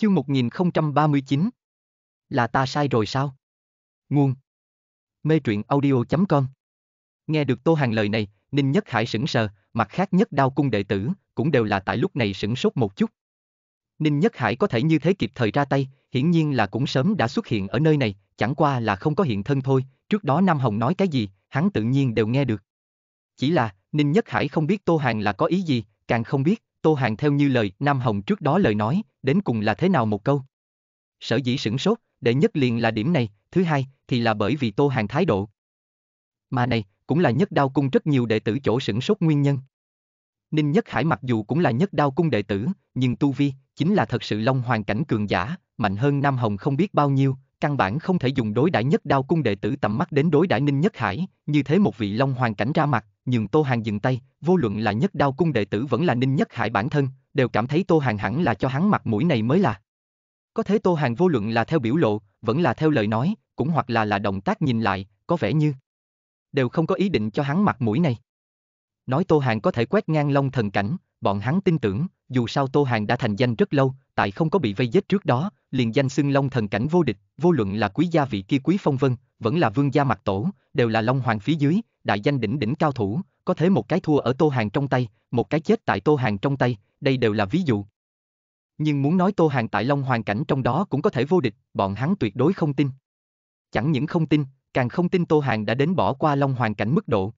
Chương 1039 Là ta sai rồi sao? Nguồn Mê truyện audio.com Nghe được Tô Hàng lời này, Ninh Nhất Hải sững sờ, mặt khác nhất đao cung đệ tử, cũng đều là tại lúc này sững sốt một chút. Ninh Nhất Hải có thể như thế kịp thời ra tay, hiển nhiên là cũng sớm đã xuất hiện ở nơi này, chẳng qua là không có hiện thân thôi, trước đó Nam Hồng nói cái gì, hắn tự nhiên đều nghe được. Chỉ là, Ninh Nhất Hải không biết Tô Hàng là có ý gì, càng không biết, Tô Hàng theo như lời Nam Hồng trước đó lời nói, đến cùng là thế nào một câu. Sở dĩ sửng sốt, đệ nhất liền là điểm này, thứ hai thì là bởi vì Tô Hàng thái độ. Mà này, cũng là nhất đao cung rất nhiều đệ tử chỗ sửng sốt nguyên nhân. Ninh Nhất Hải mặc dù cũng là nhất đao cung đệ tử, nhưng Tu Vi chính là thật sự long hoàng cảnh cường giả, mạnh hơn Nam Hồng không biết bao nhiêu, căn bản không thể dùng đối đãi nhất đao cung đệ tử tầm mắt đến đối đãi Ninh Nhất Hải, như thế một vị long hoàng cảnh ra mặt, nhưng Tô Hàng dừng tay, vô luận là nhất đao cung đệ tử vẫn là ninh nhất hải bản thân, đều cảm thấy Tô Hàng hẳn là cho hắn mặt mũi này mới là. Có thế Tô Hàng vô luận là theo biểu lộ, vẫn là theo lời nói, cũng hoặc là là động tác nhìn lại, có vẻ như đều không có ý định cho hắn mặt mũi này. Nói Tô Hàng có thể quét ngang long thần cảnh, bọn hắn tin tưởng, dù sao Tô Hàng đã thành danh rất lâu, tại không có bị vây giết trước đó, liền danh xưng long thần cảnh vô địch, vô luận là quý gia vị kia quý phong vân, vẫn là vương gia mặt tổ, đều là Long Hoàng phía dưới, đại danh đỉnh đỉnh cao thủ, có thể một cái thua ở Tô Hàng trong tay, một cái chết tại Tô Hàng trong tay, đây đều là ví dụ. Nhưng muốn nói Tô Hàng tại Long Hoàng cảnh trong đó cũng có thể vô địch, bọn hắn tuyệt đối không tin. Chẳng những không tin, càng không tin Tô Hàng đã đến bỏ qua Long Hoàng cảnh mức độ.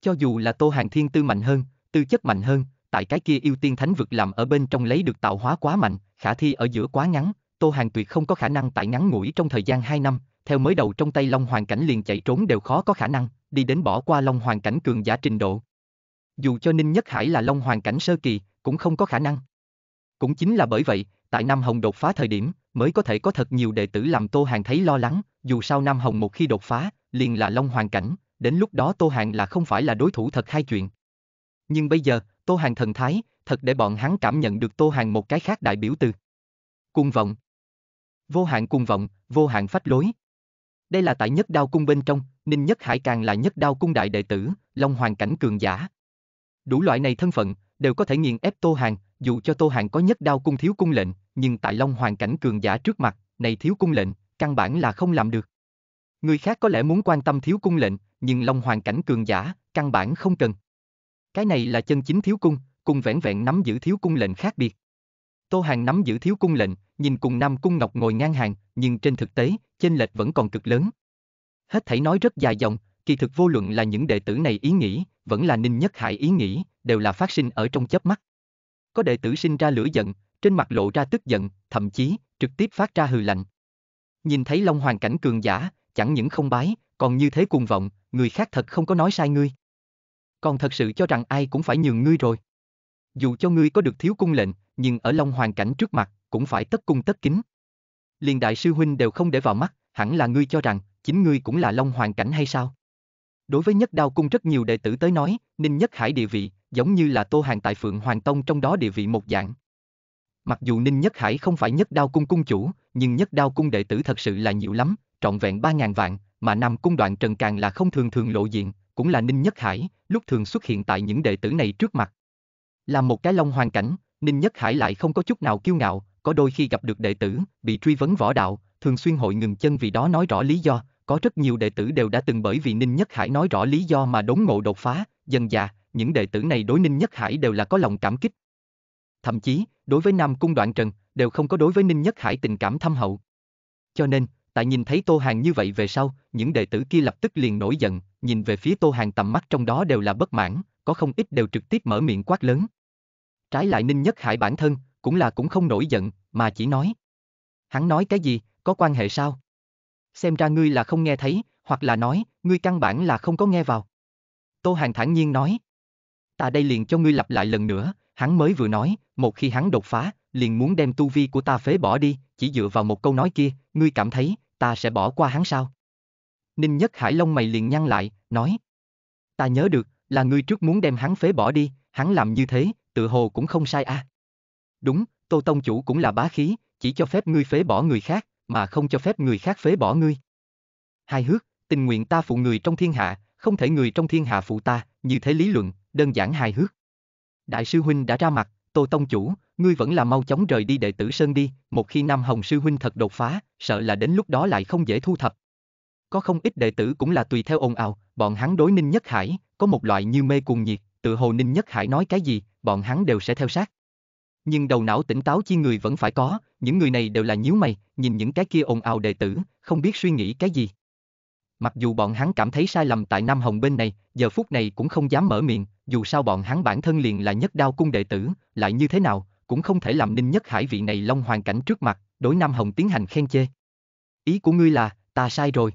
Cho dù là Tô Hàng thiên tư mạnh hơn, tư chất mạnh hơn, tại cái kia yêu tiên thánh vực làm ở bên trong lấy được tạo hóa quá mạnh, khả thi ở giữa quá ngắn, Tô Hàng tuyệt không có khả năng tại ngắn ngủi trong thời gian 2 năm, theo mới đầu trong tay Long Hoàng Cảnh liền chạy trốn đều khó có khả năng, đi đến bỏ qua Long Hoàng Cảnh cường giả trình độ. Dù cho Ninh Nhất Hải là Long Hoàng Cảnh sơ kỳ, cũng không có khả năng. Cũng chính là bởi vậy, tại Nam Hồng đột phá thời điểm, mới có thể có thật nhiều đệ tử làm Tô Hàng thấy lo lắng, dù sao Nam Hồng một khi đột phá, liền là Long Hoàng Cảnh, đến lúc đó Tô Hàng là không phải là đối thủ thật hai chuyện. Nhưng bây giờ, Tô Hàng thần thái, thật để bọn hắn cảm nhận được Tô Hàng một cái khác đại biểu từ. Cuồng vọng. Vô hạn cuồng vọng, vô hạn phách lối. Đây là tại nhất đao cung bên trong, Ninh Nhất Hải càng là nhất đao cung đại đệ tử, Long Hoàng cảnh cường giả. Đủ loại này thân phận, đều có thể nghiền ép Tô Hàng, dù cho Tô Hàng có nhất đao cung thiếu cung lệnh, nhưng tại Long Hoàng cảnh cường giả trước mặt, này thiếu cung lệnh, căn bản là không làm được. Người khác có lẽ muốn quan tâm thiếu cung lệnh, nhưng Long Hoàng cảnh cường giả, căn bản không cần. Cái này là chân chính thiếu cung, cùng vẹn vẹn nắm giữ thiếu cung lệnh khác biệt. Tô Hàng nắm giữ thiếu cung lệnh, nhìn cùng Nam Cung Ngọc ngồi ngang hàng, nhưng trên thực tế, chênh lệch vẫn còn cực lớn. Hết thảy nói rất dài dòng, kỳ thực vô luận là những đệ tử này ý nghĩ, vẫn là ninh nhất hải ý nghĩ, đều là phát sinh ở trong chớp mắt. Có đệ tử sinh ra lửa giận, trên mặt lộ ra tức giận, thậm chí trực tiếp phát ra hừ lạnh. Nhìn thấy Long Hoàng cảnh cường giả, chẳng những không bái, còn như thế cuồng vọng, người khác thật không có nói sai ngươi. Còn thật sự cho rằng ai cũng phải nhường ngươi rồi. Dù cho ngươi có được thiếu cung lệnh, nhưng ở Long Hoàng cảnh trước mặt, cũng phải tất cung tất kính liền đại sư huynh đều không để vào mắt, hẳn là ngươi cho rằng, chính ngươi cũng là long hoàng cảnh hay sao? Đối với nhất đao cung rất nhiều đệ tử tới nói, Ninh Nhất Hải địa vị, giống như là Tô Hàng tại Phượng Hoàng Tông trong đó địa vị một dạng. Mặc dù Ninh Nhất Hải không phải nhất đao cung cung chủ, nhưng nhất đao cung đệ tử thật sự là nhiều lắm, trọn vẹn ba ngàn vạn, mà Nam Cung Đoạn Trần càng là không thường thường lộ diện, cũng là Ninh Nhất Hải, lúc thường xuất hiện tại những đệ tử này trước mặt. Là một cái long hoàn cảnh, Ninh Nhất Hải lại không có chút nào kiêu ngạo, có đôi khi gặp được đệ tử bị truy vấn võ đạo, thường xuyên hội ngừng chân vì đó nói rõ lý do, có rất nhiều đệ tử đều đã từng bởi vì Ninh Nhất Hải nói rõ lý do mà đốn ngộ đột phá, dần dà, những đệ tử này đối Ninh Nhất Hải đều là có lòng cảm kích. Thậm chí, đối với Nam Cung Đoạn Trần, đều không có đối với Ninh Nhất Hải tình cảm thâm hậu. Cho nên, tại nhìn thấy Tô Hàng như vậy về sau, những đệ tử kia lập tức liền nổi giận, nhìn về phía Tô Hàng tầm mắt trong đó đều là bất mãn, có không ít đều trực tiếp mở miệng quát lớn. Trái lại Ninh Nhất Hải bản thân, cũng là cũng không nổi giận, mà chỉ nói. Hắn nói cái gì, có quan hệ sao? Xem ra ngươi là không nghe thấy, hoặc là nói, ngươi căn bản là không có nghe vào. Tô Hàng thản nhiên nói. Ta đây liền cho ngươi lặp lại lần nữa, hắn mới vừa nói, một khi hắn đột phá, liền muốn đem tu vi của ta phế bỏ đi, chỉ dựa vào một câu nói kia, ngươi cảm thấy, ta sẽ bỏ qua hắn sao? Ninh Nhất Hải Long mày liền nhăn lại, nói. Ta nhớ được, là ngươi trước muốn đem hắn phế bỏ đi, hắn làm như thế, tự hồ cũng không sai a. À. Đúng, Tô Tông Chủ cũng là bá khí, chỉ cho phép ngươi phế bỏ người khác, mà không cho phép người khác phế bỏ ngươi. Hai hước, tình nguyện ta phụ người trong thiên hạ, không thể người trong thiên hạ phụ ta, như thế lý luận, đơn giản hài hước. Đại sư Huynh đã ra mặt, Tô Tông Chủ, ngươi vẫn là mau chóng rời đi đệ tử Sơn đi, một khi Nam Hồng Sư Huynh thật đột phá, sợ là đến lúc đó lại không dễ thu thập. Có không ít đệ tử cũng là tùy theo ồn ào, bọn hắn đối Ninh Nhất Hải, có một loại như mê cuồng nhiệt, tự hồ Ninh Nhất Hải nói cái gì, bọn hắn đều sẽ theo sát nhưng đầu não tỉnh táo chi người vẫn phải có, những người này đều là nhíu mày, nhìn những cái kia ồn ào đệ tử, không biết suy nghĩ cái gì. Mặc dù bọn hắn cảm thấy sai lầm tại Nam Hồng bên này, giờ phút này cũng không dám mở miệng, dù sao bọn hắn bản thân liền là nhất đao cung đệ tử, lại như thế nào, cũng không thể làm ninh nhất hải vị này long hoàn cảnh trước mặt, đối Nam Hồng tiến hành khen chê. Ý của ngươi là, ta sai rồi.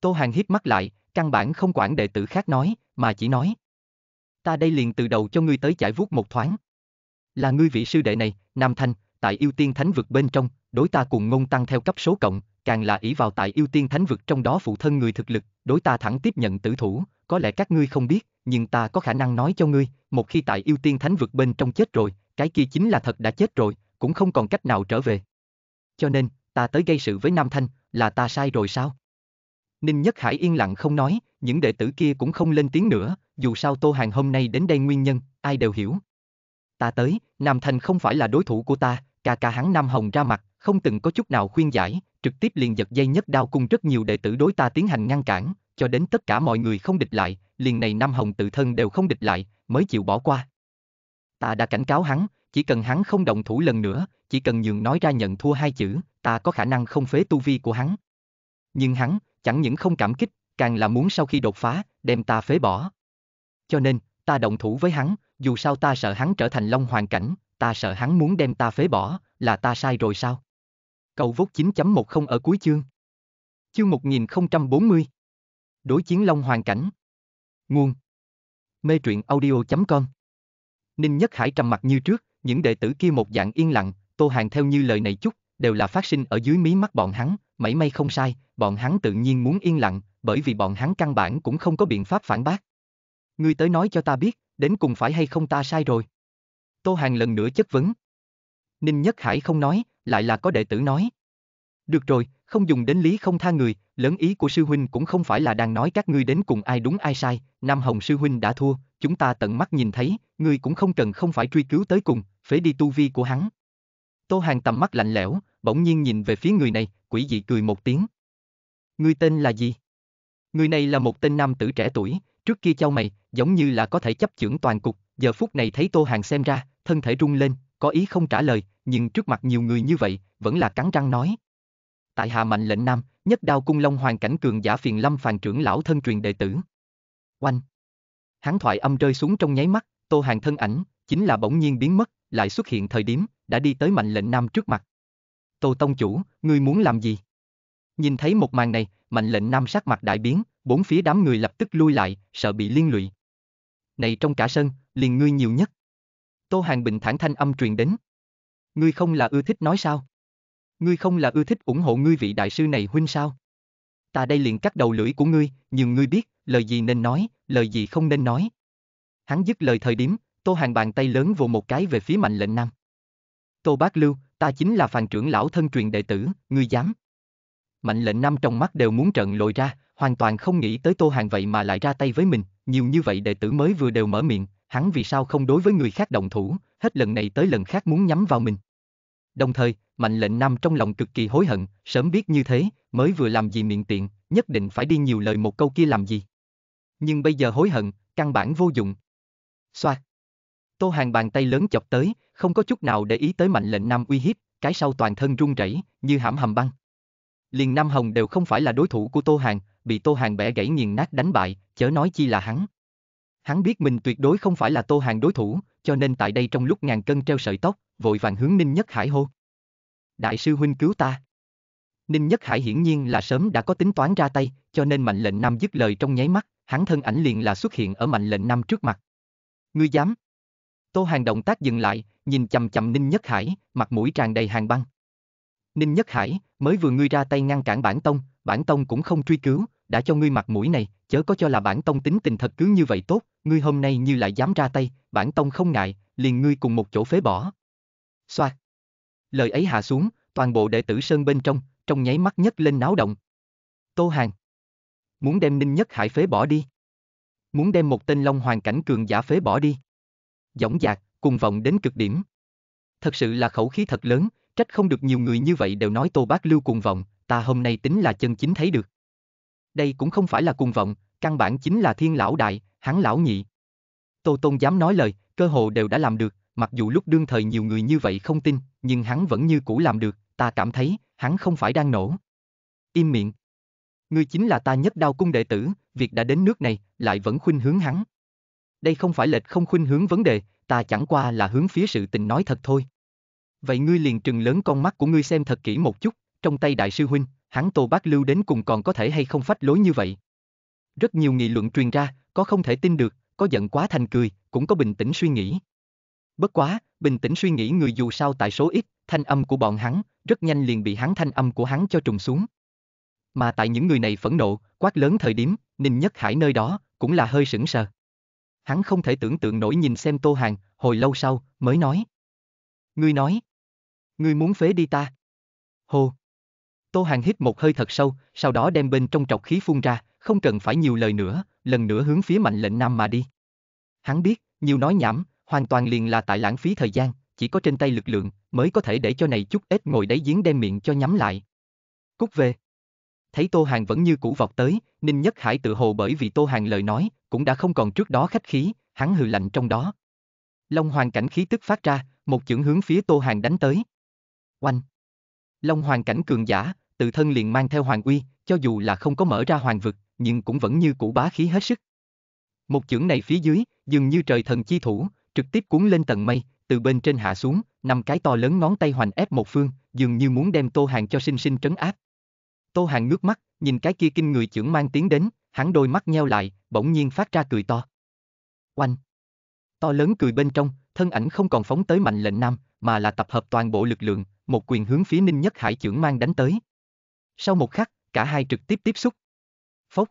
Tô Hàng hiếp mắt lại, căn bản không quản đệ tử khác nói, mà chỉ nói. Ta đây liền từ đầu cho ngươi tới giải vuốt một thoáng. Là ngươi vị sư đệ này, Nam Thanh, tại yêu tiên thánh vực bên trong, đối ta cùng ngôn tăng theo cấp số cộng, càng là ý vào tại yêu tiên thánh vực trong đó phụ thân người thực lực, đối ta thẳng tiếp nhận tử thủ, có lẽ các ngươi không biết, nhưng ta có khả năng nói cho ngươi, một khi tại yêu tiên thánh vực bên trong chết rồi, cái kia chính là thật đã chết rồi, cũng không còn cách nào trở về. Cho nên, ta tới gây sự với Nam Thanh, là ta sai rồi sao? Ninh Nhất Hải yên lặng không nói, những đệ tử kia cũng không lên tiếng nữa, dù sao Tô Hàng hôm nay đến đây nguyên nhân, ai đều hiểu ta tới, Nam Thành không phải là đối thủ của ta, ca ca hắn Nam Hồng ra mặt, không từng có chút nào khuyên giải, trực tiếp liền giật dây nhất đao cùng rất nhiều đệ tử đối ta tiến hành ngăn cản, cho đến tất cả mọi người không địch lại, liền này Nam Hồng tự thân đều không địch lại, mới chịu bỏ qua. Ta đã cảnh cáo hắn, chỉ cần hắn không động thủ lần nữa, chỉ cần nhường nói ra nhận thua hai chữ, ta có khả năng không phế tu vi của hắn. Nhưng hắn, chẳng những không cảm kích, càng là muốn sau khi đột phá, đem ta phế bỏ. Cho nên, ta động thủ với hắn, dù sao ta sợ hắn trở thành long hoàn cảnh, ta sợ hắn muốn đem ta phế bỏ, là ta sai rồi sao? Cầu vốt 9.10 ở cuối chương. Chương 1040. Đối chiến long hoàn cảnh. Nguồn. Mê truyện audio.com Ninh Nhất Hải trầm mặt như trước, những đệ tử kia một dạng yên lặng, Tô Hàng theo như lời này chút, đều là phát sinh ở dưới mí mắt bọn hắn, mảy may không sai, bọn hắn tự nhiên muốn yên lặng, bởi vì bọn hắn căn bản cũng không có biện pháp phản bác. Ngươi tới nói cho ta biết, đến cùng phải hay không ta sai rồi? Tô Hàng lần nữa chất vấn. Ninh Nhất Hải không nói, lại là có đệ tử nói. Được rồi, không dùng đến lý không tha người, lớn ý của sư huynh cũng không phải là đang nói các ngươi đến cùng ai đúng ai sai, Nam Hồng sư huynh đã thua, chúng ta tận mắt nhìn thấy, ngươi cũng không cần không phải truy cứu tới cùng, phế đi tu vi của hắn. Tô Hàng tầm mắt lạnh lẽo, bỗng nhiên nhìn về phía người này, quỷ dị cười một tiếng. Ngươi tên là gì? Người này là một tên nam tử trẻ tuổi, trước kia châu mày, giống như là có thể chấp chưởng toàn cục, giờ phút này thấy Tô Hàng xem ra, thân thể rung lên, có ý không trả lời, nhưng trước mặt nhiều người như vậy, vẫn là cắn răng nói. Tại hà mạnh lệnh nam, nhất đao cung long hoàng cảnh cường giả phiền lâm phàn trưởng lão thân truyền đệ tử. Oanh! Hắn thoại âm rơi xuống trong nháy mắt, Tô Hàng thân ảnh, chính là bỗng nhiên biến mất, lại xuất hiện thời điểm, đã đi tới mạnh lệnh nam trước mặt. Tô Tông Chủ, ngươi muốn làm gì? Nhìn thấy một màn này, mạnh lệnh nam sắc mặt đại biến, bốn phía đám người lập tức lui lại, sợ bị liên lụy. Này trong cả sân, liền ngươi nhiều nhất. Tô Hàng Bình thản thanh âm truyền đến. Ngươi không là ưa thích nói sao? Ngươi không là ưa thích ủng hộ ngươi vị đại sư này huynh sao? Ta đây liền cắt đầu lưỡi của ngươi, nhưng ngươi biết, lời gì nên nói, lời gì không nên nói. Hắn dứt lời thời điểm, Tô Hàng bàn tay lớn vồ một cái về phía mạnh lệnh nam. Tô Bác Lưu, ta chính là phàn trưởng lão thân truyền đệ tử, ngươi dám. Mạnh lệnh nam trong mắt đều muốn trận lồi ra, hoàn toàn không nghĩ tới Tô Hàng vậy mà lại ra tay với mình, nhiều như vậy đệ tử mới vừa đều mở miệng, hắn vì sao không đối với người khác đồng thủ, hết lần này tới lần khác muốn nhắm vào mình. Đồng thời, Mạnh lệnh nam trong lòng cực kỳ hối hận, sớm biết như thế, mới vừa làm gì miệng tiện, nhất định phải đi nhiều lời một câu kia làm gì. Nhưng bây giờ hối hận, căn bản vô dụng. Xoa. Tô Hàng bàn tay lớn chọc tới, không có chút nào để ý tới mạnh lệnh nam uy hiếp, cái sau toàn thân run rẩy, như hãm hầm băng. Liền Nam Hồng đều không phải là đối thủ của Tô Hàng, bị Tô Hàng bẻ gãy nghiền nát đánh bại, chớ nói chi là hắn. Hắn biết mình tuyệt đối không phải là Tô Hàng đối thủ, cho nên tại đây trong lúc ngàn cân treo sợi tóc, vội vàng hướng Ninh Nhất Hải hô. Đại sư huynh cứu ta. Ninh Nhất Hải hiển nhiên là sớm đã có tính toán ra tay, cho nên Mạnh Lệnh Nam dứt lời trong nháy mắt, hắn thân ảnh liền là xuất hiện ở Mạnh Lệnh Nam trước mặt. Ngươi dám? Tô Hàng động tác dừng lại, nhìn chầm chầm Ninh Nhất Hải, mặt mũi tràn đầy hàng băng. Ninh Nhất Hải, mới vừa ngươi ra tay ngăn cản bản tông, bản tông cũng không truy cứu, đã cho ngươi mặt mũi này, chớ có cho là bản tông tính tình thật cứ như vậy tốt, ngươi hôm nay như lại dám ra tay, bản tông không ngại, liền ngươi cùng một chỗ phế bỏ. Xoa. Lời ấy hạ xuống, toàn bộ đệ tử sơn bên trong, trong nháy mắt nhất lên náo động. Tô Hàng. Muốn đem Ninh Nhất Hải phế bỏ đi. Muốn đem một tên Long Hoàng cảnh cường giả phế bỏ đi. Dõng dạc, cùng vọng đến cực điểm. Thật sự là khẩu khí thật lớn, trách không được nhiều người như vậy đều nói Tô Bác Lưu cùng vọng, ta hôm nay tính là chân chính thấy được. Đây cũng không phải là cuồng vọng, căn bản chính là thiên lão đại, hắn lão nhị. Tô Tôn dám nói lời, cơ hồ đều đã làm được, mặc dù lúc đương thời nhiều người như vậy không tin, nhưng hắn vẫn như cũ làm được, ta cảm thấy, hắn không phải đang nổ. Im miệng. Ngươi chính là ta nhất đao cung đệ tử, việc đã đến nước này, lại vẫn khuynh hướng hắn. Đây không phải lệch không khuynh hướng vấn đề, ta chẳng qua là hướng phía sự tình nói thật thôi. Vậy ngươi liền trừng lớn con mắt của ngươi xem thật kỹ một chút, trong tay đại sư huynh, hắn Tô Bác Lưu đến cùng còn có thể hay không phách lối như vậy. Rất nhiều nghị luận truyền ra, có không thể tin được, có giận quá thành cười, cũng có bình tĩnh suy nghĩ. Bất quá, bình tĩnh suy nghĩ người dù sao tại số ít, thanh âm của bọn hắn, rất nhanh liền bị hắn thanh âm của hắn cho trùng xuống. Mà tại những người này phẫn nộ, quát lớn thời điểm, Ninh Nhất Hải nơi đó, cũng là hơi sững sờ. Hắn không thể tưởng tượng nổi nhìn xem Tô Hàng, hồi lâu sau, mới nói. Ngươi nói. Ngươi muốn phế đi ta. Hồ. Tô Hàng hít một hơi thật sâu, sau đó đem bên trong trọc khí phun ra, không cần phải nhiều lời nữa, lần nữa hướng phía mạnh lệnh nam mà đi. Hắn biết, nhiều nói nhảm, hoàn toàn liền là tại lãng phí thời gian, chỉ có trên tay lực lượng mới có thể để cho này chút ít ngồi đáy giếng đem miệng cho nhắm lại. Cút về. Thấy Tô Hàng vẫn như cũ vọt tới, Ninh Nhất Hải tự hồ bởi vì Tô Hàng lời nói, cũng đã không còn trước đó khách khí, hắn hừ lạnh trong đó. Long hoàng cảnh khí tức phát ra, một chưởng hướng phía Tô Hàng đánh tới. Oanh! Long hoàng cảnh cường giả, tự thân liền mang theo hoàng uy, cho dù là không có mở ra hoàng vực, nhưng cũng vẫn như cũ bá khí hết sức. Một chưởng này phía dưới, dường như trời thần chi thủ, trực tiếp cuốn lên tầng mây, từ bên trên hạ xuống, năm cái to lớn ngón tay hoành ép một phương, dường như muốn đem Tô Hàng cho sinh sinh trấn áp. Tô Hàng ngước mắt, nhìn cái kia kinh người chưởng mang tiếng đến, hắn đôi mắt nheo lại, bỗng nhiên phát ra cười to. Oanh! To lớn cười bên trong, thân ảnh không còn phóng tới mạnh lệnh nam, mà là tập hợp toàn bộ lực lượng, một quyền hướng phía Ninh Nhất Hải chưởng mang đánh tới. Sau một khắc, cả hai trực tiếp tiếp xúc. Phốc.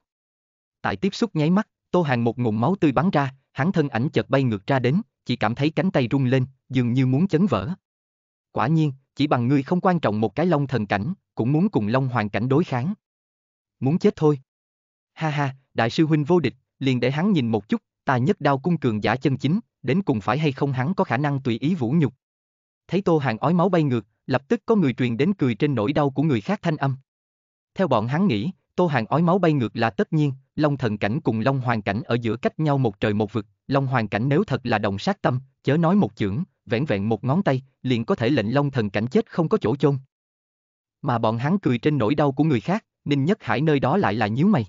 Tại tiếp xúc nháy mắt, Tô Hàng một ngụm máu tươi bắn ra, hắn thân ảnh chợt bay ngược ra đến, chỉ cảm thấy cánh tay rung lên, dường như muốn chấn vỡ. Quả nhiên, chỉ bằng ngươi không quan trọng một cái long thần cảnh, cũng muốn cùng long hoàng cảnh đối kháng. Muốn chết thôi. Ha ha, đại sư huynh vô địch, liền để hắn nhìn một chút, ta nhất đao cung cường giả chân chính, đến cùng phải hay không hắn có khả năng tùy ý vũ nhục. Thấy Tô Hàng ói máu bay ngược, lập tức có người truyền đến cười trên nỗi đau của người khác thanh âm. Theo bọn hắn nghĩ, Tô Hàng ói máu bay ngược là tất nhiên, Long thần cảnh cùng Long hoàng cảnh ở giữa cách nhau một trời một vực, Long hoàng cảnh nếu thật là đồng sát tâm, chớ nói một chưởng, vẻn vẹn một ngón tay, liền có thể lệnh Long thần cảnh chết không có chỗ chôn. Mà bọn hắn cười trên nỗi đau của người khác, Ninh Nhất Hải nơi đó lại là nhíu mày.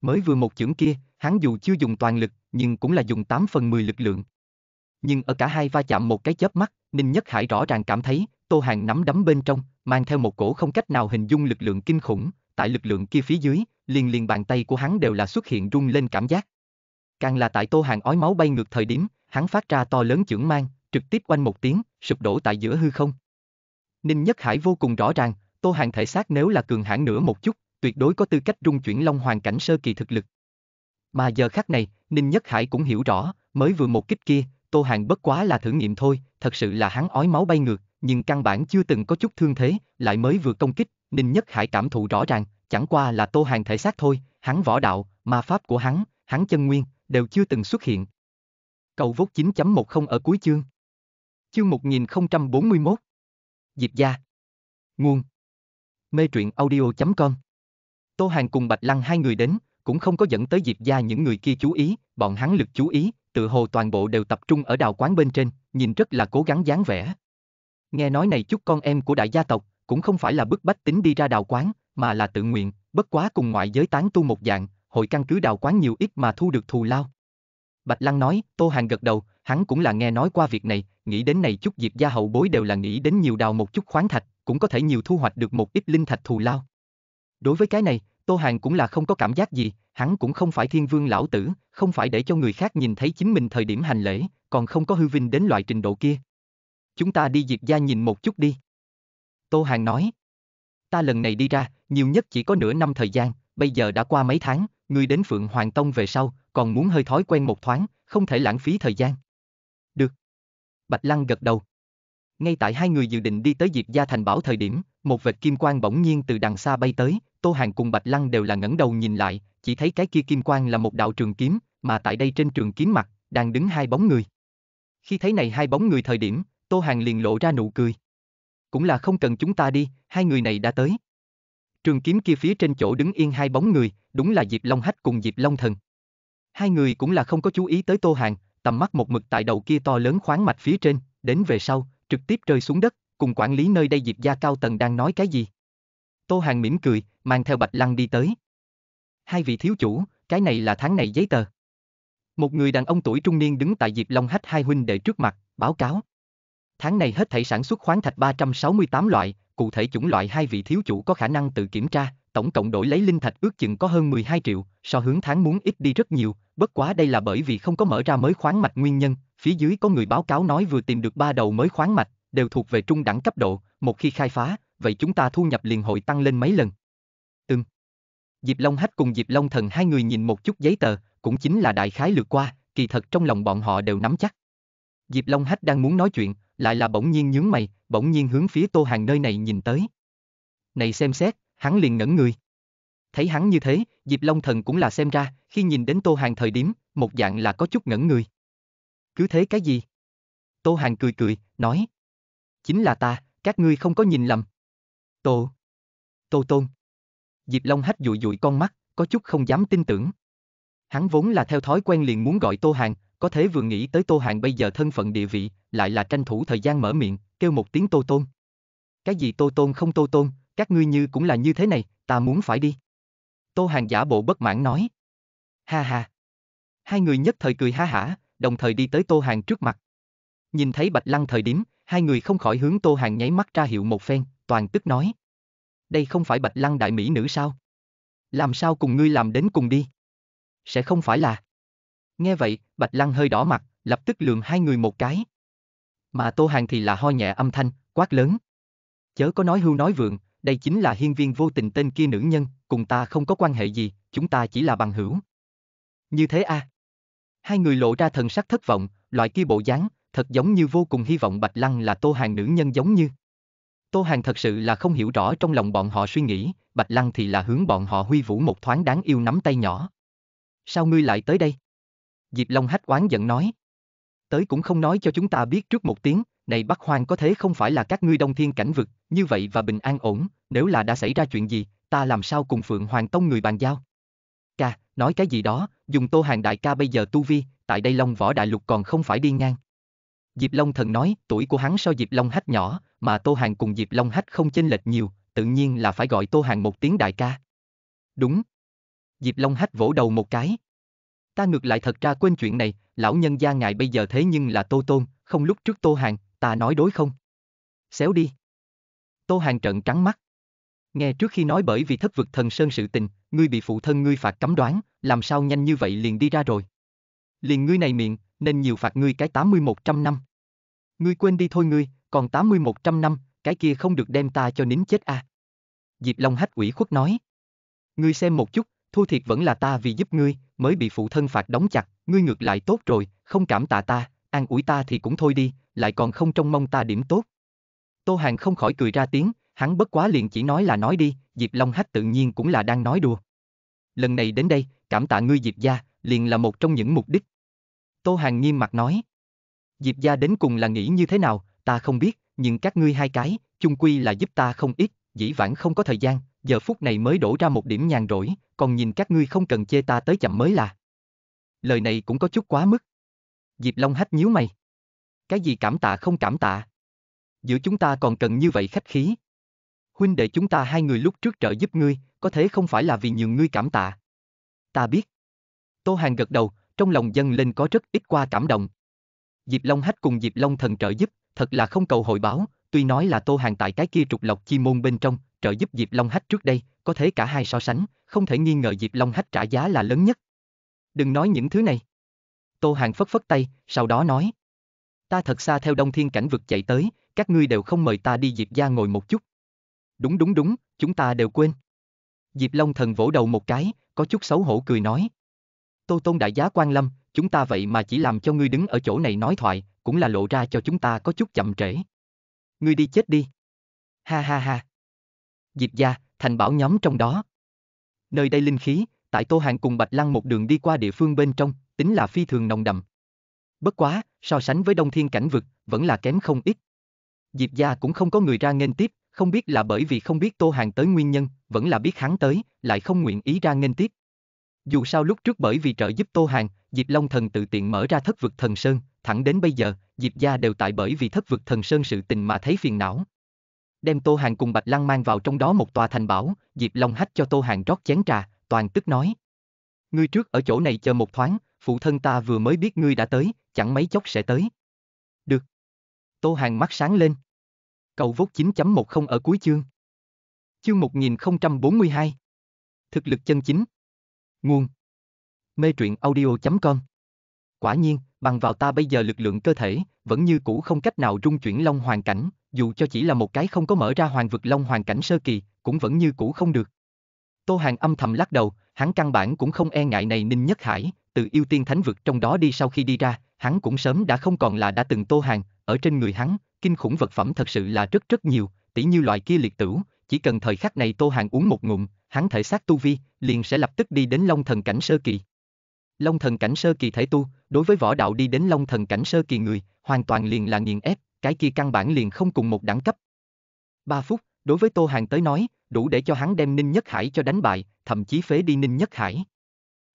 Mới vừa một chưởng kia, hắn dù chưa dùng toàn lực, nhưng cũng là dùng 8 phần 10 lực lượng. Nhưng ở cả hai va chạm một cái chớp mắt, Ninh Nhất Hải rõ ràng cảm thấy, Tô Hàng nắm đấm bên trong, mang theo một cổ không cách nào hình dung lực lượng kinh khủng, tại lực lượng kia phía dưới, liền liền bàn tay của hắn đều là xuất hiện rung lên cảm giác. Càng là tại Tô Hàng ói máu bay ngược thời điểm, hắn phát ra to lớn chưởng mang, trực tiếp quanh một tiếng, sụp đổ tại giữa hư không. Ninh Nhất Hải vô cùng rõ ràng, Tô Hàng thể xác nếu là cường hãn nữa một chút, tuyệt đối có tư cách rung chuyển long Hoàng cảnh sơ kỳ thực lực. Mà giờ khắc này, Ninh Nhất Hải cũng hiểu rõ, mới vừa một kích kia, Tô Hàng bất quá là thử nghiệm thôi, thật sự là hắn ói máu bay ngược, nhưng căn bản chưa từng có chút thương thế, lại mới vừa công kích, Ninh Nhất Hải cảm thụ rõ ràng, chẳng qua là Tô Hàng thể xác thôi, hắn võ đạo, ma pháp của hắn, hắn chân nguyên, đều chưa từng xuất hiện. Cầu vốt 9.10 ở cuối chương. Chương 1041. Diệp Gia. Nguồn. Mê truyện audio.com Tô Hàng cùng Bạch Lăng hai người đến, cũng không có dẫn tới Diệp Gia những người kia chú ý, bọn hắn lực chú ý, tự hồ toàn bộ đều tập trung ở đào quán bên trên, nhìn rất là cố gắng dáng vẻ, Nghe nói này chút con em của đại gia tộc, cũng không phải là bức bách tính đi ra đào quán, mà là tự nguyện, bất quá cùng ngoại giới tán tu một dạng, hội căn cứ đào quán nhiều ít mà thu được thù lao. Bạch Lăng nói, Tô Hàng gật đầu, hắn cũng là nghe nói qua việc này, nghĩ đến này chút diệp gia hậu bối đều là nghĩ đến nhiều đào một chút khoáng thạch, cũng có thể nhiều thu hoạch được một ít linh thạch thù lao. Đối với cái này, Tô Hàng cũng là không có cảm giác gì, hắn cũng không phải thiên vương lão tử, không phải để cho người khác nhìn thấy chính mình thời điểm hành lễ, còn không có hư vinh đến loại trình độ kia chúng ta đi diệt gia nhìn một chút đi. Tô Hàng nói, ta lần này đi ra, nhiều nhất chỉ có nửa năm thời gian, bây giờ đã qua mấy tháng, ngươi đến Phượng Hoàng Tông về sau, còn muốn hơi thói quen một thoáng, không thể lãng phí thời gian. Được. Bạch Lăng gật đầu. Ngay tại hai người dự định đi tới diệt Gia Thành Bảo thời điểm, một vệt kim quang bỗng nhiên từ đằng xa bay tới, Tô Hàng cùng Bạch Lăng đều là ngẩng đầu nhìn lại, chỉ thấy cái kia kim quang là một đạo trường kiếm, mà tại đây trên trường kiếm mặt, đang đứng hai bóng người. Khi thấy này hai bóng người thời điểm, Tô Hàng liền lộ ra nụ cười. Cũng là không cần chúng ta đi, hai người này đã tới. Trường kiếm kia phía trên chỗ đứng yên hai bóng người, đúng là Diệp Long Hách cùng Diệp Long Thần. Hai người cũng là không có chú ý tới Tô Hàng, tầm mắt một mực tại đầu kia to lớn khoáng mạch phía trên, đến về sau, trực tiếp rơi xuống đất, cùng quản lý nơi đây Diệp gia cao tầng đang nói cái gì. Tô Hàng mỉm cười, mang theo Bạch Lăng đi tới. Hai vị thiếu chủ, cái này là tháng này giấy tờ. Một người đàn ông tuổi trung niên đứng tại Diệp Long Hách hai huynh đệ trước mặt, báo cáo. Tháng này hết thảy sản xuất khoáng thạch 368 loại, cụ thể chủng loại hai vị thiếu chủ có khả năng tự kiểm tra, tổng cộng đổi lấy linh thạch ước chừng có hơn 12 triệu, so hướng tháng muốn ít đi rất nhiều, bất quá đây là bởi vì không có mở ra mới khoáng mạch nguyên nhân, phía dưới có người báo cáo nói vừa tìm được ba đầu mới khoáng mạch, đều thuộc về trung đẳng cấp độ, một khi khai phá, vậy chúng ta thu nhập liền hội tăng lên mấy lần. Ừm. Diệp Long Hách cùng Diệp Long Thần hai người nhìn một chút giấy tờ, cũng chính là đại khái lượt qua, kỳ thật trong lòng bọn họ đều nắm chắc. Diệp Long Hách đang muốn nói chuyện, lại là bỗng nhiên nhướng mày, bỗng nhiên hướng phía Tô Hàng nơi này nhìn tới. Này xem xét, hắn liền ngẩn người. Thấy hắn như thế, Diệp Long Thần cũng là xem ra, khi nhìn đến Tô Hàng thời điểm, một dạng là có chút ngẩn người. Cứ thế cái gì? Tô Hàng cười cười, nói. Chính là ta, các ngươi không có nhìn lầm. Tô. Tô Tôn. Diệp Long hách dụi dụi con mắt, có chút không dám tin tưởng. Hắn vốn là theo thói quen liền muốn gọi Tô Hàng, có thế vừa nghĩ tới Tô hạng bây giờ thân phận địa vị, lại là tranh thủ thời gian mở miệng, kêu một tiếng Tô Tôn. Cái gì Tô Tôn không Tô Tôn, các ngươi như cũng là như thế này, ta muốn phải đi. Tô hạng giả bộ bất mãn nói. Ha ha. Hai người nhất thời cười ha hả, đồng thời đi tới Tô hạng trước mặt. Nhìn thấy Bạch Lăng thời điểm, hai người không khỏi hướng Tô hạng nháy mắt ra hiệu một phen, toàn tức nói. Đây không phải Bạch Lăng đại mỹ nữ sao? Làm sao cùng ngươi làm đến cùng đi? Sẽ không phải là... Nghe vậy, Bạch Lăng hơi đỏ mặt, lập tức lường hai người một cái. Mà Tô Hàng thì là ho nhẹ âm thanh, quát lớn. Chớ có nói hưu nói vượng, đây chính là hiên viên vô tình tên kia nữ nhân, cùng ta không có quan hệ gì, chúng ta chỉ là bằng hữu. Như thế a à? Hai người lộ ra thần sắc thất vọng, loại kia bộ dáng, thật giống như vô cùng hy vọng Bạch Lăng là Tô Hàng nữ nhân giống như. Tô Hàng thật sự là không hiểu rõ trong lòng bọn họ suy nghĩ, Bạch Lăng thì là hướng bọn họ huy vũ một thoáng đáng yêu nắm tay nhỏ. Sao ngươi lại tới đây? Diệp Long Hách oán giận nói. Tới cũng không nói cho chúng ta biết trước một tiếng, này Bắc Hoang có thế không phải là các ngươi đông thiên cảnh vực, như vậy và bình an ổn, nếu là đã xảy ra chuyện gì, ta làm sao cùng Phượng Hoàng Tông người bàn giao? Ca, nói cái gì đó, dùng Tô Hàng đại ca bây giờ tu vi, tại đây Long Võ Đại Lục còn không phải đi ngang. Diệp Long Thần nói, tuổi của hắn so Diệp Long Hách nhỏ, mà Tô Hàng cùng Diệp Long Hách không chênh lệch nhiều, tự nhiên là phải gọi Tô Hàng một tiếng đại ca. Đúng. Diệp Long Hách vỗ đầu một cái. Ta ngược lại thật ra quên chuyện này, lão nhân gia ngài bây giờ thế nhưng là Tô Tôn, không lúc trước Tô Hàng, ta nói đối không? Xéo đi. Tô Hàng trận trắng mắt. Nghe trước khi nói bởi vì thất vực thần sơn sự tình, ngươi bị phụ thân ngươi phạt cấm đoán, làm sao nhanh như vậy liền đi ra rồi. Liền ngươi này miệng, nên nhiều phạt ngươi cái 80-100 năm. Ngươi quên đi thôi ngươi, còn 80-100 năm, cái kia không được đem ta cho nín chết à. Diệp Long Hách quỷ khuất nói. Ngươi xem một chút, Thu thiệt vẫn là ta vì giúp ngươi, mới bị phụ thân phạt đóng chặt, ngươi ngược lại tốt rồi, không cảm tạ ta, an ủi ta thì cũng thôi đi, lại còn không trông mong ta điểm tốt. Tô Hàng không khỏi cười ra tiếng, hắn bất quá liền chỉ nói là nói đi, Diệp Long Hách tự nhiên cũng là đang nói đùa. Lần này đến đây, cảm tạ ngươi Diệp gia, liền là một trong những mục đích. Tô Hàng nghiêm mặt nói. Diệp gia đến cùng là nghĩ như thế nào, ta không biết, nhưng các ngươi hai cái, chung quy là giúp ta không ít, dĩ vãng không có thời gian, giờ phút này mới đổ ra một điểm nhàn rỗi, còn nhìn các ngươi không cần chê ta tới chậm mới là. Lời này cũng có chút quá mức. Diệp Long hách nhíu mày. Cái gì cảm tạ không cảm tạ? Giữa chúng ta còn cần như vậy khách khí. Huynh đệ chúng ta hai người lúc trước trợ giúp ngươi, có thế không phải là vì nhường ngươi cảm tạ. Ta biết. Tô Hàng gật đầu, trong lòng dân lên có rất ít qua cảm động. Diệp Long hách cùng Diệp Long thần trợ giúp, thật là không cầu hội báo, tuy nói là Tô Hàng tại cái kia trục lọc chi môn bên trong, trợ giúp Diệp Long Hách trước đây, có thể cả hai so sánh, không thể nghi ngờ Diệp Long Hách trả giá là lớn nhất. Đừng nói những thứ này. Tô Hàng phất phất tay, sau đó nói. Ta thật xa theo đông thiên cảnh vực chạy tới, các ngươi đều không mời ta đi Diệp gia ngồi một chút. Đúng đúng đúng, chúng ta đều quên. Diệp Long thần vỗ đầu một cái, có chút xấu hổ cười nói. Tô Tôn đại giá quan lâm, chúng ta vậy mà chỉ làm cho ngươi đứng ở chỗ này nói thoại, cũng là lộ ra cho chúng ta có chút chậm trễ. Ngươi đi chết đi. Ha ha ha. Diệp gia, thành bảo nhóm trong đó. Nơi đây linh khí, tại Tô Hàng cùng Bạch Lăng một đường đi qua địa phương bên trong, tính là phi thường nồng đậm. Bất quá, so sánh với đông thiên cảnh vực, vẫn là kém không ít. Diệp gia cũng không có người ra nghênh tiếp, không biết là bởi vì không biết Tô Hàng tới nguyên nhân, vẫn là biết hắn tới, lại không nguyện ý ra nghênh tiếp. Dù sao lúc trước bởi vì trợ giúp Tô Hàng, Diệp Long Thần tự tiện mở ra thất vực thần sơn, thẳng đến bây giờ, Diệp gia đều tại bởi vì thất vực thần sơn sự tình mà thấy phiền não đem Tô Hàng cùng Bạch Lăng mang vào trong đó một tòa thành bảo, Diệp Long hách cho Tô Hàng rót chén trà, toàn tức nói. Ngươi trước ở chỗ này chờ một thoáng, phụ thân ta vừa mới biết ngươi đã tới, chẳng mấy chốc sẽ tới. Được. Tô Hàng mắt sáng lên. Cầu vốt 9.10 ở cuối chương. Chương 1042. Thực lực chân chính. Nguồn. Mê truyện audio.com Quả nhiên, bằng vào ta bây giờ lực lượng cơ thể, vẫn như cũ không cách nào rung chuyển long hoàn cảnh, dù cho chỉ là một cái không có mở ra hoàng vực long hoàng cảnh sơ kỳ, cũng vẫn như cũ không được. Tô Hàng âm thầm lắc đầu, hắn căn bản cũng không e ngại này Ninh Nhất Hải, từ yêu tiên thánh vực trong đó đi sau khi đi ra, hắn cũng sớm đã không còn là đã từng Tô Hàng, ở trên người hắn, kinh khủng vật phẩm thật sự là rất rất nhiều, tỉ như loại kia liệt tử, chỉ cần thời khắc này Tô Hàng uống một ngụm, hắn thể xác tu vi, liền sẽ lập tức đi đến Long Thần cảnh sơ kỳ. Long Thần cảnh sơ kỳ thể tu, đối với võ đạo đi đến Long Thần cảnh sơ kỳ người, hoàn toàn liền là nghiền ép, cái kia căn bản liền không cùng một đẳng cấp. Ba phút, đối với Tô Hàng tới nói, đủ để cho hắn đem Ninh Nhất Hải cho đánh bại, thậm chí phế đi Ninh Nhất Hải.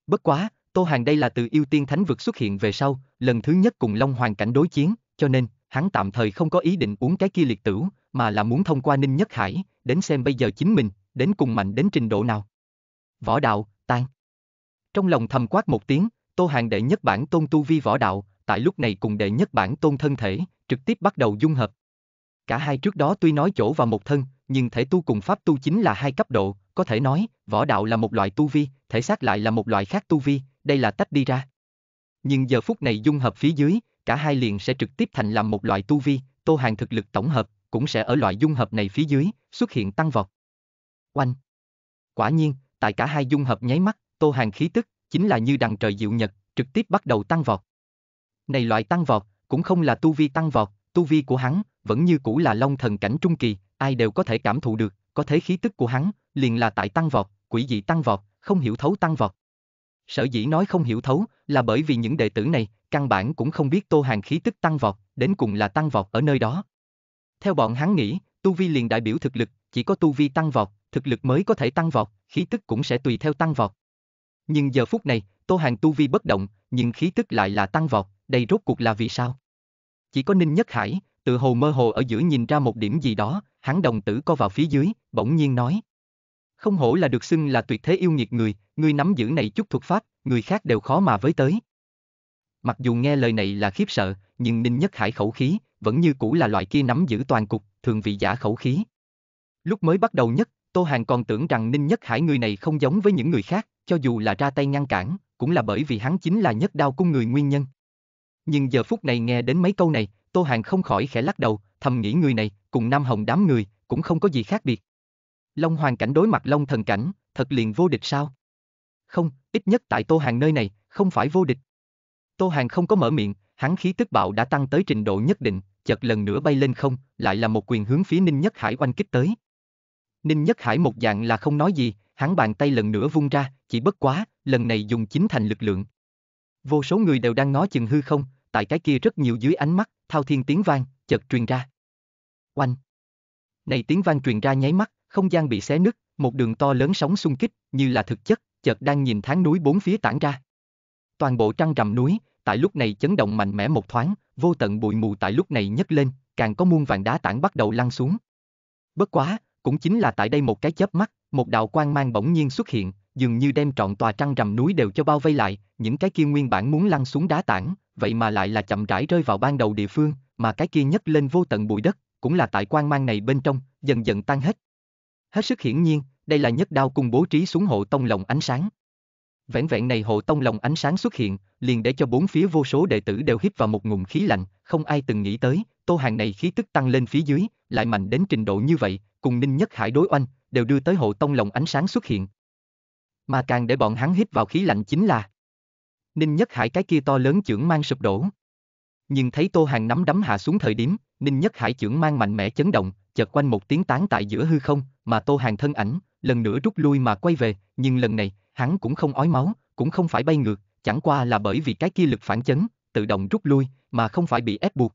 Bất quá, Tô Hàng đây là từ yêu tiên thánh vực xuất hiện về sau, lần thứ nhất cùng Long Hoàng cảnh đối chiến, cho nên, hắn tạm thời không có ý định uống cái kia liệt tửu, mà là muốn thông qua Ninh Nhất Hải, đến xem bây giờ chính mình, đến cùng mạnh đến trình độ nào. Võ đạo, tan. Trong lòng thầm quát một tiếng, Tô Hàng đệ nhất bản tôn tu vi võ đạo, tại lúc này cùng đệ nhất bản tôn thân thể, trực tiếp bắt đầu dung hợp. Cả hai trước đó tuy nói chỗ vào một thân, nhưng thể tu cùng pháp tu chính là hai cấp độ, có thể nói, võ đạo là một loại tu vi, thể xác lại là một loại khác tu vi, đây là tách đi ra. Nhưng giờ phút này dung hợp phía dưới, cả hai liền sẽ trực tiếp thành làm một loại tu vi, Tô Hàng thực lực tổng hợp cũng sẽ ở loại dung hợp này phía dưới xuất hiện tăng vọt. Oanh. Quả nhiên, tại cả hai dung hợp nháy mắt, Tô Hàng khí tức chính là như đằng trời diệu nhật, trực tiếp bắt đầu tăng vọt. Này loại tăng vọt, cũng không là tu vi tăng vọt, tu vi của hắn vẫn như cũ là long thần cảnh trung kỳ, ai đều có thể cảm thụ được, có thế khí tức của hắn liền là tại tăng vọt, quỷ dị tăng vọt, không hiểu thấu tăng vọt. Sở dĩ nói không hiểu thấu là bởi vì những đệ tử này căn bản cũng không biết Tô Hàng khí tức tăng vọt, đến cùng là tăng vọt ở nơi đó. Theo bọn hắn nghĩ, tu vi liền đại biểu thực lực, chỉ có tu vi tăng vọt, thực lực mới có thể tăng vọt, khí tức cũng sẽ tùy theo tăng vọt. Nhưng giờ phút này, Tô Hàng tu vi bất động, nhưng khí tức lại là tăng vọt, đây rốt cuộc là vì sao? Chỉ có Ninh Nhất Hải, tự hồ mơ hồ ở giữa nhìn ra một điểm gì đó, hắn đồng tử co vào phía dưới, bỗng nhiên nói. Không hổ là được xưng là tuyệt thế yêu nghiệt người, người nắm giữ này chút thuật pháp, người khác đều khó mà với tới. Mặc dù nghe lời này là khiếp sợ, nhưng Ninh Nhất Hải khẩu khí, vẫn như cũ là loại kia nắm giữ toàn cục, thường vị giả khẩu khí. Lúc mới bắt đầu nhất, Tô Hàng còn tưởng rằng Ninh Nhất Hải người này không giống với những người khác, cho dù là ra tay ngăn cản, cũng là bởi vì hắn chính là nhất đao cung người nguyên nhân. Nhưng giờ phút này nghe đến mấy câu này, Tô Hàng không khỏi khẽ lắc đầu, thầm nghĩ người này, cùng Nam Hồng đám người, cũng không có gì khác biệt. Long Hoàng cảnh đối mặt Long Thần cảnh, thật liền vô địch sao? Không, ít nhất tại Tô Hàng nơi này, không phải vô địch. Tô Hàng không có mở miệng, hắn khí tức bạo đã tăng tới trình độ nhất định, chợt lần nữa bay lên không, lại là một quyền hướng phía Ninh Nhất Hải oanh kích tới. Ninh Nhất Hải một dạng là không nói gì, hắn bàn tay lần nữa vung ra, chỉ bất quá, lần này dùng chính thành lực lượng. Vô số người đều đang ngó chừng hư không, tại cái kia rất nhiều dưới ánh mắt, thao thiên tiếng vang, chợt truyền ra. Oanh! Này tiếng vang truyền ra nháy mắt, không gian bị xé nứt, một đường to lớn sóng xung kích, như là thực chất, chợt đang nhìn tháng núi bốn phía tản ra. Toàn bộ trăng rằm núi, tại lúc này chấn động mạnh mẽ một thoáng, vô tận bụi mù tại lúc này nhấc lên, càng có muôn vàng đá tảng bắt đầu lăn xuống. Bất quá, cũng chính là tại đây một cái chớp mắt, một đạo quang mang bỗng nhiên xuất hiện, dường như đem trọn tòa trăng rằm núi đều cho bao vây lại, những cái kia nguyên bản muốn lăn xuống đá tảng, vậy mà lại là chậm rãi rơi vào ban đầu địa phương, mà cái kia nhấc lên vô tận bụi đất, cũng là tại quan mang này bên trong, dần dần tan hết. Hết sức hiển nhiên, đây là nhất đao cùng bố trí xuống hộ tông lồng ánh sáng. Vẹn vẹn này hộ tông lồng ánh sáng xuất hiện, liền để cho bốn phía vô số đệ tử đều hít vào một ngụm khí lạnh, không ai từng nghĩ tới, tô hàng này khí tức tăng lên phía dưới, lại mạnh đến trình độ như vậy, cùng ninh nhất hải đối oanh, đều đưa tới hộ tông lồng ánh sáng xuất hiện, mà càng để bọn hắn hít vào khí lạnh chính là Ninh Nhất Hải cái kia to lớn chưởng mang sụp đổ. Nhưng thấy Tô Hàng nắm đấm hạ xuống thời điểm, Ninh Nhất Hải chưởng mang mạnh mẽ chấn động, chợt quanh một tiếng tán tại giữa hư không, mà Tô Hàng thân ảnh, lần nữa rút lui mà quay về, nhưng lần này, hắn cũng không ói máu, cũng không phải bay ngược, chẳng qua là bởi vì cái kia lực phản chấn, tự động rút lui, mà không phải bị ép buộc.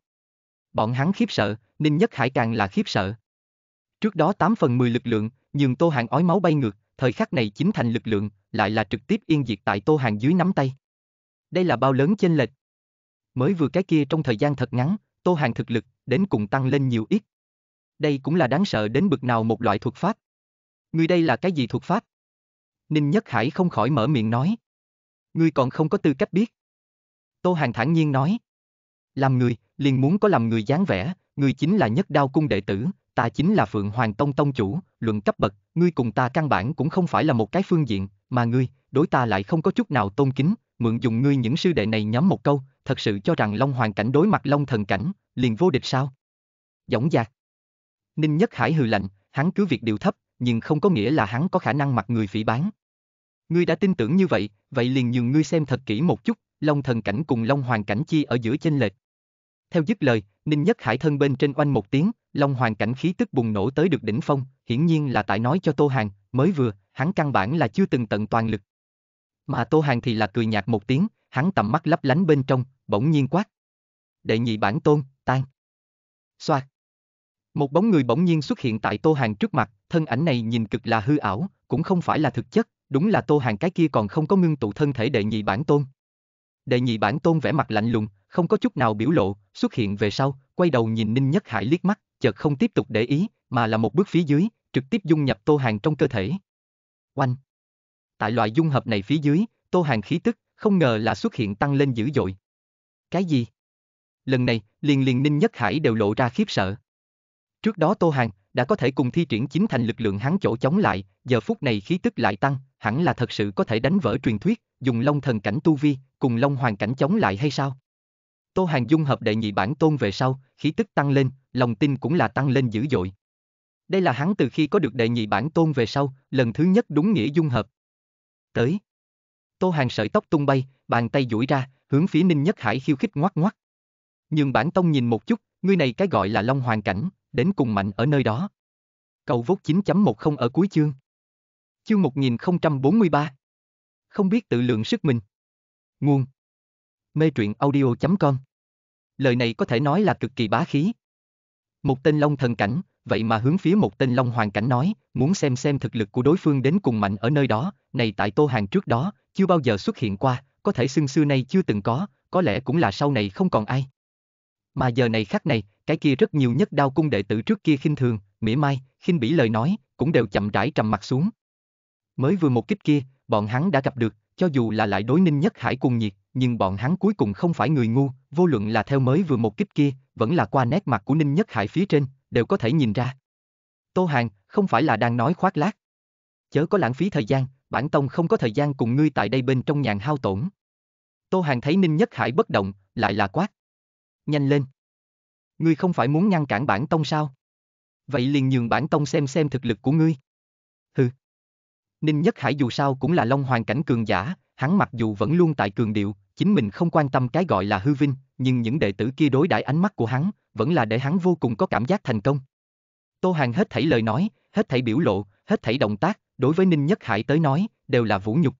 Bọn hắn khiếp sợ, Ninh Nhất Hải càng là khiếp sợ. Trước đó tám phần mười lực lượng, nhưng Tô Hàng ói máu bay ngược, thời khắc này chính thành lực lượng, lại là trực tiếp yên diệt tại Tô Hàng dưới nắm tay. Đây là bao lớn chênh lệch. Mới vừa cái kia trong thời gian thật ngắn, Tô Hàng thực lực, đến cùng tăng lên nhiều ít. Đây cũng là đáng sợ đến bực nào một loại thuật pháp. Người đây là cái gì thuật pháp? Ninh Nhất Hải không khỏi mở miệng nói. Ngươi còn không có tư cách biết. Tô Hàng thản nhiên nói. Làm người, liền muốn có làm người dáng vẻ, người chính là nhất đao cung đệ tử, ta chính là Phượng Hoàng Tông Tông chủ, luận cấp bậc, ngươi cùng ta căn bản cũng không phải là một cái phương diện, mà ngươi, đối ta lại không có chút nào tôn kính, mượn dùng ngươi những sư đệ này nhóm một câu, thật sự cho rằng Long Hoàng cảnh đối mặt Long Thần cảnh, liền vô địch sao? giống dạc. Ninh Nhất Hải hừ lạnh, hắn cứ việc điều thấp, nhưng không có nghĩa là hắn có khả năng mặc người phỉ bán. Ngươi đã tin tưởng như vậy, vậy liền nhường ngươi xem thật kỹ một chút, Long Thần cảnh cùng Long Hoàng cảnh chi ở giữa chênh lệch. Theo dứt lời, Ninh Nhất Hải thân bên trên oanh một tiếng, Long Hoàng cảnh khí tức bùng nổ tới được đỉnh phong, hiển nhiên là tại nói cho Tô Hàng, mới vừa, hắn căn bản là chưa từng tận toàn lực. Mà Tô Hàng thì là cười nhạt một tiếng, hắn tầm mắt lấp lánh bên trong, bỗng nhiên quát. Đệ nhị bản tôn, tan. Xoạt. Một bóng người bỗng nhiên xuất hiện tại Tô Hàng trước mặt, thân ảnh này nhìn cực là hư ảo, cũng không phải là thực chất, đúng là Tô Hàng cái kia còn không có ngưng tụ thân thể đệ nhị bản tôn. Đệ nhị bản tôn vẻ mặt lạnh lùng, không có chút nào biểu lộ, xuất hiện về sau, quay đầu nhìn Ninh Nhất Hải liếc mắt, chợt không tiếp tục để ý, mà là một bước phía dưới, trực tiếp dung nhập Tô Hàng trong cơ thể. Oanh! Tại loại dung hợp này phía dưới, Tô Hàng khí tức, không ngờ là xuất hiện tăng lên dữ dội. Cái gì? Lần này, liền liền Ninh Nhất Hải đều lộ ra khiếp sợ. Trước đó Tô Hàng đã có thể cùng thi triển chính thành lực lượng hắn chỗ chống lại, giờ phút này khí tức lại tăng, hẳn là thật sự có thể đánh vỡ truyền thuyết, dùng long thần cảnh tu vi, cùng long hoàng cảnh chống lại hay sao? Tô Hàng Dung hợp đệ nhị bản tôn về sau, khí tức tăng lên, lòng tin cũng là tăng lên dữ dội. Đây là hắn từ khi có được đệ nhị bản tôn về sau, lần thứ nhất đúng nghĩa dung hợp. Tới. Tô Hàng sợi tóc tung bay, bàn tay duỗi ra, hướng phía Ninh Nhất Hải khiêu khích ngoắc ngoắc. Nhưng bản tông nhìn một chút, người này cái gọi là long Hoàng cảnh, đến cùng mạnh ở nơi đó. Cầu vốt 9.10 ở cuối chương. Chương 1043. Không biết tự lượng sức mình. Nguồn mê truyện audio.com. Lời này có thể nói là cực kỳ bá khí. Một tên long thần cảnh, vậy mà hướng phía một tên long hoàng cảnh nói, muốn xem xem thực lực của đối phương đến cùng mạnh ở nơi đó, này tại Tô Hàng trước đó, chưa bao giờ xuất hiện qua, có thể xưng xưa nay chưa từng có, có lẽ cũng là sau này không còn ai. Mà giờ này khác này, cái kia rất nhiều nhất đao cung đệ tử trước kia khinh thường, mỉa mai, khinh bỉ lời nói, cũng đều chậm rãi trầm mặt xuống. Mới vừa một kích kia, bọn hắn đã gặp được, cho dù là lại đối ninh nhất hải cùng nhiệt, nhưng bọn hắn cuối cùng không phải người ngu, vô luận là theo mới vừa một kích kia, vẫn là qua nét mặt của ninh nhất hải phía trên, đều có thể nhìn ra. Tô Hàng, không phải là đang nói khoác lác. Chớ có lãng phí thời gian, bản tông không có thời gian cùng ngươi tại đây bên trong nhàn hao tổn. Tô Hàng thấy Ninh Nhất Hải bất động, lại là quát. Nhanh lên. Ngươi không phải muốn ngăn cản bản tông sao? Vậy liền nhường bản tông xem xem thực lực của ngươi. Hừ. Ninh Nhất Hải dù sao cũng là Long Hoàng cảnh cường giả, hắn mặc dù vẫn luôn tại cường điệu, chính mình không quan tâm cái gọi là hư vinh, nhưng những đệ tử kia đối đãi ánh mắt của hắn, vẫn là để hắn vô cùng có cảm giác thành công. Tô Hàng hết thảy lời nói, hết thảy biểu lộ, hết thảy động tác, đối với Ninh Nhất Hải tới nói, đều là vũ nhục.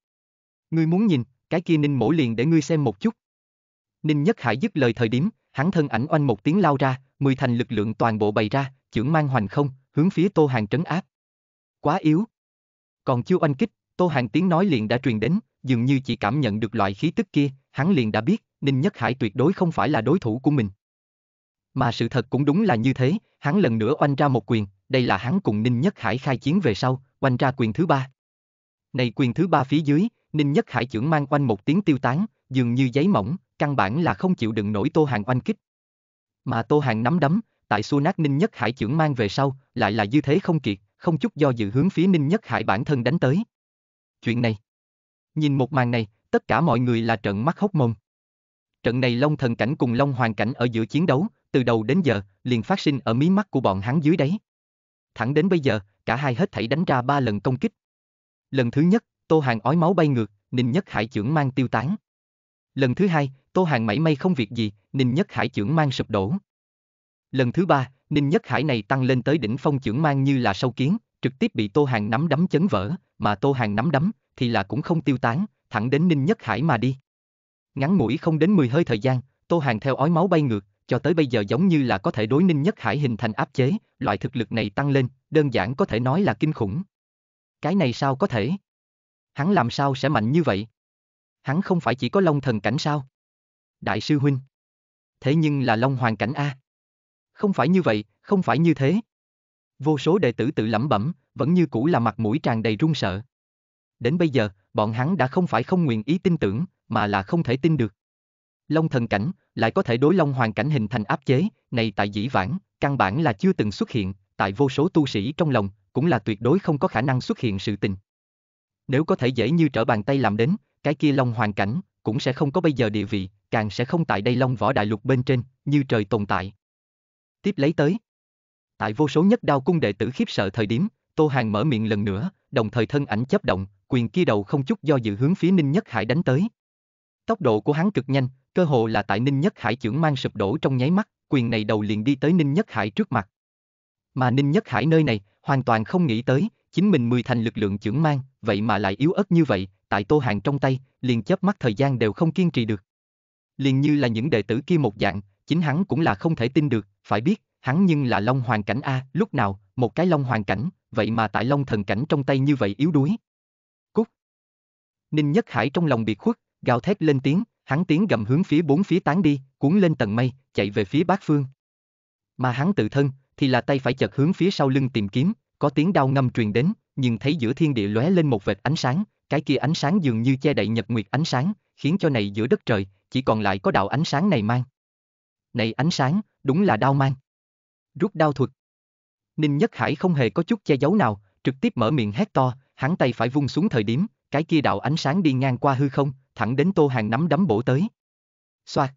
Ngươi muốn nhìn, cái kia Ninh Mổ liền để ngươi xem một chút. Ninh Nhất Hải dứt lời thời điểm, hắn thân ảnh oanh một tiếng lao ra, mười thành lực lượng toàn bộ bày ra, chưởng mang hoành không, hướng phía Tô Hàng trấn áp. Quá yếu. Còn chưa oanh kích, Tô Hàng tiếng nói liền đã truyền đến, dường như chỉ cảm nhận được loại khí tức kia, hắn liền đã biết, Ninh Nhất Hải tuyệt đối không phải là đối thủ của mình. Mà sự thật cũng đúng là như thế, hắn lần nữa oanh ra một quyền, đây là hắn cùng Ninh Nhất Hải khai chiến về sau, oanh ra quyền thứ ba. Này quyền thứ ba phía dưới, Ninh Nhất Hải trưởng mang oanh một tiếng tiêu tán, dường như giấy mỏng, căn bản là không chịu đựng nổi Tô Hàng oanh kích. Mà Tô Hàng nắm đấm, tại xua nát Ninh Nhất Hải trưởng mang về sau, lại là như thế không kiệt, không chút do dự hướng phía Ninh Nhất Hải bản thân đánh tới. Chuyện này. Nhìn một màn này, tất cả mọi người là trận mắt hốc mồm. Trận này Long Thần Cảnh cùng Long Hoàng Cảnh ở giữa chiến đấu, từ đầu đến giờ, liền phát sinh ở mí mắt của bọn hắn dưới đấy. Thẳng đến bây giờ, cả hai hết thảy đánh ra ba lần công kích. Lần thứ nhất, Tô Hàng ói máu bay ngược, Ninh Nhất Hải trưởng mang tiêu tán. Lần thứ hai, Tô Hàng mảy may không việc gì, Ninh Nhất Hải trưởng mang sụp đổ. Lần thứ ba, Ninh Nhất Hải này tăng lên tới đỉnh phong trưởng mang như là sâu kiến, trực tiếp bị Tô Hàng nắm đấm chấn vỡ, mà Tô Hàng nắm đấm thì là cũng không tiêu tán, thẳng đến Ninh Nhất Hải mà đi. Ngắn mũi không đến 10 hơi thời gian, Tô Hàng theo ói máu bay ngược, cho tới bây giờ giống như là có thể đối Ninh Nhất Hải hình thành áp chế, loại thực lực này tăng lên, đơn giản có thể nói là kinh khủng. Cái này sao có thể? Hắn làm sao sẽ mạnh như vậy? Hắn không phải chỉ có long thần cảnh sao? Đại sư huynh. Thế nhưng là long hoàng cảnh A không phải như vậy, không phải như thế. Vô số đệ tử tự lẩm bẩm, vẫn như cũ là mặt mũi tràn đầy run sợ. Đến bây giờ, bọn hắn đã không phải không nguyện ý tin tưởng, mà là không thể tin được. Long thần cảnh, lại có thể đối long hoàn cảnh hình thành áp chế, này tại dĩ vãng, căn bản là chưa từng xuất hiện, tại vô số tu sĩ trong lòng, cũng là tuyệt đối không có khả năng xuất hiện sự tình. Nếu có thể dễ như trở bàn tay làm đến, cái kia long hoàn cảnh, cũng sẽ không có bây giờ địa vị, càng sẽ không tại đây long võ đại lục bên trên, như trời tồn tại tiếp lấy tới. Tại vô số nhất đao cung đệ tử khiếp sợ thời điểm, Tô Hàng mở miệng lần nữa, đồng thời thân ảnh chấp động, quyền kia đầu không chút do dự hướng phía Ninh Nhất Hải đánh tới. Tốc độ của hắn cực nhanh, cơ hồ là tại Ninh Nhất Hải trưởng mang sụp đổ trong nháy mắt, quyền này đầu liền đi tới Ninh Nhất Hải trước mặt. Mà Ninh Nhất Hải nơi này, hoàn toàn không nghĩ tới, chính mình mười thành lực lượng trưởng mang, vậy mà lại yếu ớt như vậy, tại Tô Hàng trong tay, liền chớp mắt thời gian đều không kiên trì được. Liền như là những đệ tử kia một dạng, chính hắn cũng là không thể tin được, phải biết, hắn nhưng là long hoàng cảnh A, lúc nào, một cái long hoàng cảnh, vậy mà tại long thần cảnh trong tay như vậy yếu đuối. Cút. Ninh Nhất Hải trong lòng biệt khuất, gào thét lên tiếng, hắn tiếng gầm hướng phía bốn phía tán đi, cuốn lên tầng mây, chạy về phía bát phương. Mà hắn tự thân, thì là tay phải chợt hướng phía sau lưng tìm kiếm, có tiếng đau ngâm truyền đến, nhưng thấy giữa thiên địa lóe lên một vệt ánh sáng, cái kia ánh sáng dường như che đậy nhật nguyệt ánh sáng, khiến cho này giữa đất trời, chỉ còn lại có đạo ánh sáng này mang nảy ánh sáng, đúng là đau mang. Rút đao thuật. Ninh Nhất Hải không hề có chút che giấu nào, trực tiếp mở miệng hét to, hắn tay phải vung xuống thời điểm, cái kia đạo ánh sáng đi ngang qua hư không, thẳng đến Tô Hàng nắm đấm bổ tới. Xoạt.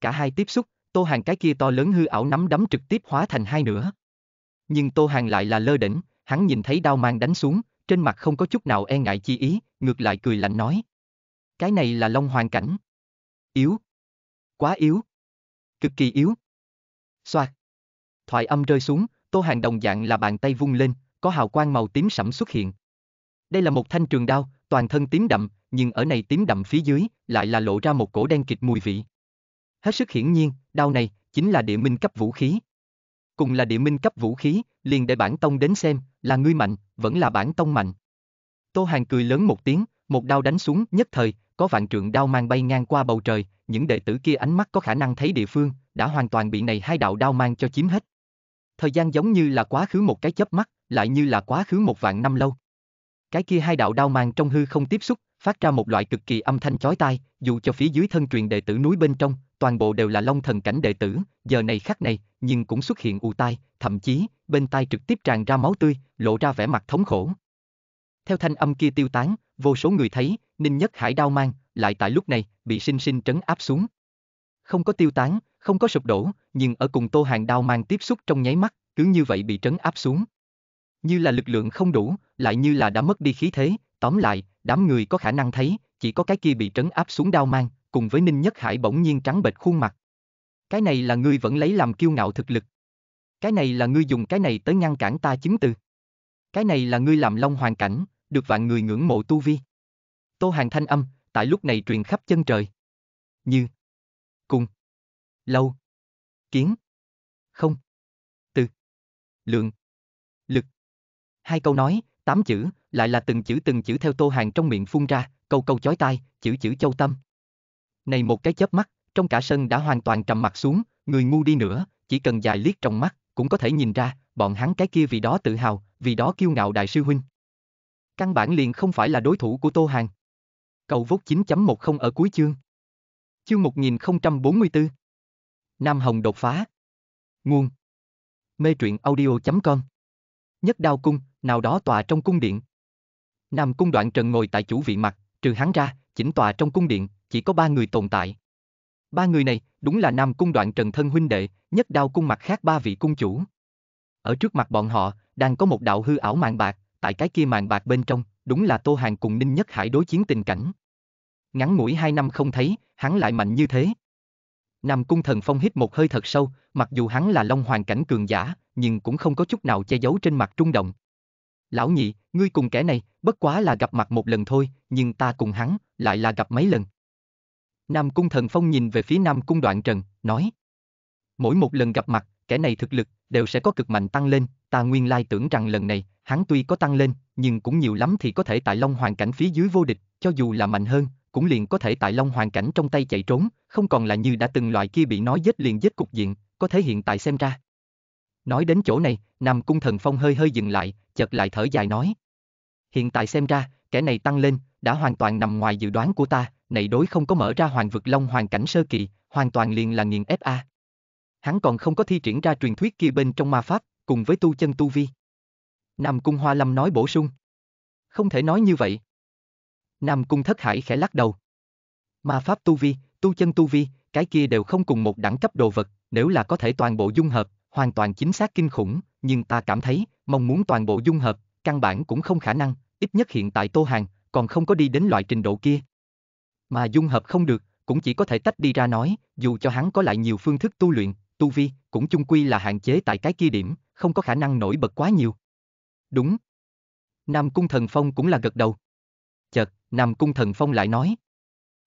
Cả hai tiếp xúc, Tô Hàng cái kia to lớn hư ảo nắm đấm trực tiếp hóa thành hai nửa. Nhưng Tô Hàng lại là lơ đỉnh, hắn nhìn thấy đao mang đánh xuống, trên mặt không có chút nào e ngại chi ý, ngược lại cười lạnh nói. Cái này là Long Hoàng cảnh. Yếu. Quá yếu cực kỳ yếu. Xoạt. Thoại âm rơi xuống, Tô Hàng đồng dạng là bàn tay vung lên, có hào quang màu tím sẫm xuất hiện. Đây là một thanh trường đao, toàn thân tím đậm, nhưng ở này tím đậm phía dưới lại là lộ ra một cổ đen kịch mùi vị. Hết sức hiển nhiên, đao này chính là địa minh cấp vũ khí. Cùng là địa minh cấp vũ khí, liền để bản tông đến xem, là ngươi mạnh, vẫn là bản tông mạnh. Tô Hàng cười lớn một tiếng, một đao đánh xuống, nhất thời, có vạn trượng đao mang bay ngang qua bầu trời, những đệ tử kia ánh mắt có khả năng thấy địa phương, đã hoàn toàn bị này hai đạo đao mang cho chiếm hết. Thời gian giống như là quá khứ một cái chớp mắt, lại như là quá khứ một vạn năm lâu. Cái kia hai đạo đao mang trong hư không tiếp xúc, phát ra một loại cực kỳ âm thanh chói tai, dù cho phía dưới thân truyền đệ tử núi bên trong, toàn bộ đều là long thần cảnh đệ tử, giờ này khắc này, nhưng cũng xuất hiện u tai, thậm chí, bên tai trực tiếp tràn ra máu tươi, lộ ra vẻ mặt thống khổ. Theo thanh âm kia tiêu tán, vô số người thấy, Ninh Nhất Hải đau mang, lại tại lúc này, bị sinh sinh trấn áp xuống. Không có tiêu tán, không có sụp đổ, nhưng ở cùng Tô Hàng đau mang tiếp xúc trong nháy mắt, cứ như vậy bị trấn áp xuống. Như là lực lượng không đủ, lại như là đã mất đi khí thế, tóm lại, đám người có khả năng thấy, chỉ có cái kia bị trấn áp xuống đau mang, cùng với Ninh Nhất Hải bỗng nhiên trắng bệch khuôn mặt. Cái này là ngươi vẫn lấy làm kiêu ngạo thực lực. Cái này là ngươi dùng cái này tới ngăn cản ta chứng từ. Cái này là ngươi làm long hoàn cảnh, được vạn người ngưỡng mộ tu vi. Tô Hàng thanh âm, tại lúc này truyền khắp chân trời. Như cùng, Lâu Kiến Không Từ Lượng Lực Hai câu nói, tám chữ, lại là từng chữ từng chữ theo Tô Hàng trong miệng phun ra, câu câu chói tai, chữ chữ châu tâm. Này một cái chớp mắt, trong cả sân đã hoàn toàn trầm mặt xuống, người ngu đi nữa, chỉ cần dài liếc trong mắt, cũng có thể nhìn ra, bọn hắn cái kia vì đó tự hào, vì đó kiêu ngạo đại sư huynh. Căn bản liền không phải là đối thủ của Tô Hàng. Cầu vốt 9.10 ở cuối chương. Chương 1044. Nam Hồng đột phá. Nguồn. Mê truyện audio.com Nhất đao cung, nào đó tòa trong cung điện. Nam cung đoạn trần ngồi tại chủ vị mặt, trừ hắn ra, chỉnh tòa trong cung điện, chỉ có ba người tồn tại. Ba người này, đúng là Nam cung đoạn trần thân huynh đệ, nhất đao cung mặt khác ba vị cung chủ. Ở trước mặt bọn họ, đang có một đạo hư ảo màn bạc, tại cái kia màn bạc bên trong, đúng là Tô Hàng cùng Ninh Nhất Hải đối chiến tình cảnh ngắn ngủi hai năm không thấy, hắn lại mạnh như thế. Nam Cung Thần Phong hít một hơi thật sâu, mặc dù hắn là Long Hoàng cảnh cường giả, nhưng cũng không có chút nào che giấu trên mặt trung động. Lão nhị, ngươi cùng kẻ này, bất quá là gặp mặt một lần thôi, nhưng ta cùng hắn, lại là gặp mấy lần. Nam Cung Thần Phong nhìn về phía Nam Cung Đoạn Trần, nói. Mỗi một lần gặp mặt, kẻ này thực lực, đều sẽ có cực mạnh tăng lên, ta nguyên lai tưởng rằng lần này, hắn tuy có tăng lên, nhưng cũng nhiều lắm thì có thể tại Long Hoàng cảnh phía dưới vô địch, cho dù là mạnh hơn, cũng liền có thể tại Long Hoàng cảnh trong tay chạy trốn, không còn là như đã từng loại kia bị nói giết liền giết cục diện, có thể hiện tại xem ra. Nói đến chỗ này, Nam Cung Thần Phong hơi hơi dừng lại, chợt lại thở dài nói. Hiện tại xem ra, kẻ này tăng lên, đã hoàn toàn nằm ngoài dự đoán của ta, này đối không có mở ra hoàng vực Long Hoàng cảnh sơ kỳ, hoàn toàn liền là nghiền FA. Hắn còn không có thi triển ra truyền thuyết kia bên trong ma pháp, cùng với tu chân tu vi. Nam Cung Hoa Lâm nói bổ sung. Không thể nói như vậy. Nam Cung Thất Hải khẽ lắc đầu. Ma Pháp Tu Vi, Tu Chân Tu Vi, cái kia đều không cùng một đẳng cấp đồ vật, nếu là có thể toàn bộ dung hợp, hoàn toàn chính xác kinh khủng, nhưng ta cảm thấy, mong muốn toàn bộ dung hợp, căn bản cũng không khả năng, ít nhất hiện tại Tô Hàng, còn không có đi đến loại trình độ kia. Mà dung hợp không được, cũng chỉ có thể tách đi ra nói, dù cho hắn có lại nhiều phương thức tu luyện, tu vi, cũng chung quy là hạn chế tại cái kia điểm, không có khả năng nổi bật quá nhiều. Đúng. Nam Cung Thần Phong cũng là gật đầu. Chợt, Nam Cung Thần Phong lại nói.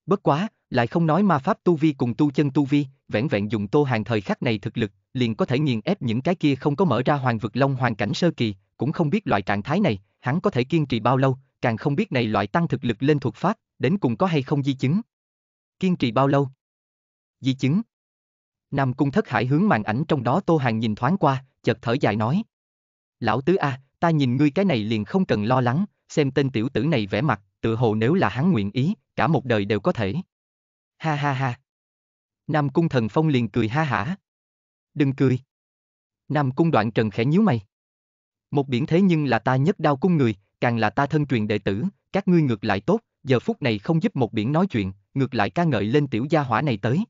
Bất quá, lại không nói ma pháp tu vi cùng tu chân tu vi, vẻn vẹn dùng tô hàng thời khắc này thực lực, liền có thể nghiền ép những cái kia không có mở ra hoàng vực long hoàn cảnh sơ kỳ, cũng không biết loại trạng thái này, hắn có thể kiên trì bao lâu, càng không biết này loại tăng thực lực lên thuộc pháp, đến cùng có hay không di chứng. Kiên trì bao lâu? Di chứng. Nam Cung Thất Hải hướng màn ảnh trong đó Tô Hàng nhìn thoáng qua, chợt thở dài nói. Lão Tứ A, ta nhìn ngươi cái này liền không cần lo lắng, xem tên tiểu tử này vẻ mặt, tự hồ nếu là hắn nguyện ý, cả một đời đều có thể. Ha ha ha. Nam Cung Thần Phong liền cười ha hả. Đừng cười. Nam Cung Đoạn Trần khẽ nhíu mày. Một biển thế nhưng là ta nhất đau cung người, càng là ta thân truyền đệ tử, các ngươi ngược lại tốt, giờ phút này không giúp một biển nói chuyện, ngược lại ca ngợi lên tiểu gia hỏa này tới.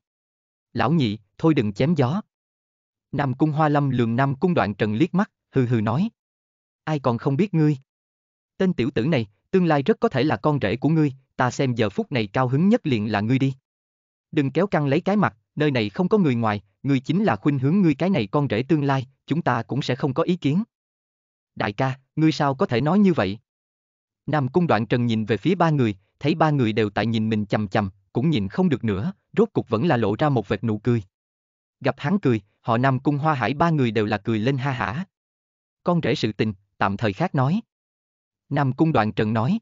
Lão nhị, thôi đừng chém gió. Nam Cung Hoa Lâm lường Nam Cung Đoạn Trần liếc mắt, hừ hừ nói. Ai còn không biết ngươi? Tên tiểu tử này, Tương lai rất có thể là con rể của ngươi, ta xem giờ phút này cao hứng nhất liền là ngươi đi. Đừng kéo căng lấy cái mặt, nơi này không có người ngoài, ngươi chính là khuynh hướng ngươi cái này con rể tương lai, chúng ta cũng sẽ không có ý kiến. Đại ca, ngươi sao có thể nói như vậy? Nam cung đoạn trần nhìn về phía ba người, thấy ba người đều tại nhìn mình chầm chầm, cũng nhìn không được nữa, rốt cục vẫn là lộ ra một vệt nụ cười. Gặp hắn cười, họ Nam cung hoa hải ba người đều là cười lên ha hả. Con rể sự tình, tạm thời khác nói. Nam Cung Đoạn Trần nói.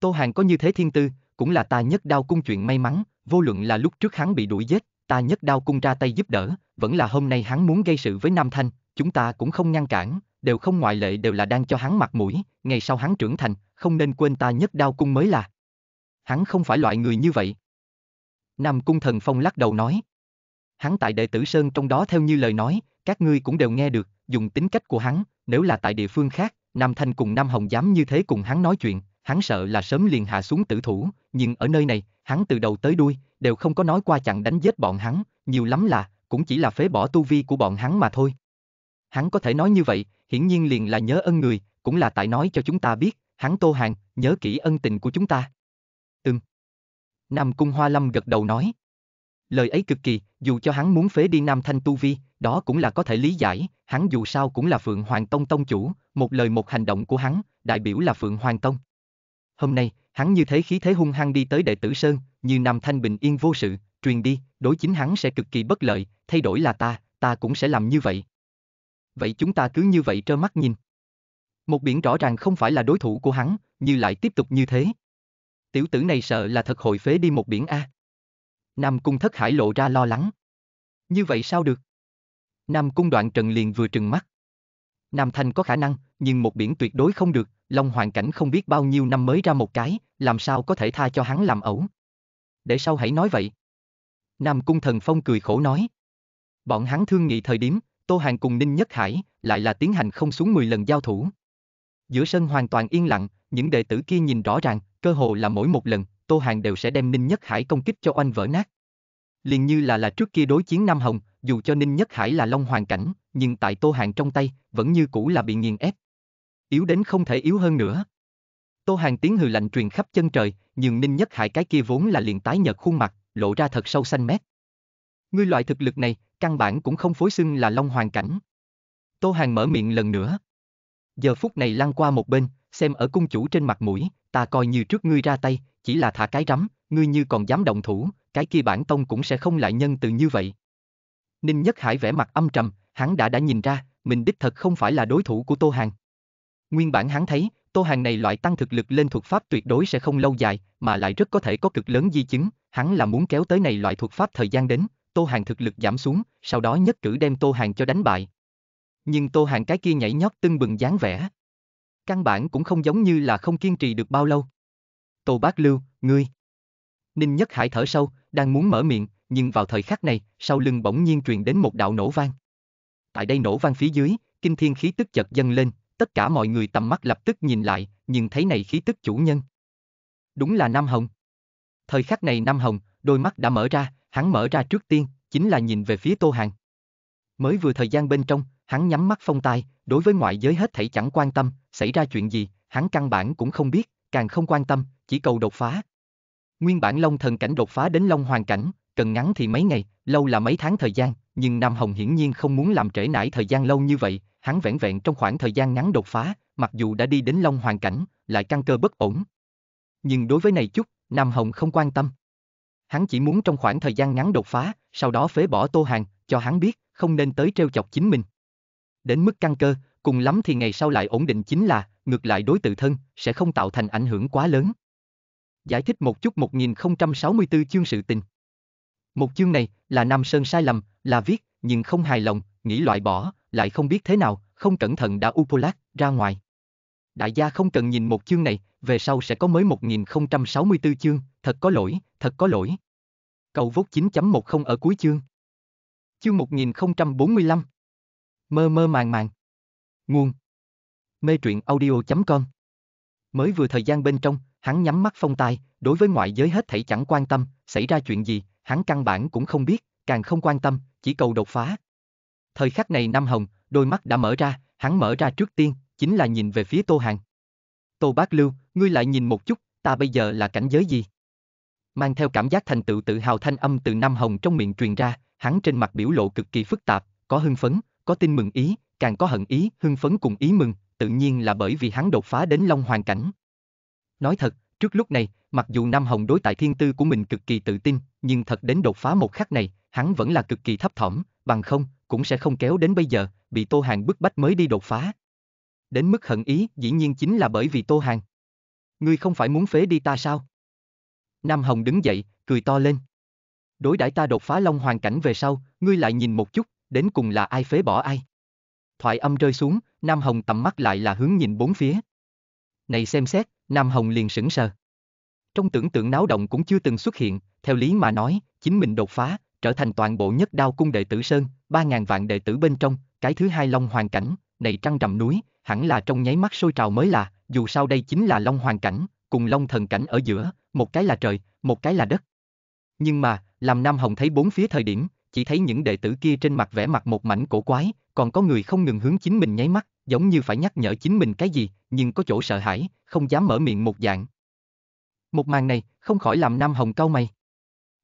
Tô Hàng có như thế thiên tư, cũng là ta nhất đao cung chuyện may mắn, vô luận là lúc trước hắn bị đuổi giết, ta nhất đao cung ra tay giúp đỡ, vẫn là hôm nay hắn muốn gây sự với Nam Thanh, chúng ta cũng không ngăn cản, đều không ngoại lệ đều là đang cho hắn mặt mũi, ngày sau hắn trưởng thành, không nên quên ta nhất đao cung mới là. Hắn không phải loại người như vậy. Nam Cung Thần Phong lắc đầu nói. Hắn tại đệ tử Sơn trong đó theo như lời nói, các ngươi cũng đều nghe được, dùng tính cách của hắn, nếu là tại địa phương khác, Nam Thanh cùng Nam Hồng dám như thế cùng hắn nói chuyện, hắn sợ là sớm liền hạ xuống tử thủ, nhưng ở nơi này, hắn từ đầu tới đuôi, đều không có nói qua chặn đánh giết bọn hắn, nhiều lắm là, cũng chỉ là phế bỏ tu vi của bọn hắn mà thôi. Hắn có thể nói như vậy, hiển nhiên liền là nhớ ân người, cũng là tại nói cho chúng ta biết, hắn Tô Hàng, nhớ kỹ ân tình của chúng ta. Ừm. Nam Cung Hoa Lâm gật đầu nói. Lời ấy cực kỳ, dù cho hắn muốn phế đi Nam Thanh Tu Vi, đó cũng là có thể lý giải, hắn dù sao cũng là Phượng Hoàng Tông Tông chủ, một lời một hành động của hắn, đại biểu là Phượng Hoàng Tông. Hôm nay, hắn như thế khí thế hung hăng đi tới đệ tử Sơn, như nằm Thanh bình yên vô sự, truyền đi, đối chính hắn sẽ cực kỳ bất lợi, thay đổi là ta, ta cũng sẽ làm như vậy. Vậy chúng ta cứ như vậy trơ mắt nhìn. Một biển rõ ràng không phải là đối thủ của hắn, như lại tiếp tục như thế. Tiểu tử này sợ là thật hội phế đi một biển A. Nam cung thất hải lộ ra lo lắng. Như vậy sao được? Nam Cung Đoạn Trần liền vừa trừng mắt. Nam Thanh có khả năng, nhưng một biển tuyệt đối không được, Long hoàn Cảnh không biết bao nhiêu năm mới ra một cái, làm sao có thể tha cho hắn làm ẩu. Để sau hãy nói vậy. Nam Cung Thần Phong cười khổ nói. Bọn hắn thương nghị thời điểm, Tô Hàng cùng Ninh Nhất Hải, lại là tiến hành không xuống 10 lần giao thủ. Giữa sân hoàn toàn yên lặng, những đệ tử kia nhìn rõ ràng, cơ hồ là mỗi một lần, Tô Hàng đều sẽ đem Ninh Nhất Hải công kích cho oanh vỡ nát. Liền như là là trước kia đối chiến Nam Hồng, dù cho Ninh Nhất Hải là Long Hoàng cảnh, nhưng tại Tô Hàng trong tay, vẫn như cũ là bị nghiền ép. Yếu đến không thể yếu hơn nữa. Tô Hàng tiếng hừ lạnh truyền khắp chân trời, nhưng Ninh Nhất Hải cái kia vốn là liền tái nhợt khuôn mặt, lộ ra thật sâu xanh mét. Ngươi loại thực lực này, căn bản cũng không phối xưng là Long Hoàng cảnh. Tô Hàng mở miệng lần nữa. Giờ phút này lăn qua một bên, xem ở cung chủ trên mặt mũi, ta coi như trước ngươi ra tay, chỉ là thả cái rắm, ngươi như còn dám động thủ, cái kia bản tông cũng sẽ không lại nhân từ như vậy. Ninh Nhất Hải vẻ mặt âm trầm, hắn đã đã nhìn ra, mình đích thật không phải là đối thủ của Tô Hàng. Nguyên bản hắn thấy, Tô Hàng này loại tăng thực lực lên thuật pháp tuyệt đối sẽ không lâu dài, mà lại rất có thể có cực lớn di chứng, hắn là muốn kéo tới này loại thuật pháp thời gian đến, Tô Hàng thực lực giảm xuống, sau đó nhất cử đem Tô Hàng cho đánh bại. Nhưng Tô Hàng cái kia nhảy nhót tưng bừng dáng vẻ. Căn bản cũng không giống như là không kiên trì được bao lâu. Tô Bác Lưu, ngươi. Ninh Nhất Hải thở sâu, đang muốn mở miệng, nhưng vào thời khắc này, sau lưng bỗng nhiên truyền đến một đạo nổ vang. Tại đây nổ vang phía dưới, kinh thiên khí tức chợt dâng lên, tất cả mọi người tầm mắt lập tức nhìn lại, nhưng thấy này khí tức chủ nhân. Đúng là Nam Hồng. Thời khắc này Nam Hồng, đôi mắt đã mở ra, hắn mở ra trước tiên, chính là nhìn về phía Tô Hàng. Mới vừa thời gian bên trong, hắn nhắm mắt phong tai, đối với ngoại giới hết thảy chẳng quan tâm, xảy ra chuyện gì, hắn căn bản cũng không biết, càng không quan tâm, chỉ cầu đột phá. Nguyên bản Long thần cảnh đột phá đến Long hoàng cảnh, cần ngắn thì mấy ngày, lâu là mấy tháng thời gian, nhưng Nam Hồng hiển nhiên không muốn làm trễ nải thời gian lâu như vậy, hắn vẹn vẹn trong khoảng thời gian ngắn đột phá, mặc dù đã đi đến Long Hoàng cảnh, lại căng cơ bất ổn. Nhưng đối với này chút, Nam Hồng không quan tâm. Hắn chỉ muốn trong khoảng thời gian ngắn đột phá, sau đó phế bỏ Tô Hàng, cho hắn biết, không nên tới treo chọc chính mình. Đến mức căng cơ, cùng lắm thì ngày sau lại ổn định chính là, ngược lại đối tự thân, sẽ không tạo thành ảnh hưởng quá lớn. Giải thích một chút 1064 chương sự tình. Một chương này là Nam Sơn sai lầm, là viết, nhưng không hài lòng, nghĩ loại bỏ, lại không biết thế nào, không cẩn thận đã Upolak ra ngoài. Đại gia không cần nhìn một chương này, về sau sẽ có mới 1064 chương, thật có lỗi, thật có lỗi. Cầu vốt 9.10 ở cuối chương. Chương 1045. Mơ mơ màng màng. Nguồn. Mê truyện audio.com Mới vừa thời gian bên trong, hắn nhắm mắt phong tai, đối với ngoại giới hết thảy chẳng quan tâm, xảy ra chuyện gì, hắn căn bản cũng không biết, càng không quan tâm, chỉ cầu đột phá. Thời khắc này Nam Hồng, đôi mắt đã mở ra, hắn mở ra trước tiên, chính là nhìn về phía Tô hàn. Tô Bác Lưu, ngươi lại nhìn một chút, ta bây giờ là cảnh giới gì? Mang theo cảm giác thành tựu tự hào thanh âm từ Nam Hồng trong miệng truyền ra, hắn trên mặt biểu lộ cực kỳ phức tạp, có hưng phấn, có tin mừng ý, càng có hận ý, hưng phấn cùng ý mừng, tự nhiên là bởi vì hắn đột phá đến Long Hoàng cảnh. Nói thật, Trước lúc này, mặc dù Nam Hồng đối tại thiên tư của mình cực kỳ tự tin, nhưng thật đến đột phá một khắc này, hắn vẫn là cực kỳ thấp thỏm, bằng không, cũng sẽ không kéo đến bây giờ, bị Tô Hàng bức bách mới đi đột phá. Đến mức hận ý dĩ nhiên chính là bởi vì Tô Hàng. Ngươi không phải muốn phế đi ta sao? Nam Hồng đứng dậy, cười to lên. Đối đãi ta đột phá long hoàn cảnh về sau, ngươi lại nhìn một chút, đến cùng là ai phế bỏ ai. Thoại âm rơi xuống, Nam Hồng tầm mắt lại là hướng nhìn bốn phía. Này xem xét, Nam Hồng liền sững sờ. Trong tưởng tượng náo động cũng chưa từng xuất hiện, theo lý mà nói, chính mình đột phá, trở thành toàn bộ nhất đao cung đệ tử Sơn, ba ngàn vạn đệ tử bên trong, cái thứ hai Long Hoàng Cảnh, này trăng rằm núi, hẳn là trong nháy mắt sôi trào mới là, dù sao đây chính là Long Hoàng Cảnh, cùng Long Thần Cảnh ở giữa, một cái là trời, một cái là đất. Nhưng mà, làm Nam Hồng thấy bốn phía thời điểm, chỉ thấy những đệ tử kia trên mặt vẽ mặt một mảnh cổ quái, còn có người không ngừng hướng chính mình nháy mắt, giống như phải nhắc nhở chính mình cái gì, nhưng có chỗ sợ hãi, không dám mở miệng một dạng. Một màn này, không khỏi làm Nam Hồng cau mày.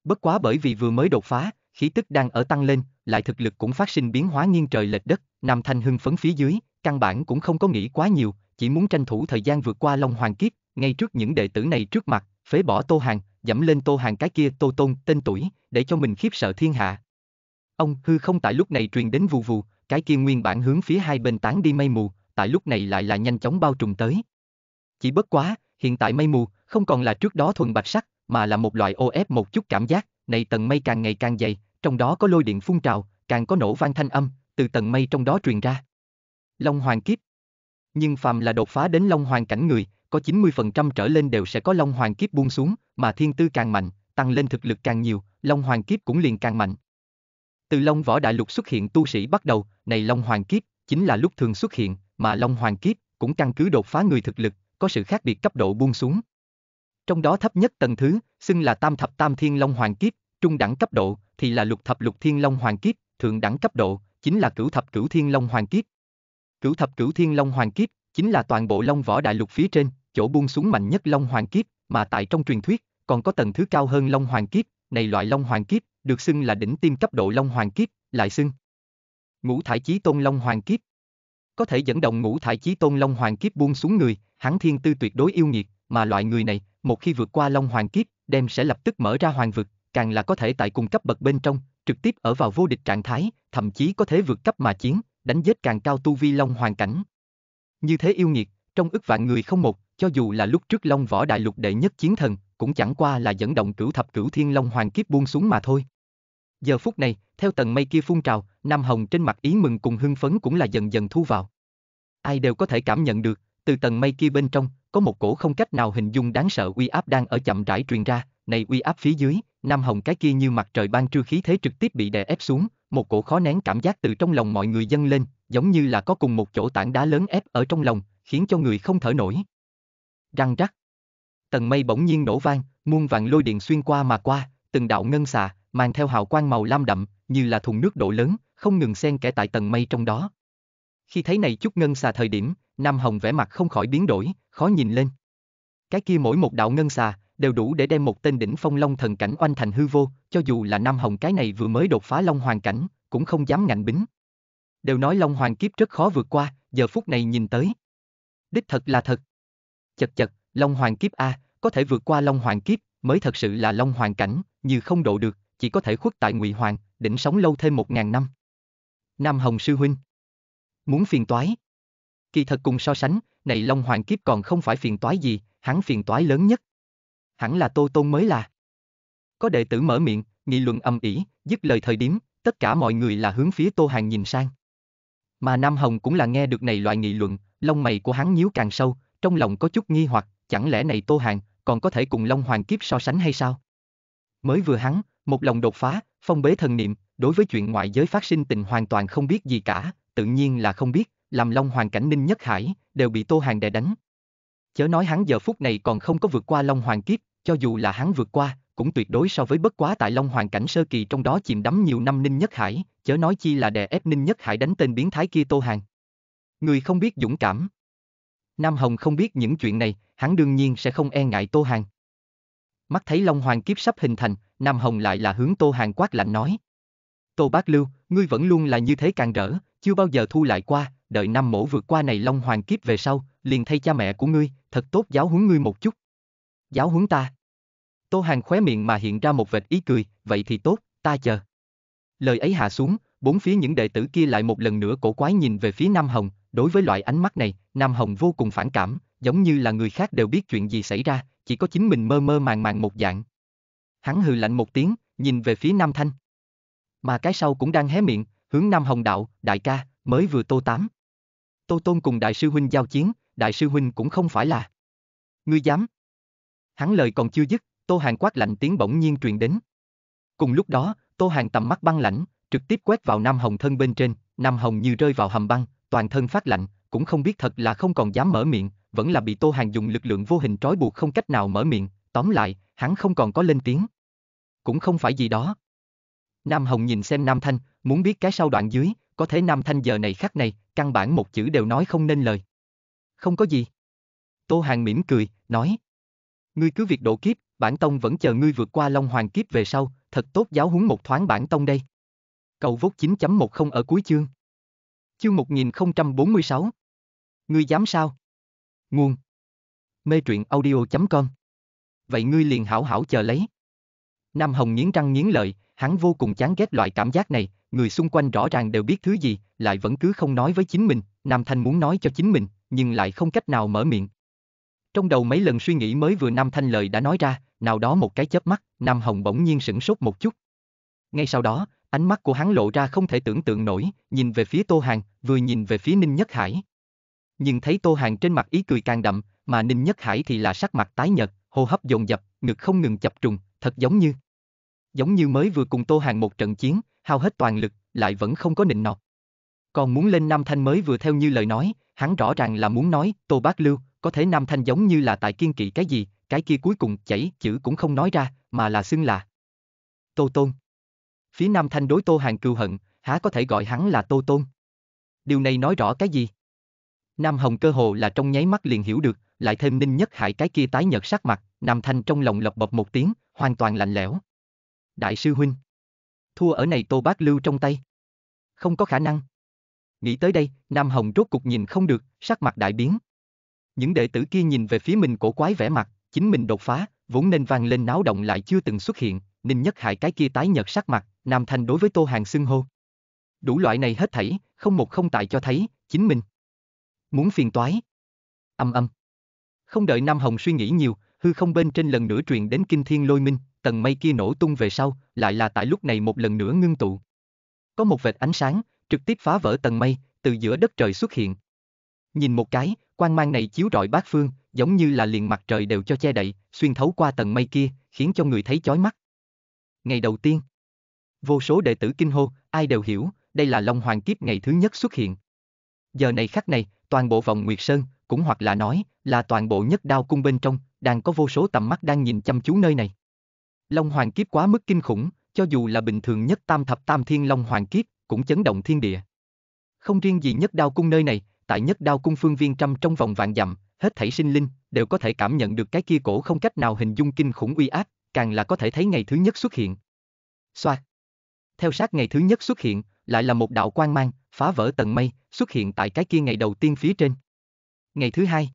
Bất quá bởi vì vừa mới đột phá, khí tức đang ở tăng lên, lại thực lực cũng phát sinh biến hóa nghiêng trời lệch đất, Nam Thanh hưng phấn phía dưới, căn bản cũng không có nghĩ quá nhiều, chỉ muốn tranh thủ thời gian vượt qua Long Hoàng Kiếp, ngay trước những đệ tử này trước mặt, phế bỏ Tô Hàng, dẫm lên Tô Hàng cái kia Tô Tôn tên tuổi, để cho mình khiếp sợ thiên hạ. Ông hư không tại lúc này truyền đến vù vù, cái kia nguyên bản hướng phía hai bên tán đi mây mù, tại lúc này lại là nhanh chóng bao trùm tới. Chỉ bất quá, hiện tại mây mù không còn là trước đó thuần bạch sắc, mà là một loại ô ép một chút cảm giác, này tầng mây càng ngày càng dày, trong đó có lôi điện phun trào, càng có nổ vang thanh âm, từ tầng mây trong đó truyền ra. Long hoàng kiếp. Nhưng phàm là đột phá đến long hoàng cảnh người, có 90% trở lên đều sẽ có long hoàng kiếp buông xuống, mà thiên tư càng mạnh, tăng lên thực lực càng nhiều, long hoàng kiếp cũng liền càng mạnh. Từ long võ đại lục xuất hiện tu sĩ bắt đầu, này Long Hoàng Kiếp, chính là lúc thường xuất hiện, mà Long Hoàng Kiếp cũng căn cứ đột phá người thực lực, có sự khác biệt cấp độ buông xuống. Trong đó thấp nhất tầng thứ, xưng là tam thập tam thiên Long Hoàng Kiếp, trung đẳng cấp độ thì là lục thập lục thiên Long Hoàng Kiếp, thượng đẳng cấp độ chính là cửu thập cửu thiên Long Hoàng Kiếp. Cửu thập cửu thiên Long Hoàng Kiếp chính là toàn bộ Long Võ Đại Lục phía trên, chỗ buông xuống mạnh nhất Long Hoàng Kiếp, mà tại trong truyền thuyết còn có tầng thứ cao hơn Long Hoàng Kiếp, này loại Long Hoàng Kiếp được xưng là đỉnh tiêm cấp độ Long Hoàng Kiếp, lại xưng Ngũ thải chí tôn long hoàng kiếp. Có thể dẫn động ngũ thải chí tôn long hoàng kiếp buông xuống người, hắn thiên tư tuyệt đối yêu nghiệt, mà loại người này, một khi vượt qua long hoàng kiếp, đem sẽ lập tức mở ra hoàng vực, càng là có thể tại cùng cấp bậc bên trong, trực tiếp ở vào vô địch trạng thái, thậm chí có thể vượt cấp mà chiến, đánh giết càng cao tu vi long hoàng cảnh. Như thế yêu nghiệt, trong ức vạn người không một, cho dù là lúc trước Long Võ Đại Lục đệ nhất chiến thần, cũng chẳng qua là dẫn động cửu thập cửu thiên long hoàng kiếp buông xuống mà thôi. Giờ phút này, theo tầng mây kia phun trào, Nam Hồng trên mặt ý mừng cùng hưng phấn cũng là dần dần thu vào. Ai đều có thể cảm nhận được, từ tầng mây kia bên trong, có một cổ không cách nào hình dung đáng sợ uy áp đang ở chậm rãi truyền ra, này uy áp phía dưới, Nam Hồng cái kia như mặt trời ban trưa khí thế trực tiếp bị đè ép xuống, một cổ khó nén cảm giác từ trong lòng mọi người dâng lên, giống như là có cùng một chỗ tảng đá lớn ép ở trong lòng, khiến cho người không thở nổi. Răng rắc. Tầng mây bỗng nhiên nổ vang, muôn vạn lôi điện xuyên qua mà qua, từng đạo ngân xà, mang theo hào quang màu lam đậm, như là thùng nước đổ lớn, không ngừng xen kẽ tại tầng mây trong đó. Khi thấy này chút ngân xà thời điểm, Nam Hồng vẻ mặt không khỏi biến đổi, khó nhìn lên. Cái kia mỗi một đạo ngân xà, đều đủ để đem một tên đỉnh phong long thần cảnh oanh thành hư vô, cho dù là Nam Hồng cái này vừa mới đột phá long hoàng cảnh, cũng không dám ngạnh bính. Đều nói long hoàng kiếp rất khó vượt qua, giờ phút này nhìn tới. Đích thật là thật. Chật chật, long hoàng kiếp A, có thể vượt qua long hoàng kiếp, mới thật sự là long hoàng cảnh, như không độ được, chỉ có thể khuất tại Ngụy Hoàng, đỉnh sống lâu thêm một ngàn năm. Nam Hồng Sư Huynh Muốn phiền toái Kỳ thật cùng so sánh, này Long Hoàng Kiếp còn không phải phiền toái gì, hắn phiền toái lớn nhất. Hẳn là Tô Tôn mới là. Có đệ tử mở miệng, nghị luận âm ỉ, dứt lời thời điểm, tất cả mọi người là hướng phía Tô Hàng nhìn sang. Mà Nam Hồng cũng là nghe được này loại nghị luận, lông mày của hắn nhíu càng sâu, trong lòng có chút nghi hoặc, chẳng lẽ này Tô Hàng còn có thể cùng Long Hoàng Kiếp so sánh hay sao? Mới vừa hắn, một lòng đột phá, phong bế thần niệm, đối với chuyện ngoại giới phát sinh tình hoàn toàn không biết gì cả, tự nhiên là không biết, làm long hoàng cảnh ninh nhất hải, đều bị tô hàng đè đánh. Chớ nói hắn giờ phút này còn không có vượt qua long hoàng kiếp, cho dù là hắn vượt qua, cũng tuyệt đối so với bất quá tại long hoàng cảnh sơ kỳ trong đó chìm đắm nhiều năm ninh nhất hải, chớ nói chi là đè ép ninh nhất hải đánh tên biến thái kia tô hàng. Người không biết dũng cảm. Nam Hồng không biết những chuyện này, hắn đương nhiên sẽ không e ngại Tô Hàng. Mắt thấy Long Hoàng kiếp sắp hình thành, Nam Hồng lại là hướng Tô Hàng quát lạnh nói. Tô Bác Lưu, ngươi vẫn luôn là như thế càng rỡ, chưa bao giờ thu lại qua, đợi năm mổ vượt qua này long hoàng kiếp về sau, liền thay cha mẹ của ngươi, thật tốt giáo huấn ngươi một chút. Giáo huấn ta. Tô Hàng khóe miệng mà hiện ra một vệt ý cười, vậy thì tốt, ta chờ. Lời ấy hạ xuống, bốn phía những đệ tử kia lại một lần nữa cổ quái nhìn về phía Nam Hồng, đối với loại ánh mắt này, Nam Hồng vô cùng phản cảm, giống như là người khác đều biết chuyện gì xảy ra, chỉ có chính mình mơ mơ màng màng một dạng. Hắn hừ lạnh một tiếng, nhìn về phía Nam Thanh. Mà cái sau cũng đang hé miệng, hướng Nam Hồng đạo, đại ca, mới vừa tô tám. Tô Tôn cùng đại sư huynh giao chiến, đại sư huynh cũng không phải là. Ngươi dám. Hắn lời còn chưa dứt, Tô Hàng quát lạnh tiếng bỗng nhiên truyền đến. Cùng lúc đó, Tô Hàng tầm mắt băng lãnh, trực tiếp quét vào Nam Hồng thân bên trên, Nam Hồng như rơi vào hầm băng, toàn thân phát lạnh, cũng không biết thật là không còn dám mở miệng, vẫn là bị Tô Hàng dùng lực lượng vô hình trói buộc không cách nào mở miệng, tóm lại, hắn không còn có lên tiếng cũng không phải gì đó. Nam Hồng nhìn xem Nam Thanh, muốn biết cái sau đoạn dưới, có thể Nam Thanh giờ này khắc này, căn bản một chữ đều nói không nên lời. Không có gì. Tô Hàng mỉm cười, nói. Ngươi cứ việc độ kiếp, bản tông vẫn chờ ngươi vượt qua Long Hoàng kiếp về sau, thật tốt giáo huấn một thoáng bản tông đây. Cầu vốt 9.10 ở cuối chương. Chương 1046. Ngươi dám sao? Nguồn. Mê truyện audio.com Vậy ngươi liền hảo hảo chờ lấy. Nam Hồng nghiến răng nghiến lợi, hắn vô cùng chán ghét loại cảm giác này, người xung quanh rõ ràng đều biết thứ gì, lại vẫn cứ không nói với chính mình, Nam Thanh muốn nói cho chính mình, nhưng lại không cách nào mở miệng. Trong đầu mấy lần suy nghĩ mới vừa Nam Thanh lời đã nói ra, nào đó một cái chớp mắt, Nam Hồng bỗng nhiên sửng sốt một chút. Ngay sau đó, ánh mắt của hắn lộ ra không thể tưởng tượng nổi, nhìn về phía Tô Hàng, vừa nhìn về phía Ninh Nhất Hải. Nhưng thấy Tô Hàng trên mặt ý cười càng đậm, mà Ninh Nhất Hải thì là sắc mặt tái nhợt, hô hấp dồn dập, ngực không ngừng chập trùng, thật giống như giống như mới vừa cùng Tô Hàng một trận chiến, hao hết toàn lực, lại vẫn không có nịnh nọt. Còn muốn lên Nam Thanh mới vừa theo như lời nói, hắn rõ ràng là muốn nói, Tô Bác Lưu, có thể Nam Thanh giống như là tại kiên kỵ cái gì, cái kia cuối cùng chảy chữ cũng không nói ra, mà là xưng là Tô Tôn. Phía Nam Thanh đối Tô Hàng cừu hận, há có thể gọi hắn là Tô Tôn. Điều này nói rõ cái gì? Nam Hồng cơ hồ là trong nháy mắt liền hiểu được, lại thêm ninh nhất hại cái kia tái nhợt sắc mặt, Nam Thanh trong lòng lập bập một tiếng, hoàn toàn lạnh lẽo, đại sư huynh. Thua ở này Tô Bác Lưu trong tay. Không có khả năng. Nghĩ tới đây, Nam Hồng rốt cục nhìn không được, sắc mặt đại biến. Những đệ tử kia nhìn về phía mình cổ quái vẻ mặt, chính mình đột phá, vốn nên vang lên náo động lại chưa từng xuất hiện, nên Nhất hại cái kia tái nhợt sắc mặt, Nam Thanh đối với Tô Hàng xưng hô. Đủ loại này hết thảy, không một không tại cho thấy, chính mình. Muốn phiền toái. Âm âm. Không đợi Nam Hồng suy nghĩ nhiều, hư không bên trên lần nữa truyền đến kinh thiên lôi minh, tầng mây kia nổ tung về sau, lại là tại lúc này một lần nữa ngưng tụ. Có một vệt ánh sáng, trực tiếp phá vỡ tầng mây, từ giữa đất trời xuất hiện. Nhìn một cái, quang mang này chiếu rọi bát phương, giống như là liền mặt trời đều cho che đậy, xuyên thấu qua tầng mây kia, khiến cho người thấy chói mắt. Ngày đầu tiên, vô số đệ tử kinh hô, ai đều hiểu, đây là Long Hoàng kiếp ngày thứ nhất xuất hiện. Giờ này khắc này, toàn bộ vòng Nguyệt Sơn, cũng hoặc là nói, là toàn bộ nhất đao cung bên trong, đang có vô số tầm mắt đang nhìn chăm chú nơi này. Long hoàng kiếp quá mức kinh khủng, cho dù là bình thường nhất tam thập tam thiên long hoàng kiếp, cũng chấn động thiên địa. Không riêng gì nhất đao cung nơi này, tại nhất đao cung phương viên trăm trong vòng vạn dặm, hết thảy sinh linh, đều có thể cảm nhận được cái kia cổ không cách nào hình dung kinh khủng uy ác, càng là có thể thấy ngày thứ nhất xuất hiện. Xoạt. Theo sát ngày thứ nhất xuất hiện, lại là một đạo quang mang, phá vỡ tầng mây, xuất hiện tại cái kia ngày đầu tiên phía trên. Ngày thứ hai.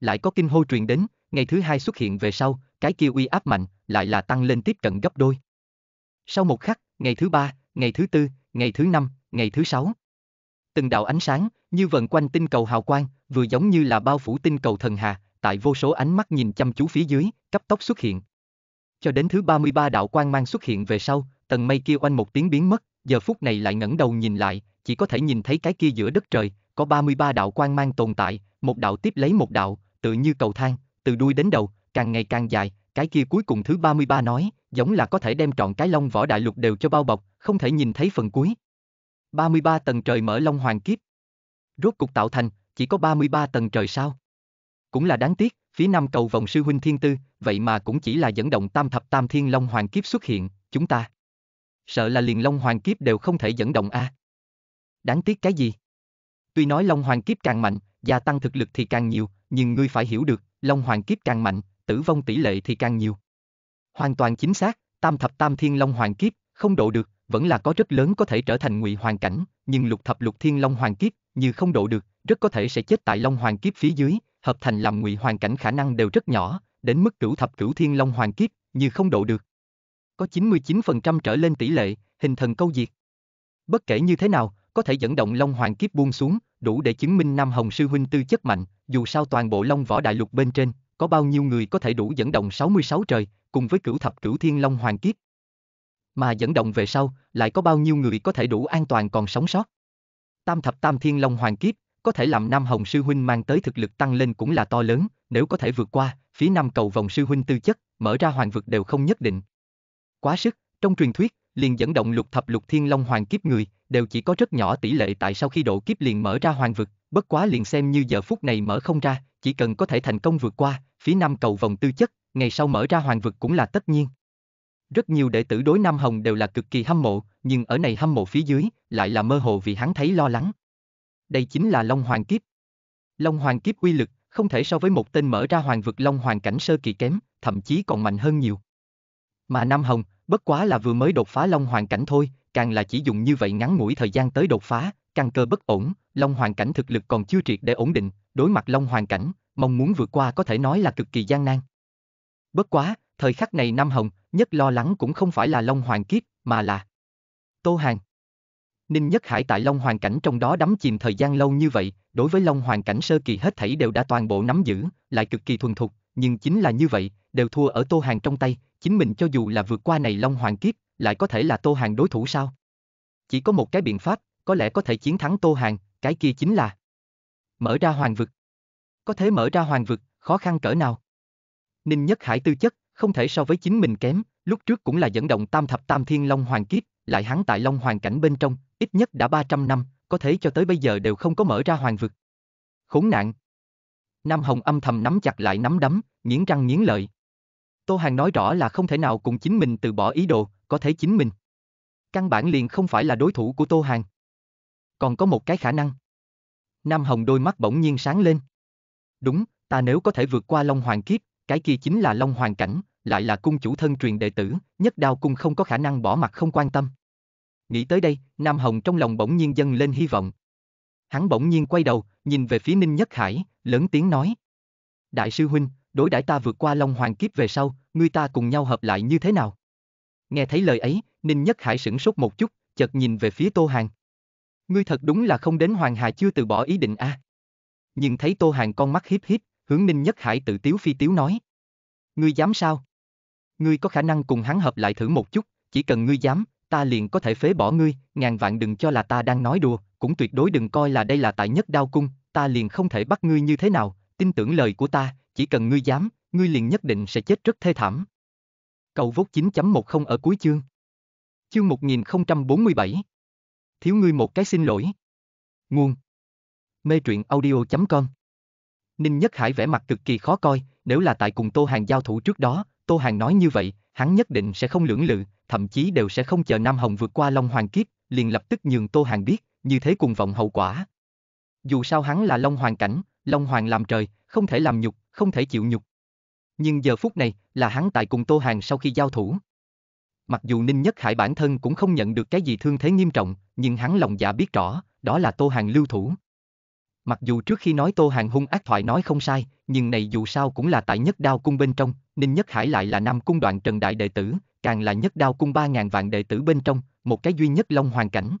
Lại có kinh hô truyền đến, ngày thứ hai xuất hiện về sau, cái kia uy áp mạnh, lại là tăng lên tiếp cận gấp đôi. Sau một khắc, ngày thứ ba, ngày thứ tư, ngày thứ năm, ngày thứ sáu. Từng đạo ánh sáng, như vần quanh tinh cầu hào quang, vừa giống như là bao phủ tinh cầu thần hà, tại vô số ánh mắt nhìn chăm chú phía dưới, cấp tốc xuất hiện. Cho đến thứ 33 đạo quang mang xuất hiện về sau, tầng mây kia oanh một tiếng biến mất, giờ phút này lại ngẩng đầu nhìn lại, chỉ có thể nhìn thấy cái kia giữa đất trời, có 33 đạo quang mang tồn tại, một đạo tiếp lấy một đạo, tự như cầu thang, từ đuôi đến đầu, càng ngày càng dài, cái kia cuối cùng thứ 33 nói, giống là có thể đem trọn cái long võ đại lục đều cho bao bọc, không thể nhìn thấy phần cuối. 33 tầng trời mở long hoàng kiếp. Rốt cục tạo thành, chỉ có 33 tầng trời sao? Cũng là đáng tiếc, phía nam cầu vòng sư huynh thiên tư, vậy mà cũng chỉ là dẫn động tam thập tam thiên long hoàng kiếp xuất hiện, chúng ta. Sợ là liền long hoàng kiếp đều không thể dẫn động a. À. Đáng tiếc cái gì? Tuy nói long hoàng kiếp càng mạnh, gia tăng thực lực thì càng nhiều, nhưng ngươi phải hiểu được, long hoàng kiếp càng mạnh, tử vong tỷ lệ thì càng nhiều. Hoàn toàn chính xác, tam thập tam thiên long hoàng kiếp, không độ được, vẫn là có rất lớn có thể trở thành ngụy hoàng cảnh, nhưng lục thập lục thiên long hoàng kiếp, như không độ được, rất có thể sẽ chết tại long hoàng kiếp phía dưới, hợp thành làm ngụy hoàng cảnh khả năng đều rất nhỏ, đến mức cửu thập cửu thiên long hoàng kiếp, như không độ được. Có 99% trở lên tỷ lệ, hình thần câu diệt. Bất kể như thế nào, có thể dẫn động long hoàng kiếp buông xuống, đủ để chứng minh Nam Hồng sư huynh tư chất mạnh, dù sao toàn bộ long võ đại lục bên trên, có bao nhiêu người có thể đủ dẫn động 66 trời, cùng với cửu thập cửu thiên long hoàng kiếp. Mà dẫn động về sau, lại có bao nhiêu người có thể đủ an toàn còn sống sót. Tam thập tam thiên long hoàng kiếp, có thể làm Nam Hồng Sư Huynh mang tới thực lực tăng lên cũng là to lớn, nếu có thể vượt qua, phía Nam cầu vòng Sư Huynh tư chất, mở ra hoàng vực đều không nhất định. Quá sức, trong truyền thuyết, liền dẫn động lục thập lục thiên long hoàng kiếp người, đều chỉ có rất nhỏ tỷ lệ tại sau khi độ kiếp liền mở ra hoàng vực, bất quá liền xem như giờ phút này mở không ra, chỉ cần có thể thành công vượt qua, phía nam cầu vòng tư chất, ngày sau mở ra hoàng vực cũng là tất nhiên. Rất nhiều đệ tử đối Nam Hồng đều là cực kỳ hâm mộ, nhưng ở này hâm mộ phía dưới, lại là mơ hồ vì hắn thấy lo lắng. Đây chính là Long Hoàng Kiếp. Long Hoàng Kiếp uy lực, không thể so với một tên mở ra hoàng vực Long Hoàng cảnh sơ kỳ kém, thậm chí còn mạnh hơn nhiều. Mà Nam Hồng, bất quá là vừa mới đột phá Long Hoàng cảnh thôi, càng là chỉ dùng như vậy ngắn ngủi thời gian tới đột phá, căn cơ bất ổn, Long Hoàng cảnh thực lực còn chưa triệt để ổn định, đối mặt Long Hoàng cảnh, mong muốn vượt qua có thể nói là cực kỳ gian nan. Bất quá, thời khắc này Nam Hồng, nhất lo lắng cũng không phải là Long Hoàng kiếp, mà là Tô Hàng. Ninh Nhất Hải tại Long Hoàng cảnh trong đó đắm chìm thời gian lâu như vậy, đối với Long Hoàng cảnh sơ kỳ hết thảy đều đã toàn bộ nắm giữ, lại cực kỳ thuần thục, nhưng chính là như vậy, đều thua ở Tô Hàng trong tay, chính mình cho dù là vượt qua này Long Hoàng kiếp, lại có thể là Tô Hàng đối thủ sao? Chỉ có một cái biện pháp, có lẽ có thể chiến thắng Tô Hàng, cái kia chính là Mở ra hoàng vực. Có thể mở ra hoàng vực, khó khăn cỡ nào? Ninh Nhất Hải tư chất, không thể so với chính mình kém, lúc trước cũng là dẫn động tam thập tam thiên long hoàng kiếp, lại hắn tại long hoàng cảnh bên trong, ít nhất đã 300 năm, có thể cho tới bây giờ đều không có mở ra hoàng vực. Khốn nạn. Nam Hồng âm thầm nắm chặt lại nắm đấm, nghiến răng nghiến lợi. Tô Hàng nói rõ là không thể nào cùng chính mình từ bỏ ý đồ, có thể chính mình. Căn bản liền không phải là đối thủ của Tô Hàng. Còn có một cái khả năng. Nam Hồng đôi mắt bỗng nhiên sáng lên. Đúng, ta nếu có thể vượt qua Long Hoàng kiếp, cái kia chính là Long Hoàng cảnh, lại là cung chủ thân truyền đệ tử, nhất đao cung không có khả năng bỏ mặt không quan tâm. Nghĩ tới đây, Nam Hồng trong lòng bỗng nhiên dâng lên hy vọng. Hắn bỗng nhiên quay đầu, nhìn về phía Ninh Nhất Hải, lớn tiếng nói. Đại sư Huynh, đối đãi ta vượt qua Long Hoàng kiếp về sau, ngươi ta cùng nhau hợp lại như thế nào? Nghe thấy lời ấy, Ninh Nhất Hải sửng sốt một chút, chợt nhìn về phía Tô Hàng. Ngươi thật đúng là không đến Hoàng Hà chưa từ bỏ ý định a. À. Nhưng thấy Tô Hàng con mắt hiếp hiếp, hướng Ninh Nhất Hải tự tiếu phi tiếu nói. Ngươi dám sao? Ngươi có khả năng cùng hắn hợp lại thử một chút, chỉ cần ngươi dám, ta liền có thể phế bỏ ngươi, ngàn vạn đừng cho là ta đang nói đùa, cũng tuyệt đối đừng coi là đây là tại nhất đao cung, ta liền không thể bắt ngươi như thế nào, tin tưởng lời của ta, chỉ cần ngươi dám, ngươi liền nhất định sẽ chết rất thê thảm. Cầu vốt 9.10 ở cuối chương. Chương 1047 thiếu ngươi một cái xin lỗi. Nguồn Mê truyện audio.com Ninh Nhất Hải vẻ mặt cực kỳ khó coi, nếu là tại cùng Tô Hàng giao thủ trước đó, Tô Hàng nói như vậy, hắn nhất định sẽ không lưỡng lự, thậm chí đều sẽ không chờ Nam Hồng vượt qua Long Hoàng Kiếp, liền lập tức nhường Tô Hàng biết, như thế cùng vọng hậu quả. Dù sao hắn là Long Hoàng Cảnh, Long Hoàng làm trời, không thể làm nhục, không thể chịu nhục. Nhưng giờ phút này, là hắn tại cùng Tô Hàng sau khi giao thủ. Mặc dù Ninh Nhất Hải bản thân cũng không nhận được cái gì thương thế nghiêm trọng, nhưng hắn lòng dạ biết rõ, đó là Tô Hàng lưu thủ. Mặc dù trước khi nói Tô Hàng hung ác thoại nói không sai, nhưng này dù sao cũng là tại nhất đao cung bên trong, Ninh Nhất Hải lại là nam cung đoạn trần đại đệ tử, càng là nhất đao cung ba ngàn vạn đệ tử bên trong, một cái duy nhất long hoàn cảnh.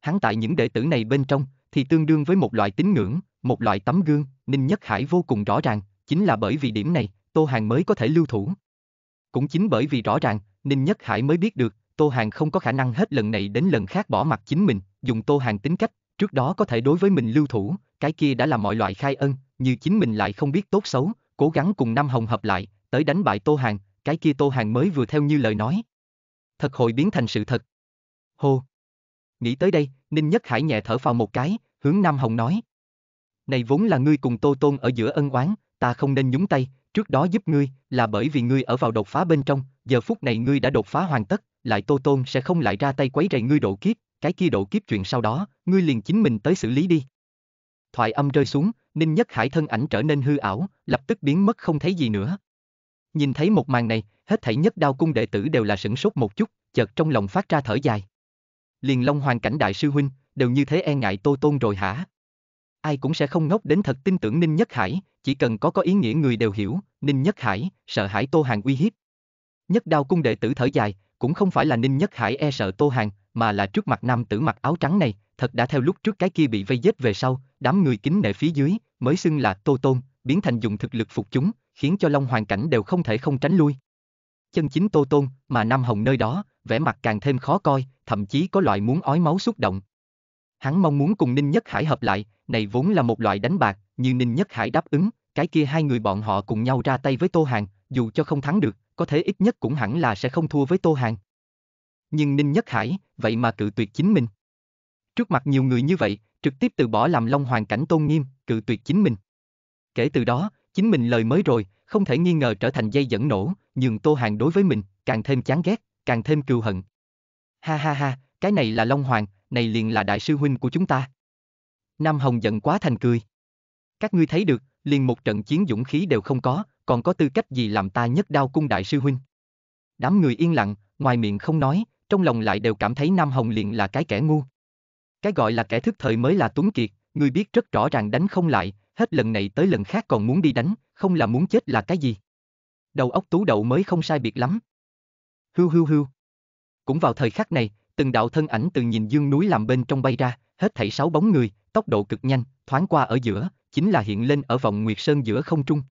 Hắn tại những đệ tử này bên trong, thì tương đương với một loại tín ngưỡng, một loại tấm gương, Ninh Nhất Hải vô cùng rõ ràng, chính là bởi vì điểm này, Tô Hàng mới có thể lưu thủ. Cũng chính bởi vì rõ ràng, Ninh Nhất Hải mới biết được, Tô Hàng không có khả năng hết lần này đến lần khác bỏ mặt chính mình, dùng Tô Hàng tính cách, trước đó có thể đối với mình lưu thủ, cái kia đã là mọi loại khai ân, như chính mình lại không biết tốt xấu, cố gắng cùng Nam Hồng hợp lại, tới đánh bại Tô Hàng, cái kia Tô Hàng mới vừa theo như lời nói. Thật hội biến thành sự thật. Hô! Nghĩ tới đây, Ninh Nhất Hải nhẹ thở vào một cái, hướng Nam Hồng nói. Này vốn là ngươi cùng Tô Tôn ở giữa ân oán, ta không nên nhúng tay, Trước đó giúp ngươi là bởi vì ngươi ở vào đột phá bên trong, giờ phút này ngươi đã đột phá hoàn tất, lại Tô Tôn sẽ không lại ra tay quấy rầy ngươi độ kiếp, cái kia độ kiếp chuyện sau đó, ngươi liền chính mình tới xử lý đi. Thoại âm rơi xuống, Ninh Nhất Hải thân ảnh trở nên hư ảo, lập tức biến mất không thấy gì nữa. Nhìn thấy một màn này, hết thảy nhất đao cung đệ tử đều là sửng sốt một chút, chợt trong lòng phát ra thở dài. Liền Long Hoàng cảnh đại sư huynh, đều như thế e ngại Tô Tôn rồi hả? Ai cũng sẽ không ngốc đến thật tin tưởng Ninh Nhất Hải, chỉ cần có có ý nghĩa người đều hiểu, Ninh Nhất Hải, sợ hãi Tô Hàng uy hiếp. Nhất đao cung đệ tử thở dài, cũng không phải là Ninh Nhất Hải e sợ Tô Hàng, mà là trước mặt nam tử mặc áo trắng này, thật đã theo lúc trước cái kia bị vây giết về sau, đám người kính nệ phía dưới, mới xưng là Tô Tôn, biến thành dùng thực lực phục chúng, khiến cho Long hoàn cảnh đều không thể không tránh lui. Chân chính Tô Tôn, mà Nam Hồng nơi đó, vẻ mặt càng thêm khó coi, thậm chí có loại muốn ói máu xúc động. Hắn mong muốn cùng Ninh Nhất Hải hợp lại, này vốn là một loại đánh bạc, như Ninh Nhất Hải đáp ứng, cái kia hai người bọn họ cùng nhau ra tay với Tô Hàng, dù cho không thắng được, có thể ít nhất cũng hẳn là sẽ không thua với Tô Hàng. Nhưng Ninh Nhất Hải, vậy mà cự tuyệt chính mình. Trước mặt nhiều người như vậy, trực tiếp từ bỏ làm Long Hoàng cảnh tôn nghiêm, cự tuyệt chính mình. Kể từ đó, chính mình lời mới rồi, không thể nghi ngờ trở thành dây dẫn nổ, nhường Tô Hàng đối với mình, càng thêm chán ghét, càng thêm cừu hận. Ha ha ha, cái này là Long Hoàng, này liền là đại sư huynh của chúng ta. Nam Hồng giận quá thành cười. Các ngươi thấy được, liền một trận chiến dũng khí đều không có, còn có tư cách gì làm ta nhất đao cung đại sư huynh. Đám người yên lặng, ngoài miệng không nói, trong lòng lại đều cảm thấy Nam Hồng liền là cái kẻ ngu. Cái gọi là kẻ thức thời mới là Tuấn Kiệt, người biết rất rõ ràng đánh không lại, hết lần này tới lần khác còn muốn đi đánh, không là muốn chết là cái gì. Đầu óc tú đậu mới không sai biệt lắm. Hưu hưu hưu. Cũng vào thời khắc này, từng đạo thân ảnh từ nhìn dương núi làm bên trong bay ra, hết thảy sáu bóng người, tốc độ cực nhanh, thoáng qua ở giữa, chính là hiện lên ở vòng Nguyệt Sơn giữa không trung.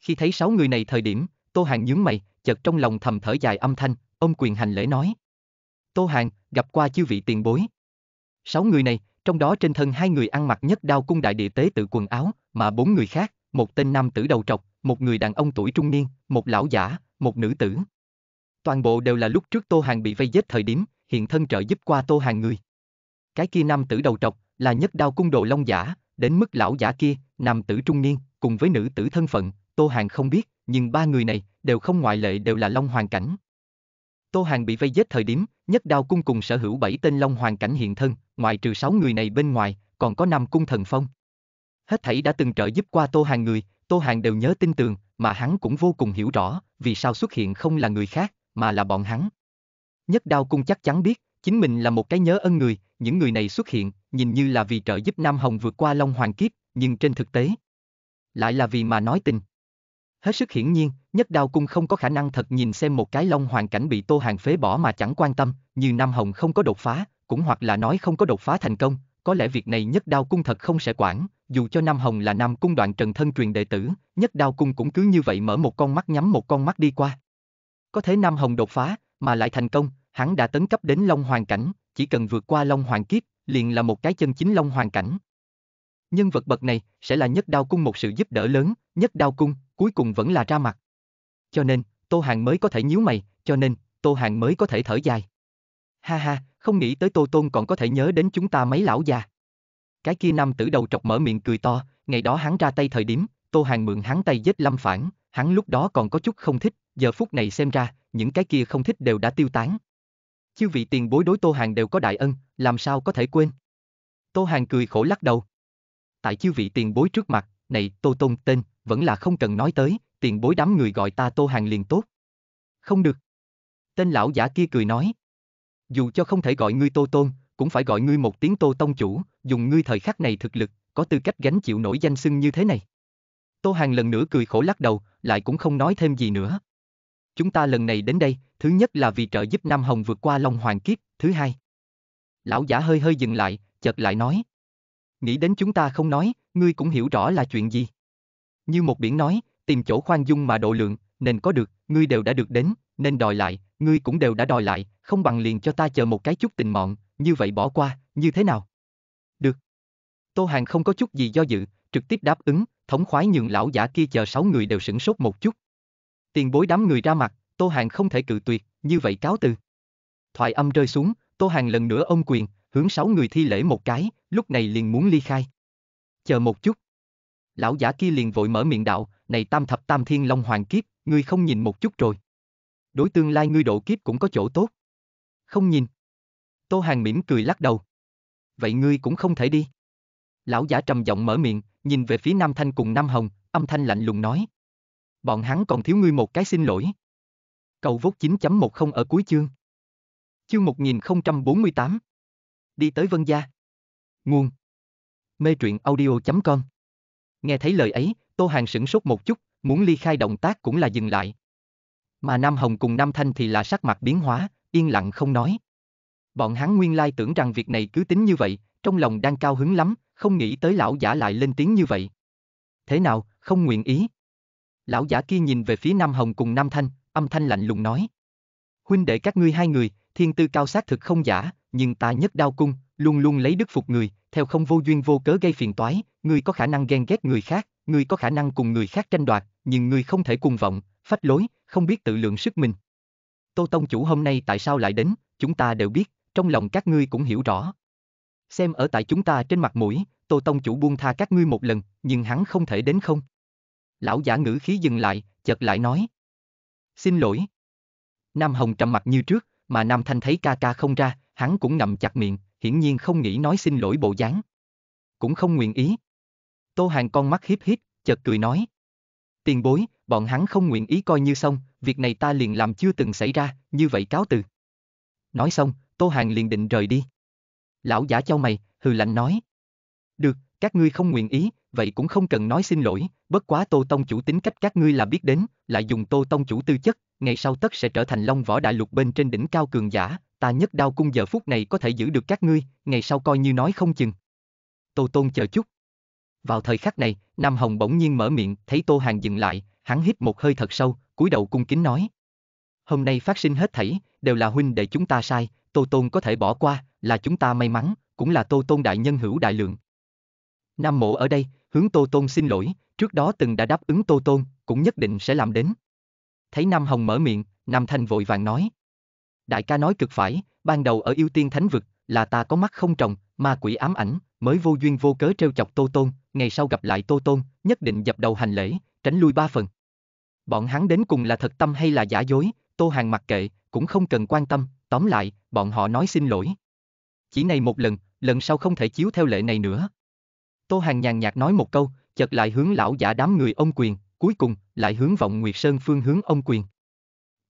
Khi thấy sáu người này thời điểm, Tô Hàng nhướng mày, chợt trong lòng thầm thở dài âm thanh, ông quyền hành lễ nói. Tô Hàng, gặp qua chư vị tiền bối. Sáu người này, trong đó trên thân hai người ăn mặc nhất đao cung đại địa tế tự quần áo, mà bốn người khác, một tên nam tử đầu trọc, một người đàn ông tuổi trung niên, một lão giả, một nữ tử. Toàn bộ đều là lúc trước Tô Hàng bị vây giết thời điểm, hiện thân trợ giúp qua Tô Hàng người. Cái kia nam tử đầu trọc là nhất đao cung đồ long giả, đến mức lão giả kia, nam tử trung niên, cùng với nữ tử thân phận, Tô Hàng không biết, nhưng ba người này đều không ngoại lệ đều là Long Hoàng cảnh. Tô Hàng bị vây giết thời điểm, nhất đao cung cùng sở hữu bảy tên Long Hoàng cảnh hiện thân, ngoài trừ sáu người này bên ngoài, còn có năm cung thần phong. Hết thảy đã từng trợ giúp qua Tô Hàng người, Tô Hàng đều nhớ tin tường, mà hắn cũng vô cùng hiểu rõ, vì sao xuất hiện không là người khác, mà là bọn hắn. Nhất đao cung chắc chắn biết, chính mình là một cái nhớ ơn người, những người này xuất hiện, nhìn như là vì trợ giúp Nam Hồng vượt qua Long Hoàng Kiếp, nhưng trên thực tế, lại là vì mà nói tình. Hết sức hiển nhiên, nhất đao cung không có khả năng thật nhìn xem một cái long hoàng cảnh bị tô hàng phế bỏ mà chẳng quan tâm, như Nam Hồng không có đột phá, cũng hoặc là nói không có đột phá thành công, có lẽ việc này nhất đao cung thật không sẽ quản, dù cho Nam Hồng là Nam Cung đoạn trần thân truyền đệ tử, nhất đao cung cũng cứ như vậy mở một con mắt nhắm một con mắt đi qua. Có thế Nam Hồng đột phá, mà lại thành công, hắn đã tấn cấp đến Long Hoàng Cảnh, chỉ cần vượt qua Long Hoàng Kiếp, liền là một cái chân chính Long Hoàng Cảnh. Nhân vật bậc này sẽ là nhất đao cung một sự giúp đỡ lớn, nhất đao cung, cuối cùng vẫn là ra mặt. Cho nên, Tô Hàng mới có thể nhíu mày, cho nên, Tô Hàng mới có thể thở dài. Ha ha, không nghĩ tới Tô Tôn còn có thể nhớ đến chúng ta mấy lão già. Cái kia nam tử đầu trọc mở miệng cười to, ngày đó hắn ra tay thời điểm, Tô Hàng mượn hắn tay giết Lâm Phản, hắn lúc đó còn có chút không thích, giờ phút này xem ra, những cái kia không thích đều đã tiêu tán chư vị tiền bối đối Tô Hàng đều có đại ân, làm sao có thể quên. Tô Hàng cười khổ lắc đầu. Tại chư vị tiền bối trước mặt, này Tô Tôn tên, vẫn là không cần nói tới, tiền bối đám người gọi ta Tô Hàng liền tốt. Không được. Tên lão giả kia cười nói. Dù cho không thể gọi ngươi Tô Tôn, cũng phải gọi ngươi một tiếng Tô Tông Chủ, dùng ngươi thời khắc này thực lực, có tư cách gánh chịu nổi danh xưng như thế này. Tô Hàng lần nữa cười khổ lắc đầu, lại cũng không nói thêm gì nữa. Chúng ta lần này đến đây, thứ nhất là vì trợ giúp Nam Hồng vượt qua Long Hoàng Kiếp, thứ hai. Lão giả hơi hơi dừng lại, chợt lại nói. Nghĩ đến chúng ta không nói, ngươi cũng hiểu rõ là chuyện gì. Như một biển nói, tìm chỗ khoan dung mà độ lượng, nên có được, ngươi đều đã được đến, nên đòi lại, ngươi cũng đều đã đòi lại, không bằng liền cho ta chờ một cái chút tình mọn, như vậy bỏ qua, như thế nào? Được. Tô Hàng không có chút gì do dự, trực tiếp đáp ứng, thống khoái nhường lão giả kia chờ sáu người đều sửng sốt một chút. Tiền bối đám người ra mặt, Tô Hàng không thể cự tuyệt, như vậy cáo từ. Thoại âm rơi xuống, Tô Hàng lần nữa ôm quyền, hướng sáu người thi lễ một cái, lúc này liền muốn ly khai. Chờ một chút. Lão giả kia liền vội mở miệng đạo, này tam thập tam thiên long hoàng kiếp, ngươi không nhìn một chút rồi. Đối tương lai ngươi độ kiếp cũng có chỗ tốt. Không nhìn. Tô Hàng mỉm cười lắc đầu. Vậy ngươi cũng không thể đi. Lão giả trầm giọng mở miệng, nhìn về phía Nam Thanh cùng Nam Hồng, âm thanh lạnh lùng nói. Bọn hắn còn thiếu ngươi một cái xin lỗi. Cầu vốt 9.10 ở cuối chương. Chương 1048. Đi tới Vân Gia. Nguồn. Mê truyện audio.com Nghe thấy lời ấy, Tô Hàng sửng sốt một chút, muốn ly khai động tác cũng là dừng lại. Mà Nam Hồng cùng Nam Thanh thì là sắc mặt biến hóa, yên lặng không nói. Bọn hắn nguyên lai tưởng rằng việc này cứ tính như vậy, trong lòng đang cao hứng lắm, không nghĩ tới lão giả lại lên tiếng như vậy. Thế nào, không nguyện ý? Lão giả kia nhìn về phía Nam Hồng cùng Nam Thanh, âm thanh lạnh lùng nói. Huynh đệ các ngươi hai người, thiên tư cao sát thực không giả, nhưng ta nhất đao cung, luôn luôn lấy đức phục người, theo không vô duyên vô cớ gây phiền toái, ngươi có khả năng ghen ghét người khác, ngươi có khả năng cùng người khác tranh đoạt, nhưng ngươi không thể cùng vọng, phách lối, không biết tự lượng sức mình. Tô Tông chủ hôm nay tại sao lại đến, chúng ta đều biết, trong lòng các ngươi cũng hiểu rõ. Xem ở tại chúng ta trên mặt mũi, Tô Tông chủ buông tha các ngươi một lần, nhưng hắn không thể đến không? Lão giả ngữ khí dừng lại, chợt lại nói. Xin lỗi. Nam Hồng trầm mặt như trước, mà Nam Thanh thấy ca ca không ra, hắn cũng ngậm chặt miệng, hiển nhiên không nghĩ nói xin lỗi bộ dáng. Cũng không nguyện ý. Tô Hàng con mắt hiếp hiếp, chợt cười nói. Tiền bối, bọn hắn không nguyện ý coi như xong, việc này ta liền làm chưa từng xảy ra, như vậy cáo từ. Nói xong, Tô Hàng liền định rời đi. Lão giả châu mày, hừ lạnh nói. Được, các ngươi không nguyện ý, vậy cũng không cần nói xin lỗi, bất quá Tô Tông chủ tính cách các ngươi là biết đến, lại dùng Tô Tông chủ tư chất, ngày sau tất sẽ trở thành long võ đại lục bên trên đỉnh cao cường giả, ta nhất đao cung giờ phút này có thể giữ được các ngươi, ngày sau coi như nói không chừng. Tô Tôn chờ chút. Vào thời khắc này, Nam Hồng bỗng nhiên mở miệng, thấy Tô Hàng dừng lại, hắn hít một hơi thật sâu, cúi đầu cung kính nói. Hôm nay phát sinh hết thảy, đều là huynh để chúng ta sai, Tô Tôn có thể bỏ qua, là chúng ta may mắn, cũng là Tô Tôn đại nhân hữu đại lượng. Nam mộ ở đây, hướng Tô Tôn xin lỗi, trước đó từng đã đáp ứng Tô Tôn, cũng nhất định sẽ làm đến. Thấy Nam Hồng mở miệng, Nam Thanh vội vàng nói. Đại ca nói cực phải, ban đầu ở yêu tiên thánh vực, là ta có mắt không trồng, ma quỷ ám ảnh, mới vô duyên vô cớ treo chọc Tô Tôn, ngày sau gặp lại Tô Tôn, nhất định dập đầu hành lễ, tránh lui ba phần. Bọn hắn đến cùng là thật tâm hay là giả dối, Tô Hàng mặc kệ, cũng không cần quan tâm, tóm lại, bọn họ nói xin lỗi. Chỉ này một lần, lần sau không thể chiếu theo lệ này nữa. Tô Hàng nhàn nhạt nói một câu, chợt lại hướng lão giả đám người ông quyền, cuối cùng lại hướng vọng Nguyệt Sơn phương hướng ông quyền.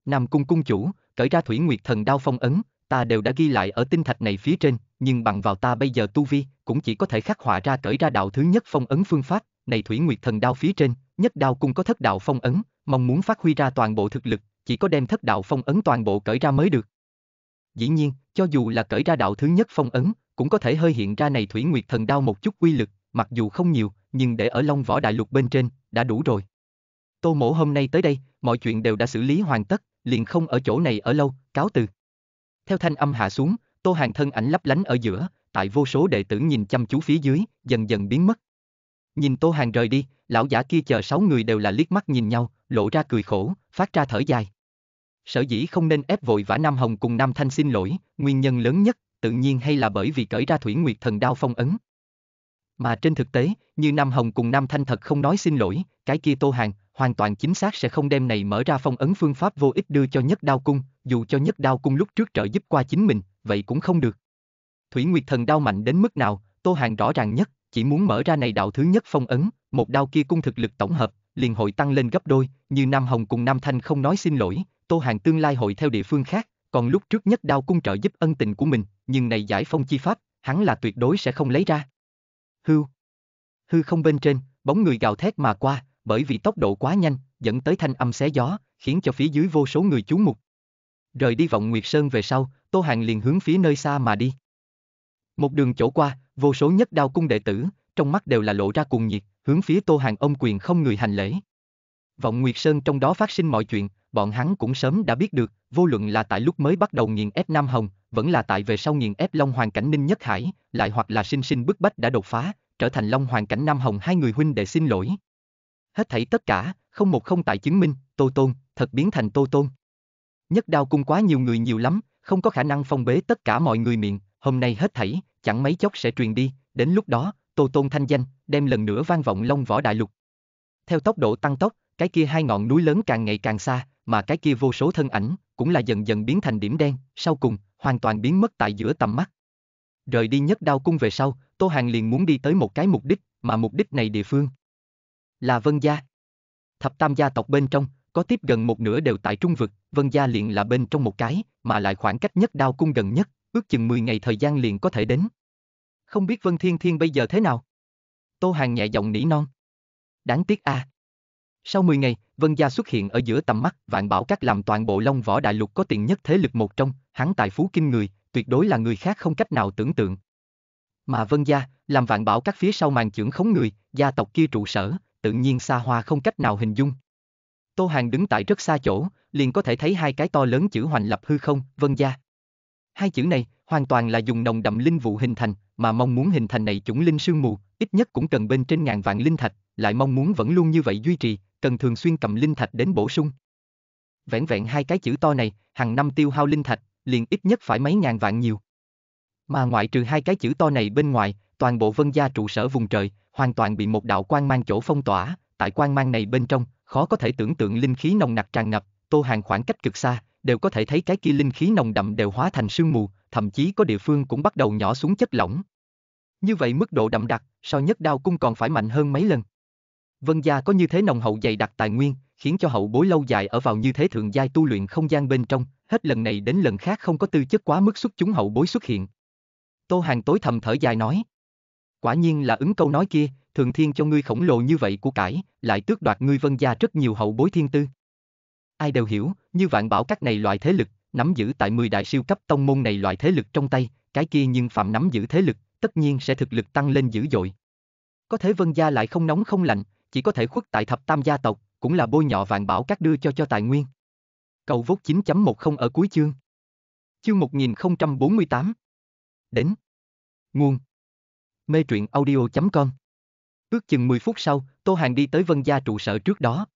Nam cung cung chủ, cởi ra thủy nguyệt thần đao phong ấn, ta đều đã ghi lại ở tinh thạch này phía trên, nhưng bằng vào ta bây giờ tu vi, cũng chỉ có thể khắc họa ra cởi ra đạo thứ nhất phong ấn phương pháp, này thủy nguyệt thần đao phía trên, nhất đao cung có thất đạo phong ấn, mong muốn phát huy ra toàn bộ thực lực, chỉ có đem thất đạo phong ấn toàn bộ cởi ra mới được. Dĩ nhiên, cho dù là cởi ra đạo thứ nhất phong ấn, cũng có thể hơi hiện ra này thủy nguyệt thần đao một chút quy lực, mặc dù không nhiều, nhưng để ở Long Võ Đại Lục bên trên, đã đủ rồi. Tô mổ hôm nay tới đây, mọi chuyện đều đã xử lý hoàn tất, liền không ở chỗ này ở lâu, cáo từ. Theo thanh âm hạ xuống, Tô Hàng thân ảnh lấp lánh ở giữa, tại vô số đệ tử nhìn chăm chú phía dưới, dần dần biến mất. Nhìn Tô Hàng rời đi, lão giả kia chờ sáu người đều là liếc mắt nhìn nhau, lộ ra cười khổ, phát ra thở dài. Sở dĩ không nên ép vội vã Nam Hồng cùng Nam Thanh xin lỗi, nguyên nhân lớn nhất, tự nhiên hay là bởi vì cởi ra Thủy Nguyệt Thần Đao phong ấn. Mà trên thực tế, như Nam Hồng cùng Nam Thanh thật không nói xin lỗi, cái kia Tô Hàng, hoàn toàn chính xác sẽ không đem này mở ra phong ấn phương pháp vô ích đưa cho nhất đao cung, dù cho nhất đao cung lúc trước trợ giúp qua chính mình, vậy cũng không được. Thủy Nguyệt Thần đau mạnh đến mức nào, Tô Hàng rõ ràng nhất, chỉ muốn mở ra này đạo thứ nhất phong ấn, một đao kia cung thực lực tổng hợp, liền hội tăng lên gấp đôi, như Nam Hồng cùng Nam Thanh không nói xin lỗi, Tô Hàng tương lai hội theo địa phương khác, còn lúc trước nhất đao cung trợ giúp ân tình của mình, nhưng này giải phong chi pháp, hắn là tuyệt đối sẽ không lấy ra hư, Hư không bên trên, bóng người gào thét mà qua, bởi vì tốc độ quá nhanh, dẫn tới thanh âm xé gió, khiến cho phía dưới vô số người chú mục. Rời đi vọng Nguyệt Sơn về sau, Tô Hàng liền hướng phía nơi xa mà đi. Một đường chỗ qua, vô số nhất đao cung đệ tử, trong mắt đều là lộ ra cuồng nhiệt, hướng phía Tô Hàng ông quyền không người hành lễ. Vọng Nguyệt Sơn trong đó phát sinh mọi chuyện, bọn hắn cũng sớm đã biết được, vô luận là tại lúc mới bắt đầu nghiền ép Nam Hồng, vẫn là tại về sau nghiền ép Long Hoàng cảnh Ninh Nhất Hải, lại hoặc là sinh sinh bức bách đã đột phá, trở thành Long Hoàng cảnh Nam Hồng hai người huynh đệ xin lỗi. Hết thảy tất cả, không một không tại chứng minh, Tô Tôn, thật biến thành Tô Tôn. Nhất đao cung quá nhiều người nhiều lắm, không có khả năng phong bế tất cả mọi người miệng, hôm nay hết thảy, chẳng mấy chốc sẽ truyền đi, đến lúc đó, Tô Tôn thanh danh, đem lần nữa vang vọng Long Võ Đại Lục. Theo tốc độ tăng tốc, cái kia hai ngọn núi lớn càng ngày càng xa, mà cái kia vô số thân ảnh, cũng là dần dần biến thành điểm đen, sau cùng, hoàn toàn biến mất tại giữa tầm mắt. Rời đi nhất đao cung về sau, Tô Hàng liền muốn đi tới một cái mục đích, mà mục đích này địa phương là Vân Gia. Thập tam gia tộc bên trong, có tiếp gần một nửa đều tại trung vực, Vân Gia liền là bên trong một cái, mà lại khoảng cách nhất đao cung gần nhất, ước chừng 10 ngày thời gian liền có thể đến. Không biết Vân Thiên Thiên bây giờ thế nào? Tô Hàng nhẹ giọng nỉ non. Đáng tiếc a. À. Sau 10 ngày, Vân Gia xuất hiện ở giữa tầm mắt, vạn bảo các làm toàn bộ Long Võ Đại Lục có tiền nhất thế lực một trong, hắn tài phú kinh người, tuyệt đối là người khác không cách nào tưởng tượng. Mà Vân Gia, làm vạn bảo các phía sau màn trưởng khống người, gia tộc kia trụ sở, tự nhiên xa hoa không cách nào hình dung. Tô Hàng đứng tại rất xa chỗ, liền có thể thấy hai cái to lớn chữ hoành lập hư không, Vân Gia. Hai chữ này, hoàn toàn là dùng nồng đậm linh vụ hình thành, mà mong muốn hình thành này chủng linh sương mù, ít nhất cũng cần bên trên ngàn vạn linh thạch, lại mong muốn vẫn luôn như vậy duy trì, cần thường xuyên cầm linh thạch đến bổ sung. Vẹn vẹn hai cái chữ to này, hàng năm tiêu hao linh thạch, liền ít nhất phải mấy ngàn vạn nhiều. Mà ngoại trừ hai cái chữ to này bên ngoài, toàn bộ vân gia trụ sở vùng trời, hoàn toàn bị một đạo quan mang chỗ phong tỏa, tại quan mang này bên trong, khó có thể tưởng tượng linh khí nồng nặc tràn ngập, Tô Hàng khoảng cách cực xa, đều có thể thấy cái kia linh khí nồng đậm đều hóa thành sương mù, thậm chí có địa phương cũng bắt đầu nhỏ xuống chất lỏng. Như vậy mức độ đậm đặc, so nhất đao cung còn phải mạnh hơn mấy lần. Vân gia có như thế nồng hậu dày đặc tài nguyên, khiến cho hậu bối lâu dài ở vào như thế thượng giai tu luyện không gian bên trong, hết lần này đến lần khác không có tư chất quá mức xuất chúng hậu bối xuất hiện. Tô Hàng tối thầm thở dài nói. Quả nhiên là ứng câu nói kia, thường thiên cho ngươi khổng lồ như vậy của cải, lại tước đoạt ngươi vân gia rất nhiều hậu bối thiên tư. Ai đều hiểu, như vạn bảo các này loại thế lực, nắm giữ tại 10 đại siêu cấp tông môn này loại thế lực trong tay, cái kia nhưng phạm nắm giữ thế lực, tất nhiên sẽ thực lực tăng lên dữ dội. Có thể vân gia lại không nóng không lạnh, chỉ có thể khuất tại thập tam gia tộc, cũng là bôi nhọ vạn bảo các đưa cho cho tài nguyên. Cầu vốt 9.10 ở cuối chương. Chương 1048. Đến. Nguồn. Mê truyện audio.com Ước chừng 10 phút sau, Tô Hàng đi tới Vân Gia trụ sở trước đó.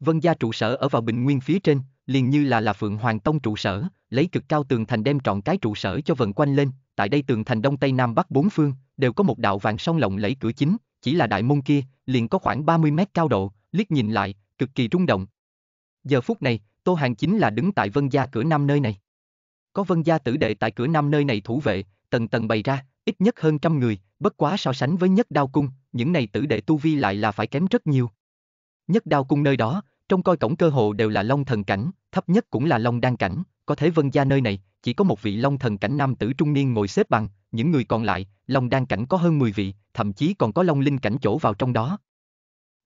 Vân Gia trụ sở ở vào bình nguyên phía trên, liền như là là Phượng Hoàng Tông trụ sở, lấy cực cao tường thành đem trọn cái trụ sở cho vần quanh lên, tại đây tường thành đông tây nam bắc bốn phương, đều có một đạo vàng song lộng lẫy cửa chính, chỉ là đại môn kia, liền có khoảng 30 mét cao độ, liếc nhìn lại, cực kỳ rung động. Giờ phút này, Tô Hàng chính là đứng tại Vân Gia cửa năm nơi này. Có Vân Gia tử đệ tại cửa năm nơi này thủ vệ, tầng tầng bày ra, ít nhất hơn trăm người, bất quá so sánh với nhất đao cung, những này tử đệ tu vi lại là phải kém rất nhiều. Nhất đao cung nơi đó, trong coi cổng cơ hồ đều là long thần cảnh, thấp nhất cũng là long đan cảnh, có thể Vân Gia nơi này, chỉ có một vị long thần cảnh nam tử trung niên ngồi xếp bằng, những người còn lại, Long Đan Cảnh có hơn 10 vị, thậm chí còn có Long Linh Cảnh chỗ vào trong đó.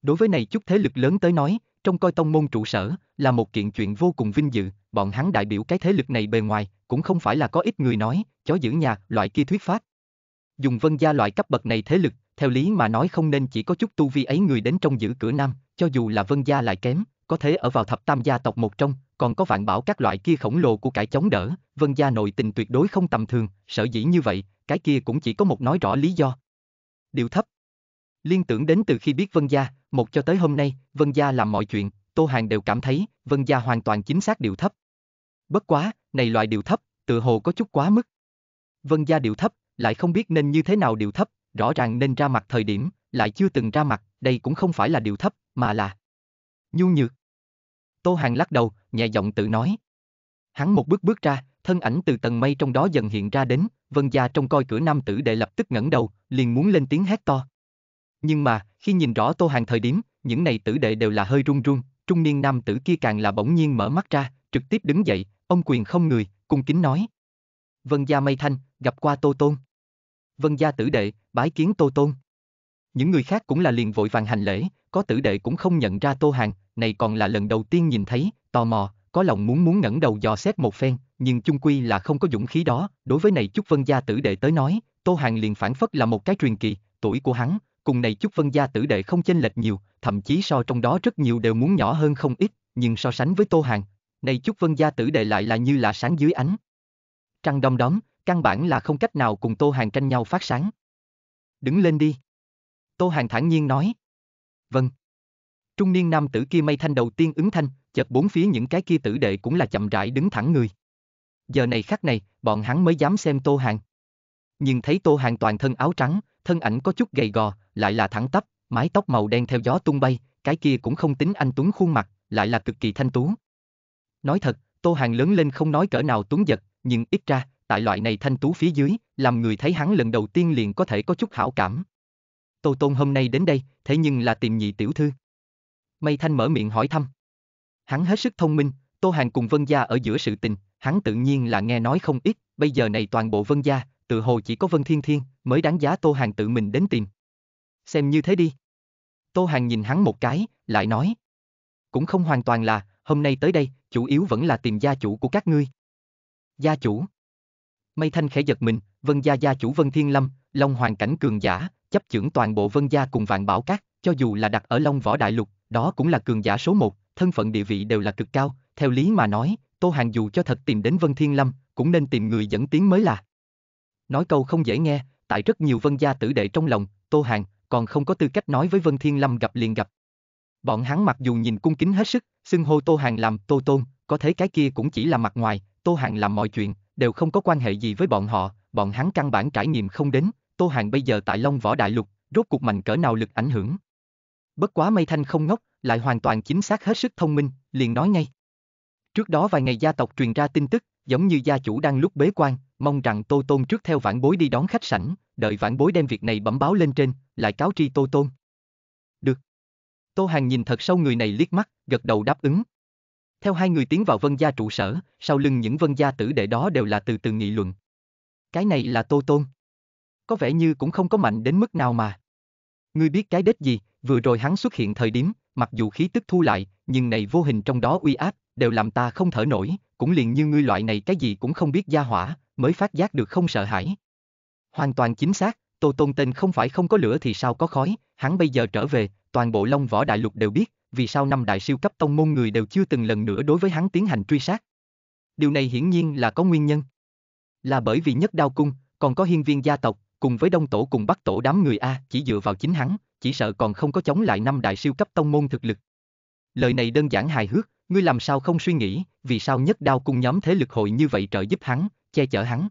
Đối với này chút thế lực lớn tới nói, trong coi tông môn trụ sở, là một kiện chuyện vô cùng vinh dự, bọn hắn đại biểu cái thế lực này bề ngoài, cũng không phải là có ít người nói, chó giữ nhà, loại kia thuyết pháp. Dùng vân gia loại cấp bậc này thế lực, theo lý mà nói không nên chỉ có chút tu vi ấy người đến trong giữ cửa nam, cho dù là vân gia lại kém, có thể ở vào thập tam gia tộc một trong, còn có vạn bảo các loại kia khổng lồ của cải chống đỡ, vân gia nội tình tuyệt đối không tầm thường, sở dĩ như vậy, cái kia cũng chỉ có một nói rõ lý do. Điều thấp. Liên tưởng đến từ khi biết Vân Gia, một cho tới hôm nay, Vân Gia làm mọi chuyện, Tô Hàng đều cảm thấy Vân Gia hoàn toàn chính xác điều thấp. Bất quá, này loại điều thấp, tự hồ có chút quá mức. Vân Gia điều thấp, lại không biết nên như thế nào điều thấp, rõ ràng nên ra mặt thời điểm, lại chưa từng ra mặt, đây cũng không phải là điều thấp, mà là nhu nhược. Tô Hàng lắc đầu, nhẹ giọng tự nói. Hắn một bước bước ra, thân ảnh từ tầng mây trong đó dần hiện ra đến, Vân Gia trông coi cửa nam tử đệ lập tức ngẩng đầu, liền muốn lên tiếng hét to. Nhưng mà, khi nhìn rõ Tô Hàng thời điểm, những này tử đệ đều là hơi run run, trung niên nam tử kia càng là bỗng nhiên mở mắt ra, trực tiếp đứng dậy, ông quyền không người, cung kính nói. Vân Gia Mây Thanh, gặp qua Tô Tôn. Vân Gia tử đệ, bái kiến Tô Tôn. Những người khác cũng là liền vội vàng hành lễ, có tử đệ cũng không nhận ra Tô Hàng, này còn là lần đầu tiên nhìn thấy, tò mò, có lòng muốn muốn ngẩng đầu dò xét một phen, nhưng chung quy là không có dũng khí đó, đối với này Chúc Vân Gia tử đệ tới nói, Tô Hàng liền phản phất là một cái truyền kỳ, tuổi của hắn, cùng này Chúc Vân Gia tử đệ không chênh lệch nhiều, thậm chí so trong đó rất nhiều đều muốn nhỏ hơn không ít, nhưng so sánh với Tô Hàng, này Chúc Vân Gia tử đệ lại là như là sáng dưới ánh. Trăng đông đóm, căn bản là không cách nào cùng Tô Hàng tranh nhau phát sáng. Đứng lên đi. Tô Hàng thản nhiên nói. Vâng. Trung niên nam tử kia mây thanh đầu tiên ứng thanh, chợt bốn phía những cái kia tử đệ cũng là chậm rãi đứng thẳng người giờ này khắc này, bọn hắn mới dám xem Tô Hàng. Nhưng thấy Tô Hàng toàn thân áo trắng, thân ảnh có chút gầy gò, lại là thẳng tắp, mái tóc màu đen theo gió tung bay, cái kia cũng không tính anh Tuấn khuôn mặt, lại là cực kỳ thanh tú. Nói thật, Tô Hàng lớn lên không nói cỡ nào tuấn giật, nhưng ít ra, tại loại này thanh tú phía dưới, làm người thấy hắn lần đầu tiên liền có thể có chút hảo cảm. Tô Tôn hôm nay đến đây, thế nhưng là tìm nhị tiểu thư. Mây Thanh mở miệng hỏi thăm. Hắn hết sức thông minh, Tô Hàng cùng Vân Gia ở giữa sự tình, hắn tự nhiên là nghe nói không ít, bây giờ này toàn bộ Vân gia, tự hồ chỉ có Vân Thiên Thiên mới đáng giá Tô Hàng tự mình đến tìm. Xem như thế đi. Tô Hàng nhìn hắn một cái, lại nói. Cũng không hoàn toàn là, hôm nay tới đây, chủ yếu vẫn là tìm gia chủ của các ngươi. Gia chủ. Mây Thanh khẽ giật mình, Vân gia gia chủ Vân Thiên Lâm, Long Hoàng cảnh cường giả, chấp chưởng toàn bộ Vân gia cùng Vạn Bảo Các, cho dù là đặt ở Long Võ Đại Lục, đó cũng là cường giả số một, thân phận địa vị đều là cực cao, theo lý mà nói, Tô Hàng dù cho thật tìm đến Vân Thiên Lâm, cũng nên tìm người dẫn tiếng mới là. Nói câu không dễ nghe, tại rất nhiều vân gia tử đệ trong lòng, Tô Hàng còn không có tư cách nói với Vân Thiên Lâm gặp liền gặp. Bọn hắn mặc dù nhìn cung kính hết sức, xưng hô Tô Hàng làm Tô Tôn, có thế cái kia cũng chỉ là mặt ngoài, Tô Hàng làm mọi chuyện, đều không có quan hệ gì với bọn họ, bọn hắn căn bản trải nghiệm không đến, Tô Hàng bây giờ tại Long Võ Đại Lục, rốt cuộc mạnh cỡ nào lực ảnh hưởng. Bất quá Mây Thanh không ngốc, lại hoàn toàn chính xác hết sức thông minh, liền nói ngay. Trước đó vài ngày gia tộc truyền ra tin tức, giống như gia chủ đang lúc bế quan, mong rằng Tô Tôn trước theo vãn bối đi đón khách sảnh, đợi vãn bối đem việc này bẩm báo lên trên, lại cáo tri Tô Tôn. Được. Tô Hàng nhìn thật sâu người này liếc mắt, gật đầu đáp ứng. Theo hai người tiến vào vân gia trụ sở, sau lưng những vân gia tử đệ đó đều là từ từ nghị luận. Cái này là Tô Tôn. Có vẻ như cũng không có mạnh đến mức nào mà. Ngươi biết cái đếch gì, vừa rồi hắn xuất hiện thời điểm, mặc dù khí tức thu lại, nhưng này vô hình trong đó uy áp, đều làm ta không thở nổi, cũng liền như ngươi loại này cái gì cũng không biết gia hỏa, mới phát giác được không sợ hãi. Hoàn toàn chính xác, Tô Tôn Tên không phải không có lửa thì sao có khói, hắn bây giờ trở về, toàn bộ Long Võ Đại Lục đều biết, vì sao năm đại siêu cấp tông môn người đều chưa từng lần nữa đối với hắn tiến hành truy sát. Điều này hiển nhiên là có nguyên nhân. Là bởi vì nhất đao cung, còn có hiên viên gia tộc, cùng với đông tổ cùng bắc tổ đám người A chỉ dựa vào chính hắn, chỉ sợ còn không có chống lại năm đại siêu cấp tông môn thực lực. Lời này đơn giản hài hước, ngươi làm sao không suy nghĩ, vì sao nhất đao cùng nhóm thế lực hội như vậy trợ giúp hắn, che chở hắn.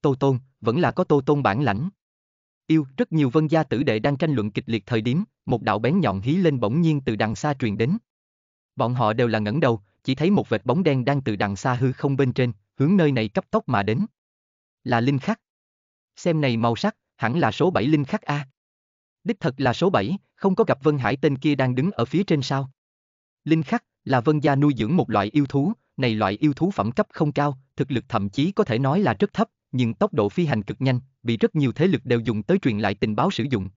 Tô Tôn, vẫn là có Tô Tôn bản lãnh. Yêu, rất nhiều vân gia tử đệ đang tranh luận kịch liệt thời điểm, một đạo bén nhọn hí lên bỗng nhiên từ đằng xa truyền đến. Bọn họ đều là ngẩng đầu, chỉ thấy một vệt bóng đen đang từ đằng xa hư không bên trên, hướng nơi này cấp tốc mà đến. Là linh khắc. Xem này màu sắc, hẳn là số 7 linh khắc A. Đích thật là số 7, không có gặp Vân Hải tên kia đang đứng ở phía trên sao. Linh khắc là vân gia nuôi dưỡng một loại yêu thú, này loại yêu thú phẩm cấp không cao, thực lực thậm chí có thể nói là rất thấp, nhưng tốc độ phi hành cực nhanh, bị rất nhiều thế lực đều dùng tới truyền lại tình báo sử dụng.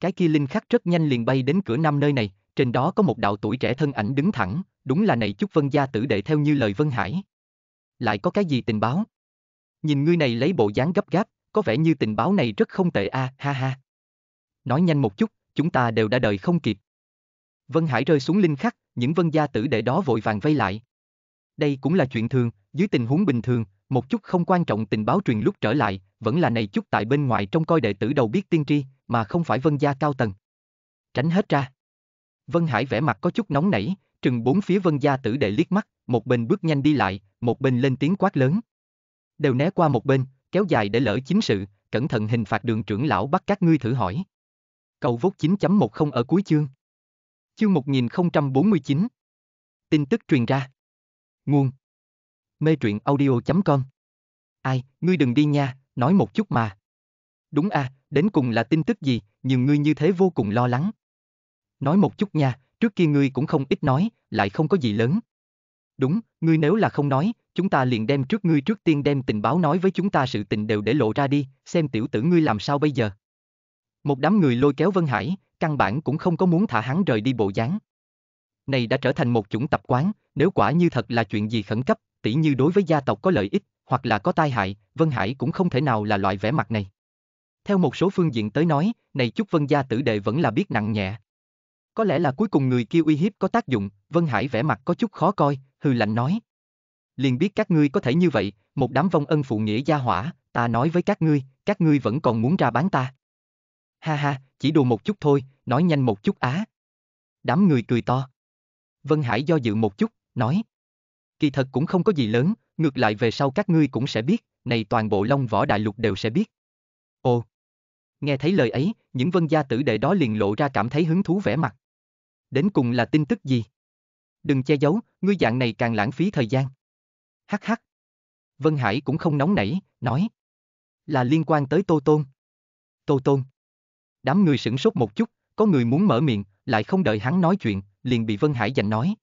Cái kia linh khắc rất nhanh liền bay đến cửa năm nơi này, trên đó có một đạo tuổi trẻ thân ảnh đứng thẳng, đúng là này chúc vân gia tử đệ theo như lời Vân Hải. Lại có cái gì tình báo? Nhìn ngươi này lấy bộ dáng gấp gáp, có vẻ như tình báo này rất không tệ a, à, ha ha. Nói nhanh một chút, chúng ta đều đã đợi không kịp, Vân Hải rơi xuống linh khắc, những vân gia tử đệ đó vội vàng vây lại. Đây cũng là chuyện thường, dưới tình huống bình thường, một chút không quan trọng tình báo truyền lúc trở lại, vẫn là này chút tại bên ngoài trong coi đệ tử đầu biết tiên tri, mà không phải vân gia cao tầng. Tránh hết ra. Vân Hải vẻ mặt có chút nóng nảy, trừng bốn phía vân gia tử đệ liếc mắt, một bên bước nhanh đi lại, một bên lên tiếng quát lớn. Đều né qua một bên, kéo dài để lỡ chính sự, cẩn thận hình phạt đường trưởng lão bắt các ngươi thử hỏi. Cầu vốt 9.10 ở cuối chương. Chương 1049 Tin tức truyền ra Nguồn Mê truyện audio.com Ai, ngươi đừng đi nha, nói một chút mà. Đúng à, đến cùng là tin tức gì, nhiều ngươi như thế vô cùng lo lắng. Nói một chút nha, trước kia ngươi cũng không ít nói, lại không có gì lớn. Đúng, ngươi nếu là không nói, chúng ta liền đem trước ngươi trước tiên đem tình báo nói với chúng ta sự tình đều để lộ ra đi, xem tiểu tử ngươi làm sao bây giờ. Một đám người lôi kéo Vân Hải, căn bản cũng không có muốn thả hắn rời đi bộ dáng. Này đã trở thành một chủng tập quán, nếu quả như thật là chuyện gì khẩn cấp, tỉ như đối với gia tộc có lợi ích, hoặc là có tai hại, Vân Hải cũng không thể nào là loại vẻ mặt này. Theo một số phương diện tới nói, này chúc Vân gia tử đệ vẫn là biết nặng nhẹ. Có lẽ là cuối cùng người kia uy hiếp có tác dụng, Vân Hải vẻ mặt có chút khó coi, hừ lạnh nói. Liền biết các ngươi có thể như vậy, một đám vong ân phụ nghĩa gia hỏa, ta nói với các ngươi, các ngươi vẫn còn muốn ra bán ta ha ha, chỉ đùa một chút thôi, nói nhanh một chút á. Đám người cười to. Vân Hải do dự một chút, nói. Kỳ thật cũng không có gì lớn, ngược lại về sau các ngươi cũng sẽ biết, này toàn bộ Long Võ Đại Lục đều sẽ biết. Ồ. Nghe thấy lời ấy, những vân gia tử đệ đó liền lộ ra cảm thấy hứng thú vẻ mặt. Đến cùng là tin tức gì? Đừng che giấu, ngươi dạng này càng lãng phí thời gian. Hắc hắc. Vân Hải cũng không nóng nảy, nói. Là liên quan tới Tô Tôn. Tô Tôn. Đám người sửng sốt một chút, có người muốn mở miệng, lại không đợi hắn nói chuyện, liền bị Vân Hải giành nói.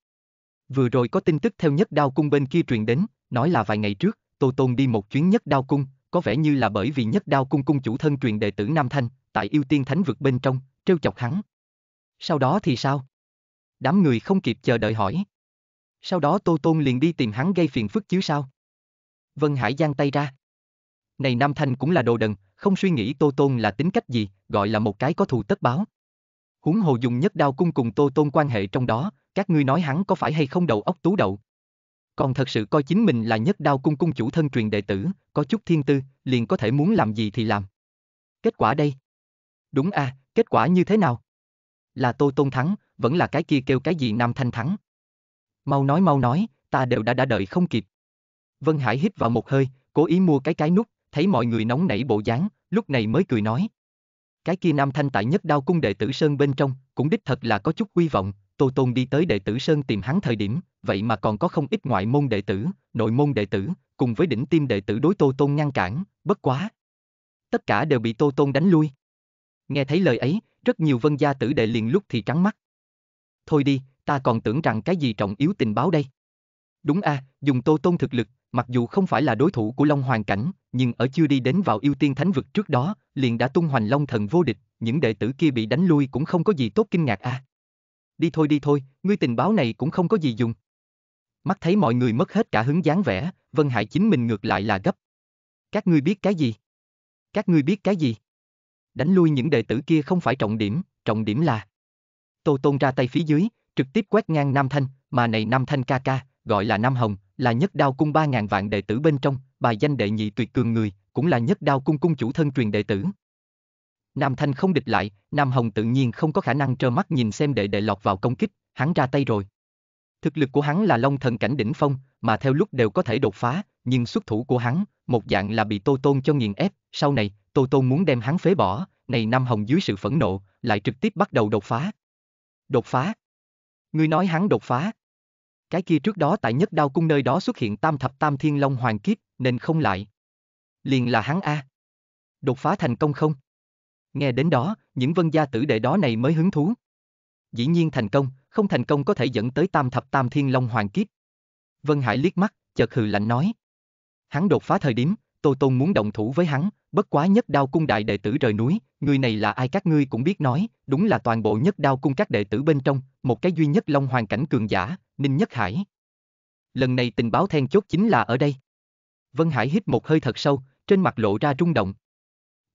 Vừa rồi có tin tức theo nhất đao cung bên kia truyền đến, nói là vài ngày trước, Tô Tôn đi một chuyến nhất đao cung, có vẻ như là bởi vì nhất đao cung cung chủ thân truyền đệ tử Nam Thanh, tại yêu tiên thánh vực bên trong, trêu chọc hắn. Sau đó thì sao? Đám người không kịp chờ đợi hỏi. Sau đó Tô Tôn liền đi tìm hắn gây phiền phức chứ sao? Vân Hải giang tay ra. Này Nam Thanh cũng là đồ đần, không suy nghĩ Tô Tôn là tính cách gì, gọi là một cái có thù tất báo. Huống hồ dùng nhất đao cung cùng Tô Tôn quan hệ trong đó, các ngươi nói hắn có phải hay không đầu óc tú đậu. Còn thật sự coi chính mình là nhất đao cung cung chủ thân truyền đệ tử, có chút thiên tư, liền có thể muốn làm gì thì làm. Kết quả đây. Đúng à, kết quả như thế nào? Là Tô Tôn thắng, vẫn là cái kia kêu cái gì Nam Thanh thắng. Mau nói mau nói, ta đều đã đã đợi không kịp. Vân Hải hít vào một hơi, cố ý mua cái cái nút, thấy mọi người nóng nảy bộ dáng, lúc này mới cười nói. Cái kia nam thanh tại nhất đao cung đệ tử Sơn bên trong, cũng đích thật là có chút huy vọng, Tô Tôn đi tới đệ tử Sơn tìm hắn thời điểm, vậy mà còn có không ít ngoại môn đệ tử, nội môn đệ tử, cùng với đỉnh tim đệ tử đối Tô Tôn ngăn cản, bất quá. Tất cả đều bị Tô Tôn đánh lui. Nghe thấy lời ấy, rất nhiều vân gia tử đệ liền lúc thì trắng mắt. Thôi đi, ta còn tưởng rằng cái gì trọng yếu tình báo đây. Đúng a, à, dùng Tô Tôn thực lực, mặc dù không phải là đối thủ của Long Hoàng Cảnh, nhưng ở chưa đi đến vào yêu tiên thánh vực trước đó, liền đã tung hoành Long Thần vô địch, những đệ tử kia bị đánh lui cũng không có gì tốt kinh ngạc a. À. Đi thôi đi thôi, ngươi tình báo này cũng không có gì dùng. Mắt thấy mọi người mất hết cả hứng dáng vẻ, Vân Hải chính mình ngược lại là gấp. Các ngươi biết cái gì? Các ngươi biết cái gì? Đánh lui những đệ tử kia không phải trọng điểm, trọng điểm là... Tô Tôn ra tay phía dưới, trực tiếp quét ngang Nam Thanh, mà này Nam Thanh ca ca, gọi là Nam Hồng, là nhất đao cung 3.000 vạn đệ tử bên trong, bài danh đệ nhị tuyệt cường người, cũng là nhất đao cung cung chủ thân truyền đệ tử. Nam Thanh không địch lại, Nam Hồng tự nhiên không có khả năng trơ mắt nhìn xem đệ đệ lọt vào công kích, hắn ra tay rồi. Thực lực của hắn là long thần cảnh đỉnh phong, mà theo lúc đều có thể đột phá, nhưng xuất thủ của hắn, một dạng là bị Tô Tôn cho nghiền ép, sau này, Tô Tôn muốn đem hắn phế bỏ, này Nam Hồng dưới sự phẫn nộ, lại trực tiếp bắt đầu đột phá. Đột phá? Ngươi nói hắn đột phá? Cái kia trước đó tại nhất đao cung nơi đó xuất hiện tam thập tam thiên long hoàng kiếp, nên không lại. Liền là hắn A. Đột phá thành công không? Nghe đến đó, những vân gia tử đệ đó này mới hứng thú. Dĩ nhiên thành công, không thành công có thể dẫn tới tam thập tam thiên long hoàng kiếp. Vân Hải liếc mắt, chợt hừ lạnh nói. Hắn đột phá thời điểm, Tô Tôn muốn động thủ với hắn, bất quá nhất đao cung đại đệ tử rời núi, người này là ai các ngươi cũng biết nói, đúng là toàn bộ nhất đao cung các đệ tử bên trong, một cái duy nhất long hoàng cảnh cường giả, Ninh Nhất Hải. Lần này tình báo then chốt chính là ở đây. Vân Hải hít một hơi thật sâu, trên mặt lộ ra rung động.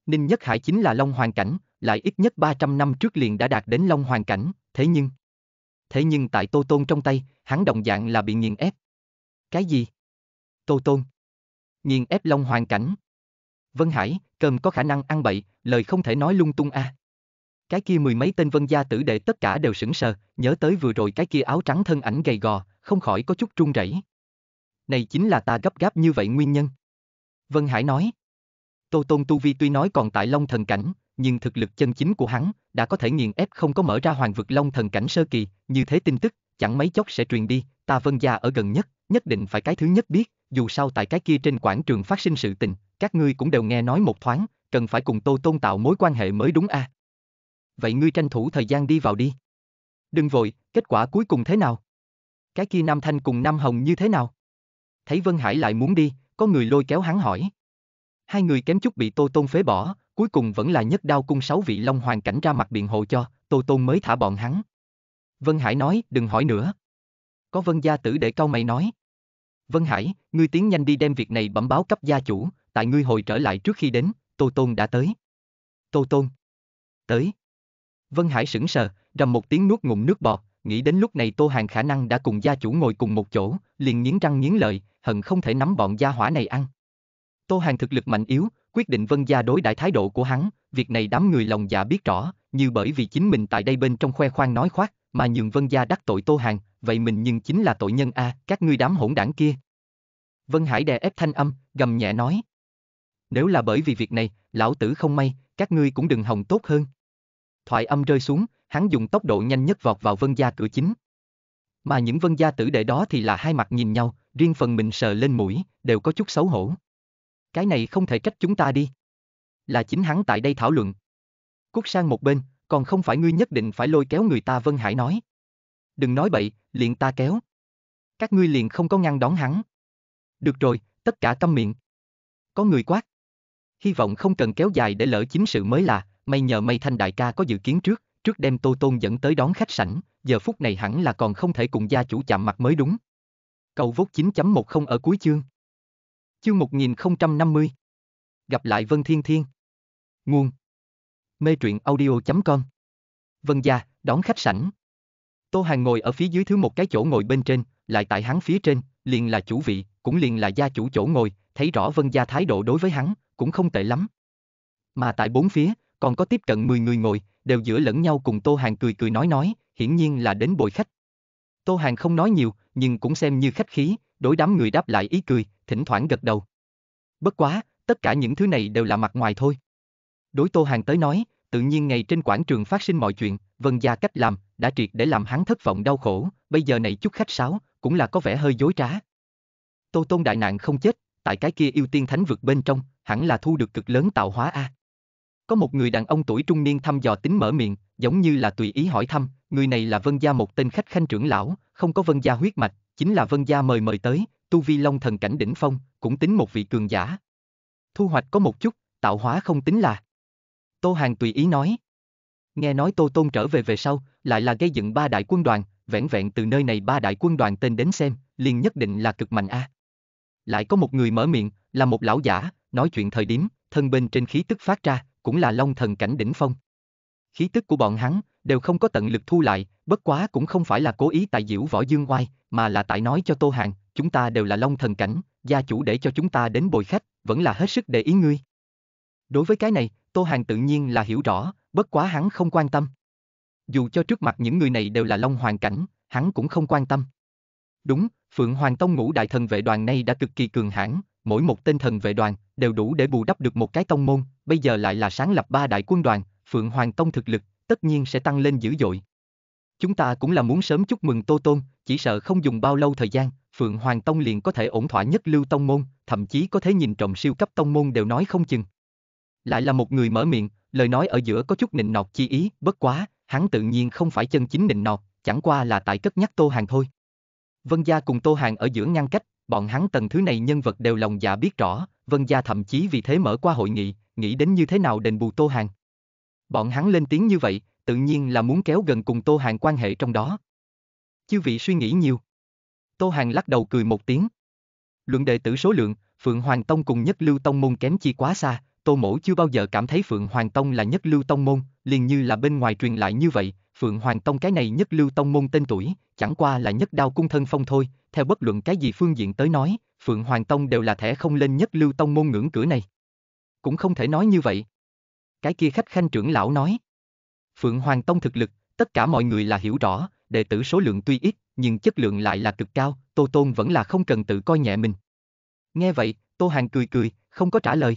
Ninh Nhất Hải chính là Long Hoàng Cảnh, lại ít nhất 300 năm trước liền đã đạt đến Long Hoàng Cảnh, thế nhưng... Thế nhưng tại Tô Tôn trong tay, hắn đồng dạng là bị nghiền ép. Cái gì? Tô Tôn. Nghiền ép Long Hoàng Cảnh. Vân Hải, cơm có khả năng ăn bậy, lời không thể nói lung tung a. À. Cái kia mười mấy tên vân gia tử đệ tất cả đều sững sờ, nhớ tới vừa rồi cái kia áo trắng thân ảnh gầy gò, không khỏi có chút run rẩy. Này chính là ta gấp gáp như vậy nguyên nhân. Vân Hải nói. Tô Tôn Tu Vi tuy nói còn tại Long Thần Cảnh, nhưng thực lực chân chính của hắn đã có thể nghiền ép không có mở ra hoàng vực Long Thần Cảnh sơ kỳ, như thế tin tức, chẳng mấy chốc sẽ truyền đi, ta Vân Gia ở gần nhất, nhất định phải cái thứ nhất biết, dù sao tại cái kia trên quảng trường phát sinh sự tình, các ngươi cũng đều nghe nói một thoáng, cần phải cùng Tô Tôn tạo mối quan hệ mới đúng a. À? vậy ngươi tranh thủ thời gian đi vào đi. Đừng vội, kết quả cuối cùng thế nào? Cái kia Nam Thanh cùng Nam Hồng như thế nào? Thấy Vân Hải lại muốn đi, có người lôi kéo hắn hỏi. Hai người kém chút bị Tô Tôn phế bỏ, cuối cùng vẫn là nhất đao cung sáu vị Long Hoàng cảnh ra mặt biện hộ cho, Tô Tôn mới thả bọn hắn. Vân Hải nói, đừng hỏi nữa. Có Vân Gia Tử để cao mày nói. Vân Hải, ngươi tiến nhanh đi đem việc này bẩm báo cấp gia chủ, tại ngươi hồi trở lại trước khi đến, Tô Tôn đã tới. Tô Tôn. Tới. Vân Hải sững sờ, rầm một tiếng nuốt ngụm nước bọt, nghĩ đến lúc này Tô Hàng khả năng đã cùng gia chủ ngồi cùng một chỗ, liền nghiến răng nghiến lợi, hận không thể nắm bọn gia hỏa này ăn. Tô Hàng thực lực mạnh yếu, quyết định Vân gia đối đãi thái độ của hắn, việc này đám người lòng dạ biết rõ, như bởi vì chính mình tại đây bên trong khoe khoang nói khoác, mà nhường Vân gia đắc tội Tô Hàng, vậy mình nhưng chính là tội nhân a, các ngươi đám hỗn đảng kia. Vân Hải đè ép thanh âm, gầm nhẹ nói: "Nếu là bởi vì việc này, lão tử không may, các ngươi cũng đừng hòng tốt hơn." thoại âm rơi xuống, hắn dùng tốc độ nhanh nhất vọt vào vân gia cửa chính. Mà những vân gia tử đệ đó thì là hai mặt nhìn nhau, riêng phần mình sờ lên mũi, đều có chút xấu hổ. Cái này không thể cách chúng ta đi. Là chính hắn tại đây thảo luận. Cút sang một bên, còn không phải ngươi nhất định phải lôi kéo người ta Vân Hải nói. Đừng nói bậy, liền ta kéo. Các ngươi liền không có ngăn đón hắn. Được rồi, tất cả câm miệng. Có người quát. Hy vọng không cần kéo dài để lỡ chính sự mới là, May nhờ mây thanh đại ca có dự kiến trước, trước đem Tô Tôn dẫn tới đón khách sảnh, giờ phút này hẳn là còn không thể cùng gia chủ chạm mặt mới đúng. Cầu vốt 9.10 ở cuối chương. Chương 1050. Gặp lại Vân Thiên Thiên. Nguồn. Mê truyện audio.com Vân gia, đón khách sảnh. Tô Hàng ngồi ở phía dưới thứ một cái chỗ ngồi bên trên, lại tại hắn phía trên, liền là chủ vị, cũng liền là gia chủ chỗ ngồi, thấy rõ Vân gia thái độ đối với hắn, cũng không tệ lắm. Mà tại bốn phía, còn có tiếp cận 10 người ngồi, đều giữa lẫn nhau cùng Tô Hàng cười cười nói nói, hiển nhiên là đến bồi khách. Tô Hàng không nói nhiều, nhưng cũng xem như khách khí, đối đám người đáp lại ý cười, thỉnh thoảng gật đầu. Bất quá, tất cả những thứ này đều là mặt ngoài thôi. Đối Tô Hàng tới nói, tự nhiên ngày trên quảng trường phát sinh mọi chuyện, vân gia cách làm, đã triệt để làm hắn thất vọng đau khổ, bây giờ này chút khách sáo, cũng là có vẻ hơi dối trá. Tô Tôn đại nạn không chết, tại cái kia yêu tiên thánh vực bên trong, hẳn là thu được cực lớn tạo hóa a. À. Có một người đàn ông tuổi trung niên thăm dò tính mở miệng, giống như là tùy ý hỏi thăm, người này là Vân Gia một tên khách khanh trưởng lão, không có Vân Gia huyết mạch, chính là Vân Gia mời mời tới, tu vi long thần cảnh đỉnh phong, cũng tính một vị cường giả. Thu hoạch có một chút, tạo hóa không tính là. Tô Hàng tùy ý nói. Nghe nói Tô Tôn trở về về sau, lại là gây dựng ba đại quân đoàn, vẹn vẹn từ nơi này ba đại quân đoàn tên đến xem, liền nhất định là cực mạnh a. À. Lại có một người mở miệng, là một lão giả, nói chuyện thời điểm, thân bên trên khí tức phát ra, cũng là long thần cảnh đỉnh phong. Khí tức của bọn hắn đều không có tận lực thu lại, bất quá cũng không phải là cố ý tại diễu võ dương oai, mà là tại nói cho Tô Hàng, chúng ta đều là long thần cảnh, gia chủ để cho chúng ta đến bồi khách, vẫn là hết sức để ý ngươi. Đối với cái này, Tô Hàng tự nhiên là hiểu rõ, bất quá hắn không quan tâm. Dù cho trước mặt những người này đều là long hoàng cảnh, hắn cũng không quan tâm. Đúng, Phượng Hoàng Tông ngũ đại thần vệ đoàn này đã cực kỳ cường hãn, mỗi một tên thần vệ đoàn đều đủ để bù đắp được một cái tông môn, bây giờ lại là sáng lập ba đại quân đoàn, Phượng Hoàng Tông thực lực, tất nhiên sẽ tăng lên dữ dội. Chúng ta cũng là muốn sớm chúc mừng Tô Tôn, chỉ sợ không dùng bao lâu thời gian, Phượng Hoàng Tông liền có thể ổn thỏa nhất lưu tông môn, thậm chí có thể nhìn trộm siêu cấp tông môn đều nói không chừng. Lại là một người mở miệng, lời nói ở giữa có chút nịnh nọt chi ý, bất quá, hắn tự nhiên không phải chân chính nịnh nọt, chẳng qua là tại cất nhắc Tô Hàng thôi. Vân Gia cùng Tô Hàng ở giữa ngăn cách, Bọn hắn tầng thứ này nhân vật đều lòng dạ biết rõ, Vân Gia thậm chí vì thế mở qua hội nghị, nghĩ đến như thế nào đền bù Tô Hàng. Bọn hắn lên tiếng như vậy, tự nhiên là muốn kéo gần cùng Tô Hàng quan hệ trong đó. Chư vị suy nghĩ nhiều. Tô Hàng lắc đầu cười một tiếng. Luận đệ tử số lượng, Phượng Hoàng Tông cùng Nhất Lưu Tông môn kém chi quá xa, Tô Mỗ chưa bao giờ cảm thấy Phượng Hoàng Tông là Nhất Lưu Tông môn, liền như là bên ngoài truyền lại như vậy, Phượng Hoàng Tông cái này nhất lưu tông môn tên tuổi, chẳng qua là nhất đao cung thân phong thôi, theo bất luận cái gì phương diện tới nói, Phượng Hoàng Tông đều là thẻ không lên nhất lưu tông môn ngưỡng cửa này. Cũng không thể nói như vậy. Cái kia khách khanh trưởng lão nói. Phượng Hoàng Tông thực lực, tất cả mọi người là hiểu rõ, đệ tử số lượng tuy ít, nhưng chất lượng lại là cực cao, Tô Tôn vẫn là không cần tự coi nhẹ mình. Nghe vậy, Tô Hàng cười cười, không có trả lời.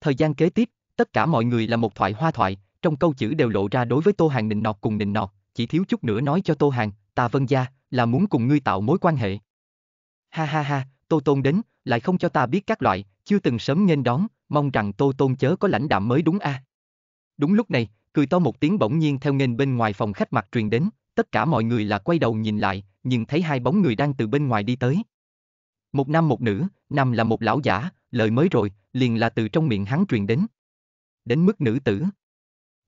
Thời gian kế tiếp, tất cả mọi người là một thoại hoa thoại, trong câu chữ đều lộ ra đối với Tô Hàng nịnh nọt cùng nịnh nọt, chỉ thiếu chút nữa nói cho Tô Hàng, ta vân gia, là muốn cùng ngươi tạo mối quan hệ. Ha ha ha, Tô Tôn đến, lại không cho ta biết các loại, chưa từng sớm nghênh đón, mong rằng Tô Tôn chớ có lãnh đạm mới đúng a. À. Đúng lúc này, cười to một tiếng bỗng nhiên theo nghênh bên ngoài phòng khách mặt truyền đến, tất cả mọi người là quay đầu nhìn lại, nhưng thấy hai bóng người đang từ bên ngoài đi tới. Một nam một nữ, nam là một lão giả, lời mới rồi, liền là từ trong miệng hắn truyền đến. Đến mức nữ tử.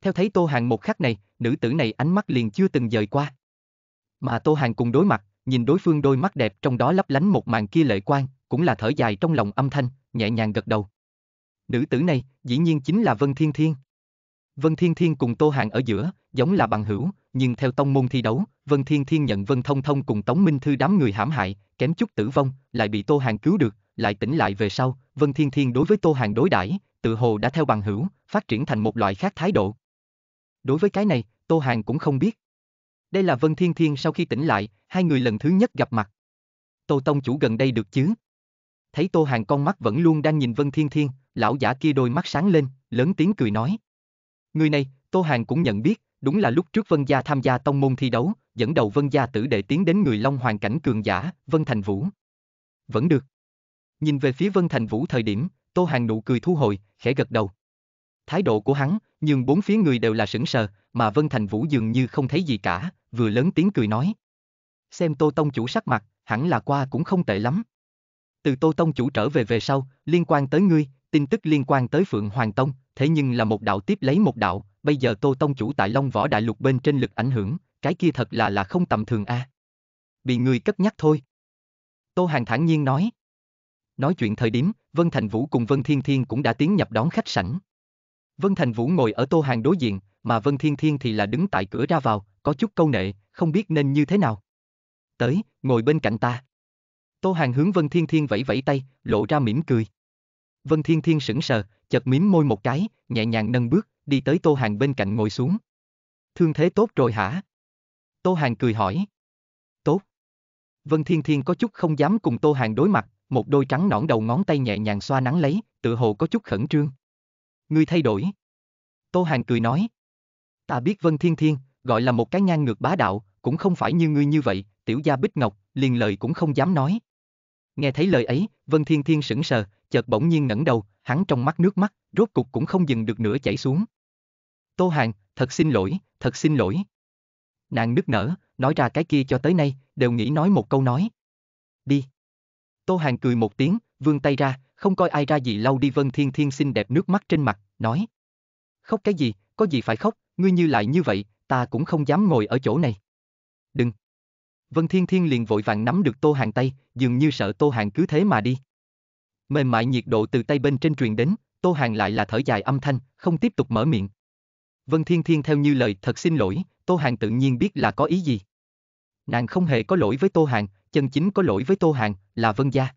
Theo thấy Tô Hàng một khắc này, nữ tử này ánh mắt liền chưa từng rời qua. Mà Tô Hàng cùng đối mặt, nhìn đối phương đôi mắt đẹp trong đó lấp lánh một màn kia lệ quan, cũng là thở dài trong lòng âm thanh, nhẹ nhàng gật đầu. Nữ tử này, dĩ nhiên chính là Vân Thiên Thiên. Vân Thiên Thiên cùng Tô Hàng ở giữa, giống là bằng hữu, nhưng theo tông môn thi đấu, Vân Thiên Thiên nhận Vân Thông Thông cùng Tống Minh Thư đám người hãm hại, kém chút tử vong, lại bị Tô Hàng cứu được, lại tỉnh lại về sau, Vân Thiên Thiên đối với Tô Hàng đối đãi, tự hồ đã theo bằng hữu, phát triển thành một loại khác thái độ. Đối với cái này, Tô Hàng cũng không biết. Đây là Vân Thiên Thiên sau khi tỉnh lại, hai người lần thứ nhất gặp mặt. Tô Tông chủ gần đây được chứ? Thấy Tô Hàng con mắt vẫn luôn đang nhìn Vân Thiên Thiên, lão giả kia đôi mắt sáng lên, lớn tiếng cười nói. Người này, Tô Hàng cũng nhận biết, đúng là lúc trước Vân Gia tham gia tông môn thi đấu, dẫn đầu Vân Gia tử đệ tiến đến người Long Hoàng cảnh cường giả, Vân Thành Vũ. Vẫn được. Nhìn về phía Vân Thành Vũ thời điểm, Tô Hàng nụ cười thu hồi, khẽ gật đầu. Thái độ của hắn, nhưng bốn phía người đều là sững sờ, mà Vân Thành Vũ dường như không thấy gì cả, vừa lớn tiếng cười nói. Xem Tô Tông chủ sắc mặt, hẳn là qua cũng không tệ lắm. Từ Tô Tông chủ trở về về sau, liên quan tới ngươi, tin tức liên quan tới Phượng Hoàng Tông, thế nhưng là một đạo tiếp lấy một đạo, bây giờ Tô Tông chủ tại Long Võ Đại Lục bên trên lực ảnh hưởng, cái kia thật là là không tầm thường a. À. Bị người cất nhắc thôi. Tô Hàng thản nhiên nói. Nói chuyện thời điểm, Vân Thành Vũ cùng Vân Thiên Thiên cũng đã tiến nhập đón khách sảnh. Vân Thành Vũ ngồi ở Tô Hàng đối diện, mà Vân Thiên Thiên thì là đứng tại cửa ra vào, có chút câu nệ, không biết nên như thế nào. Tới, ngồi bên cạnh ta. Tô Hàng hướng Vân Thiên Thiên vẫy vẫy tay, lộ ra mỉm cười. Vân Thiên Thiên sững sờ, chật mím môi một cái, nhẹ nhàng nâng bước, đi tới Tô Hàng bên cạnh ngồi xuống. Thương thế tốt rồi hả? Tô Hàng cười hỏi. Tốt. Vân Thiên Thiên có chút không dám cùng Tô Hàng đối mặt, một đôi trắng nõn đầu ngón tay nhẹ nhàng xoa nắng lấy, tự hồ có chút khẩn trương ngươi thay đổi. Tô Hàng cười nói. Ta biết Vân Thiên Thiên, gọi là một cái ngang ngược bá đạo, cũng không phải như ngươi như vậy, tiểu gia Bích Ngọc, liền lời cũng không dám nói. Nghe thấy lời ấy, Vân Thiên Thiên sững sờ, chợt bỗng nhiên ngẩng đầu, hắn trong mắt nước mắt, rốt cục cũng không dừng được nữa chảy xuống. Tô Hàng, thật xin lỗi, thật xin lỗi. Nàng nức nở, nói ra cái kia cho tới nay, đều nghĩ nói một câu nói. Đi. Tô Hàng cười một tiếng, vươn tay ra, không coi ai ra gì lau đi Vân Thiên Thiên xinh đẹp nước mắt trên mặt, nói. Khóc cái gì, có gì phải khóc, ngươi như lại như vậy, ta cũng không dám ngồi ở chỗ này. Đừng. Vân Thiên Thiên liền vội vàng nắm được Tô Hàng tay, dường như sợ Tô Hàng cứ thế mà đi. Mềm mại nhiệt độ từ tay bên trên truyền đến, Tô Hàng lại là thở dài âm thanh, không tiếp tục mở miệng. Vân Thiên Thiên theo như lời thật xin lỗi, Tô Hàng tự nhiên biết là có ý gì. Nàng không hề có lỗi với Tô Hàng, chân chính có lỗi với Tô Hàng, là Vân Gia.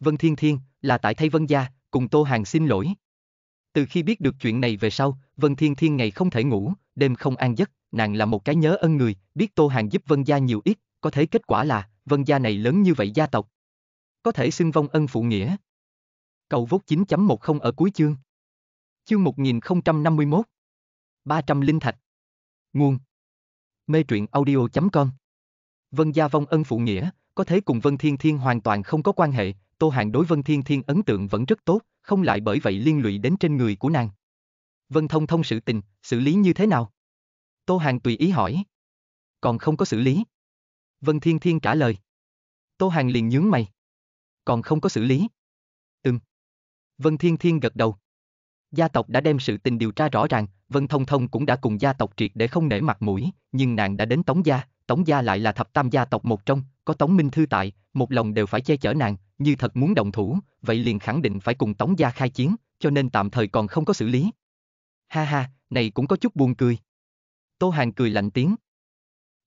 Vân Thiên Thiên, là tại thay Vân Gia, cùng Tô Hàng xin lỗi. Từ khi biết được chuyện này về sau, Vân Thiên Thiên ngày không thể ngủ, đêm không an giấc, nàng là một cái nhớ ân người, biết Tô Hàng giúp Vân Gia nhiều ít, có thể kết quả là, Vân Gia này lớn như vậy gia tộc. Có thể xưng vong ân phụ nghĩa. Cầu vốt 9.10 ở cuối chương. Chương 1051 300 linh thạch Nguồn Mê truyện audio.com Vân Gia vong ân phụ nghĩa, có thể cùng Vân Thiên Thiên hoàn toàn không có quan hệ, Tô Hàng đối Vân Thiên Thiên ấn tượng vẫn rất tốt, không lại bởi vậy liên lụy đến trên người của nàng. Vân Thông Thông sự tình, xử lý như thế nào? Tô Hàng tùy ý hỏi. Còn không có xử lý. Vân Thiên Thiên trả lời. Tô Hàng liền nhướng mày. Còn không có xử lý. Ừm. Vân Thiên Thiên gật đầu. Gia tộc đã đem sự tình điều tra rõ ràng, Vân Thông Thông cũng đã cùng gia tộc triệt để không nể mặt mũi, nhưng nàng đã đến Tống Gia, Tống Gia lại là thập tam gia tộc một trong, có Tống Minh Thư tại, một lòng đều phải che chở nàng, như thật muốn động thủ, vậy liền khẳng định phải cùng Tống Gia khai chiến, cho nên tạm thời còn không có xử lý. Ha ha, này cũng có chút buồn cười. Tô Hàng cười lạnh tiếng.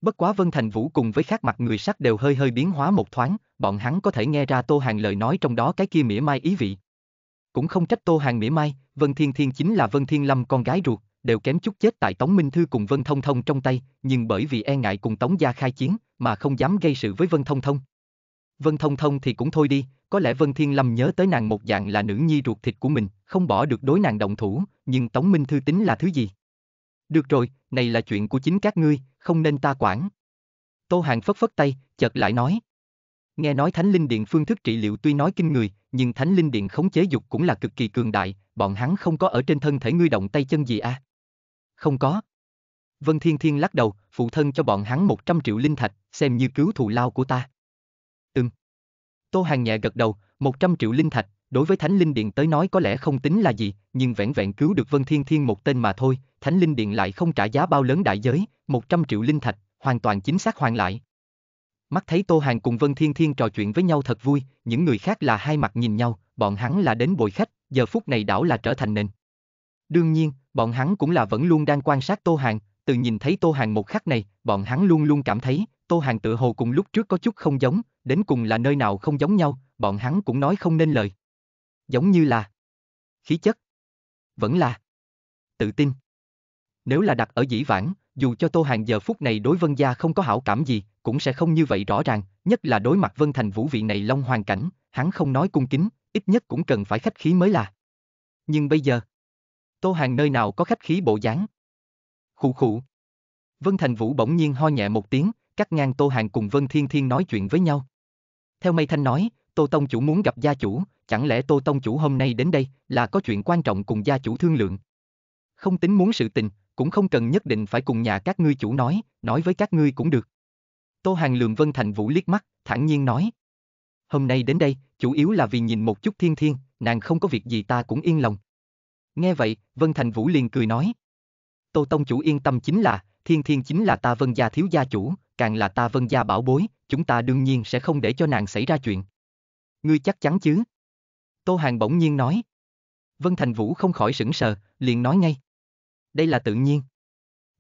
Bất quá Vân Thành Vũ cùng với khác mặt người sắc đều hơi hơi biến hóa một thoáng, bọn hắn có thể nghe ra Tô Hàng lời nói trong đó cái kia mỉa mai ý vị. Cũng không trách Tô Hàng mỉa mai, Vân Thiên Thiên chính là Vân Thiên Lâm con gái ruột, đều kém chút chết tại Tống Minh Thư cùng Vân Thông Thông trong tay, nhưng bởi vì e ngại cùng Tống Gia khai chiến, mà không dám gây sự với Vân Thông Thông. Vân Thông Thông thì cũng thôi đi, có lẽ Vân Thiên Lâm nhớ tới nàng một dạng là nữ nhi ruột thịt của mình, không bỏ được đối nàng động thủ, nhưng Tống Minh Thư tính là thứ gì? Được rồi, này là chuyện của chính các ngươi, không nên ta quản. Tô Hàng phất phất tay, chợt lại nói. Nghe nói Thánh Linh Điện phương thức trị liệu tuy nói kinh người, nhưng Thánh Linh Điện khống chế dục cũng là cực kỳ cường đại, bọn hắn không có ở trên thân thể ngươi động tay chân gì à? Không có. Vân Thiên Thiên lắc đầu, phụ thân cho bọn hắn 100 triệu linh thạch, xem như cứu thù lao của ta. Tô Hàng nhẹ gật đầu, 100 triệu linh thạch, đối với Thánh Linh Điện tới nói có lẽ không tính là gì, nhưng vẹn vẹn cứu được Vân Thiên Thiên một tên mà thôi, Thánh Linh Điện lại không trả giá bao lớn đại giới, 100 triệu linh thạch, hoàn toàn chính xác hoàn lại. Mắt thấy Tô Hàng cùng Vân Thiên Thiên trò chuyện với nhau thật vui, những người khác là hai mặt nhìn nhau, bọn hắn là đến bồi khách, giờ phút này đảo là trở thành nền. Đương nhiên, bọn hắn cũng là vẫn luôn đang quan sát Tô Hàng, từ nhìn thấy Tô Hàng một khắc này, bọn hắn luôn luôn cảm thấy, Tô Hàng tự hồ cùng lúc trước có chút không giống, đến cùng là nơi nào không giống nhau, bọn hắn cũng nói không nên lời. Giống như là khí chất, vẫn là tự tin. Nếu là đặt ở dĩ vãng, dù cho Tô Hàng giờ phút này đối Vân Gia không có hảo cảm gì, cũng sẽ không như vậy rõ ràng, nhất là đối mặt Vân Thành Vũ vị này long hoàn cảnh, hắn không nói cung kính, ít nhất cũng cần phải khách khí mới là. Nhưng bây giờ, Tô Hàng nơi nào có khách khí bộ dáng? Khụ khụ. Vân Thành Vũ bỗng nhiên ho nhẹ một tiếng, cắt ngang Tô Hàng cùng Vân Thiên Thiên nói chuyện với nhau. Theo Mây Thanh nói, Tô Tông Chủ muốn gặp gia chủ, chẳng lẽ Tô Tông Chủ hôm nay đến đây là có chuyện quan trọng cùng gia chủ thương lượng? Không tính muốn sự tình, cũng không cần nhất định phải cùng nhà các ngươi chủ nói, nói với các ngươi cũng được. Tô Hàng lườm Vân Thành Vũ liếc mắt, thản nhiên nói. Hôm nay đến đây, chủ yếu là vì nhìn một chút thiên thiên, nàng không có việc gì ta cũng yên lòng. Nghe vậy, Vân Thành Vũ liền cười nói. Tô Tông Chủ yên tâm chính là, thiên thiên chính là ta Vân gia thiếu gia chủ, càng là ta vân gia bảo bối, chúng ta đương nhiên sẽ không để cho nàng xảy ra chuyện. Ngươi chắc chắn chứ? Tô Hàng bỗng nhiên nói. Vân Thành Vũ không khỏi sững sờ, liền nói ngay. Đây là tự nhiên.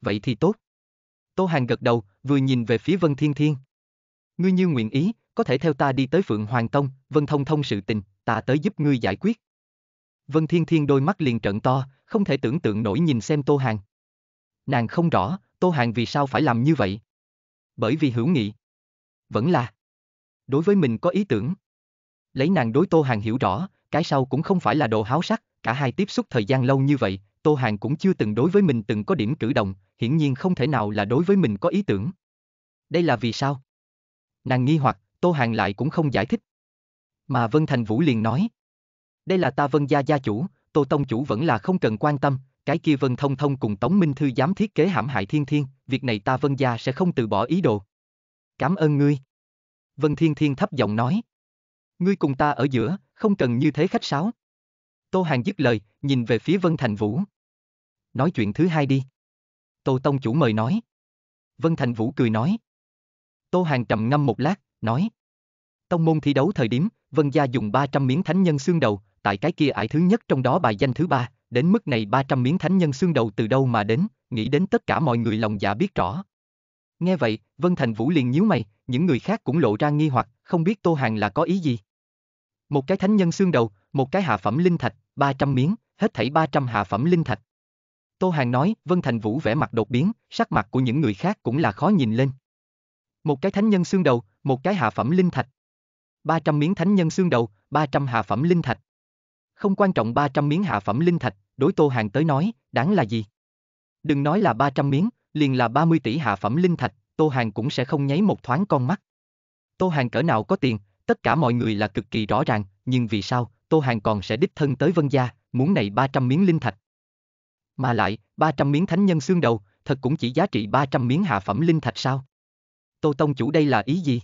Vậy thì tốt. Tô Hàng gật đầu, vừa nhìn về phía Vân Thiên Thiên. Ngươi như nguyện ý, có thể theo ta đi tới Phượng Hoàng Tông, Vân Thông Thông sự tình, ta tới giúp ngươi giải quyết. Vân Thiên Thiên đôi mắt liền trợn to, không thể tưởng tượng nổi nhìn xem Tô Hàng. Nàng không rõ, Tô Hàng vì sao phải làm như vậy bởi vì hữu nghị. Vẫn là đối với mình có ý tưởng. Lấy nàng đối Tô Hàng hiểu rõ, cái sau cũng không phải là đồ háo sắc, cả hai tiếp xúc thời gian lâu như vậy, Tô Hàng cũng chưa từng đối với mình từng có điểm cử động, hiển nhiên không thể nào là đối với mình có ý tưởng. Đây là vì sao? Nàng nghi hoặc, Tô Hàng lại cũng không giải thích. Mà Vân Thành Vũ liền nói. Đây là ta Vân Gia gia chủ, Tô Tông chủ vẫn là không cần quan tâm, cái kia Vân Thông Thông cùng Tống Minh Thư dám thiết kế hãm hại Thiên Thiên, việc này ta Vân gia sẽ không từ bỏ ý đồ. Cảm ơn ngươi. Vân Thiên Thiên thấp giọng nói. Ngươi cùng ta ở giữa, không cần như thế khách sáo. Tô Hàng dứt lời, nhìn về phía Vân Thành Vũ. Nói chuyện thứ hai đi. Tô Tông chủ mời nói. Vân Thành Vũ cười nói. Tô Hàng trầm ngâm một lát, nói. Tông môn thi đấu thời điểm, Vân gia dùng 300 miếng thánh nhân xương đầu, tại cái kia ải thứ nhất trong đó bài danh thứ ba, đến mức này 300 miếng thánh nhân xương đầu từ đâu mà đến, nghĩ đến tất cả mọi người lòng dạ biết rõ. Nghe vậy, Vân Thành Vũ liền nhíu mày, những người khác cũng lộ ra nghi hoặc, không biết Tô Hàng là có ý gì. Một cái thánh nhân xương đầu, một cái hạ phẩm linh thạch, 300 miếng, hết thảy 300 hạ phẩm linh thạch. Tô Hàng nói, Vân Thành Vũ vẻ mặt đột biến, sắc mặt của những người khác cũng là khó nhìn lên. Một cái thánh nhân xương đầu, một cái hạ phẩm linh thạch. 300 miếng thánh nhân xương đầu, 300 hạ phẩm linh thạch. Không quan trọng 300 miếng hạ phẩm linh thạch, đối Tô Hàng tới nói, đáng là gì? Đừng nói là 300 miếng, liền là 30 tỷ hạ phẩm linh thạch, Tô Hàng cũng sẽ không nháy một thoáng con mắt. Tô Hàng cỡ nào có tiền, tất cả mọi người là cực kỳ rõ ràng, nhưng vì sao, Tô Hàng còn sẽ đích thân tới Vân Gia, muốn này 300 miếng linh thạch. Mà lại, 300 miếng thánh nhân xương đầu, thật cũng chỉ giá trị 300 miếng hạ phẩm linh thạch sao? Tô Tông chủ đây là ý gì?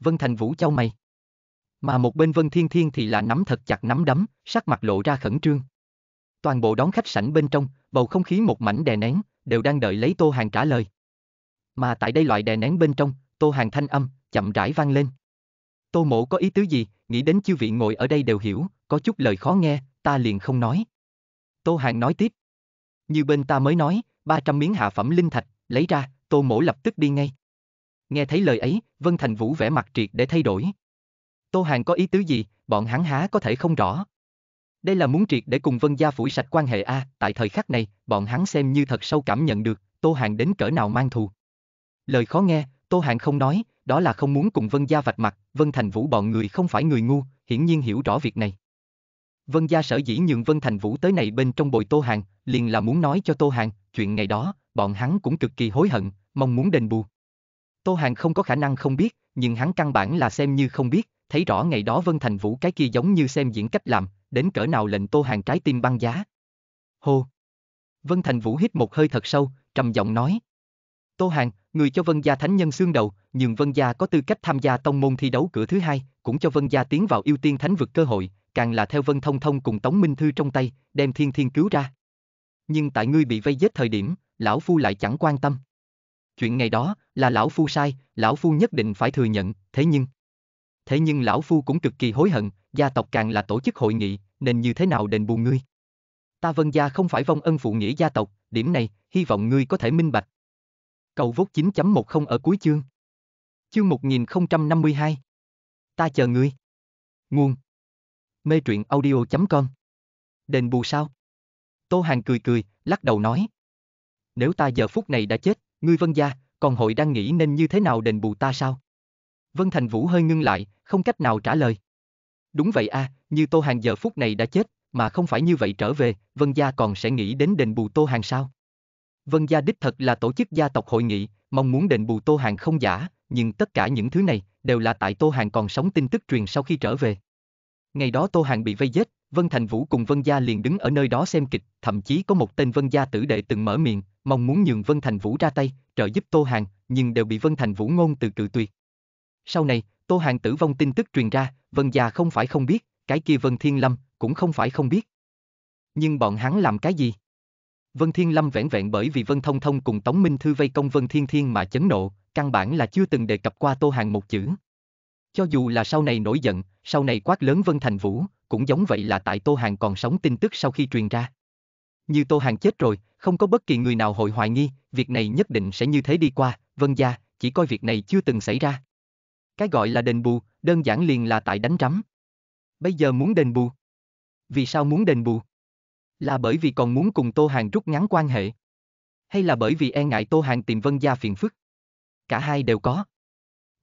Vân Thành Vũ châu mày. Mà một bên Vân Thiên Thiên thì là nắm thật chặt nắm đấm, sắc mặt lộ ra khẩn trương. Toàn bộ đón khách sảnh bên trong, bầu không khí một mảnh đè nén, đều đang đợi lấy Tô Hàng trả lời. Mà tại đây loại đè nén bên trong, Tô Hàng thanh âm, chậm rãi vang lên. Tô mộ có ý tứ gì, nghĩ đến chư vị ngồi ở đây đều hiểu, có chút lời khó nghe, ta liền không nói. Tô Hàng nói tiếp. Như bên ta mới nói, 300 miếng hạ phẩm linh thạch, lấy ra, Tô mổ lập tức đi ngay. Nghe thấy lời ấy, Vân Thành Vũ vẻ mặt triệt để thay đổi. Tô Hàng có ý tứ gì, bọn hắn há có thể không rõ. Đây là muốn triệt để cùng Vân Gia phủi sạch quan hệ A, tại thời khắc này, bọn hắn xem như thật sâu cảm nhận được, Tô Hàng đến cỡ nào mang thù. Lời khó nghe, Tô Hàng không nói, đó là không muốn cùng Vân Gia vạch mặt, Vân Thành Vũ bọn người không phải người ngu, hiển nhiên hiểu rõ việc này. Vân Gia sở dĩ nhường Vân Thành Vũ tới này bên trong bồi Tô Hàng, liền là muốn nói cho Tô Hàng, chuyện ngày đó, bọn hắn cũng cực kỳ hối hận, mong muốn đền bù. Tô Hàng không có khả năng không biết, nhưng hắn căn bản là xem như không biết, thấy rõ ngày đó Vân Thành Vũ cái kia giống như xem diễn cách làm, đến cỡ nào lệnh Tô Hàng trái tim băng giá. Hô! Vân Thành Vũ hít một hơi thật sâu, trầm giọng nói. Tô Hàng, người cho Vân Gia Thánh Nhân xương đầu, nhường Vân Gia có tư cách tham gia tông môn thi đấu cửa thứ hai, cũng cho Vân Gia tiến vào ưu tiên thánh vực cơ hội, càng là theo Vân Thông Thông cùng Tống Minh Thư trong tay, đem Thiên Thiên cứu ra. Nhưng tại ngươi bị vây giết thời điểm, Lão Phu lại chẳng quan tâm. Chuyện ngày đó, là Lão Phu sai, Lão Phu nhất định phải thừa nhận, thế nhưng thế nhưng lão phu cũng cực kỳ hối hận, gia tộc càng là tổ chức hội nghị, nên như thế nào đền bù ngươi. Ta vân gia không phải vong ân phụ nghĩa gia tộc, điểm này, hy vọng ngươi có thể minh bạch. Cầu vốt 9.10 ở cuối chương. Chương 1052. Ta chờ ngươi. Nguồn. Mê truyện audio.com. Đền bù sao? Tô Hàng cười cười, lắc đầu nói. Nếu ta giờ phút này đã chết, ngươi vân gia, còn hội đang nghĩ nên như thế nào đền bù ta sao? Vân Thành Vũ hơi ngưng lại, không cách nào trả lời. Đúng vậy a, à, như Tô Hàng giờ phút này đã chết, mà không phải như vậy trở về, Vân Gia còn sẽ nghĩ đến đền bù Tô Hàng sao? Vân Gia đích thật là tổ chức gia tộc hội nghị, mong muốn đền bù Tô Hàng không giả, nhưng tất cả những thứ này đều là tại Tô Hàng còn sống tin tức truyền sau khi trở về. Ngày đó Tô Hàng bị vây giết, Vân Thành Vũ cùng Vân Gia liền đứng ở nơi đó xem kịch, thậm chí có một tên Vân Gia tử đệ từng mở miệng, mong muốn nhường Vân Thành Vũ ra tay, trợ giúp Tô Hàng, nhưng đều bị Vân Thành Vũ ngôn từ cự tuyệt. Sau này, Tô Hàng tử vong tin tức truyền ra, Vân gia không phải không biết, cái kia Vân Thiên Lâm cũng không phải không biết. Nhưng bọn hắn làm cái gì? Vân Thiên Lâm vẻn vẹn bởi vì Vân Thông Thông cùng Tống Minh Thư vây công Vân Thiên Thiên mà chấn nộ, căn bản là chưa từng đề cập qua Tô Hàng một chữ. Cho dù là sau này nổi giận, sau này quát lớn Vân Thành Vũ, cũng giống vậy là tại Tô Hàng còn sống tin tức sau khi truyền ra. Như Tô Hàng chết rồi, không có bất kỳ người nào hội hoài nghi, việc này nhất định sẽ như thế đi qua, Vân Gia, chỉ coi việc này chưa từng xảy ra. Cái gọi là đền bù, đơn giản liền là tại đánh trắm. Bây giờ muốn đền bù. Vì sao muốn đền bù? Là bởi vì còn muốn cùng Tô Hàng rút ngắn quan hệ. Hay là bởi vì e ngại Tô Hàng tìm Vân Gia phiền phức. Cả hai đều có.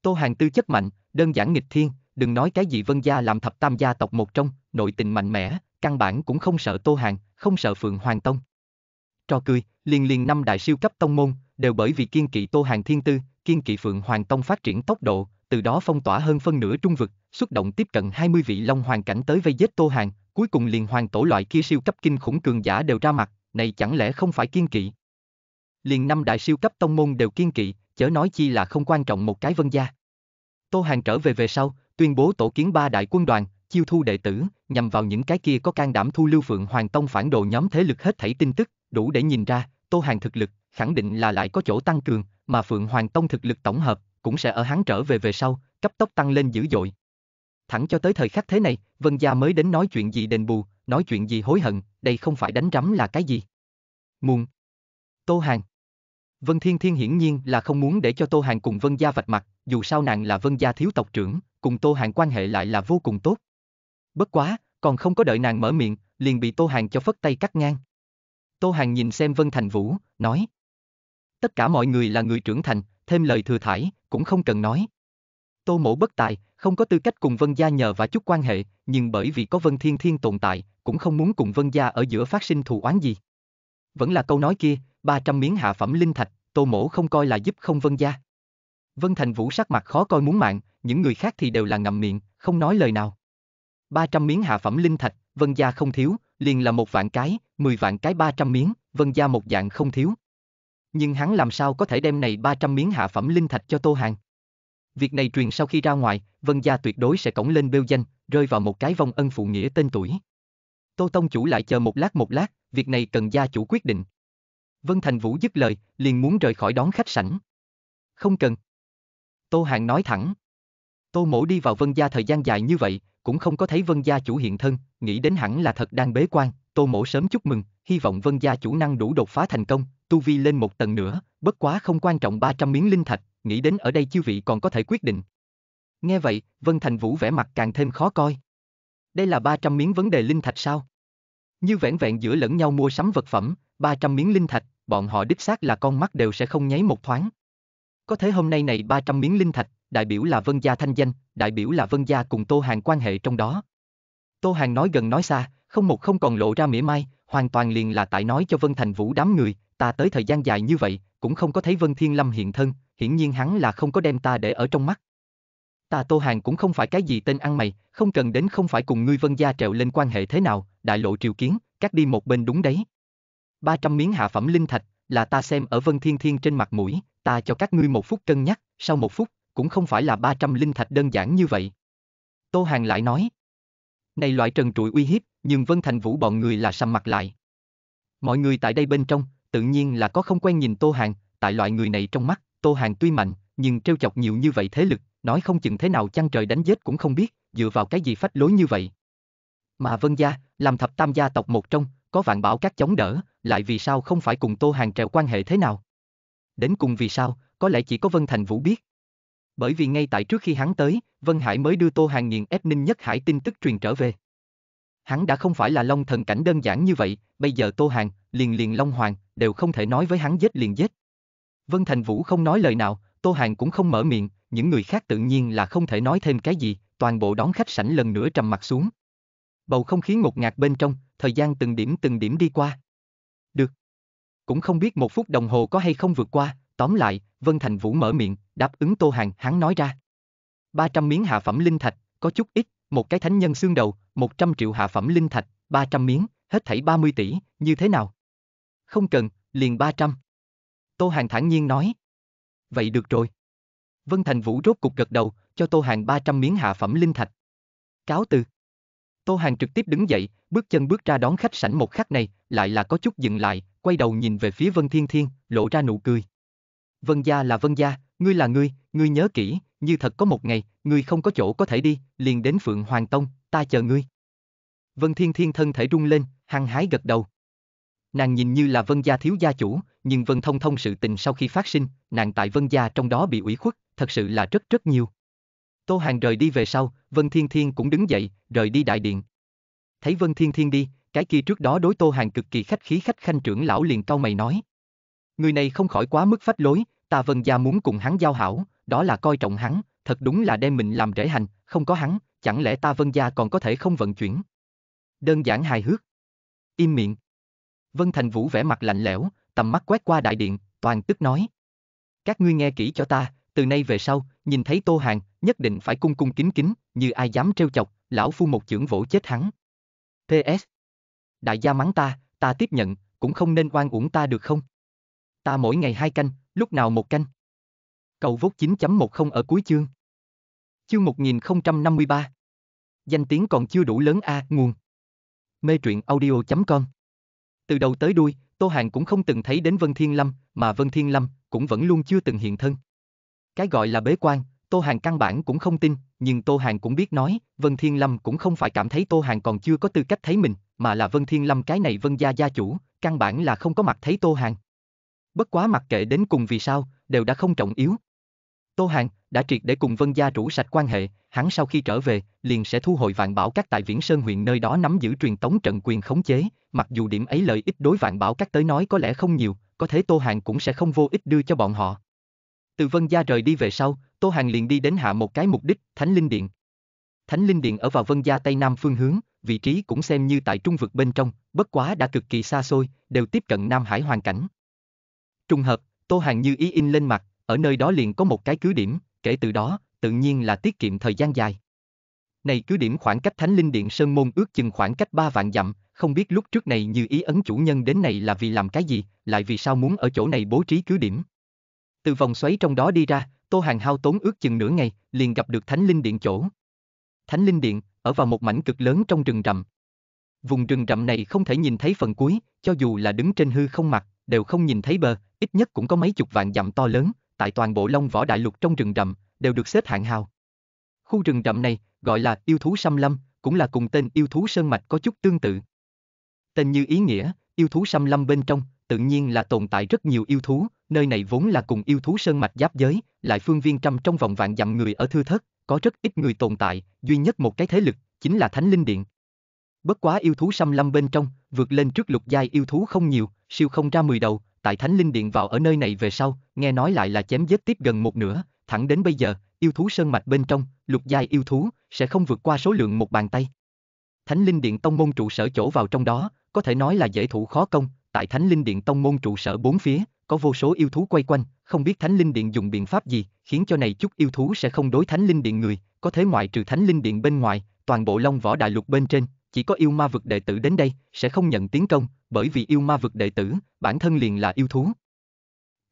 Tô Hàng tư chất mạnh, đơn giản nghịch thiên, đừng nói cái gì Vân Gia làm thập tam gia tộc một trong, nội tình mạnh mẽ, căn bản cũng không sợ Tô Hàng, không sợ Phượng Hoàng Tông. Trò cười, liền liền năm đại siêu cấp tông môn, đều bởi vì kiên kỵ Tô Hàng Thiên Tư, kiên kỵ Phượng Hoàng Tông phát triển tốc độ, từ đó phong tỏa hơn phân nửa trung vực, xuất động tiếp cận 20 vị long hoàng cảnh tới vây giết Tô Hàng, cuối cùng liền hoàng tổ loại kia siêu cấp kinh khủng cường giả đều ra mặt, này chẳng lẽ không phải kiên kỵ? Liền năm đại siêu cấp tông môn đều kiên kỵ, chớ nói chi là không quan trọng một cái vân gia. Tô Hàng trở về về sau, tuyên bố tổ kiến ba đại quân đoàn, chiêu thu đệ tử, nhằm vào những cái kia có can đảm thu lưu phượng hoàng tông phản đồ nhóm thế lực hết thảy tin tức, đủ để nhìn ra, Tô Hàng thực lực, khẳng định là lại có chỗ tăng cường, mà phượng hoàng tông thực lực tổng hợp, cũng sẽ ở hắn trở về về sau, cấp tốc tăng lên dữ dội. Thẳng cho tới thời khắc thế này, Vân Gia mới đến nói chuyện gì đền bù, nói chuyện gì hối hận, đây không phải đánh rắm là cái gì. Muôn. Tô hàn, Vân Thiên Thiên hiển nhiên là không muốn để cho Tô hàn cùng Vân Gia vạch mặt, dù sao nàng là Vân Gia thiếu tộc trưởng, cùng Tô hàn quan hệ lại là vô cùng tốt. Bất quá, còn không có đợi nàng mở miệng, liền bị Tô hàn cho phất tay cắt ngang. Tô hàn nhìn xem Vân Thành Vũ, nói. Tất cả mọi người là người trưởng thành, thêm lời thừa thải, cũng không cần nói. Tô mổ bất tài, không có tư cách cùng Vân Gia nhờ và chút quan hệ, nhưng bởi vì có Vân Thiên Thiên tồn tại, cũng không muốn cùng Vân Gia ở giữa phát sinh thù oán gì. Vẫn là câu nói kia, 300 miếng hạ phẩm linh thạch, Tô mổ không coi là giúp không Vân Gia. Vân Thành Vũ sắc mặt khó coi muốn mạng, những người khác thì đều là ngậm miệng, không nói lời nào. 300 miếng hạ phẩm linh thạch, Vân Gia không thiếu, liền là một vạn cái, 10 vạn cái 300 miếng, Vân Gia một dạng không thiếu, nhưng hắn làm sao có thể đem này 300 miếng hạ phẩm linh thạch cho Tô Hàng? Việc này truyền sau khi ra ngoài, Vân Gia tuyệt đối sẽ cổng lên bêu danh, rơi vào một cái vong ân phụ nghĩa tên tuổi. Tô Tông chủ lại chờ một lát một lát, việc này cần gia chủ quyết định. Vân Thành Vũ dứt lời, liền muốn rời khỏi đón khách sảnh. Không cần. Tô Hàng nói thẳng. Tô mổ đi vào Vân Gia thời gian dài như vậy, cũng không có thấy Vân Gia chủ hiện thân, nghĩ đến hẳn là thật đang bế quan, Tô mổ sớm chúc mừng, hy vọng Vân Gia chủ năng đủ đột phá thành công, tu vi lên một tầng nữa, bất quá không quan trọng 300 miếng linh thạch, nghĩ đến ở đây chiêu vị còn có thể quyết định. Nghe vậy, Vân Thành Vũ vẻ mặt càng thêm khó coi. Đây là 300 miếng vấn đề linh thạch sao? Như vẹn vẹn giữa lẫn nhau mua sắm vật phẩm, 300 miếng linh thạch, bọn họ đích xác là con mắt đều sẽ không nháy một thoáng. Có thể hôm nay này 300 miếng linh thạch, đại biểu là Vân Gia thanh danh, đại biểu là Vân Gia cùng Tô Hàng quan hệ trong đó. Tô Hàng nói gần nói xa, không một không còn lộ ra mỉa mai, hoàn toàn liền là tại nói cho Vân Thành Vũ đám người, ta tới thời gian dài như vậy, cũng không có thấy Vân Thiên Lâm hiện thân, hiển nhiên hắn là không có đem ta để ở trong mắt. Ta Tô Hàng cũng không phải cái gì tên ăn mày, không cần đến không phải cùng ngươi Vân gia trèo lên quan hệ thế nào, đại lộ triều kiến, cắt đi một bên đúng đấy. 300 miếng hạ phẩm linh thạch, là ta xem ở Vân Thiên Thiên trên mặt mũi, ta cho các ngươi một phút cân nhắc, sau một phút, cũng không phải là 300 linh thạch đơn giản như vậy. Tô Hàng lại nói, này loại trần trụi uy hiếp, nhưng Vân Thành Vũ bọn người là sầm mặt lại. Mọi người tại đây bên trong, tự nhiên là có không quen nhìn Tô Hàng, tại loại người này trong mắt, Tô Hàng tuy mạnh, nhưng trêu chọc nhiều như vậy thế lực, nói không chừng thế nào chăng trời đánh giết cũng không biết, dựa vào cái gì phách lối như vậy. Mà Vân Gia, làm thập tam gia tộc một trong, có vạn bảo các chống đỡ, lại vì sao không phải cùng Tô Hàng trèo quan hệ thế nào? Đến cùng vì sao, có lẽ chỉ có Vân Thành Vũ biết. Bởi vì ngay tại trước khi hắn tới, Vân Hải mới đưa Tô Hàng nghiền ép Ninh Nhất Hải tin tức truyền trở về hắn đã không phải là long thần cảnh đơn giản như vậy, bây giờ Tô Hàng, liền liền Long Hoàng, đều không thể nói với hắn giết liền giết. Vân Thành Vũ không nói lời nào, Tô Hàng cũng không mở miệng, những người khác tự nhiên là không thể nói thêm cái gì, toàn bộ đón khách sảnh lần nữa trầm mặt xuống. Bầu không khí ngột ngạt bên trong, thời gian từng điểm từng điểm đi qua. Được. Cũng không biết một phút đồng hồ có hay không vượt qua, tóm lại, Vân Thành Vũ mở miệng, đáp ứng Tô Hàng, hắn nói ra. 300 miếng hạ phẩm linh thạch, có chút ít, một cái thánh nhân xương đầu, 100 triệu hạ phẩm linh thạch, 300 miếng, hết thảy 30 tỷ, như thế nào? Không cần, liền 300. Tô Hàng thản nhiên nói. Vậy được rồi. Vân Thành Vũ rốt cục gật đầu, cho Tô Hàng 300 miếng hạ phẩm linh thạch. Cáo từ. Tô Hàng trực tiếp đứng dậy, bước chân bước ra đón khách sảnh một khắc này, lại là có chút dừng lại, quay đầu nhìn về phía Vân Thiên Thiên, lộ ra nụ cười. Vân gia là Vân gia, ngươi là ngươi, ngươi nhớ kỹ, như thật có một ngày, ngươi không có chỗ có thể đi, liền đến Phượng Hoàng Tông, ta chờ ngươi. Vân Thiên Thiên thân thể rung lên, hăng hái gật đầu. Nàng nhìn như là Vân Gia thiếu gia chủ, nhưng Vân Thông Thông sự tình sau khi phát sinh, nàng tại Vân Gia trong đó bị ủy khuất, thật sự là rất rất nhiều. Tô Hàng rời đi về sau, Vân Thiên Thiên cũng đứng dậy, rời đi đại điện. Thấy Vân Thiên Thiên đi, cái kia trước đó đối Tô Hàng cực kỳ khách khí khách khanh trưởng lão liền cau mày nói. Người này không khỏi quá mức phách lối, ta Vân Gia muốn cùng hắn giao hảo, đó là coi trọng hắn, thật đúng là đem mình làm rễ hành, không có hắn, chẳng lẽ ta Vân Gia còn có thể không vận chuyển? Đơn giản hài hước. Im miệng. Vân Thành Vũ vẻ mặt lạnh lẽo, tầm mắt quét qua đại điện, toàn tức nói. Các ngươi nghe kỹ cho ta, từ nay về sau, nhìn thấy Tô Hàng, nhất định phải cung cung kính kính, như ai dám trêu chọc, lão phu một chưởng vỗ chết hắn. PS. Đại gia mắng ta, ta tiếp nhận, cũng không nên oan uổng ta được không? Ta mỗi ngày hai canh, lúc nào một canh. Cầu vốt 9.10 ở cuối chương. Chương 1053 Danh tiếng còn chưa đủ lớn a à, nguồn Mê truyện audio.com Từ đầu tới đuôi, Tô Hàng cũng không từng thấy đến Vân Thiên Lâm, mà Vân Thiên Lâm cũng vẫn luôn chưa từng hiện thân. Cái gọi là bế quan, Tô Hàng căn bản cũng không tin, nhưng Tô Hàng cũng biết nói, Vân Thiên Lâm cũng không phải cảm thấy Tô Hàng còn chưa có tư cách thấy mình, mà là Vân Thiên Lâm cái này Vân Gia gia chủ, căn bản là không có mặt thấy Tô Hàng. Bất quá mặc kệ đến cùng vì sao, đều đã không trọng yếu. Tô Hàng, đã triệt để cùng Vân Gia rủ sạch quan hệ, hắn sau khi trở về, liền sẽ thu hồi vạn bảo các tại Viễn Sơn huyện nơi đó nắm giữ truyền tống trận quyền khống chế, mặc dù điểm ấy lợi ích đối vạn bảo các tới nói có lẽ không nhiều, có thế Tô Hàng cũng sẽ không vô ích đưa cho bọn họ. Từ Vân Gia rời đi về sau, Tô Hàng liền đi đến hạ một cái mục đích, Thánh Linh Điện. Thánh Linh Điện ở vào Vân Gia Tây Nam phương hướng, vị trí cũng xem như tại trung vực bên trong, bất quá đã cực kỳ xa xôi, đều tiếp cận Nam Hải hoàn cảnh. Trùng hợp, Tô Hàng như ý in lên mặt, ở nơi đó liền có một cái cứ điểm, kể từ đó, tự nhiên là tiết kiệm thời gian dài. Này cứ điểm khoảng cách Thánh Linh Điện Sơn Môn ước chừng khoảng cách 3 vạn dặm, không biết lúc trước này như ý ấn chủ nhân đến này là vì làm cái gì, lại vì sao muốn ở chỗ này bố trí cứ điểm. Từ vòng xoáy trong đó đi ra, Tô Hàng hao tốn ước chừng nửa ngày, liền gặp được Thánh Linh Điện chỗ. Thánh Linh Điện, ở vào một mảnh cực lớn trong rừng rậm. Vùng rừng rậm này không thể nhìn thấy phần cuối, cho dù là đứng trên hư không mặt, đều không nhìn thấy bờ, ít nhất cũng có mấy chục vạn dặm to lớn, tại toàn bộ Long Võ Đại Lục trong rừng rậm, đều được xếp hạng hào. Khu rừng rậm này, gọi là yêu thú sâm lâm, cũng là cùng tên yêu thú sơn mạch có chút tương tự. Tên như ý nghĩa, yêu thú sâm lâm bên trong, tự nhiên là tồn tại rất nhiều yêu thú, nơi này vốn là cùng yêu thú sơn mạch giáp giới, lại phương viên trăm trong vòng vạn dặm người ở thưa thớt, có rất ít người tồn tại, duy nhất một cái thế lực, chính là Thánh Linh Điện. Bất quá yêu thú xăm lâm bên trong, vượt lên trước lục giai yêu thú không nhiều, siêu không ra 10 đầu, tại Thánh Linh Điện vào ở nơi này về sau, nghe nói lại là chém giết tiếp gần một nửa, thẳng đến bây giờ, yêu thú sơn mạch bên trong, lục giai yêu thú, sẽ không vượt qua số lượng một bàn tay. Thánh Linh Điện Tông môn trụ sở chỗ vào trong đó, có thể nói là dễ thủ khó công, tại Thánh Linh Điện Tông môn trụ sở bốn phía, có vô số yêu thú quay quanh, không biết Thánh Linh Điện dùng biện pháp gì, khiến cho này chút yêu thú sẽ không đối Thánh Linh Điện người, có thế ngoại trừ Thánh Linh Điện bên ngoài, toàn bộ Long Võ Đại Lục bên trên, chỉ có yêu ma vực đệ tử đến đây, sẽ không nhận tiến công, bởi vì yêu ma vực đệ tử, bản thân liền là yêu thú.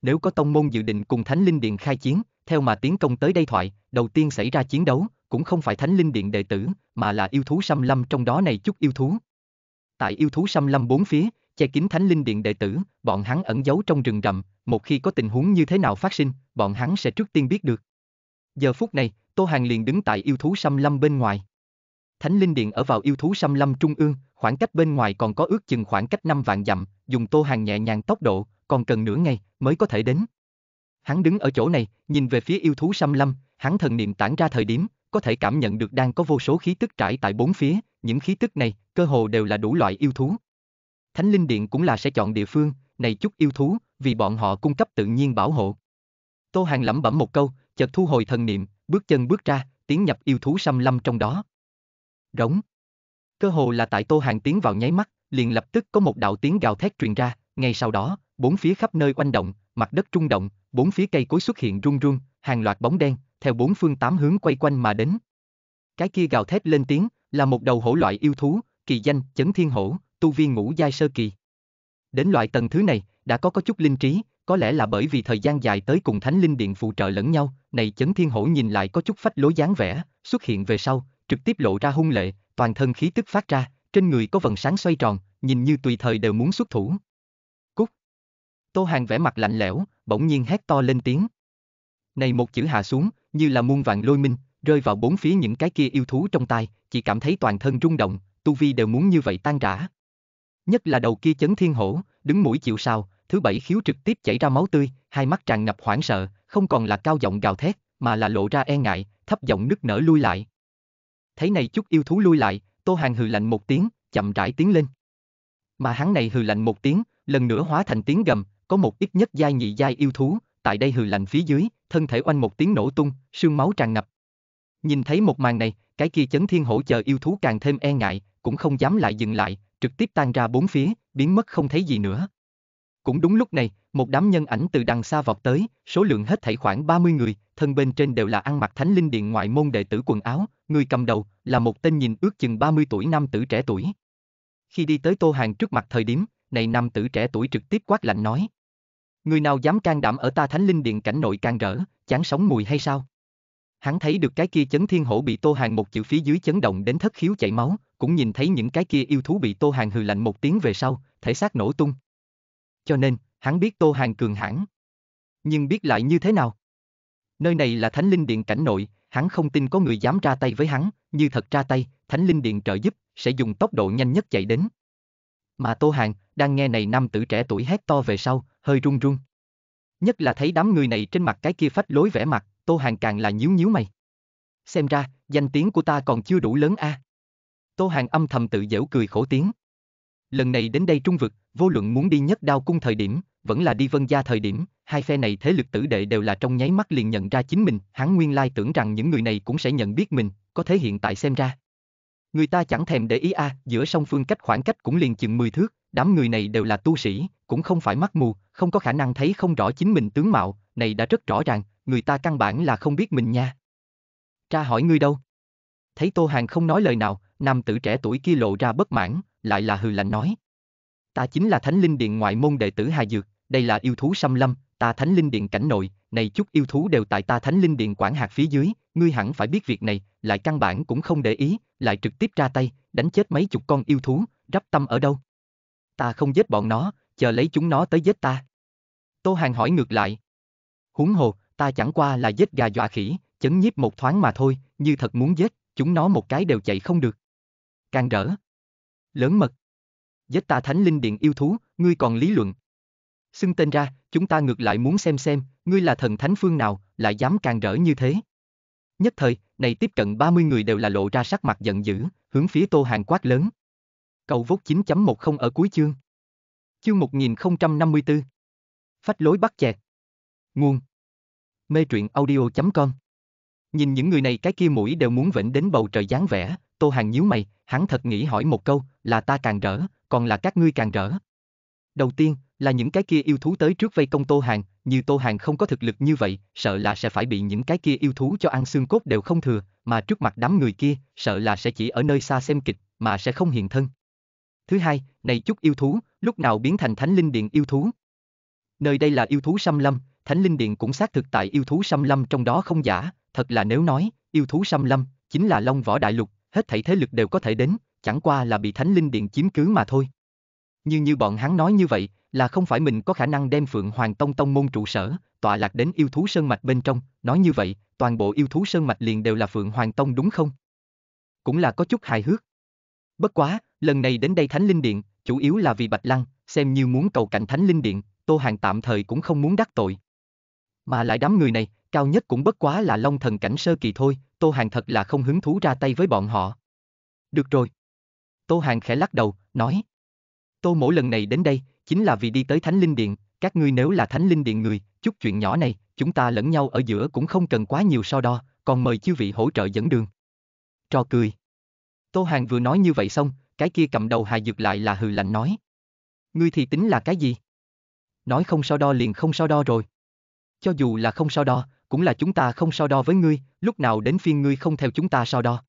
Nếu có tông môn dự định cùng Thánh Linh Điện khai chiến, theo mà tiến công tới đây thoại, đầu tiên xảy ra chiến đấu, cũng không phải Thánh Linh Điện đệ tử, mà là yêu thú xâm lâm trong đó này chút yêu thú. Tại yêu thú xâm lâm bốn phía, che kín Thánh Linh Điện đệ tử, bọn hắn ẩn giấu trong rừng rậm, một khi có tình huống như thế nào phát sinh, bọn hắn sẽ trước tiên biết được. Giờ phút này, Tô Hàng liền đứng tại yêu thú xâm lâm bên ngoài. Thánh Linh Điện ở vào yêu thú xăm lâm trung ương, khoảng cách bên ngoài còn có ước chừng khoảng cách 5 vạn dặm, dùng Tô Hàng nhẹ nhàng tốc độ, còn cần nửa ngày mới có thể đến. Hắn đứng ở chỗ này, nhìn về phía yêu thú xăm lâm, hắn thần niệm tản ra thời điểm, có thể cảm nhận được đang có vô số khí tức trải tại bốn phía, những khí tức này, cơ hồ đều là đủ loại yêu thú. Thánh Linh Điện cũng là sẽ chọn địa phương, này chút yêu thú, vì bọn họ cung cấp tự nhiên bảo hộ. Tô Hàng lẩm bẩm một câu, chợt thu hồi thần niệm, bước chân bước ra, tiến nhập yêu thú xăm lâm trong đó. Rống. Cơ hồ là tại Tô Hàng tiến vào nháy mắt, liền lập tức có một đạo tiếng gào thét truyền ra, ngay sau đó, bốn phía khắp nơi oanh động, mặt đất trung động, bốn phía cây cối xuất hiện rung rung, hàng loạt bóng đen, theo bốn phương tám hướng quay quanh mà đến. Cái kia gào thét lên tiếng, là một đầu hổ loại yêu thú, kỳ danh Chấn Thiên Hổ, tu vi ngũ giai sơ kỳ. Đến loại tầng thứ này, đã có có chút linh trí, có lẽ là bởi vì thời gian dài tới cùng Thánh Linh Điện phụ trợ lẫn nhau, này Chấn Thiên Hổ nhìn lại có chút phách lối dáng vẻ, xuất hiện về sau, trực tiếp lộ ra hung lệ, toàn thân khí tức phát ra, trên người có vần sáng xoay tròn, nhìn như tùy thời đều muốn xuất thủ. Cút! Tô Hàng vẻ mặt lạnh lẽo, bỗng nhiên hét to lên tiếng. Này một chữ hạ xuống, như là muôn vạn lôi minh, rơi vào bốn phía những cái kia yêu thú trong tay, chỉ cảm thấy toàn thân rung động, tu vi đều muốn như vậy tan rã. Nhất là đầu kia chấn thiên hổ, đứng mũi chịu sao, thứ bảy khiếu trực tiếp chảy ra máu tươi, hai mắt tràn ngập hoảng sợ, không còn là cao giọng gào thét, mà là lộ ra e ngại, thấp giọng nức nở lui lại thấy này chút yêu thú lui lại, Tô Hàng hừ lạnh một tiếng, chậm rãi tiến lên. Mà hắn này hừ lạnh một tiếng, lần nữa hóa thành tiếng gầm, có một ít nhất giai nhị giai yêu thú, tại đây hừ lạnh phía dưới, thân thể oanh một tiếng nổ tung, sương máu tràn ngập. Nhìn thấy một màn này, cái kia chấn thiên hỗ chờ yêu thú càng thêm e ngại, cũng không dám lại dừng lại, trực tiếp tan ra bốn phía, biến mất không thấy gì nữa. Cũng đúng lúc này, một đám nhân ảnh từ đằng xa vọt tới, số lượng hết thảy khoảng 30 người, thân bên trên đều là ăn mặc thánh linh điện ngoại môn đệ tử quần áo, người cầm đầu, là một tên nhìn ước chừng 30 tuổi nam tử trẻ tuổi. Khi đi tới Tô Hàng trước mặt thời điểm, này nam tử trẻ tuổi trực tiếp quát lạnh nói. Người nào dám can đảm ở ta thánh linh điện cảnh nội can rỡ, chán sống mùi hay sao? Hắn thấy được cái kia chấn thiên hổ bị Tô Hàng một chữ phía dưới chấn động đến thất khiếu chảy máu, cũng nhìn thấy những cái kia yêu thú bị Tô Hàng hừ lạnh một tiếng về sau, thể xác nổ tung. Cho nên, hắn biết Tô Hàng cường hãn. Nhưng biết lại như thế nào? Nơi này là Thánh Linh Điện cảnh nội, hắn không tin có người dám ra tay với hắn, như thật ra tay, Thánh Linh Điện trợ giúp, sẽ dùng tốc độ nhanh nhất chạy đến. Mà Tô hàn đang nghe này nam tử trẻ tuổi hét to về sau, hơi run run. Nhất là thấy đám người này trên mặt cái kia phách lối vẻ mặt, Tô hàn càng là nhíu nhíu mày. Xem ra, danh tiếng của ta còn chưa đủ lớn a. À. Tô hàn âm thầm tự giễu cười khổ tiếng. Lần này đến đây trung vực, vô luận muốn đi nhất đao cung thời điểm, vẫn là đi vân gia thời điểm, hai phe này thế lực tử đệ đều là trong nháy mắt liền nhận ra chính mình, hắn nguyên lai tưởng rằng những người này cũng sẽ nhận biết mình, có thế hiện tại xem ra. Người ta chẳng thèm để ý a, à, giữa song phương cách khoảng cách cũng liền chừng 10 thước, đám người này đều là tu sĩ, cũng không phải mắt mù, không có khả năng thấy không rõ chính mình tướng mạo, này đã rất rõ ràng, người ta căn bản là không biết mình nha. Tra hỏi ngươi đâu? Thấy Tô Hàng không nói lời nào, nam tử trẻ tuổi kia lộ ra bất mãn, lại là hừ lạnh nói. Ta chính là Thánh Linh Điện ngoại môn đệ tử Hà Dược, đây là yêu thú xâm lâm, ta thánh linh điện cảnh nội, này chút yêu thú đều tại ta thánh linh điện quản hạt phía dưới, ngươi hẳn phải biết việc này, lại căn bản cũng không để ý, lại trực tiếp ra tay, đánh chết mấy chục con yêu thú, rắp tâm ở đâu. Ta không giết bọn nó, chờ lấy chúng nó tới giết ta. Tô Hàng hỏi ngược lại. Huống hồ, ta chẳng qua là giết gà dọa khỉ, chấn nhiếp một thoáng mà thôi, như thật muốn giết, chúng nó một cái đều chạy không được. Càng rỡ. Lớn mật. Giết ta thánh linh điện yêu thú, ngươi còn lý luận, xưng tên ra, chúng ta ngược lại muốn xem xem, ngươi là thần thánh phương nào, lại dám càng rỡ như thế. Nhất thời, này tiếp cận 30 người đều là lộ ra sắc mặt giận dữ, hướng phía Tô Hàng quát lớn. Cầu vốt 9.10 ở cuối chương. Chương 1054. Phách lối bắt chẹt. Nguồn. Mê truyện audio.com Nhìn những người này cái kia mũi đều muốn vĩnh đến bầu trời dáng vẻ, Tô Hàng nhíu mày, hắn thật nghĩ hỏi một câu, là ta càng rỡ, còn là các ngươi càng rỡ. Đầu tiên, là những cái kia yêu thú tới trước vây công Tô Hàng, như Tô Hàng không có thực lực như vậy, sợ là sẽ phải bị những cái kia yêu thú cho ăn xương cốt đều không thừa, mà trước mặt đám người kia, sợ là sẽ chỉ ở nơi xa xem kịch, mà sẽ không hiện thân. Thứ hai, này chút yêu thú, lúc nào biến thành thánh linh điện yêu thú? Nơi đây là yêu thú xăm lâm, thánh linh điện cũng xác thực tại yêu thú xăm lâm trong đó không giả, thật là nếu nói, yêu thú xăm lâm, chính là long võ đại lục, hết thảy thế lực đều có thể đến, chẳng qua là bị thánh linh điện chiếm cứ mà thôi. Như như bọn hắn nói như vậy, là không phải mình có khả năng đem Phượng Hoàng Tông Tông môn trụ sở, tọa lạc đến yêu thú sơn mạch bên trong, nói như vậy, toàn bộ yêu thú sơn mạch liền đều là Phượng Hoàng Tông đúng không? Cũng là có chút hài hước. Bất quá, lần này đến đây Thánh Linh Điện, chủ yếu là vì Bạch Lăng, xem như muốn cầu cạnh Thánh Linh Điện, Tô Hàng tạm thời cũng không muốn đắc tội. Mà lại đám người này, cao nhất cũng bất quá là Long Thần Cảnh Sơ Kỳ thôi, Tô Hàng thật là không hứng thú ra tay với bọn họ. Được rồi. Tô Hàng khẽ lắc đầu, nói. Tô mỗi lần này đến đây, chính là vì đi tới Thánh Linh Điện, các ngươi nếu là Thánh Linh Điện người, chút chuyện nhỏ này, chúng ta lẫn nhau ở giữa cũng không cần quá nhiều so đo, còn mời chư vị hỗ trợ dẫn đường. Trò cười. Tô Hàng vừa nói như vậy xong, cái kia cầm đầu Hà Dược lại là hừ lạnh nói. Ngươi thì tính là cái gì? Nói không so đo liền không so đo rồi. Cho dù là không so đo, cũng là chúng ta không so đo với ngươi, lúc nào đến phiên ngươi không theo chúng ta so đo.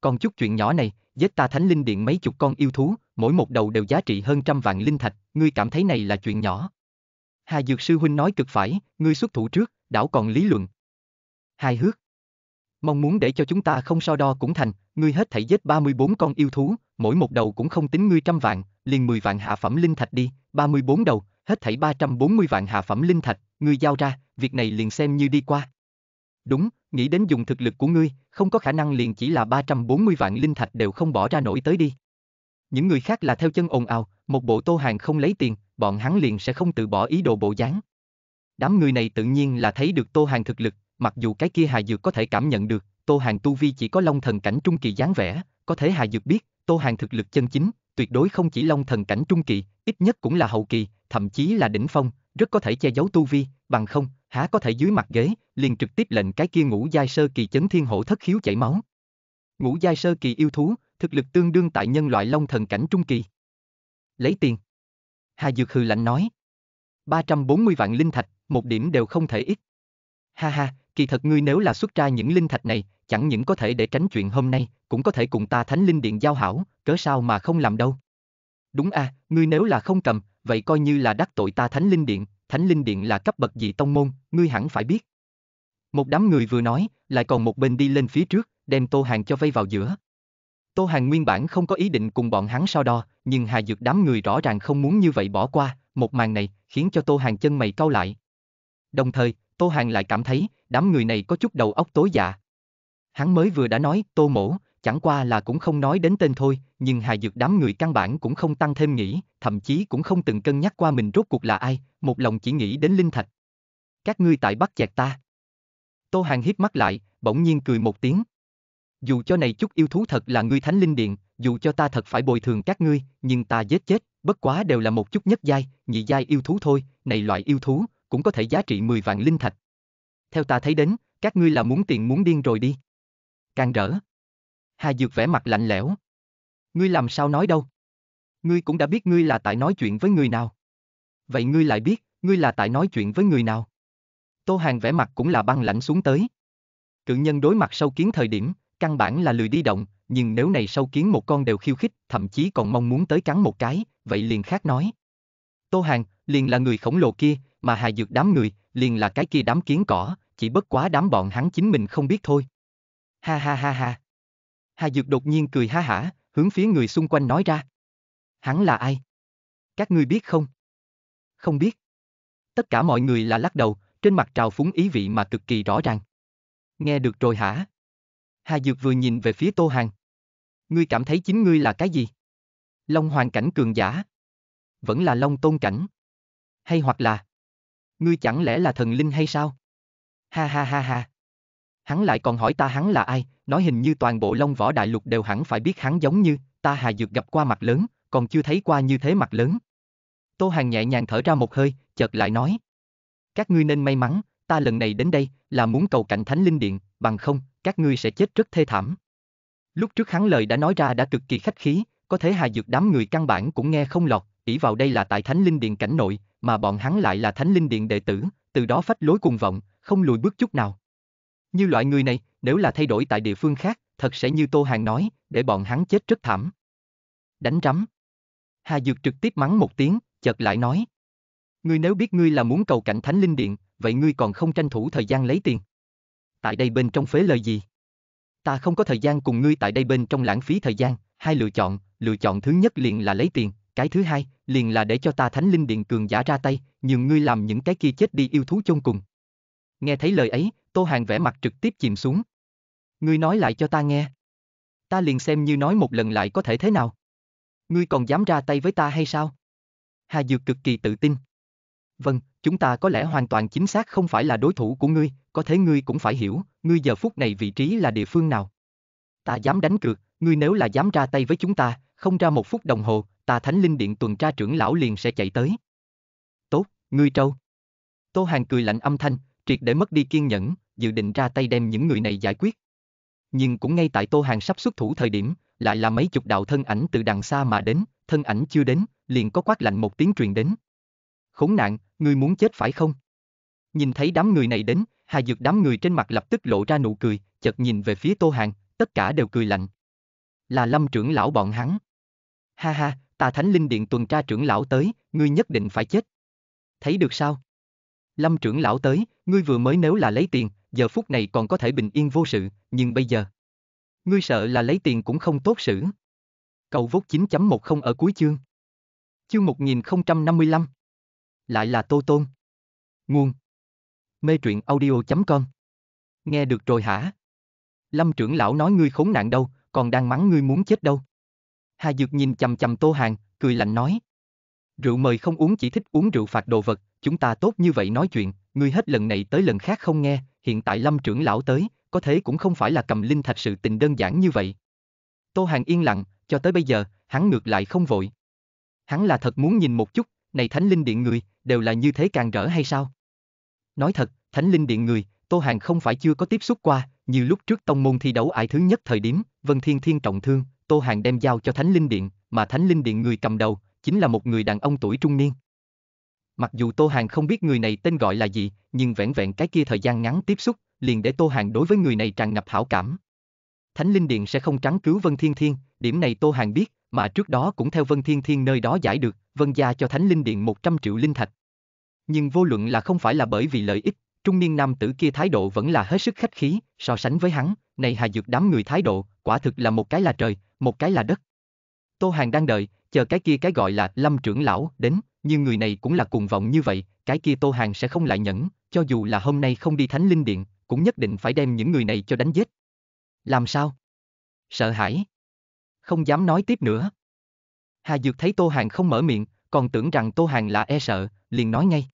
Còn chút chuyện nhỏ này, giết ta thánh linh điện mấy chục con yêu thú, mỗi một đầu đều giá trị hơn trăm vạn linh thạch, ngươi cảm thấy này là chuyện nhỏ. Hà Dược Sư Huynh nói cực phải, ngươi xuất thủ trước, đảo còn lý luận. Hài hước. Mong muốn để cho chúng ta không so đo cũng thành, ngươi hết thảy giết 34 con yêu thú, mỗi một đầu cũng không tính ngươi trăm vạn, liền 10 vạn hạ phẩm linh thạch đi, 34 đầu, hết thảy 340 vạn hạ phẩm linh thạch, ngươi giao ra, việc này liền xem như đi qua. Đúng, nghĩ đến dùng thực lực của ngươi, không có khả năng liền chỉ là 340 vạn linh thạch đều không bỏ ra nổi tới đi. Những người khác là theo chân ồn ào, một bộ tô hàng không lấy tiền, bọn hắn liền sẽ không từ bỏ ý đồ bộ dáng. Đám người này tự nhiên là thấy được tô hàng thực lực, mặc dù cái kia Hà Dược có thể cảm nhận được, tô hàng tu vi chỉ có long thần cảnh trung kỳ dáng vẻ, có thể Hà Dược biết, tô hàng thực lực chân chính, tuyệt đối không chỉ long thần cảnh trung kỳ, ít nhất cũng là hậu kỳ, thậm chí là đỉnh phong, rất có thể che giấu tu vi, bằng không, há có thể dưới mặt ghế, liền trực tiếp lệnh cái kia ngũ giai sơ kỳ chấn thiên hổ thất khiếu chảy máu. Ngũ giai sơ kỳ yêu thú, thực lực tương đương tại nhân loại long thần cảnh trung kỳ. Lấy tiền. Hà Dược hừ lạnh nói. 340 vạn linh thạch, một điểm đều không thể ít. Ha ha, kỳ thật ngươi nếu là xuất ra những linh thạch này, chẳng những có thể để tránh chuyện hôm nay, cũng có thể cùng ta thánh linh điện giao hảo, cớ sao mà không làm đâu. Đúng à, ngươi nếu là không cầm, vậy coi như là đắc tội ta thánh linh điện, thánh linh điện là cấp bậc gì tông môn, ngươi hẳn phải biết. Một đám người vừa nói, lại còn một bên đi lên phía trước, đem tô hàng cho vây vào giữa. Tô Hàng nguyên bản không có ý định cùng bọn hắn so đo, nhưng Hà Dược đám người rõ ràng không muốn như vậy bỏ qua, một màn này khiến cho Tô Hàng chân mày cau lại. Đồng thời, Tô Hàng lại cảm thấy đám người này có chút đầu óc tối dạ. Hắn mới vừa đã nói Tô Mỗ, chẳng qua là cũng không nói đến tên thôi, nhưng Hà Dược đám người căn bản cũng không tăng thêm nghĩ, thậm chí cũng không từng cân nhắc qua mình rốt cuộc là ai, một lòng chỉ nghĩ đến Linh Thạch. Các ngươi tại bắt chẹt ta. Tô Hàng híp mắt lại, bỗng nhiên cười một tiếng dù cho này chút yêu thú thật là ngươi thánh linh điện, dù cho ta thật phải bồi thường các ngươi, nhưng ta giết chết, bất quá đều là một chút nhất giai, nhị giai yêu thú thôi, này loại yêu thú, cũng có thể giá trị 10 vạn linh thạch. Theo ta thấy đến, các ngươi là muốn tiền muốn điên rồi đi. Càng rỡ. Hà Dược vẻ mặt lạnh lẽo. Ngươi làm sao nói đâu? Ngươi cũng đã biết ngươi là tại nói chuyện với người nào. Vậy ngươi lại biết, ngươi là tại nói chuyện với người nào? Tô Hàng vẻ mặt cũng là băng lãnh xuống tới. Cự nhân đối mặt sâu kiến thời điểm, căn bản là lười đi động, nhưng nếu này sâu kiến một con đều khiêu khích, thậm chí còn mong muốn tới cắn một cái, vậy liền khác nói. Tô Hàng, liền là người khổng lồ kia, mà Hà Dược đám người, liền là cái kia đám kiến cỏ, chỉ bất quá đám bọn hắn chính mình không biết thôi. Ha ha ha ha. Hà Dược đột nhiên cười ha hả, hướng phía người xung quanh nói ra. Hắn là ai? Các ngươi biết không? Không biết. Tất cả mọi người là lắc đầu, trên mặt trào phúng ý vị mà cực kỳ rõ ràng. Nghe được rồi hả? Hà Dược vừa nhìn về phía Tô Hàng. Ngươi cảm thấy chính ngươi là cái gì? Long hoàng cảnh cường giả. Vẫn là long tôn cảnh. Hay hoặc là... Ngươi chẳng lẽ là thần linh hay sao? Ha ha ha ha. Hắn lại còn hỏi ta hắn là ai, nói hình như toàn bộ long võ đại lục đều hẳn phải biết hắn giống như, ta Hà Dược gặp qua mặt lớn, còn chưa thấy qua như thế mặt lớn. Tô Hàng nhẹ nhàng thở ra một hơi, chợt lại nói. Các ngươi nên may mắn, ta lần này đến đây là muốn cầu cạnh Thánh Linh Điện, bằng không, các ngươi sẽ chết rất thê thảm. Lúc trước hắn lời đã nói ra đã cực kỳ khách khí, có thể hà dược đám người căn bản cũng nghe không lọt, ỷ vào đây là tại Thánh Linh Điện cảnh nội, mà bọn hắn lại là Thánh Linh Điện đệ tử, từ đó phách lối cùng vọng, không lùi bước chút nào. Như loại người này, nếu là thay đổi tại địa phương khác, thật sẽ như Tô Hàng nói, để bọn hắn chết rất thảm. Đánh rắm. Hà Dược trực tiếp mắng một tiếng, chợt lại nói. Ngươi nếu biết ngươi là muốn cầu cảnh Thánh Linh Điện, vậy ngươi còn không tranh thủ thời gian lấy tiền tại đây bên trong phế lời gì? Ta không có thời gian cùng ngươi tại đây bên trong lãng phí thời gian, hai lựa chọn, lựa chọn thứ nhất liền là lấy tiền, cái thứ hai, liền là để cho ta thánh linh điện cường giả ra tay, nhưng ngươi làm những cái kia chết đi yêu thú chôn cùng. Nghe thấy lời ấy, Tô Hàng vẻ mặt trực tiếp chìm xuống. Ngươi nói lại cho ta nghe. Ta liền xem như nói một lần lại có thể thế nào. Ngươi còn dám ra tay với ta hay sao? Hà Dược cực kỳ tự tin. Vâng, chúng ta có lẽ hoàn toàn chính xác không phải là đối thủ của ngươi, có thế ngươi cũng phải hiểu, ngươi giờ phút này vị trí là địa phương nào. Ta dám đánh cược, ngươi nếu là dám ra tay với chúng ta, không ra một phút đồng hồ, ta thánh linh điện tuần tra trưởng lão liền sẽ chạy tới. Tốt, ngươi trâu. Tô Hàng cười lạnh âm thanh, triệt để mất đi kiên nhẫn, dự định ra tay đem những người này giải quyết. Nhưng cũng ngay tại Tô Hàng sắp xuất thủ thời điểm, lại là mấy chục đạo thân ảnh từ đằng xa mà đến, thân ảnh chưa đến, liền có quát lạnh một tiếng truyền đến. Khốn nạn, ngươi muốn chết phải không? Nhìn thấy đám người này đến, Hà Dược đám người trên mặt lập tức lộ ra nụ cười, chợt nhìn về phía Tô Hàng, tất cả đều cười lạnh. Là lâm trưởng lão bọn hắn. Ha ha, ta thánh linh điện tuần tra trưởng lão tới, ngươi nhất định phải chết. Thấy được sao? Lâm trưởng lão tới, ngươi vừa mới nếu là lấy tiền, giờ phút này còn có thể bình yên vô sự, nhưng bây giờ... Ngươi sợ là lấy tiền cũng không tốt xử. Cầu vốt 9.10 ở cuối chương. Chương 1055. Lại là Tô Tôn. Nguồn mê truyện audio.com. Nghe được rồi hả? Lâm trưởng lão nói ngươi khốn nạn đâu, còn đang mắng ngươi muốn chết đâu. Hà Dược nhìn chầm chầm Tô Hàng, cười lạnh nói. Rượu mời không uống chỉ thích uống rượu phạt đồ vật, chúng ta tốt như vậy nói chuyện, ngươi hết lần này tới lần khác không nghe, hiện tại lâm trưởng lão tới, có thế cũng không phải là cầm linh thạch sự tình đơn giản như vậy. Tô Hàng yên lặng, cho tới bây giờ, hắn ngược lại không vội. Hắn là thật muốn nhìn một chút, này thánh linh điện người, đều là như thế càng rỡ hay sao? Nói thật, Thánh Linh Điện người, Tô Hàng không phải chưa có tiếp xúc qua, nhiều lúc trước tông môn thi đấu ải thứ nhất thời điểm, Vân Thiên Thiên trọng thương, Tô Hàng đem giao cho Thánh Linh Điện, mà Thánh Linh Điện người cầm đầu, chính là một người đàn ông tuổi trung niên. Mặc dù Tô Hàng không biết người này tên gọi là gì, nhưng vẹn vẹn cái kia thời gian ngắn tiếp xúc, liền để Tô Hàng đối với người này tràn ngập hảo cảm. Thánh Linh Điện sẽ không trắng cứu Vân Thiên Thiên, điểm này Tô Hàng biết, mà trước đó cũng theo Vân Thiên Thiên nơi đó giải được, Vân gia cho Thánh Linh Điện 100 triệu linh thạch. Nhưng vô luận là không phải là bởi vì lợi ích, trung niên nam tử kia thái độ vẫn là hết sức khách khí, so sánh với hắn, này hà dược đám người thái độ, quả thực là một cái là trời, một cái là đất. Tô Hàng đang đợi, chờ cái kia cái gọi là lâm trưởng lão đến, nhưng người này cũng là cuồng vọng như vậy, cái kia Tô Hàng sẽ không lại nhẫn, cho dù là hôm nay không đi thánh linh điện, cũng nhất định phải đem những người này cho đánh giết. Làm sao? Sợ hãi. Không dám nói tiếp nữa. Hà Dược thấy Tô Hàng không mở miệng, còn tưởng rằng Tô Hàng là e sợ, liền nói ngay.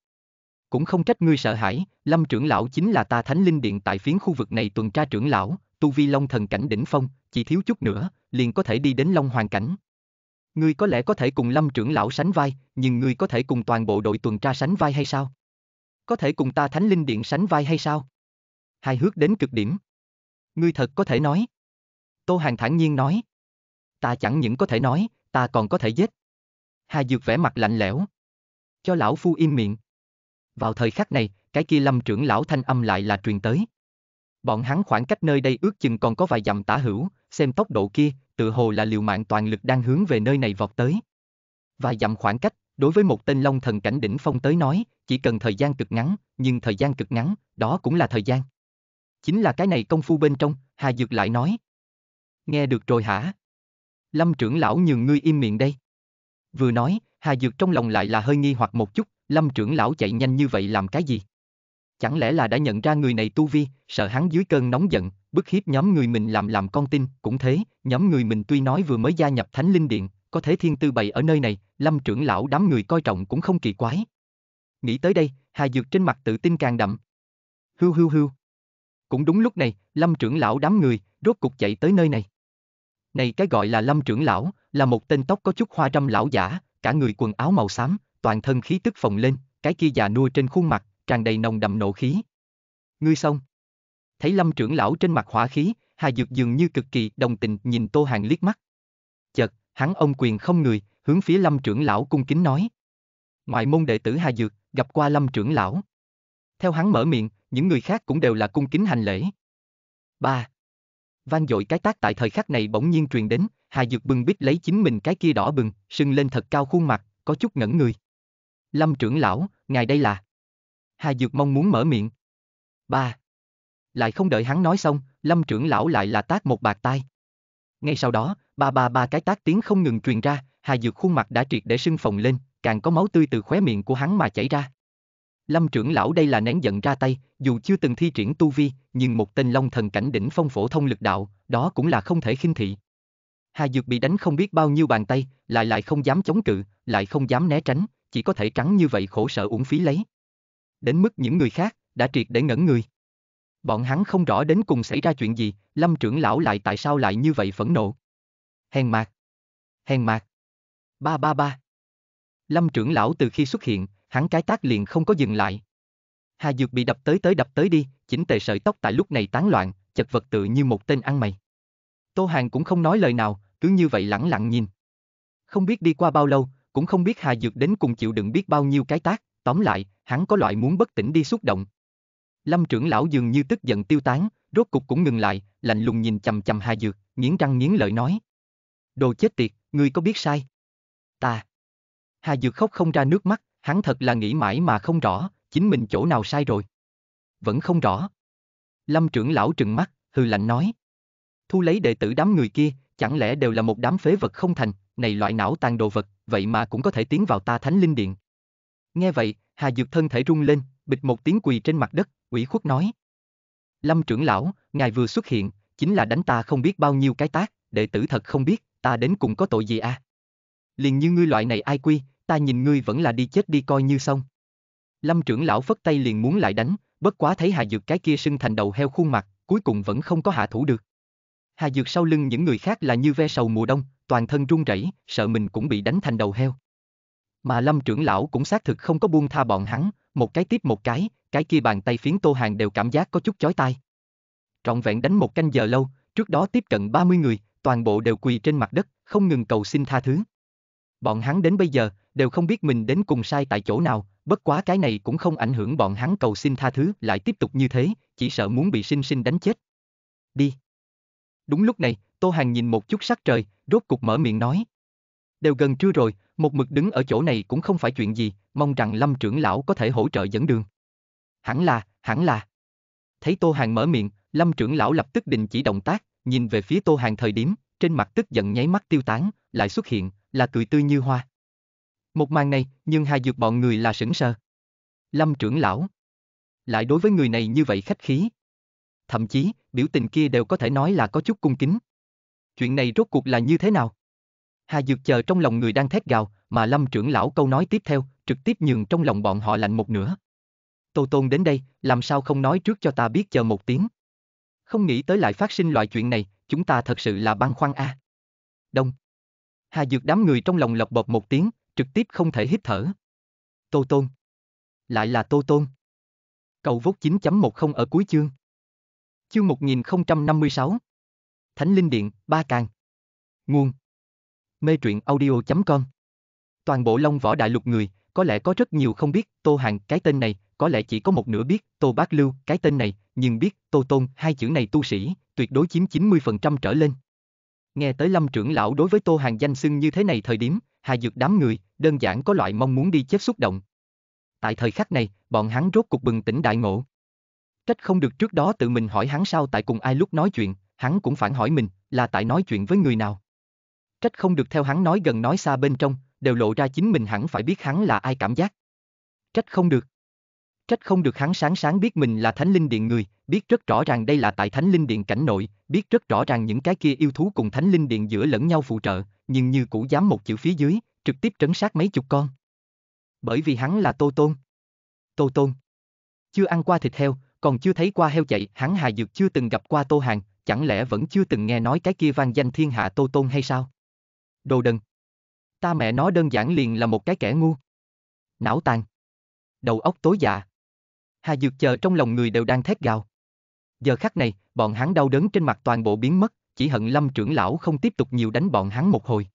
Cũng không trách ngươi sợ hãi, Lâm trưởng lão chính là ta thánh linh điện tại phiến khu vực này tuần tra trưởng lão, tu vi long thần cảnh đỉnh phong, chỉ thiếu chút nữa, liền có thể đi đến long hoàng cảnh. Ngươi có lẽ có thể cùng Lâm trưởng lão sánh vai, nhưng ngươi có thể cùng toàn bộ đội tuần tra sánh vai hay sao? Có thể cùng ta thánh linh điện sánh vai hay sao? hai hước đến cực điểm. Ngươi thật có thể nói. Tô Hàng thản nhiên nói. Ta chẳng những có thể nói, ta còn có thể giết. Hà Dược vẻ mặt lạnh lẽo. Cho lão phu im miệng. Vào thời khắc này, cái kia lâm trưởng lão thanh âm lại là truyền tới. Bọn hắn khoảng cách nơi đây ước chừng còn có vài dặm tả hữu, xem tốc độ kia, tự hồ là liều mạng toàn lực đang hướng về nơi này vọt tới. Vài dặm khoảng cách, đối với một tên long thần cảnh đỉnh phong tới nói, chỉ cần thời gian cực ngắn, nhưng thời gian cực ngắn, đó cũng là thời gian. Chính là cái này công phu bên trong, Hà Dược lại nói. Nghe được rồi hả? Lâm trưởng lão nhường ngươi im miệng đây. Vừa nói, Hà Dược trong lòng lại là hơi nghi hoặc một chút, Lâm trưởng lão chạy nhanh như vậy làm cái gì? Chẳng lẽ là đã nhận ra người này tu vi, sợ hắn dưới cơn nóng giận, bức hiếp nhóm người mình làm làm con tin, cũng thế, nhóm người mình tuy nói vừa mới gia nhập Thánh Linh Điện, có thể thiên tư bày ở nơi này, Lâm trưởng lão đám người coi trọng cũng không kỳ quái. Nghĩ tới đây, Hà Dược trên mặt tự tin càng đậm. Hưu hưu hưu. Cũng đúng lúc này, Lâm trưởng lão đám người, rốt cục chạy tới nơi này. Này cái gọi là Lâm trưởng lão, là một tên tóc có chút hoa trăm lão giả, cả người quần áo màu xám, toàn thân khí tức phồng lên, cái kia già nua trên khuôn mặt, tràn đầy nồng đậm nộ khí. Ngươi xong. Thấy lâm trưởng lão trên mặt hỏa khí, Hà Dược dường như cực kỳ đồng tình nhìn Tô Hàng liếc mắt. Chợt, hắn ông quyền không người, hướng phía lâm trưởng lão cung kính nói. Ngoại môn đệ tử Hà Dược, gặp qua lâm trưởng lão. Theo hắn mở miệng, những người khác cũng đều là cung kính hành lễ. Ba. Vang dội cái tác tại thời khắc này bỗng nhiên truyền đến, Hà Dược bừng bít lấy chính mình cái kia đỏ bừng, sưng lên thật cao khuôn mặt, có chút ngẩn người. Lâm trưởng lão, ngài đây là... Hà Dược mong muốn mở miệng. Ba. Lại không đợi hắn nói xong, Lâm trưởng lão lại là tác một bạc tai. Ngay sau đó, ba ba ba cái tác tiếng không ngừng truyền ra, Hà Dược khuôn mặt đã triệt để sưng phồng lên, càng có máu tươi từ khóe miệng của hắn mà chảy ra. Lâm trưởng lão đây là nén giận ra tay, dù chưa từng thi triển tu vi, nhưng một tên long thần cảnh đỉnh phong phổ thông lực đạo, đó cũng là không thể khinh thị. Hà Dược bị đánh không biết bao nhiêu bàn tay, lại lại không dám chống cự, lại không dám né tránh, chỉ có thể trắng như vậy khổ sở uổng phí lấy. Đến mức những người khác, đã triệt để ngẩn người. Bọn hắn không rõ đến cùng xảy ra chuyện gì, lâm trưởng lão lại tại sao lại như vậy phẫn nộ. Hèn mạc. Hèn mạc. Ba ba ba. Lâm trưởng lão từ khi xuất hiện, hắn cái tác liền không có dừng lại. Hà Dược bị đập tới tới đập tới đi, chỉnh tề sợi tóc tại lúc này tán loạn, chật vật tự như một tên ăn mày. Tô Hàng cũng không nói lời nào, cứ như vậy lẳng lặng nhìn. Không biết đi qua bao lâu, cũng không biết Hà Dược đến cùng chịu đựng biết bao nhiêu cái tác, tóm lại, hắn có loại muốn bất tỉnh đi xúc động. Lâm trưởng lão dường như tức giận tiêu tán, rốt cục cũng ngừng lại, lạnh lùng nhìn chầm chầm Hà Dược, nghiến răng nghiến lợi nói. Đồ chết tiệt, ngươi có biết sai? Ta. Hà Dược khóc không ra nước mắt, hắn thật là nghĩ mãi mà không rõ, chính mình chỗ nào sai rồi. Vẫn không rõ. Lâm trưởng lão trừng mắt, hư lạnh nói. Thu lấy đệ tử đám người kia, chẳng lẽ đều là một đám phế vật không thành, này loại não tàn đồ vật, vậy mà cũng có thể tiến vào ta thánh linh điện. Nghe vậy, Hà Dược thân thể rung lên, bịch một tiếng quỳ trên mặt đất, ủy khuất nói. Lâm trưởng lão, ngài vừa xuất hiện, chính là đánh ta không biết bao nhiêu cái tác, đệ tử thật không biết, ta đến cùng có tội gì à? Liền như ngươi loại này ai quy, ta nhìn ngươi vẫn là đi chết đi coi như xong. Lâm trưởng lão phất tay liền muốn lại đánh, bất quá thấy Hà Dược cái kia sưng thành đầu heo khuôn mặt, cuối cùng vẫn không có hạ thủ được. Hà Dược sau lưng những người khác là như ve sầu mùa đông, toàn thân run rẩy, sợ mình cũng bị đánh thành đầu heo. Mà lâm trưởng lão cũng xác thực không có buông tha bọn hắn, một cái tiếp một cái, cái kia bàn tay phiến Tô Hàng đều cảm giác có chút chói tai. Trọn vẹn đánh một canh giờ lâu, trước đó tiếp cận 30 người, toàn bộ đều quỳ trên mặt đất, không ngừng cầu xin tha thứ. Bọn hắn đến bây giờ, đều không biết mình đến cùng sai tại chỗ nào, bất quá cái này cũng không ảnh hưởng bọn hắn cầu xin tha thứ lại tiếp tục như thế, chỉ sợ muốn bị sinh sinh đánh chết. Đi. Đúng lúc này, Tô hàn nhìn một chút sắc trời, rốt cục mở miệng nói. Đều gần trưa rồi, một mực đứng ở chỗ này cũng không phải chuyện gì, mong rằng Lâm trưởng lão có thể hỗ trợ dẫn đường. Hẳn là, hẳn là. Thấy Tô hàn mở miệng, Lâm trưởng lão lập tức đình chỉ động tác, nhìn về phía Tô hàn thời điểm, trên mặt tức giận nháy mắt tiêu tán, lại xuất hiện, là cười tươi như hoa. Một màn này, nhưng hai dược bọn người là sững sờ. Lâm trưởng lão. Lại đối với người này như vậy khách khí. Thậm chí, biểu tình kia đều có thể nói là có chút cung kính. Chuyện này rốt cuộc là như thế nào? Hà Dược chờ trong lòng người đang thét gào, mà Lâm trưởng lão câu nói tiếp theo, trực tiếp nhường trong lòng bọn họ lạnh một nửa. Tô Tôn đến đây, làm sao không nói trước cho ta biết chờ một tiếng. Không nghĩ tới lại phát sinh loại chuyện này, chúng ta thật sự là băn khoăn a. Đông. Hà Dược đám người trong lòng lọc bột một tiếng, trực tiếp không thể hít thở. Tô Tôn. Lại là Tô Tôn. Cầu vốt 9.10 ở cuối chương. Chương 1056 Thánh Linh Điện, Ba Càng Nguồn Mê truyện audio.com Toàn bộ Long Võ Đại Lục người, có lẽ có rất nhiều không biết, Tô Hàng, cái tên này, có lẽ chỉ có một nửa biết, Tô Bác Lưu, cái tên này, nhưng biết, Tô Tôn, hai chữ này tu sĩ, tuyệt đối chiếm 90% trở lên. Nghe tới Lâm trưởng lão đối với Tô Hàng danh xưng như thế này thời điểm, Hà Dược đám người, đơn giản có loại mong muốn đi chết xúc động. Tại thời khắc này, bọn hắn rốt cục bừng tỉnh đại ngộ. Trách không được trước đó tự mình hỏi hắn sao tại cùng ai lúc nói chuyện, hắn cũng phản hỏi mình, là tại nói chuyện với người nào. Trách không được theo hắn nói gần nói xa bên trong, đều lộ ra chính mình hẳn phải biết hắn là ai cảm giác. Trách không được. Trách không được hắn sáng sáng biết mình là thánh linh điện người, biết rất rõ ràng đây là tại thánh linh điện cảnh nội, biết rất rõ ràng những cái kia yêu thú cùng thánh linh điện giữa lẫn nhau phụ trợ, nhưng như cũ dám một chữ phía dưới, trực tiếp trấn sát mấy chục con. Bởi vì hắn là Tô Tôn. Tô Tôn. Chưa ăn qua thịt heo, còn chưa thấy qua heo chạy, hắn Hà Dược chưa từng gặp qua Tô Hàng, chẳng lẽ vẫn chưa từng nghe nói cái kia vang danh thiên hạ Tô Tôn hay sao? Đồ đần. Ta mẹ nó đơn giản liền là một cái kẻ ngu. Não tàn. Đầu óc tối dạ. Hà Dược chờ trong lòng người đều đang thét gào. Giờ khắc này, bọn hắn đau đớn trên mặt toàn bộ biến mất, chỉ hận lâm trưởng lão không tiếp tục nhiều đánh bọn hắn một hồi.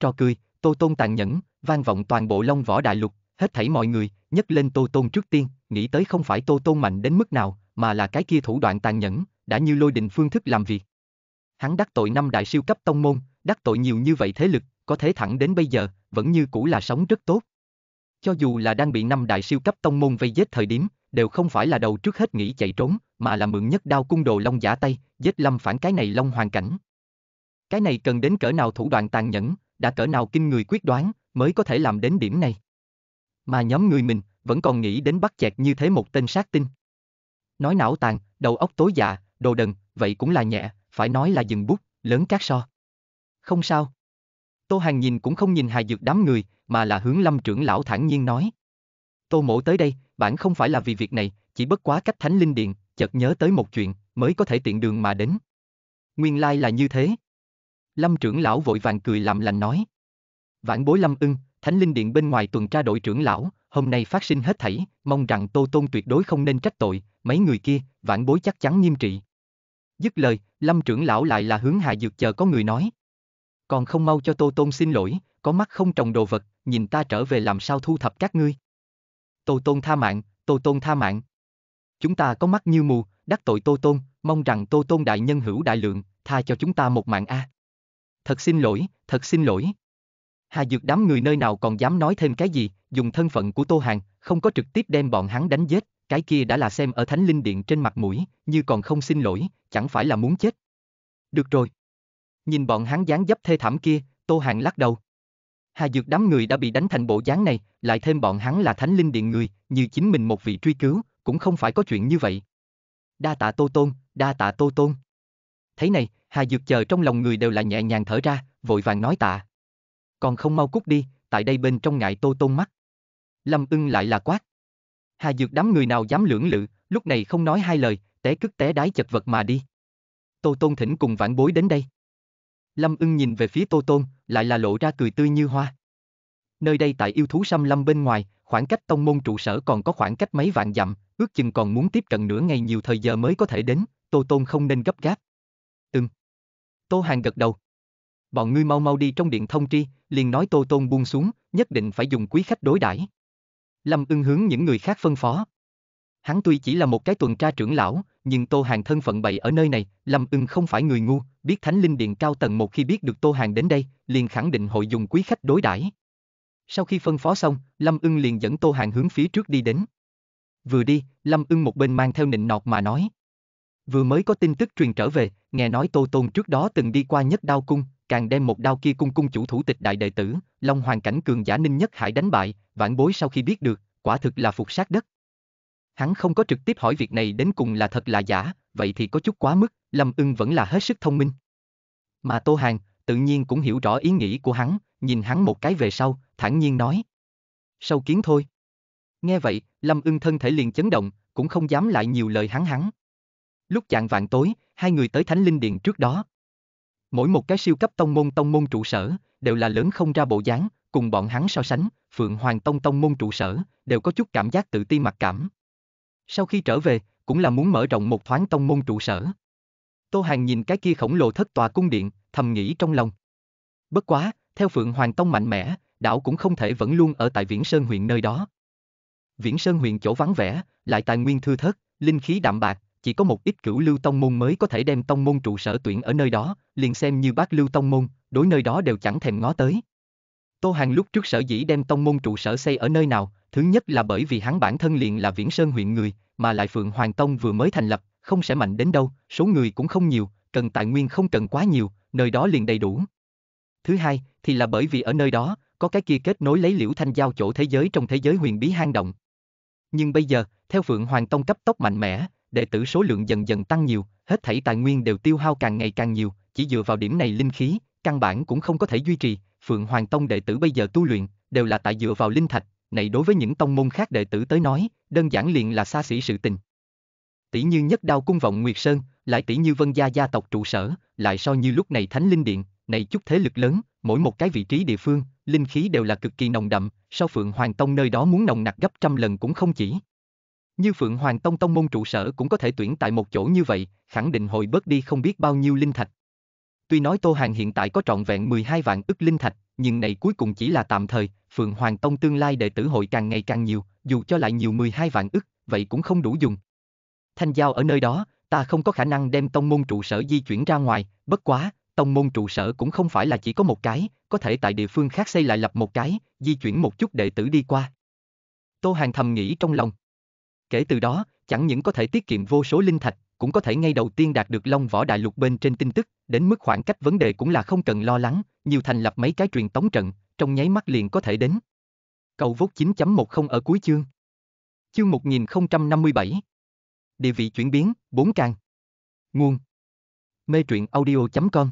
Trò cười, Tô Tôn tàn nhẫn, vang vọng toàn bộ Long Võ Đại Lục, hết thảy mọi người, nhấc lên Tô Tôn trước tiên, nghĩ tới không phải Tô Tôn mạnh đến mức nào, mà là cái kia thủ đoạn tàn nhẫn, đã như lôi đình phương thức làm việc. Hắn đắc tội năm đại siêu cấp tông môn, đắc tội nhiều như vậy thế lực, có thế thẳng đến bây giờ, vẫn như cũ là sống rất tốt. Cho dù là đang bị năm đại siêu cấp tông môn vây giết thời điểm, đều không phải là đầu trước hết nghĩ chạy trốn, mà là mượn nhất đao cung đồ long giả tay, giết lâm phản cái này long hoàn cảnh. Cái này cần đến cỡ nào thủ đoạn tàn nhẫn, đã cỡ nào kinh người quyết đoán, mới có thể làm đến điểm này. Mà nhóm người mình, vẫn còn nghĩ đến bắt chẹt như thế một tên sát tinh. Nói não tàn, đầu óc tối dạ, đồ đần, vậy cũng là nhẹ, phải nói là dừng bút, lớn cát so. Không sao. Tô Hàng nhìn cũng không nhìn hài dược đám người, mà là hướng lâm trưởng lão thản nhiên nói. Tô mổ tới đây, bản không phải là vì việc này, chỉ bất quá cách thánh linh điện, chợt nhớ tới một chuyện, mới có thể tiện đường mà đến. Nguyên lai là như thế. Lâm trưởng lão vội vàng cười làm lành nói. Vãn bối lâm ưng, thánh linh điện bên ngoài tuần tra đội trưởng lão, hôm nay phát sinh hết thảy, mong rằng Tô Tôn tuyệt đối không nên trách tội, mấy người kia, vãn bối chắc chắn nghiêm trị. Dứt lời, Lâm trưởng lão lại là hướng hạ dược chờ có người nói. Còn không mau cho Tô Tôn xin lỗi, có mắt không trồng đồ vật, nhìn ta trở về làm sao thu thập các ngươi. Tô Tôn tha mạng, Tô Tôn tha mạng. Chúng ta có mắt như mù, đắc tội Tô Tôn, mong rằng Tô Tôn đại nhân hữu đại lượng, tha cho chúng ta một mạng a. À. Thật xin lỗi, thật xin lỗi. Hà Dược đám người nơi nào còn dám nói thêm cái gì, dùng thân phận của Tô Hàng, không có trực tiếp đem bọn hắn đánh giết, cái kia đã là xem ở Thánh Linh Điện trên mặt mũi, như còn không xin lỗi, chẳng phải là muốn chết. Được rồi. Nhìn bọn hắn dáng dấp thê thảm kia, Tô Hàng lắc đầu. Hà Dược đám người đã bị đánh thành bộ dáng này, lại thêm bọn hắn là Thánh Linh Điện người, như chính mình một vị truy cứu, cũng không phải có chuyện như vậy. Đa tạ Tô Tôn, đa tạ Tô Tôn. Thấy này, Hà Dược chờ trong lòng người đều là nhẹ nhàng thở ra, vội vàng nói tạ còn không mau cút đi, tại đây bên trong ngại tô tôn mắt. Lâm ưng lại là quát. Hà dược đám người nào dám lưỡng lự, lúc này không nói hai lời, té cứt té đái chật vật mà đi. Tô tôn thỉnh cùng vãn bối đến đây. Lâm ưng nhìn về phía tô tôn, lại là lộ ra cười tươi như hoa. Nơi đây tại yêu thú xăm lâm bên ngoài, khoảng cách tông môn trụ sở còn có khoảng cách mấy vạn dặm, ước chừng còn muốn tiếp cận nửa ngày nhiều thời giờ mới có thể đến, Tô Tôn không nên gấp gáp. Ừm. Tô Hàng gật đầu bọn ngươi mau mau đi trong điện thông tri, liền nói Tô Tôn buông xuống, nhất định phải dùng quý khách đối đãi. Lâm ưng hướng những người khác phân phó. Hắn tuy chỉ là một cái tuần tra trưởng lão, nhưng Tô Hàng thân phận bậy ở nơi này, Lâm ưng không phải người ngu, biết Thánh Linh Điện cao tầng một khi biết được Tô Hàng đến đây, liền khẳng định hội dùng quý khách đối đãi. Sau khi phân phó xong, Lâm ưng liền dẫn Tô Hàng hướng phía trước đi đến. Vừa đi, Lâm ưng một bên mang theo nịnh nọt mà nói. Vừa mới có tin tức truyền trở về, nghe nói Tô Tôn trước đó từng đi qua nhất đao cung, càng đem một đao kia cung cung chủ thủ tịch đại đệ tử, Long Hoàng cảnh cường giả Ninh Nhất Hải đánh bại, vãn bối sau khi biết được, quả thực là phục sát đất. Hắn không có trực tiếp hỏi việc này đến cùng là thật là giả, vậy thì có chút quá mức, Lâm Ưng vẫn là hết sức thông minh. Mà Tô Hàng, tự nhiên cũng hiểu rõ ý nghĩ của hắn, nhìn hắn một cái về sau, thản nhiên nói. Sâu kiến thôi. Nghe vậy, Lâm Ưng thân thể liền chấn động, cũng không dám lại nhiều lời hắn hắn. Lúc chạng vạn tối, hai người tới Thánh Linh Điện trước đó. Mỗi một cái siêu cấp tông môn tông môn trụ sở, đều là lớn không ra bộ dáng, cùng bọn hắn so sánh, Phượng Hoàng Tông tông môn trụ sở, đều có chút cảm giác tự ti mặc cảm. Sau khi trở về, cũng là muốn mở rộng một thoáng tông môn trụ sở. Tô Hàng nhìn cái kia khổng lồ thất tòa cung điện, thầm nghĩ trong lòng. Bất quá, theo Phượng Hoàng Tông mạnh mẽ, đảo cũng không thể vẫn luôn ở tại Viễn Sơn huyện nơi đó. Viễn Sơn huyện chỗ vắng vẻ, lại tài nguyên thưa thớt, linh khí đạm bạc, chỉ có một ít cửu lưu tông môn mới có thể đem tông môn trụ sở tuyển ở nơi đó, liền xem như bác lưu tông môn, đối nơi đó đều chẳng thèm ngó tới. Tô Hàng lúc trước sở dĩ đem tông môn trụ sở xây ở nơi nào, thứ nhất là bởi vì hắn bản thân liền là Viễn Sơn huyện người, mà lại Phượng Hoàng Tông vừa mới thành lập, không sẽ mạnh đến đâu, số người cũng không nhiều, cần tài nguyên không cần quá nhiều, nơi đó liền đầy đủ. Thứ hai, thì là bởi vì ở nơi đó, có cái kia kết nối lấy liễu thanh giao chỗ thế giới trong thế giới huyền bí hang động. Nhưng bây giờ, theo Phượng Hoàng Tông cấp tốc mạnh mẽ, đệ tử số lượng dần dần tăng nhiều, hết thảy tài nguyên đều tiêu hao càng ngày càng nhiều, chỉ dựa vào điểm này linh khí, căn bản cũng không có thể duy trì, Phượng Hoàng Tông đệ tử bây giờ tu luyện, đều là tại dựa vào linh thạch, này đối với những tông môn khác đệ tử tới nói, đơn giản liền là xa xỉ sự tình. Tỷ như nhất đao cung vọng Nguyệt Sơn, lại tỷ như vân gia gia tộc trụ sở, lại so như lúc này thánh linh điện, này chút thế lực lớn, mỗi một cái vị trí địa phương, linh khí đều là cực kỳ nồng đậm, so Phượng Hoàng Tông nơi đó muốn nồng nặc gấp trăm lần cũng không chỉ. Như Phượng Hoàng Tông Tông môn trụ sở cũng có thể tuyển tại một chỗ như vậy, khẳng định hồi bớt đi không biết bao nhiêu linh thạch. Tuy nói Tô Hàng hiện tại có trọn vẹn 12 vạn ức linh thạch, nhưng này cuối cùng chỉ là tạm thời, Phượng Hoàng Tông tương lai đệ tử hội càng ngày càng nhiều, dù cho lại nhiều 12 vạn ức, vậy cũng không đủ dùng. Thanh giao ở nơi đó, ta không có khả năng đem tông môn trụ sở di chuyển ra ngoài, bất quá, tông môn trụ sở cũng không phải là chỉ có một cái, có thể tại địa phương khác xây lại lập một cái, di chuyển một chút đệ tử đi qua. Tô Hàng thầm nghĩ trong lòng. Kể từ đó, chẳng những có thể tiết kiệm vô số linh thạch, cũng có thể ngay đầu tiên đạt được Long Võ Đại Lục bên trên tin tức, đến mức khoảng cách vấn đề cũng là không cần lo lắng, nhiều thành lập mấy cái truyền tống trận, trong nháy mắt liền có thể đến. Cầu vốt 9.10 ở cuối chương. Chương 1057. Địa vị chuyển biến, 4 càng. Nguồn. Mê truyện audio.com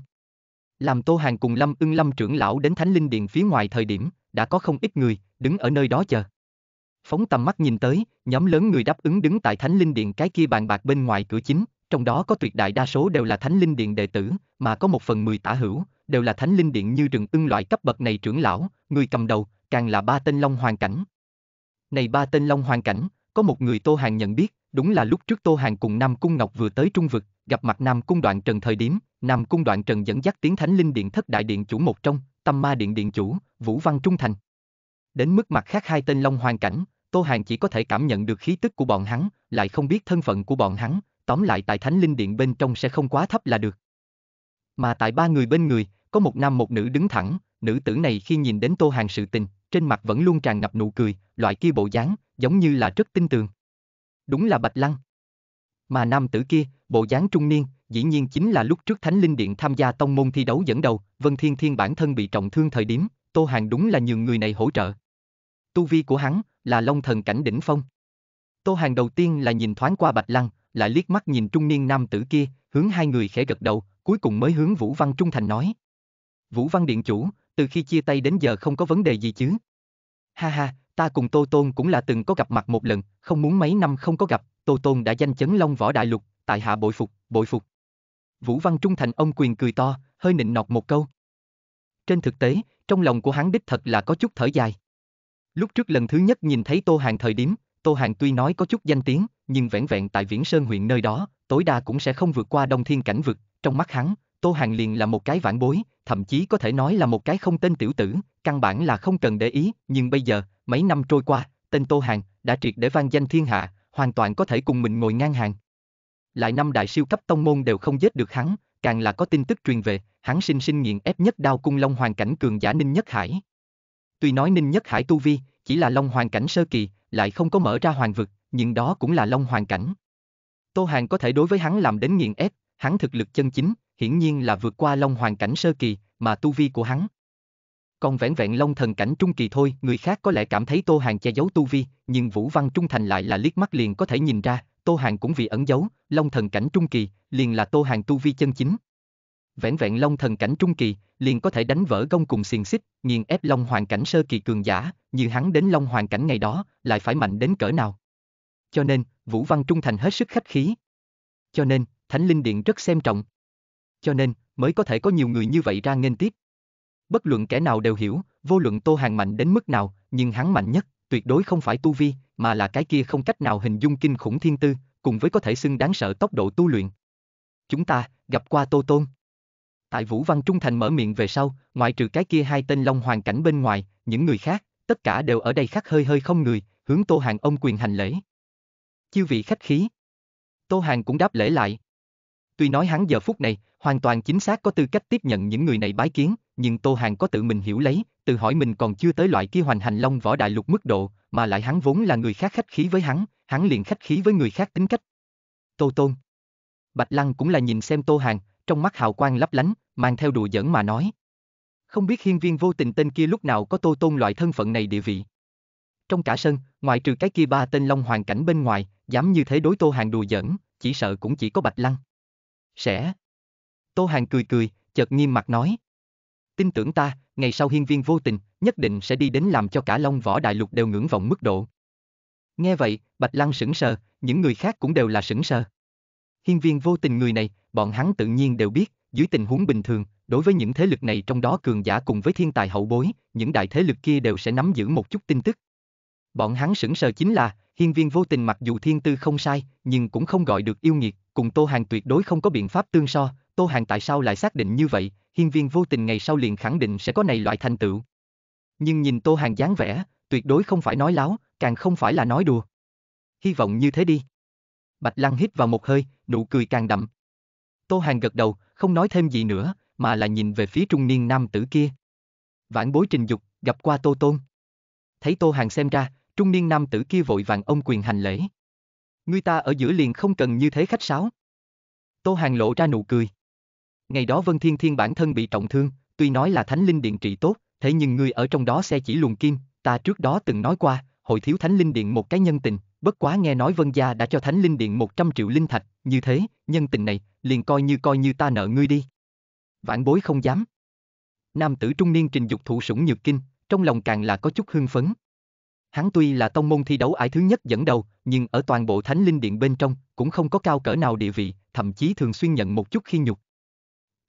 Làm Tô Hàng cùng Lâm ưng Lâm trưởng lão đến Thánh Linh Điện phía ngoài thời điểm, đã có không ít người, đứng ở nơi đó chờ. Phóng tầm mắt nhìn tới, nhóm lớn người đáp ứng đứng tại Thánh Linh Điện cái kia bàn bạc bên ngoài cửa chính, trong đó có tuyệt đại đa số đều là Thánh Linh Điện đệ tử, mà có một phần mười tả hữu, đều là Thánh Linh Điện như rừng ưng loại cấp bậc này trưởng lão, người cầm đầu, càng là ba tên Long Hoàng Cảnh. Này ba tên Long Hoàng Cảnh, có một người Tô Hàng nhận biết, đúng là lúc trước Tô Hàng cùng Nam Cung Ngọc vừa tới Trung Vực, gặp mặt Nam Cung Đoạn Trần thời điểm, Nam Cung Đoạn Trần dẫn dắt tiến Thánh Linh Điện thất đại điện chủ một trong, Tâm Ma Điện Điện chủ, Vũ Văn Trung Thành. Đến mức mặt khác hai tên Long Hoàng Cảnh, Tô Hàng chỉ có thể cảm nhận được khí tức của bọn hắn, lại không biết thân phận của bọn hắn, tóm lại tại Thánh Linh Điện bên trong sẽ không quá thấp là được. Mà tại ba người bên người, có một nam một nữ đứng thẳng, nữ tử này khi nhìn đến Tô Hàng sự tình, trên mặt vẫn luôn tràn ngập nụ cười, loại kia bộ dáng, giống như là rất tin tường. Đúng là Bạch Lăng. Mà nam tử kia, bộ dáng trung niên, dĩ nhiên chính là lúc trước Thánh Linh Điện tham gia tông môn thi đấu dẫn đầu, Vân Thiên Thiên bản thân bị trọng thương thời điểm, Tô Hàng đúng là nhường người này hỗ trợ. Tu vi của hắn là long thần cảnh đỉnh phong. Tô Hàng đầu tiên là nhìn thoáng qua Bạch Lăng, lại liếc mắt nhìn trung niên nam tử kia, hướng hai người khẽ gật đầu, cuối cùng mới hướng Vũ Văn Trung Thành nói. Vũ Văn Điện Chủ, từ khi chia tay đến giờ không có vấn đề gì chứ? Ha ha, ta cùng Tô Tôn cũng là từng có gặp mặt một lần, không muốn mấy năm không có gặp, Tô Tôn đã danh chấn Long Võ Đại Lục, tại hạ bội phục, bội phục. Vũ Văn Trung Thành ông quyền cười to, hơi nịnh nọt một câu. Trên thực tế, trong lòng của hắn đích thật là có chút thở dài. Lúc trước lần thứ nhất nhìn thấy Tô Hàng thời điểm, Tô Hàng tuy nói có chút danh tiếng, nhưng vẻn vẹn tại Viễn Sơn huyện nơi đó, tối đa cũng sẽ không vượt qua Đông Thiên cảnh vực, trong mắt hắn, Tô Hàng liền là một cái vãn bối, thậm chí có thể nói là một cái không tên tiểu tử, căn bản là không cần để ý, nhưng bây giờ, mấy năm trôi qua, tên Tô Hàng đã triệt để vang danh thiên hạ, hoàn toàn có thể cùng mình ngồi ngang hàng. Lại năm đại siêu cấp tông môn đều không giết được hắn, càng là có tin tức truyền về, hắn sinh sinh nghiện ép nhất đao cung long hoàn cảnh cường giả ninh nhất hải. Tuy nói Ninh Nhất Hải tu vi chỉ là Long Hoàng cảnh sơ kỳ, lại không có mở ra hoàng vực, nhưng đó cũng là Long Hoàng cảnh. Tô Hàng có thể đối với hắn làm đến nghiền ép, hắn thực lực chân chính, hiển nhiên là vượt qua Long Hoàng cảnh sơ kỳ, mà tu vi của hắn. Còn vẻn vẹn Long Thần cảnh trung kỳ thôi, người khác có lẽ cảm thấy Tô Hàng che giấu tu vi, nhưng Vũ Văn Trung Thành lại là liếc mắt liền có thể nhìn ra, Tô Hàng cũng vì ẩn giấu, Long Thần cảnh trung kỳ, liền là Tô Hàng tu vi chân chính vẻn vẹn long thần cảnh trung kỳ, liền có thể đánh vỡ gông cùng xiềng xích, nghiền ép long hoàng cảnh sơ kỳ cường giả, như hắn đến long hoàng cảnh ngày đó, lại phải mạnh đến cỡ nào. Cho nên, Vũ Văn Trung Thành hết sức khách khí. Cho nên, Thánh Linh Điện rất xem trọng. Cho nên, mới có thể có nhiều người như vậy ra nghênh tiếp. Bất luận kẻ nào đều hiểu, vô luận Tô Hàng mạnh đến mức nào, nhưng hắn mạnh nhất, tuyệt đối không phải tu vi, mà là cái kia không cách nào hình dung kinh khủng thiên tư, cùng với có thể xưng đáng sợ tốc độ tu luyện. Chúng ta, gặp qua Tô Tôn. Tại Vũ Văn Trung Thành mở miệng về sau, ngoại trừ cái kia hai tên Long Hoàng cảnh bên ngoài, những người khác, tất cả đều ở đây khắc hơi hơi không người, hướng Tô Hàng ông quyền hành lễ. Chiêu vị khách khí. Tô Hàng cũng đáp lễ lại. Tuy nói hắn giờ phút này, hoàn toàn chính xác có tư cách tiếp nhận những người này bái kiến, nhưng Tô Hàng có tự mình hiểu lấy, tự hỏi mình còn chưa tới loại kia hoành hành long võ đại lục mức độ, mà lại hắn vốn là người khác khách khí với hắn, hắn liền khách khí với người khác tính cách. Tô Tôn Bạch Lăng cũng là nhìn xem Tô Hàng, trong mắt hào quang lấp lánh, mang theo đùa giỡn mà nói. Không biết hiên viên vô tình tên kia lúc nào có tô tôn loại thân phận này địa vị. Trong cả sân, ngoài trừ cái kia ba tên long hoàng cảnh bên ngoài, dám như thế đối tô hàng đùa giỡn, chỉ sợ cũng chỉ có bạch lăng. Sẽ. Tô hàng cười cười, chợt nghiêm mặt nói. Tin tưởng ta, ngày sau hiên viên vô tình, nhất định sẽ đi đến làm cho cả long võ đại lục đều ngưỡng vọng mức độ. Nghe vậy, Bạch Lăng sững sờ, những người khác cũng đều là sững sờ. Hiên viên vô tình người này, bọn hắn tự nhiên đều biết, dưới tình huống bình thường, đối với những thế lực này trong đó cường giả cùng với thiên tài hậu bối, những đại thế lực kia đều sẽ nắm giữ một chút tin tức. Bọn hắn sững sờ chính là, hiên viên vô tình mặc dù thiên tư không sai, nhưng cũng không gọi được yêu nghiệt, cùng Tô Hàng tuyệt đối không có biện pháp tương so, Tô Hàng tại sao lại xác định như vậy, hiên viên vô tình ngày sau liền khẳng định sẽ có này loại thành tựu. Nhưng nhìn Tô Hàng dáng vẻ, tuyệt đối không phải nói láo, càng không phải là nói đùa. Hy vọng như thế đi. Bạch Lăng hít vào một hơi, nụ cười càng đậm. Tô Hàng gật đầu, không nói thêm gì nữa, mà là nhìn về phía trung niên nam tử kia. Vãn bối trình dục, gặp qua Tô Tôn. Thấy Tô Hàng xem ra, trung niên nam tử kia vội vàng ông quyền hành lễ. Ngươi ta ở giữa liền không cần như thế khách sáo. Tô Hàng lộ ra nụ cười. Ngày đó Vân Thiên Thiên bản thân bị trọng thương, tuy nói là thánh linh điện trị tốt, thế nhưng ngươi ở trong đó xe chỉ luồng kim, ta trước đó từng nói qua, hội thiếu thánh linh điện một cái nhân tình, bất quá nghe nói Vân Gia đã cho Thánh Linh Điện 100 triệu linh thạch, như thế, nhân tình này, liền coi như coi như ta nợ ngươi đi. Vãn bối không dám. Nam tử trung niên trình dục thụ sủng nhược kinh, trong lòng càng là có chút hưng phấn. Hắn tuy là tông môn thi đấu ải thứ nhất dẫn đầu, nhưng ở toàn bộ Thánh Linh Điện bên trong cũng không có cao cỡ nào địa vị, thậm chí thường xuyên nhận một chút khi nhục.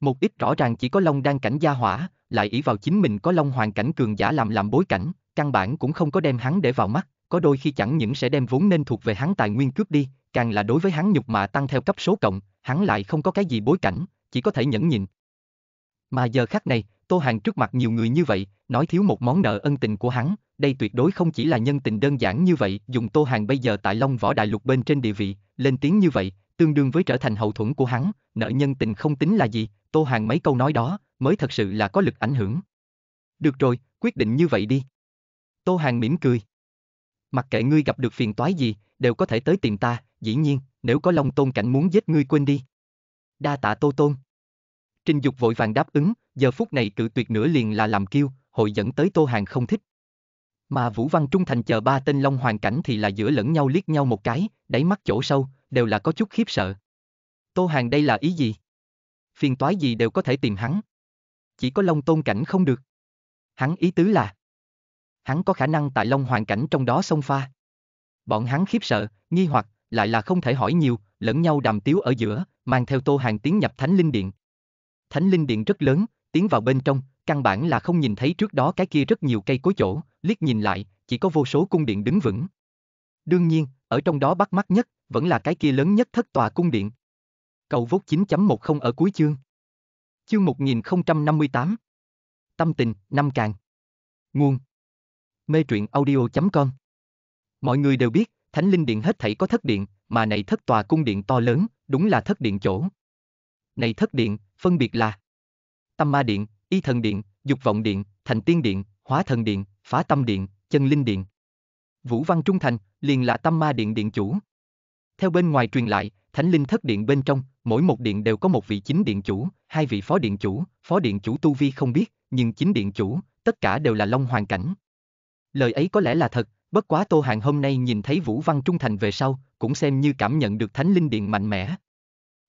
Một ít rõ ràng chỉ có Long đang cảnh gia hỏa, lại ý vào chính mình có Long hoàn cảnh cường giả làm làm bối cảnh, căn bản cũng không có đem hắn để vào mắt, có đôi khi chẳng những sẽ đem vốn nên thuộc về hắn tài nguyên cướp đi, càng là đối với hắn nhục mà tăng theo cấp số cộng, hắn lại không có cái gì bối cảnh, chỉ có thể nhẫn nhịn. Mà giờ khắc này, Tô Hàng trước mặt nhiều người như vậy, nói thiếu một món nợ ân tình của hắn, đây tuyệt đối không chỉ là nhân tình đơn giản như vậy, dùng Tô Hàng bây giờ tại Long Võ Đại Lục bên trên địa vị, lên tiếng như vậy, tương đương với trở thành hậu thuẫn của hắn, nợ nhân tình không tính là gì, Tô Hàng mấy câu nói đó, mới thật sự là có lực ảnh hưởng. Được rồi, quyết định như vậy đi. Tô Hàng mỉm cười mặc kệ ngươi gặp được phiền toái gì, đều có thể tới tìm ta, dĩ nhiên, nếu có Long Tôn Cảnh muốn giết ngươi quên đi. Đa tạ Tô Tôn. Trình Dục vội vàng đáp ứng, giờ phút này cự tuyệt nữa liền là làm kiêu, hội dẫn tới Tô Hàng không thích. Mà Vũ Văn Trung Thành chờ ba tên Long Hoàng Cảnh thì là giữa lẫn nhau liếc nhau một cái, đáy mắt chỗ sâu, đều là có chút khiếp sợ. Tô Hàng đây là ý gì? Phiền toái gì đều có thể tìm hắn. Chỉ có Long Tôn Cảnh không được. Hắn ý tứ là hắn có khả năng tại Long hoàn cảnh trong đó xông pha. Bọn hắn khiếp sợ, nghi hoặc, lại là không thể hỏi nhiều, lẫn nhau đàm tiếu ở giữa, mang theo Tô Hàng tiến nhập Thánh Linh Điện. Thánh Linh Điện rất lớn, tiến vào bên trong, căn bản là không nhìn thấy trước đó cái kia rất nhiều cây cối chỗ, liếc nhìn lại, chỉ có vô số cung điện đứng vững. Đương nhiên, ở trong đó bắt mắt nhất, vẫn là cái kia lớn nhất thất tòa cung điện. Cầu vốt 9.10 ở cuối chương. Chương 1058 Tâm tình, năm càng. Nguồn mê truyện audio.com. Mọi người đều biết, Thánh Linh Điện hết thảy có thất điện, mà này thất tòa cung điện to lớn, đúng là thất điện chỗ. Này thất điện, phân biệt là Tâm Ma Điện, Y Thần Điện, Dục Vọng Điện, Thành Tiên Điện, Hóa Thần Điện, Phá Tâm Điện, Chân Linh Điện. Vũ Văn Trung Thành liền là Tâm Ma Điện điện chủ. Theo bên ngoài truyền lại, Thánh Linh Thất Điện bên trong, mỗi một điện đều có một vị chính điện chủ, hai vị phó điện chủ, phó điện chủ tu vi không biết, nhưng chính điện chủ, tất cả đều là Long Hoàng cảnh. Lời ấy có lẽ là thật, bất quá Tô Hàng hôm nay nhìn thấy Vũ Văn Trung Thành về sau, cũng xem như cảm nhận được Thánh Linh Điện mạnh mẽ.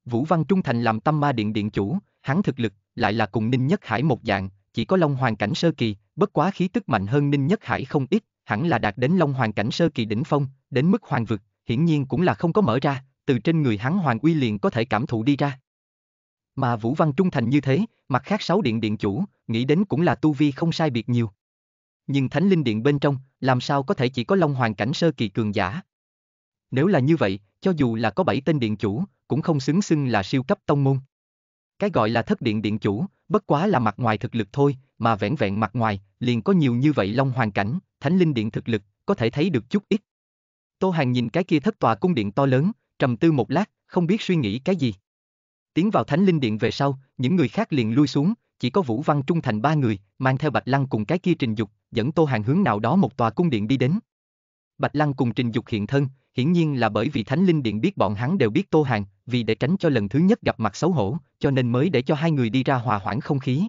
Vũ Văn Trung Thành làm tâm ma điện điện chủ, hắn thực lực, lại là cùng Ninh Nhất Hải một dạng, chỉ có Long Hoàng Cảnh Sơ Kỳ, bất quá khí tức mạnh hơn Ninh Nhất Hải không ít, hẳn là đạt đến Long Hoàng Cảnh Sơ Kỳ đỉnh phong, đến mức hoàng vực, hiển nhiên cũng là không có mở ra, từ trên người hắn hoàng uy liền có thể cảm thụ đi ra. Mà Vũ Văn Trung Thành như thế, mặt khác sáu điện điện chủ, nghĩ đến cũng là tu vi không sai biệt nhiều nhưng thánh linh điện bên trong, làm sao có thể chỉ có Long Hoàng cảnh sơ kỳ cường giả. Nếu là như vậy, cho dù là có bảy tên điện chủ, cũng không xứng xưng là siêu cấp tông môn. Cái gọi là thất điện điện chủ, bất quá là mặt ngoài thực lực thôi, mà vẻn vẹn mặt ngoài, liền có nhiều như vậy Long Hoàng cảnh, thánh linh điện thực lực, có thể thấy được chút ít. Tô Hàng nhìn cái kia thất tòa cung điện to lớn, trầm tư một lát, không biết suy nghĩ cái gì. Tiến vào thánh linh điện về sau, những người khác liền lui xuống, chỉ có Vũ Văn Trung Thành ba người, mang theo Bạch Lăng cùng cái kia Trình Dục, dẫn Tô Hàng hướng nào đó một tòa cung điện đi đến. Bạch Lăng cùng Trình Dục hiện thân, hiển nhiên là bởi vì Thánh Linh Điện biết bọn hắn đều biết Tô Hàng, vì để tránh cho lần thứ nhất gặp mặt xấu hổ, cho nên mới để cho hai người đi ra hòa hoãn không khí.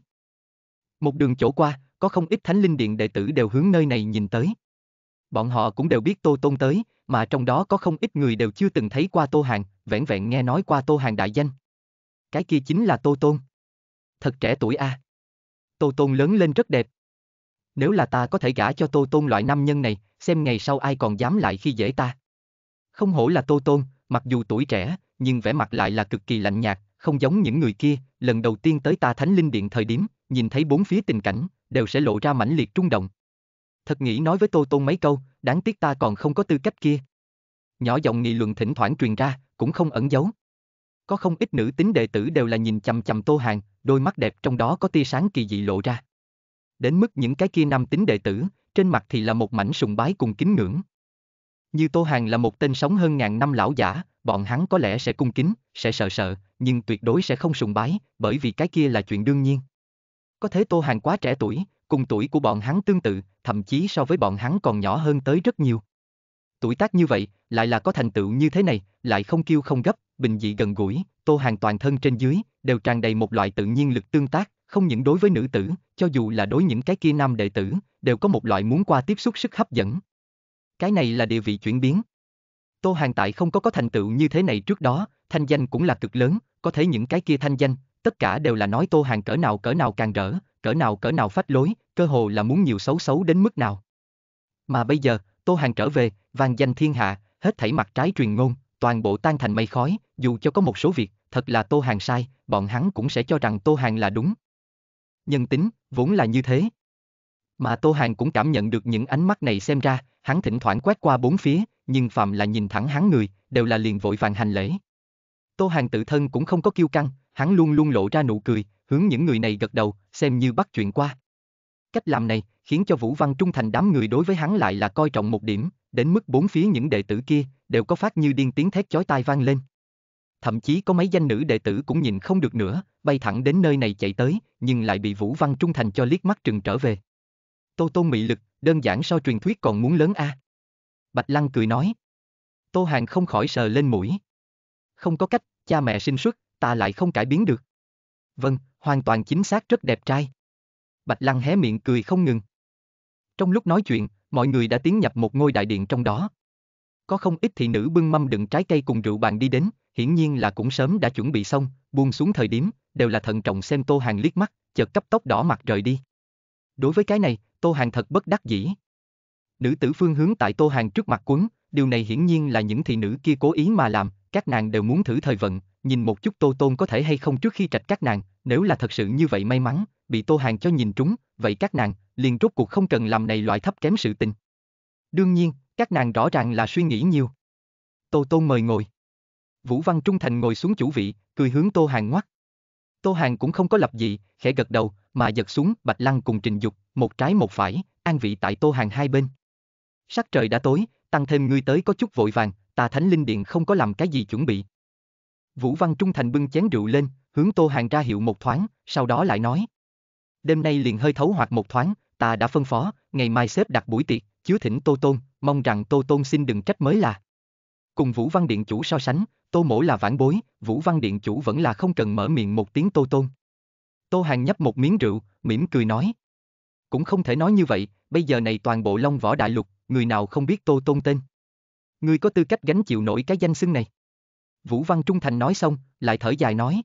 Một đường chỗ qua, có không ít Thánh Linh Điện đệ tử đều hướng nơi này nhìn tới. Bọn họ cũng đều biết Tô Tôn tới, mà trong đó có không ít người đều chưa từng thấy qua Tô Hàng, vẹn vẹn nghe nói qua Tô Hàng đại danh. Cái kia chính là Tô Tôn thật trẻ tuổi a. À. Tô Tôn lớn lên rất đẹp. Nếu là ta có thể gả cho Tô Tôn loại nam nhân này, xem ngày sau ai còn dám lại khi dễ ta. Không hổ là Tô Tôn, mặc dù tuổi trẻ, nhưng vẻ mặt lại là cực kỳ lạnh nhạt, không giống những người kia, lần đầu tiên tới ta Thánh Linh Điện thời điểm, nhìn thấy bốn phía tình cảnh, đều sẽ lộ ra mãnh liệt trung động. Thật nghĩ nói với Tô Tôn mấy câu, đáng tiếc ta còn không có tư cách kia. Nhỏ giọng nghị luận thỉnh thoảng truyền ra, cũng không ẩn giấu có không ít nữ tính đệ tử đều là nhìn chằm chằm Tô hàn, đôi mắt đẹp trong đó có tia sáng kỳ dị lộ ra. Đến mức những cái kia nam tính đệ tử, trên mặt thì là một mảnh sùng bái cùng kính ngưỡng. Như Tô hàn là một tên sống hơn ngàn năm lão giả, bọn hắn có lẽ sẽ cung kính, sẽ sợ sợ, nhưng tuyệt đối sẽ không sùng bái, bởi vì cái kia là chuyện đương nhiên. Có thế Tô hàn quá trẻ tuổi, cùng tuổi của bọn hắn tương tự, thậm chí so với bọn hắn còn nhỏ hơn tới rất nhiều. Tuổi tác như vậy, lại là có thành tựu như thế này, lại không kêu không gấp, bình dị gần gũi, Tô Hàng toàn thân trên dưới, đều tràn đầy một loại tự nhiên lực tương tác, không những đối với nữ tử, cho dù là đối những cái kia nam đệ tử, đều có một loại muốn qua tiếp xúc sức hấp dẫn. Cái này là địa vị chuyển biến. Tô Hàng tại không có có thành tựu như thế này trước đó, thanh danh cũng là cực lớn, có thể những cái kia thanh danh, tất cả đều là nói Tô Hàng cỡ nào cỡ nào càng rỡ, cỡ nào cỡ nào phách lối, cơ hồ là muốn nhiều xấu xấu đến mức nào. Mà bây giờ, Tô Hàng trở về, vang danh thiên hạ, hết thảy mặt trái truyền ngôn, toàn bộ tan thành mây khói, dù cho có một số việc, thật là Tô Hàng sai, bọn hắn cũng sẽ cho rằng Tô Hàng là đúng. Nhân tính, vốn là như thế. Mà Tô Hàng cũng cảm nhận được những ánh mắt này xem ra, hắn thỉnh thoảng quét qua bốn phía, nhưng phạm là nhìn thẳng hắn người, đều là liền vội vàng hành lễ. Tô Hàng tự thân cũng không có kiêu căng, hắn luôn luôn lộ ra nụ cười, hướng những người này gật đầu, xem như bắt chuyện qua. Cách làm này, khiến cho Vũ Văn Trung Thành đám người đối với hắn lại là coi trọng một điểm, đến mức bốn phía những đệ tử kia đều có phát như điên tiếng thét chói tai vang lên. Thậm chí có mấy danh nữ đệ tử cũng nhìn không được nữa, bay thẳng đến nơi này chạy tới, nhưng lại bị Vũ Văn Trung Thành cho liếc mắt trừng trở về. Tô Tô mị lực, đơn giản so truyền thuyết còn muốn lớn a. À? Bạch Lăng cười nói. Tô Hàng không khỏi sờ lên mũi. Không có cách, cha mẹ sinh xuất, ta lại không cải biến được. Vâng, hoàn toàn chính xác rất đẹp trai. Bạch Lăng hé miệng cười không ngừng. Trong lúc nói chuyện, mọi người đã tiến nhập một ngôi đại điện trong đó. Có không ít thị nữ bưng mâm đựng trái cây cùng rượu bàn đi đến, hiển nhiên là cũng sớm đã chuẩn bị xong, buông xuống thời điểm, đều là thận trọng xem Tô Hàng liếc mắt, chợt cấp tốc đỏ mặt rời đi. Đối với cái này, Tô Hàng thật bất đắc dĩ. Nữ tử phương hướng tại Tô Hàng trước mặt quấn, điều này hiển nhiên là những thị nữ kia cố ý mà làm, các nàng đều muốn thử thời vận, nhìn một chút Tô Tôn có thể hay không trước khi trạch các nàng, nếu là thật sự như vậy may mắn, bị Tô Hàng cho nhìn trúng, vậy các nàng, liền rốt cuộc không cần làm này loại thấp kém sự tình. Đương nhiên, các nàng rõ ràng là suy nghĩ nhiều. Tô Tô mời ngồi. Vũ Văn Trung Thành ngồi xuống chủ vị, cười hướng Tô Hàng ngoắt. Tô Hàng cũng không có lập gì, khẽ gật đầu, mà giật xuống Bạch Lăng cùng Trình Dục, một trái một phải, an vị tại Tô Hàng hai bên. Sắc trời đã tối, tăng thêm ngươi tới có chút vội vàng, ta Thánh Linh Điện không có làm cái gì chuẩn bị. Vũ Văn Trung Thành bưng chén rượu lên, hướng Tô Hàng ra hiệu một thoáng, sau đó lại nói. Đêm nay liền hơi thấu hoặc một thoáng, ta đã phân phó, ngày mai xếp đặt buổi tiệc, chứa thỉnh Tô Tôn, mong rằng Tô Tôn xin đừng trách mới là. Cùng Vũ Văn Điện Chủ so sánh, Tô Mỗ là vãn bối, Vũ Văn Điện Chủ vẫn là không cần mở miệng một tiếng Tô Tôn. Tô Hàng nhấp một miếng rượu, mỉm cười nói. Cũng không thể nói như vậy, bây giờ này toàn bộ Long Võ Đại Lục, người nào không biết Tô Tôn tên. người có tư cách gánh chịu nổi cái danh xưng này. Vũ Văn Trung Thành nói xong, lại thở dài nói.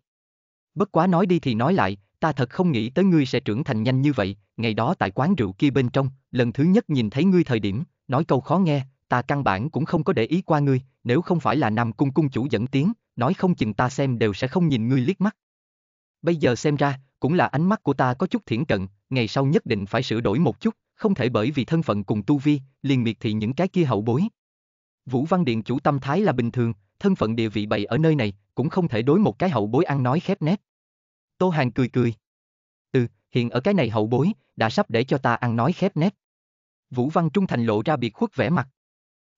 Bất quá nói đi thì nói lại, ta thật không nghĩ tới ngươi sẽ trưởng thành nhanh như vậy, ngày đó tại quán rượu kia bên trong, lần thứ nhất nhìn thấy ngươi thời điểm, nói câu khó nghe, ta căn bản cũng không có để ý qua ngươi, nếu không phải là Nam Cung cung chủ dẫn tiếng, nói không chừng ta xem đều sẽ không nhìn ngươi liếc mắt. Bây giờ xem ra, cũng là ánh mắt của ta có chút thiển cận, ngày sau nhất định phải sửa đổi một chút, không thể bởi vì thân phận cùng tu vi, liền miệt thị những cái kia hậu bối. Vũ Văn Điện chủ tâm thái là bình thường, thân phận địa vị bày ở nơi này, cũng không thể đối một cái hậu bối ăn nói khép nép. Tô Hàng cười cười. Ừ, hiện ở cái này hậu bối, đã sắp để cho ta ăn nói khép nét. Vũ Văn Trung Thành lộ ra biệt khuất vẻ mặt.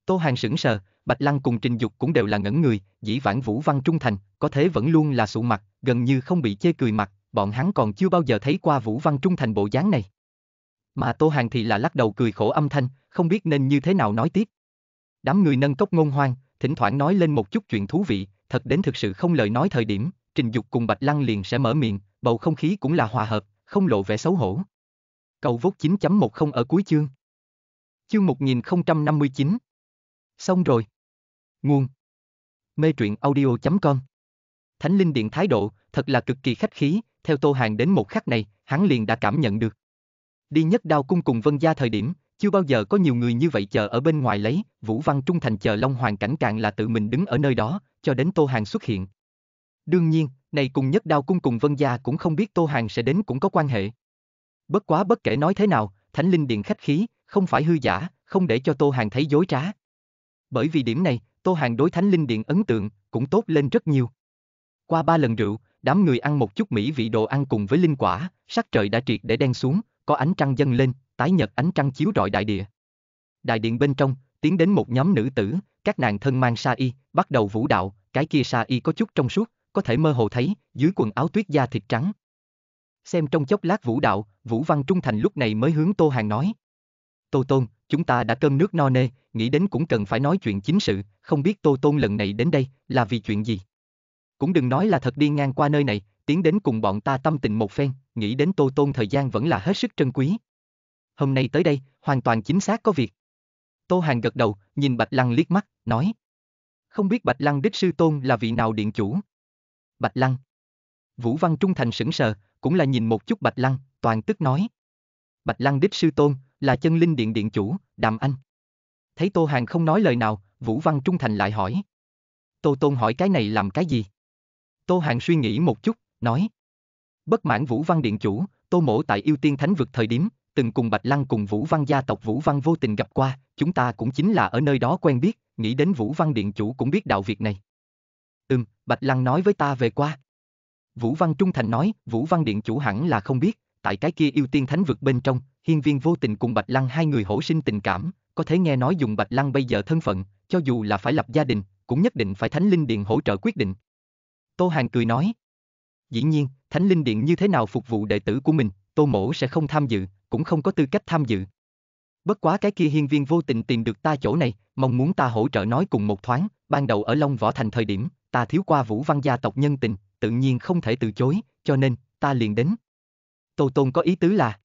Tô Hàng sững sờ, Bạch Lăng cùng Trình Dục cũng đều là ngẩn người, dĩ vãng Vũ Văn Trung Thành, có thế vẫn luôn là sụ mặt, gần như không bị chê cười mặt, bọn hắn còn chưa bao giờ thấy qua Vũ Văn Trung Thành bộ dáng này. Mà Tô Hàng thì là lắc đầu cười khổ âm thanh, không biết nên như thế nào nói tiếp. Đám người nâng cốc ngôn hoang, thỉnh thoảng nói lên một chút chuyện thú vị, thật đến thực sự không lời nói thời điểm, Trình Dục cùng Bạch Lăng liền sẽ mở miệng, bầu không khí cũng là hòa hợp, không lộ vẻ xấu hổ. Cầu vốt 9.10 ở cuối chương. Chương 1059. Xong rồi. Nguồn. Mê truyện audio.com Thánh Linh Điện thái độ, thật là cực kỳ khách khí, theo Tô Hàng đến một khắc này, hắn liền đã cảm nhận được. Đi nhất đao cung cùng vân gia thời điểm, chưa bao giờ có nhiều người như vậy chờ ở bên ngoài lấy, Vũ Văn Trung Thành chờ Long Hoàng cảnh càng là tự mình đứng ở nơi đó, cho đến Tô Hàng xuất hiện. Đương nhiên, này cùng nhất đao cung cùng Vân Gia cũng không biết Tô Hàng sẽ đến cũng có quan hệ. Bất quá bất kể nói thế nào, Thánh Linh Điện khách khí, không phải hư giả, không để cho Tô Hàng thấy dối trá. Bởi vì điểm này, Tô Hàng đối Thánh Linh Điện ấn tượng cũng tốt lên rất nhiều. Qua ba lần rượu, đám người ăn một chút mỹ vị đồ ăn cùng với linh quả, sắc trời đã triệt để đen xuống, có ánh trăng dâng lên, tái nhật ánh trăng chiếu rọi đại địa. Đại điện bên trong, tiến đến một nhóm nữ tử, các nàng thân mang sa y, bắt đầu vũ đạo, cái kia sa y có chút trong suốt, có thể mơ hồ thấy, dưới quần áo tuyết da thịt trắng. Xem trong chốc lát vũ đạo, Vũ Văn Trung Thành lúc này mới hướng Tô Hàng nói. Tô Tôn, chúng ta đã cơm nước no nê, nghĩ đến cũng cần phải nói chuyện chính sự, không biết Tô Tôn lần này đến đây là vì chuyện gì. Cũng đừng nói là thật đi ngang qua nơi này, tiến đến cùng bọn ta tâm tình một phen, nghĩ đến Tô Tôn thời gian vẫn là hết sức trân quý. Hôm nay tới đây, hoàn toàn chính xác có việc. Tô Hàng gật đầu, nhìn Bạch Lăng liếc mắt, nói. Không biết Bạch Lăng đích sư Tôn là vị nào điện chủ, Bạch Lăng. Vũ Văn Trung Thành sững sờ, cũng là nhìn một chút Bạch Lăng, toàn tức nói. Bạch Lăng đích sư tôn, là chân linh điện điện chủ, Đàm Anh. Thấy Tô Hàng không nói lời nào, Vũ Văn Trung Thành lại hỏi. Tô Tôn hỏi cái này làm cái gì? Tô Hàng suy nghĩ một chút, nói. Bất mãn Vũ Văn Điện Chủ, Tô Mổ tại yêu tiên thánh vực thời điểm, từng cùng Bạch Lăng cùng Vũ Văn gia tộc Vũ Văn vô tình gặp qua, chúng ta cũng chính là ở nơi đó quen biết, nghĩ đến Vũ Văn Điện Chủ cũng biết đạo việc này. Ừm, Bạch Lăng nói với ta về qua. Vũ Văn Trung Thành nói, Vũ Văn Điện chủ hẳn là không biết, tại cái kia yêu tiên thánh vực bên trong, hiên viên vô tình cùng Bạch Lăng hai người hổ sinh tình cảm, có thể nghe nói dùng Bạch Lăng bây giờ thân phận, cho dù là phải lập gia đình, cũng nhất định phải Thánh Linh Điện hỗ trợ quyết định. Tô Hàng cười nói. Dĩ nhiên, Thánh Linh Điện như thế nào phục vụ đệ tử của mình, Tô Mổ sẽ không tham dự, cũng không có tư cách tham dự. Bất quá cái kia hiên viên vô tình tìm được ta chỗ này, mong muốn ta hỗ trợ nói cùng một thoáng, ban đầu ở Long Võ Thành thời điểm, ta thiếu qua vũ văn gia tộc nhân tình, tự nhiên không thể từ chối, cho nên, ta liền đến. Tô Tôn có ý tứ là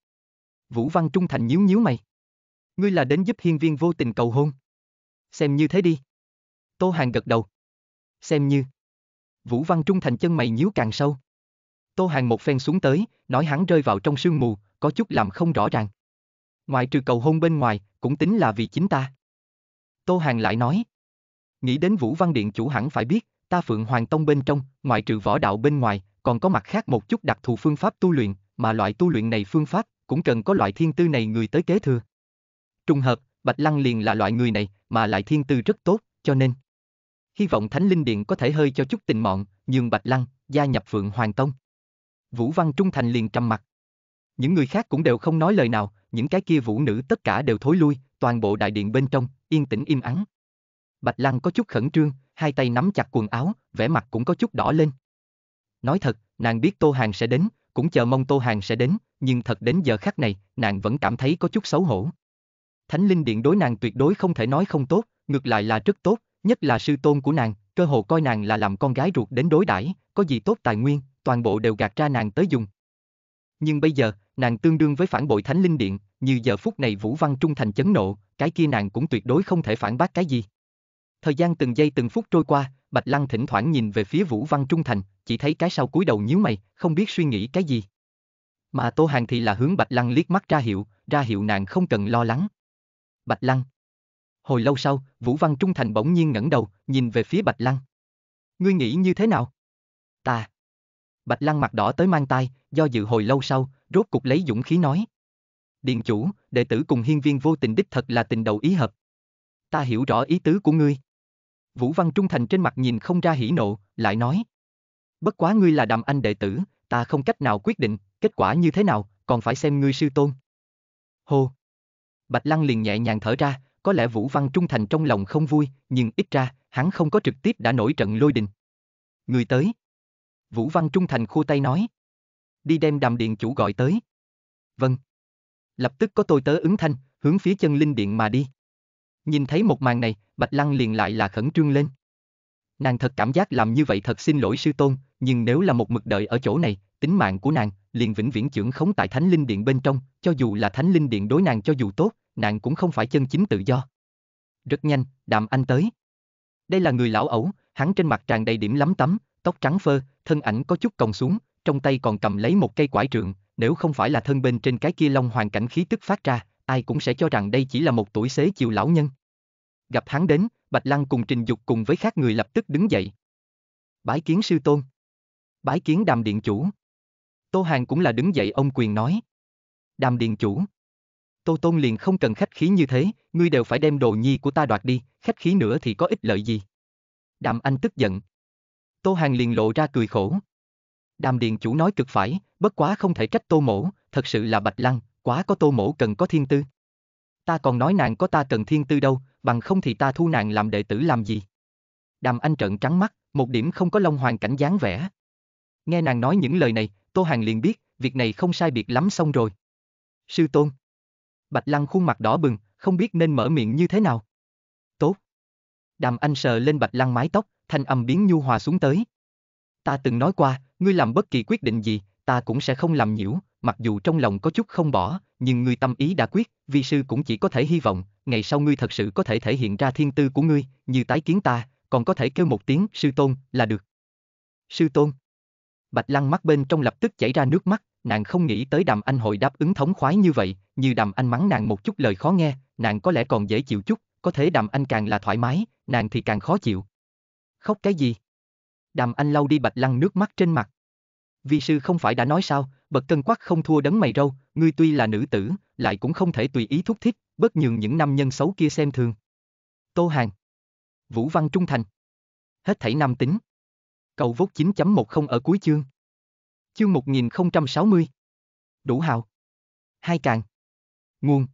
Vũ Văn Trung Thành nhíu nhíu mày. Ngươi là đến giúp hiên viên vô tình cầu hôn. Xem như thế đi. Tô Hàng gật đầu. Xem như. Vũ Văn Trung Thành chân mày nhíu càng sâu. Tô Hàng một phen xuống tới, nói hắn rơi vào trong sương mù, có chút làm không rõ ràng. Ngoại trừ cầu hôn bên ngoài, cũng tính là vì chính ta. Tô Hàng lại nói. Nghĩ đến Vũ Văn Điện chủ hẳn phải biết, ta Phượng Hoàng Tông bên trong, ngoại trừ võ đạo bên ngoài, còn có mặt khác một chút đặc thù phương pháp tu luyện, mà loại tu luyện này phương pháp, cũng cần có loại thiên tư này người tới kế thừa. Trùng hợp, Bạch Lăng liền là loại người này, mà lại thiên tư rất tốt, cho nên. Hy vọng Thánh Linh Điện có thể hơi cho chút tình mọn, nhường Bạch Lăng, gia nhập Phượng Hoàng Tông. Vũ Văn Trung Thành liền trầm mặt. Những người khác cũng đều không nói lời nào, những cái kia vũ nữ tất cả đều thối lui, toàn bộ đại điện bên trong, yên tĩnh im ắng. Bạch Lăng có chút khẩn trương, hai tay nắm chặt quần áo, vẻ mặt cũng có chút đỏ lên. Nói thật, nàng biết Tô Hàng sẽ đến, cũng chờ mong Tô Hàng sẽ đến, nhưng thật đến giờ khắc này, nàng vẫn cảm thấy có chút xấu hổ. Thánh linh điện đối nàng tuyệt đối không thể nói không tốt, ngược lại là rất tốt, nhất là sư tôn của nàng, cơ hồ coi nàng là làm con gái ruột đến đối đãi, có gì tốt tài nguyên, toàn bộ đều gạt ra nàng tới dùng. Nhưng bây giờ, nàng tương đương với phản bội Thánh Linh Điện, như giờ phút này Vũ Văn Trung thành chấn nộ, cái kia nàng cũng tuyệt đối không thể phản bác cái gì. Thời gian từng giây từng phút trôi qua, Bạch Lăng thỉnh thoảng nhìn về phía Vũ Văn Trung thành, chỉ thấy cái sau cúi đầu nhíu mày, không biết suy nghĩ cái gì. Mà Tô Hàng thì là hướng Bạch Lăng liếc mắt ra hiệu, ra hiệu nàng không cần lo lắng. Bạch Lăng. Hồi lâu sau, Vũ Văn Trung thành bỗng nhiên ngẩng đầu, nhìn về phía Bạch Lăng. Ngươi nghĩ như thế nào? Ta, Bạch Lăng mặt đỏ tới mang tai, do dự hồi lâu sau, rốt cục lấy dũng khí nói. Điện chủ, đệ tử cùng hiên viên vô tình đích thật là tình đầu ý hợp. Ta hiểu rõ ý tứ của ngươi. Vũ Văn Trung Thành trên mặt nhìn không ra hỉ nộ, lại nói. Bất quá ngươi là đàm anh đệ tử, ta không cách nào quyết định, kết quả như thế nào, còn phải xem ngươi sư tôn. Hô! Bạch Lăng liền nhẹ nhàng thở ra, có lẽ Vũ Văn Trung Thành trong lòng không vui, nhưng ít ra, hắn không có trực tiếp đã nổi trận lôi đình. Người tới. Vũ Văn Trung Thành khua tay nói. Đi đem đàm điện chủ gọi tới. Vâng. Lập tức có tôi tớ ứng thanh, hướng phía chân linh điện mà đi. Nhìn thấy một màn này, Bạch Lăng liền lại là khẩn trương lên. Nàng thật cảm giác làm như vậy thật xin lỗi sư tôn, nhưng nếu là một mực đợi ở chỗ này, tính mạng của nàng liền vĩnh viễn trưởng khống tại Thánh Linh Điện bên trong, cho dù là Thánh Linh Điện đối nàng cho dù tốt, nàng cũng không phải chân chính tự do. Rất nhanh, Đàm Anh tới. Đây là người lão ẩu, hắn trên mặt tràn đầy điểm lắm tấm, tóc trắng phơ, thân ảnh có chút còng xuống, trong tay còn cầm lấy một cây quải trượng, nếu không phải là thân bên trên cái kia long hoàn cảnh khí tức phát ra, ai cũng sẽ cho rằng đây chỉ là một tuổi xế chiều lão nhân. Gặp hắn đến, Bạch Lăng cùng Trình Dục cùng với khác người lập tức đứng dậy. Bái kiến sư tôn. Bái kiến đàm điện chủ. Tô Hàng cũng là đứng dậy ông quyền nói. Đàm điện chủ. Tô Tôn liền không cần khách khí như thế, ngươi đều phải đem đồ nhi của ta đoạt đi, khách khí nữa thì có ích lợi gì. Đàm Anh tức giận, Tô Hàng liền lộ ra cười khổ. Đàm Điền chủ nói cực phải, bất quá không thể trách Tô Mổ, thật sự là Bạch Lăng, quá có Tô Mổ cần có thiên tư. Ta còn nói nàng có ta cần thiên tư đâu, bằng không thì ta thu nàng làm đệ tử làm gì. Đàm Anh trợn trắng mắt, một điểm không có long hoàng cảnh dáng vẻ. Nghe nàng nói những lời này, Tô Hàng liền biết, việc này không sai biệt lắm xong rồi. Sư Tôn. Bạch Lăng khuôn mặt đỏ bừng, không biết nên mở miệng như thế nào. Tốt. Đàm Anh sờ lên Bạch Lăng mái tóc, thanh âm biến nhu hòa xuống tới. Ta từng nói qua, ngươi làm bất kỳ quyết định gì, ta cũng sẽ không làm nhiễu, mặc dù trong lòng có chút không bỏ, nhưng ngươi tâm ý đã quyết, vi sư cũng chỉ có thể hy vọng, ngày sau ngươi thật sự có thể thể hiện ra thiên tư của ngươi, như tái kiến ta, còn có thể kêu một tiếng sư tôn là được. Sư tôn. Bạch Lăng mắt bên trong lập tức chảy ra nước mắt, nàng không nghĩ tới Đàm Anh hội đáp ứng thống khoái như vậy, như Đàm Anh mắng nàng một chút lời khó nghe, nàng có lẽ còn dễ chịu chút, có thể Đàm Anh càng là thoải mái, nàng thì càng khó chịu, Khóc cái gì? Đàm Anh lau đi bạch lăng nước mắt trên mặt. Vi sư không phải đã nói sao, bậc cân quắc không thua đấng mày râu, ngươi tuy là nữ tử, lại cũng không thể tùy ý thúc thích, bất nhường những nam nhân xấu kia xem thường. Tô Hàng Vũ Văn Trung Thành Hết thảy nam tính Cầu vốt 9.10 ở cuối chương Chương 1060 Đủ hào Hai càng Nguồn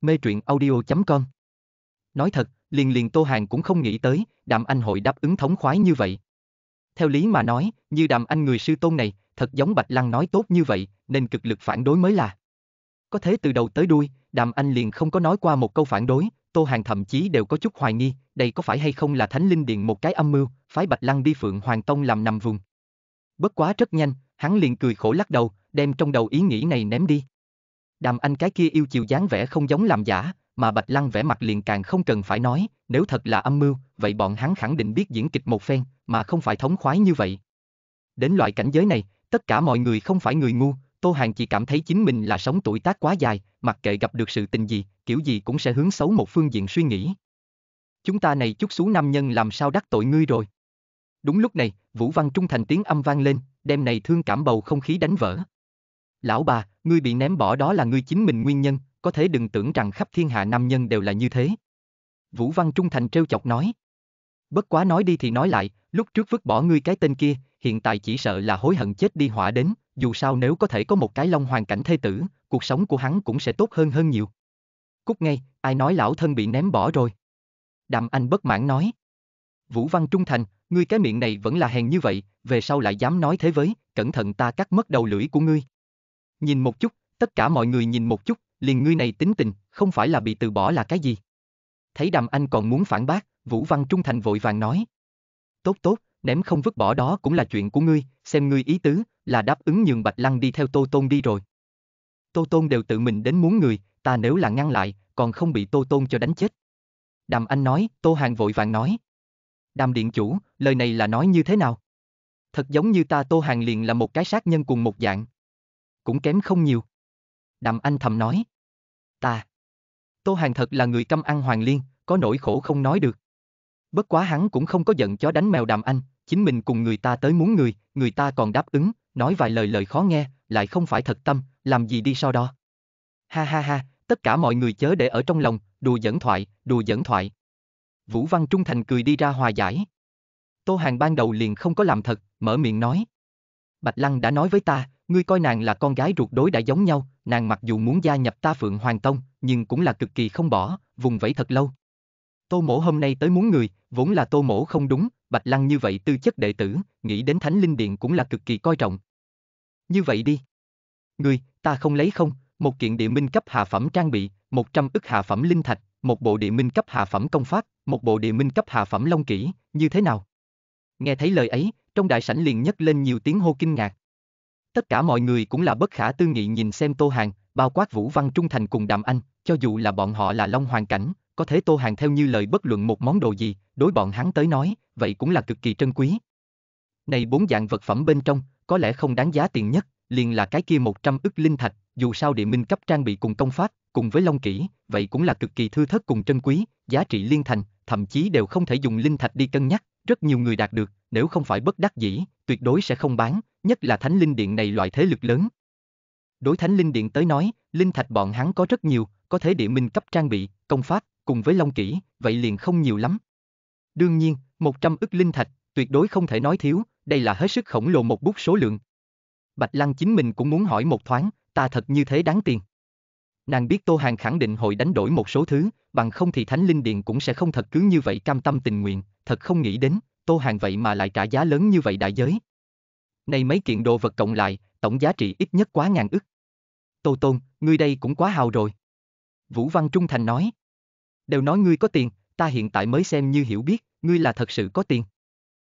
Mê truyện audio.com Nói thật, liền liền Tô Hàng cũng không nghĩ tới, đàm anh hội đáp ứng thống khoái như vậy. Theo lý mà nói, như đàm anh người sư tôn này, thật giống Bạch Lăng nói tốt như vậy, nên cực lực phản đối mới là. Có thế từ đầu tới đuôi, đàm anh liền không có nói qua một câu phản đối, Tô Hàng thậm chí đều có chút hoài nghi, đây có phải hay không là Thánh Linh Điện một cái âm mưu, phái Bạch Lăng đi Phượng Hoàng Tông làm nằm vùng. Bất quá rất nhanh, hắn liền cười khổ lắc đầu, đem trong đầu ý nghĩ này ném đi. Đàm anh cái kia yêu chiều dáng vẻ không giống làm giả, mà Bạch Lăng vẽ mặt liền càng không cần phải nói, nếu thật là âm mưu, vậy bọn hắn khẳng định biết diễn kịch một phen, mà không phải thống khoái như vậy. Đến loại cảnh giới này, tất cả mọi người không phải người ngu, Tô Hàng chỉ cảm thấy chính mình là sống tuổi tác quá dài, mặc kệ gặp được sự tình gì, kiểu gì cũng sẽ hướng xấu một phương diện suy nghĩ. Chúng ta này chút xuống nam nhân làm sao đắc tội ngươi rồi. Đúng lúc này, Vũ Văn Trung thành tiếng âm vang lên, đem này thương cảm bầu không khí đánh vỡ. Lão bà, ngươi bị ném bỏ đó là ngươi chính mình nguyên nhân, có thể đừng tưởng rằng khắp thiên hạ nam nhân đều là như thế. Vũ Văn Trung Thành trêu chọc nói. Bất quá nói đi thì nói lại, lúc trước vứt bỏ ngươi cái tên kia, hiện tại chỉ sợ là hối hận chết đi hỏa đến, dù sao nếu có thể có một cái long hoàn cảnh thê tử, cuộc sống của hắn cũng sẽ tốt hơn hơn nhiều. Cút ngay, ai nói lão thân bị ném bỏ rồi. Đàm Anh bất mãn nói. Vũ Văn Trung Thành, ngươi cái miệng này vẫn là hèn như vậy, về sau lại dám nói thế với, cẩn thận ta cắt mất đầu lưỡi của ngươi. Nhìn một chút, tất cả mọi người nhìn một chút, liền ngươi này tính tình, không phải là bị từ bỏ là cái gì. Thấy đàm anh còn muốn phản bác, Vũ Văn Trung Thành vội vàng nói. Tốt tốt, ném không vứt bỏ đó cũng là chuyện của ngươi, xem ngươi ý tứ, là đáp ứng nhường Bạch Lăng đi theo Tô Tôn đi rồi. Tô Tôn đều tự mình đến muốn người, ta nếu là ngăn lại, còn không bị Tô Tôn cho đánh chết. Đàm Anh nói, Tô Hàng vội vàng nói. Đàm Điện Chủ, lời này là nói như thế nào? Thật giống như ta Tô Hàng liền là một cái sát nhân cùng một dạng. Cũng kém không nhiều. Đàm Anh thầm nói. Ta. Tô Hàng thật là người căm ăn Hoàng Liên, có nỗi khổ không nói được. Bất quá hắn cũng không có giận chó đánh mèo Đàm Anh, chính mình cùng người ta tới muốn người, người ta còn đáp ứng, nói vài lời lời khó nghe, lại không phải thật tâm, làm gì đi sau đó. Ha ha ha, tất cả mọi người chớ để ở trong lòng, đùa dẫn thoại, đùa dẫn thoại. Vũ Văn Trung Thành cười đi ra hòa giải. Tô Hàng ban đầu liền không có làm thật, mở miệng nói. Bạch Lăng đã nói với ta, Ngươi coi nàng là con gái ruột đối đã giống nhau, nàng mặc dù muốn gia nhập ta Phượng Hoàng Tông, nhưng cũng là cực kỳ không bỏ, vùng vẫy thật lâu. Tô mổ hôm nay tới muốn người, vốn là tô mổ không đúng, Bạch Lăng như vậy tư chất đệ tử, nghĩ đến Thánh Linh Điện cũng là cực kỳ coi trọng. Như vậy đi. Ngươi, ta không lấy không, một kiện địa minh cấp hạ phẩm trang bị, 100 ức hạ phẩm linh thạch, một bộ địa minh cấp hạ phẩm công pháp, một bộ địa minh cấp hạ phẩm long kỹ, như thế nào? Nghe thấy lời ấy, trong đại sảnh liền nhất lên nhiều tiếng hô kinh ngạc. Tất cả mọi người cũng là bất khả tư nghị nhìn xem Tô Hàng, bao quát Vũ Văn Trung Thành cùng Đàm Anh, cho dù là bọn họ là Long Hoàng Cảnh, có thể Tô Hàng theo như lời bất luận một món đồ gì, đối bọn hắn tới nói, vậy cũng là cực kỳ trân quý. Này bốn dạng vật phẩm bên trong, có lẽ không đáng giá tiền nhất, liền là cái kia 100 ức linh thạch, dù sao địa minh cấp trang bị cùng công pháp, cùng với long kỹ, vậy cũng là cực kỳ thư thất cùng trân quý, giá trị liên thành, thậm chí đều không thể dùng linh thạch đi cân nhắc, rất nhiều người đạt được, nếu không phải bất đắc dĩ, tuyệt đối sẽ không bán, nhất là Thánh Linh Điện này loại thế lực lớn. Đối Thánh Linh Điện tới nói, linh thạch bọn hắn có rất nhiều, có thể địa minh cấp trang bị, công pháp, cùng với long kỹ, vậy liền không nhiều lắm. Đương nhiên, 100 ức linh thạch, tuyệt đối không thể nói thiếu, đây là hết sức khổng lồ một bút số lượng. Bạch Lăng chính mình cũng muốn hỏi một thoáng, ta thật như thế đáng tiền. Nàng biết Tô Hàng khẳng định hội đánh đổi một số thứ, bằng không thì Thánh Linh Điện cũng sẽ không thật cứ như vậy cam tâm tình nguyện, thật không nghĩ đến, Tô Hàng vậy mà lại trả giá lớn như vậy đại giới. Này mấy kiện đồ vật cộng lại, tổng giá trị ít nhất quá ngàn ức. Tô Tôn, ngươi đây cũng quá hào rồi. Vũ Văn Trung Thành nói. Đều nói ngươi có tiền, ta hiện tại mới xem như hiểu biết, ngươi là thật sự có tiền.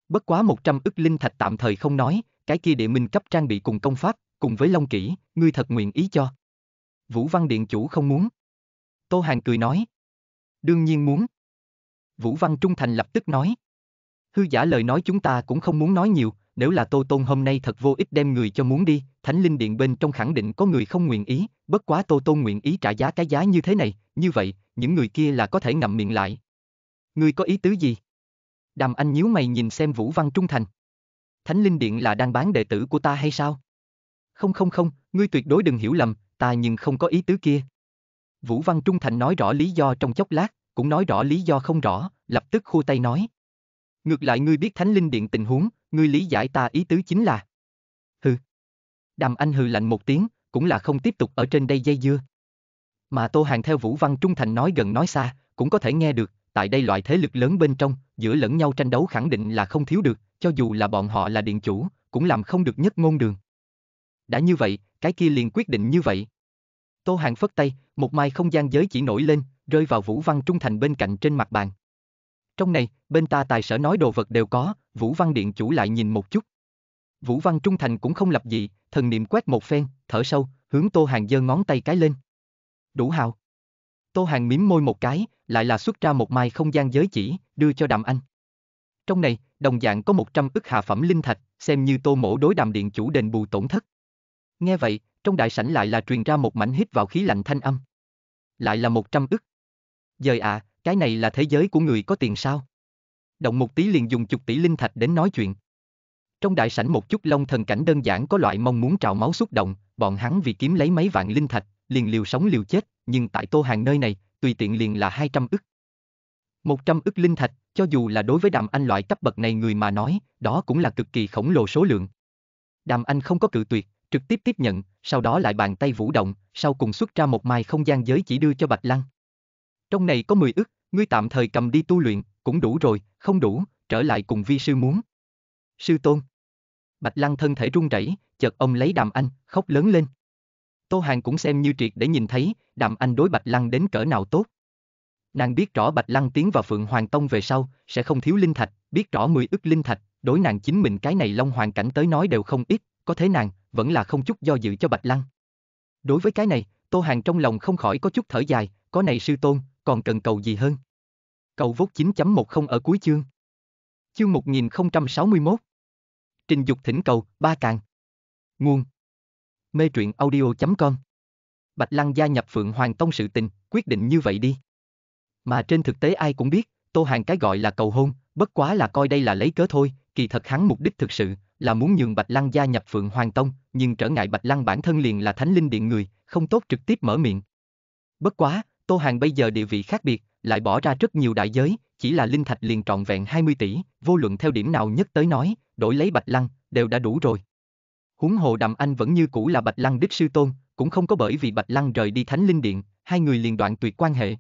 Bất quá 100 ức linh thạch tạm thời không nói, cái kia địa minh cấp trang bị cùng công pháp, cùng với Long Kỷ, ngươi thật nguyện ý cho. Vũ Văn Điện chủ không muốn. Tô Hàng cười nói. Đương nhiên muốn. Vũ Văn Trung Thành lập tức nói. Hư giả lời nói chúng ta cũng không muốn nói nhiều, nếu là Tô Tôn hôm nay thật vô ích đem người cho muốn đi, Thánh Linh Điện bên trong khẳng định có người không nguyện ý, bất quá Tô Tôn nguyện ý trả giá cái giá như thế này, như vậy, những người kia là có thể ngậm miệng lại. Ngươi có ý tứ gì? Đàm Anh nhíu mày nhìn xem Vũ Văn Trung Thành. Thánh Linh Điện là đang bán đệ tử của ta hay sao? Không không không, ngươi tuyệt đối đừng hiểu lầm, ta nhưng không có ý tứ kia. Vũ Văn Trung Thành nói rõ lý do trong chốc lát, cũng nói rõ lý do không rõ, lập tức khua tay nói, Ngược lại ngươi biết Thánh Linh Điện tình huống, ngươi lý giải ta ý tứ chính là. Hừ. Đàm Anh hừ lạnh một tiếng, cũng là không tiếp tục ở trên đây dây dưa. Mà Tô Hàng theo Vũ Văn Trung Thành nói gần nói xa, cũng có thể nghe được, tại đây loại thế lực lớn bên trong, giữa lẫn nhau tranh đấu khẳng định là không thiếu được, cho dù là bọn họ là điện chủ, cũng làm không được nhất ngôn đường. Đã như vậy, cái kia liền quyết định như vậy. Tô Hàng phất tay, một mai không gian giới chỉ nổi lên, rơi vào Vũ Văn Trung Thành bên cạnh trên mặt bàn. Trong này, bên ta tài sở nói đồ vật đều có, Vũ Văn Điện chủ lại nhìn một chút. Vũ Văn Trung Thành cũng không lập dị, thần niệm quét một phen, thở sâu, hướng Tô Hàng giơ ngón tay cái lên. Đủ hào. Tô Hàng miếm môi một cái, lại là xuất ra một mai không gian giới chỉ, đưa cho Đàm Anh. Trong này, đồng dạng có 100 ức hạ phẩm linh thạch, xem như Tô Mỗ đối Đàm Điện chủ đền bù tổn thất. Nghe vậy, trong đại sảnh lại là truyền ra một mảnh hít vào khí lạnh thanh âm. Lại là 100 ức. Giời ạ, à, cái này là thế giới của người có tiền sao? Động một tí liền dùng chục tỷ linh thạch đến nói chuyện. Trong đại sảnh một chút long thần cảnh đơn giản có loại mong muốn trào máu xúc động, bọn hắn vì kiếm lấy mấy vạn linh thạch, liền liều sống liều chết, nhưng tại tô hàng nơi này, tùy tiện liền là 200 ức. 100 ức linh thạch, cho dù là đối với đàm anh loại cấp bậc này người mà nói, đó cũng là cực kỳ khổng lồ số lượng. Đàm anh không có cự tuyệt, trực tiếp tiếp nhận, sau đó lại bàn tay vũ động, sau cùng xuất ra một mai không gian giới chỉ đưa cho Bạch Lăng trong này có 10 ức, ngươi tạm thời cầm đi tu luyện, cũng đủ rồi, không đủ, trở lại cùng vi sư muốn. Sư tôn. Bạch Lăng thân thể run rẩy, chợt ông lấy đàm anh, khóc lớn lên. Tô Hàng cũng xem như triệt để nhìn thấy, đàm anh đối Bạch Lăng đến cỡ nào tốt. Nàng biết rõ Bạch Lăng tiến vào Phượng Hoàng Tông về sau, sẽ không thiếu linh thạch, biết rõ 10 ức linh thạch, đối nàng chính mình cái này Long Hoàng cảnh tới nói đều không ít, có thế nàng, vẫn là không chút do dự cho Bạch Lăng. Đối với cái này, Tô Hàng trong lòng không khỏi có chút thở dài, có này sư tôn, còn cần cầu gì hơn? Cầu vốt 9.10 ở cuối chương. Chương 1061. Trình dục thỉnh cầu, ba càng. Nguồn. Mê truyện audio.com Bạch Lăng gia nhập Phượng Hoàng Tông sự tình, quyết định như vậy đi. Mà trên thực tế ai cũng biết, Tô Hàng cái gọi là cầu hôn, bất quá là coi đây là lấy cớ thôi, kỳ thật hắn mục đích thực sự là muốn nhường Bạch Lăng gia nhập Phượng Hoàng Tông, nhưng trở ngại Bạch Lăng bản thân liền là Thánh Linh Điện người, không tốt trực tiếp mở miệng. Bất quá, Tô Hàng bây giờ địa vị khác biệt, lại bỏ ra rất nhiều đại giới, chỉ là linh thạch liền trọn vẹn 20 tỷ, vô luận theo điểm nào nhất tới nói, đổi lấy Bạch Lăng, đều đã đủ rồi. Huống hồ Đàm Anh vẫn như cũ là Bạch Lăng đích sư tôn, cũng không có bởi vì Bạch Lăng rời đi Thánh Linh Điện, hai người liền đoạn tuyệt quan hệ.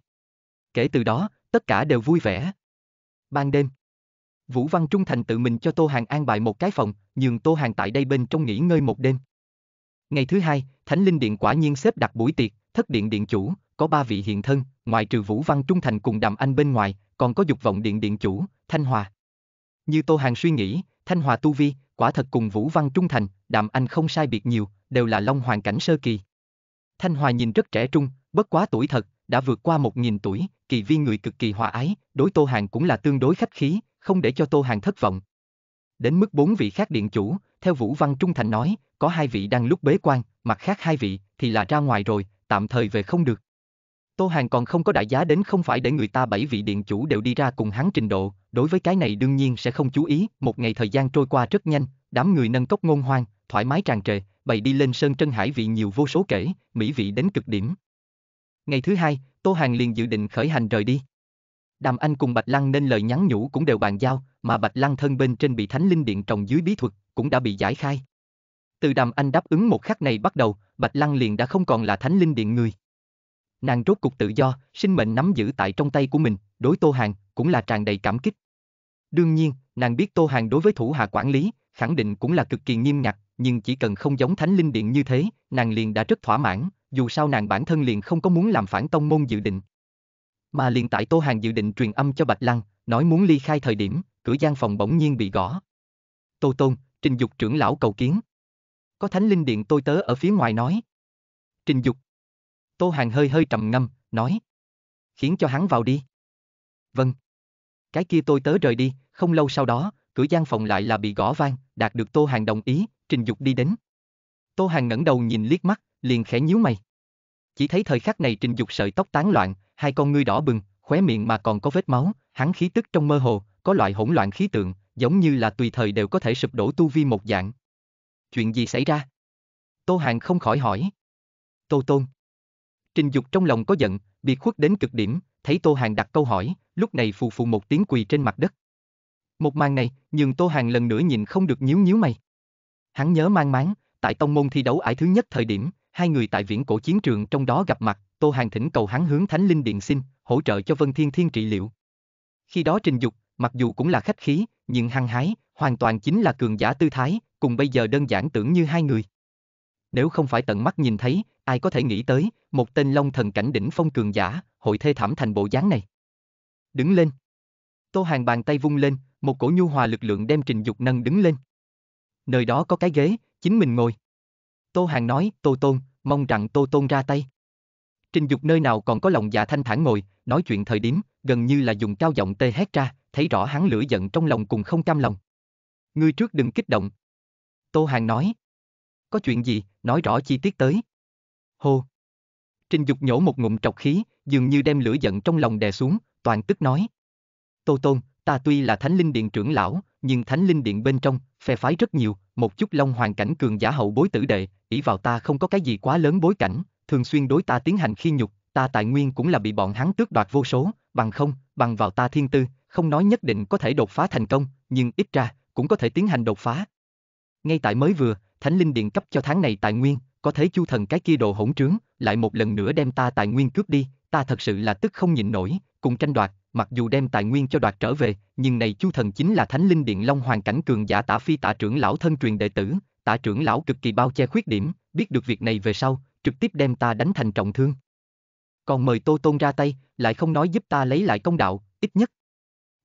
Kể từ đó, tất cả đều vui vẻ. Ban đêm, Vũ Văn Trung Thành tự mình cho Tô Hàng an bài một cái phòng, nhường Tô Hàng tại đây bên trong nghỉ ngơi một đêm. Ngày thứ hai, Thánh Linh Điện quả nhiên xếp đặt buổi tiệc, thất điện điện chủ, có ba vị hiện thân, ngoài trừ Vũ Văn Trung Thành cùng Đàm Anh bên ngoài, còn có dục vọng điện điện chủ, Thanh Hòa. Như Tô Hàng suy nghĩ, Thanh Hòa Tu Vi, quả thật cùng Vũ Văn Trung Thành, Đàm Anh không sai biệt nhiều, đều là Long Hoàng Cảnh Sơ Kỳ. Thanh Hòa nhìn rất trẻ trung, bất quá tuổi thật, đã vượt qua một nghìn tuổi, kỳ viên người cực kỳ hòa ái, đối Tô Hàng cũng là tương đối khách khí, không để cho Tô Hàng thất vọng. Đến mức bốn vị khác điện chủ, theo Vũ Văn Trung Thành nói, có hai vị đang lúc bế quan, mặt khác hai vị thì là ra ngoài rồi, tạm thời về không được. Tô Hàng còn không có đại giá đến không phải để người ta bảy vị điện chủ đều đi ra cùng hắn trình độ, đối với cái này đương nhiên sẽ không chú ý, một ngày thời gian trôi qua rất nhanh, đám người nâng cốc ngôn hoang, thoải mái tràn trề, bày đi lên sơn trân hải vị nhiều vô số kể, mỹ vị đến cực điểm. Ngày thứ hai, Tô Hàng liền dự định khởi hành rời đi. Đàm Anh cùng Bạch Lăng nên lời nhắn nhủ cũng đều bàn giao, mà Bạch Lăng thân bên trên bị Thánh Linh Điện trồng dưới bí thuật, cũng đã bị giải khai. Từ Đàm Anh đáp ứng một khắc này bắt đầu, Bạch Lăng liền đã không còn là thánh linh điện người. Nàng rốt cục tự do, sinh mệnh nắm giữ tại trong tay của mình, đối Tô Hàng cũng là tràn đầy cảm kích. Đương nhiên, nàng biết Tô Hàng đối với thủ hạ quản lý, khẳng định cũng là cực kỳ nghiêm ngặt, nhưng chỉ cần không giống thánh linh điện như thế, nàng liền đã rất thỏa mãn, dù sao nàng bản thân liền không có muốn làm phản tông môn dự định. Mà liền tại Tô Hàng dự định truyền âm cho Bạch Lăng, nói muốn ly khai thời điểm, cửa gian phòng bỗng nhiên bị gõ. Tô Tôn, trình dục trưởng lão cầu kiến có thánh linh điện tôi tớ ở phía ngoài nói. Trình dục. Tô Hàng hơi hơi trầm ngâm, nói. Khiến cho hắn vào đi. Vâng. Cái kia tôi tớ rời đi, không lâu sau đó, cửa gian phòng lại là bị gõ vang, đạt được Tô Hàng đồng ý, Trình Dục đi đến. Tô Hàng ngẩng đầu nhìn liếc mắt, liền khẽ nhíu mày. Chỉ thấy thời khắc này Trình Dục sợi tóc tán loạn, hai con ngươi đỏ bừng, khóe miệng mà còn có vết máu, hắn khí tức trong mơ hồ, có loại hỗn loạn khí tượng, giống như là tùy thời đều có thể sụp đổ tu vi một dạng chuyện gì xảy ra? Tô Hàng không khỏi hỏi. Tô Tôn. Trình Dục trong lòng có giận, bị khuất đến cực điểm, thấy Tô Hàng đặt câu hỏi, lúc này phù phù một tiếng quỳ trên mặt đất. Một màn này, nhường Tô Hàng lần nữa nhìn không được nhíu nhíu mày. Hắn nhớ mang máng, tại tông môn thi đấu ải thứ nhất thời điểm, hai người tại viễn cổ chiến trường trong đó gặp mặt, Tô Hàng thỉnh cầu hắn hướng Thánh Linh Điện xin, hỗ trợ cho Vân Thiên Thiên trị liệu. Khi đó Trình Dục, mặc dù cũng là khách khí, nhưng hăng hái, hoàn toàn chính là cường giả tư thái, cùng bây giờ đơn giản tưởng như hai người. Nếu không phải tận mắt nhìn thấy, ai có thể nghĩ tới, một tên long thần cảnh đỉnh phong cường giả, hội thê thảm thành bộ dáng này. Đứng lên. Tô Hàng bàn tay vung lên, một cổ nhu hòa lực lượng đem Trình Dục nâng đứng lên. Nơi đó có cái ghế, chính mình ngồi. Tô Hàng nói, Tô Tôn, mong rằng Tô Tôn ra tay. Trình Dục nơi nào còn có lòng dạ thanh thản ngồi, nói chuyện thời điểm, gần như là dùng cao giọng tê hét ra, thấy rõ hắn lửa giận trong lòng cùng không cam lòng. Ngươi trước đừng kích động, Tô Hàng nói. Có chuyện gì, nói rõ chi tiết tới. Hô. Trình Dục nhổ một ngụm trọc khí, dường như đem lửa giận trong lòng đè xuống, toàn tức nói. Tô Tôn, ta tuy là Thánh Linh Điện trưởng lão, nhưng Thánh Linh Điện bên trong, phe phái rất nhiều, một chút long hoàn cảnh cường giả hậu bối tử đệ, ỷ vào ta không có cái gì quá lớn bối cảnh, thường xuyên đối ta tiến hành khi nhục, ta tài nguyên cũng là bị bọn hắn tước đoạt vô số, bằng không, bằng vào ta thiên tư, không nói nhất định có thể đột phá thành công, nhưng ít ra, cũng có thể tiến hành đột phá, ngay tại mới vừa, Thánh Linh Điện cấp cho tháng này tài nguyên, có thấy chu thần cái kia đồ hỗn trướng, lại một lần nữa đem ta tài nguyên cướp đi, ta thật sự là tức không nhịn nổi, cùng tranh đoạt, mặc dù đem tài nguyên cho đoạt trở về, nhưng này chu thần chính là Thánh Linh Điện Long Hoàng cảnh cường giả tả phi tả trưởng lão thân truyền đệ tử, tả trưởng lão cực kỳ bao che khuyết điểm, biết được việc này về sau, trực tiếp đem ta đánh thành trọng thương. Còn mời Tô Tôn ra tay, lại không nói giúp ta lấy lại công đạo, ít nhất.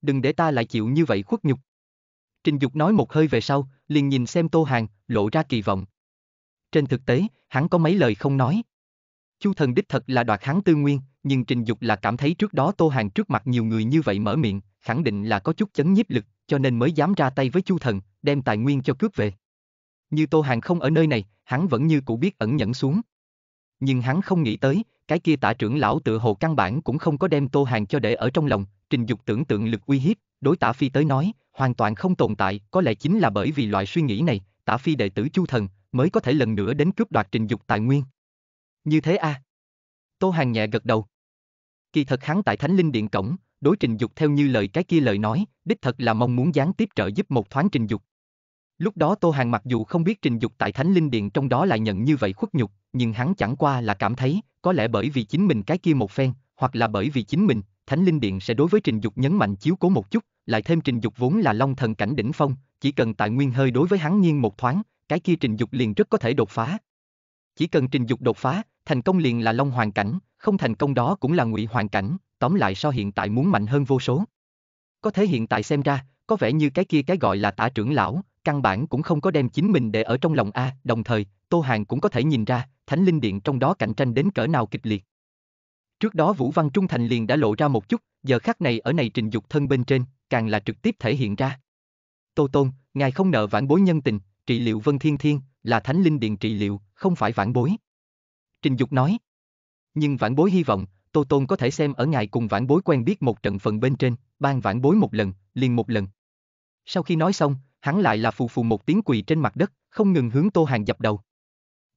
Đừng để ta lại chịu như vậy khuất nhục. Trình Dục nói một hơi về sau, liền nhìn xem Tô Hàng, lộ ra kỳ vọng. Trên thực tế, hắn có mấy lời không nói. Chu thần đích thật là đoạt hắn tư nguyên, nhưng Trình Dục là cảm thấy trước đó Tô Hàng trước mặt nhiều người như vậy mở miệng, khẳng định là có chút chấn nhiếp lực, cho nên mới dám ra tay với Chu thần, đem tài nguyên cho cướp về. Như Tô Hàng không ở nơi này, hắn vẫn như cũ biết ẩn nhẫn xuống. Nhưng hắn không nghĩ tới, cái kia tả trưởng lão tự hồ căn bản cũng không có đem Tô Hàng cho để ở trong lòng, Trình Dục tưởng tượng lực uy hiếp, đối tả phi tới nói, hoàn toàn không tồn tại, có lẽ chính là bởi vì loại suy nghĩ này, tả phi đệ tử Chu Thần, mới có thể lần nữa đến cướp đoạt trình dục tài nguyên. Như thế a à? Tô Hàng nhẹ gật đầu. Kỳ thật hắn tại Thánh Linh Điện Cổng, đối trình dục theo như lời cái kia lời nói, đích thật là mong muốn gián tiếp trợ giúp một thoáng trình dục. Lúc đó Tô Hàng mặc dù không biết trình dục tại Thánh Linh Điện trong đó lại nhận như vậy khuất nhục, nhưng hắn chẳng qua là cảm thấy, có lẽ bởi vì chính mình cái kia một phen, hoặc là bởi vì chính mình, Thánh Linh Điện sẽ đối với Trình Dục nhấn mạnh chiếu cố một chút, lại thêm Trình Dục vốn là Long Thần cảnh đỉnh phong, chỉ cần tài nguyên hơi đối với hắn nghiêng một thoáng, cái kia Trình Dục liền rất có thể đột phá. Chỉ cần Trình Dục đột phá, thành công liền là Long Hoàng cảnh, không thành công đó cũng là Ngụy Hoàng cảnh, tóm lại so hiện tại muốn mạnh hơn vô số. Có thể hiện tại xem ra, có vẻ như cái kia cái gọi là tả trưởng lão, căn bản cũng không có đem chính mình để ở trong lòng a, đồng thời, Tô Hàng cũng có thể nhìn ra, Thánh Linh Điện trong đó cạnh tranh đến cỡ nào kịch liệt. Trước đó Vũ Văn Trung Thành liền đã lộ ra một chút, giờ khắc này ở này trình dục thân bên trên, càng là trực tiếp thể hiện ra. Tô Tôn, ngài không nợ vãn bối nhân tình, trị liệu Vân Thiên Thiên, là thánh linh điện trị liệu, không phải vãn bối. Trình Dục nói. Nhưng vãn bối hy vọng, Tô Tôn có thể xem ở ngài cùng vãn bối quen biết một trận phần bên trên, ban vãn bối một lần, liền một lần. Sau khi nói xong, hắn lại là phù phù một tiếng quỳ trên mặt đất, không ngừng hướng Tô Hàng dập đầu.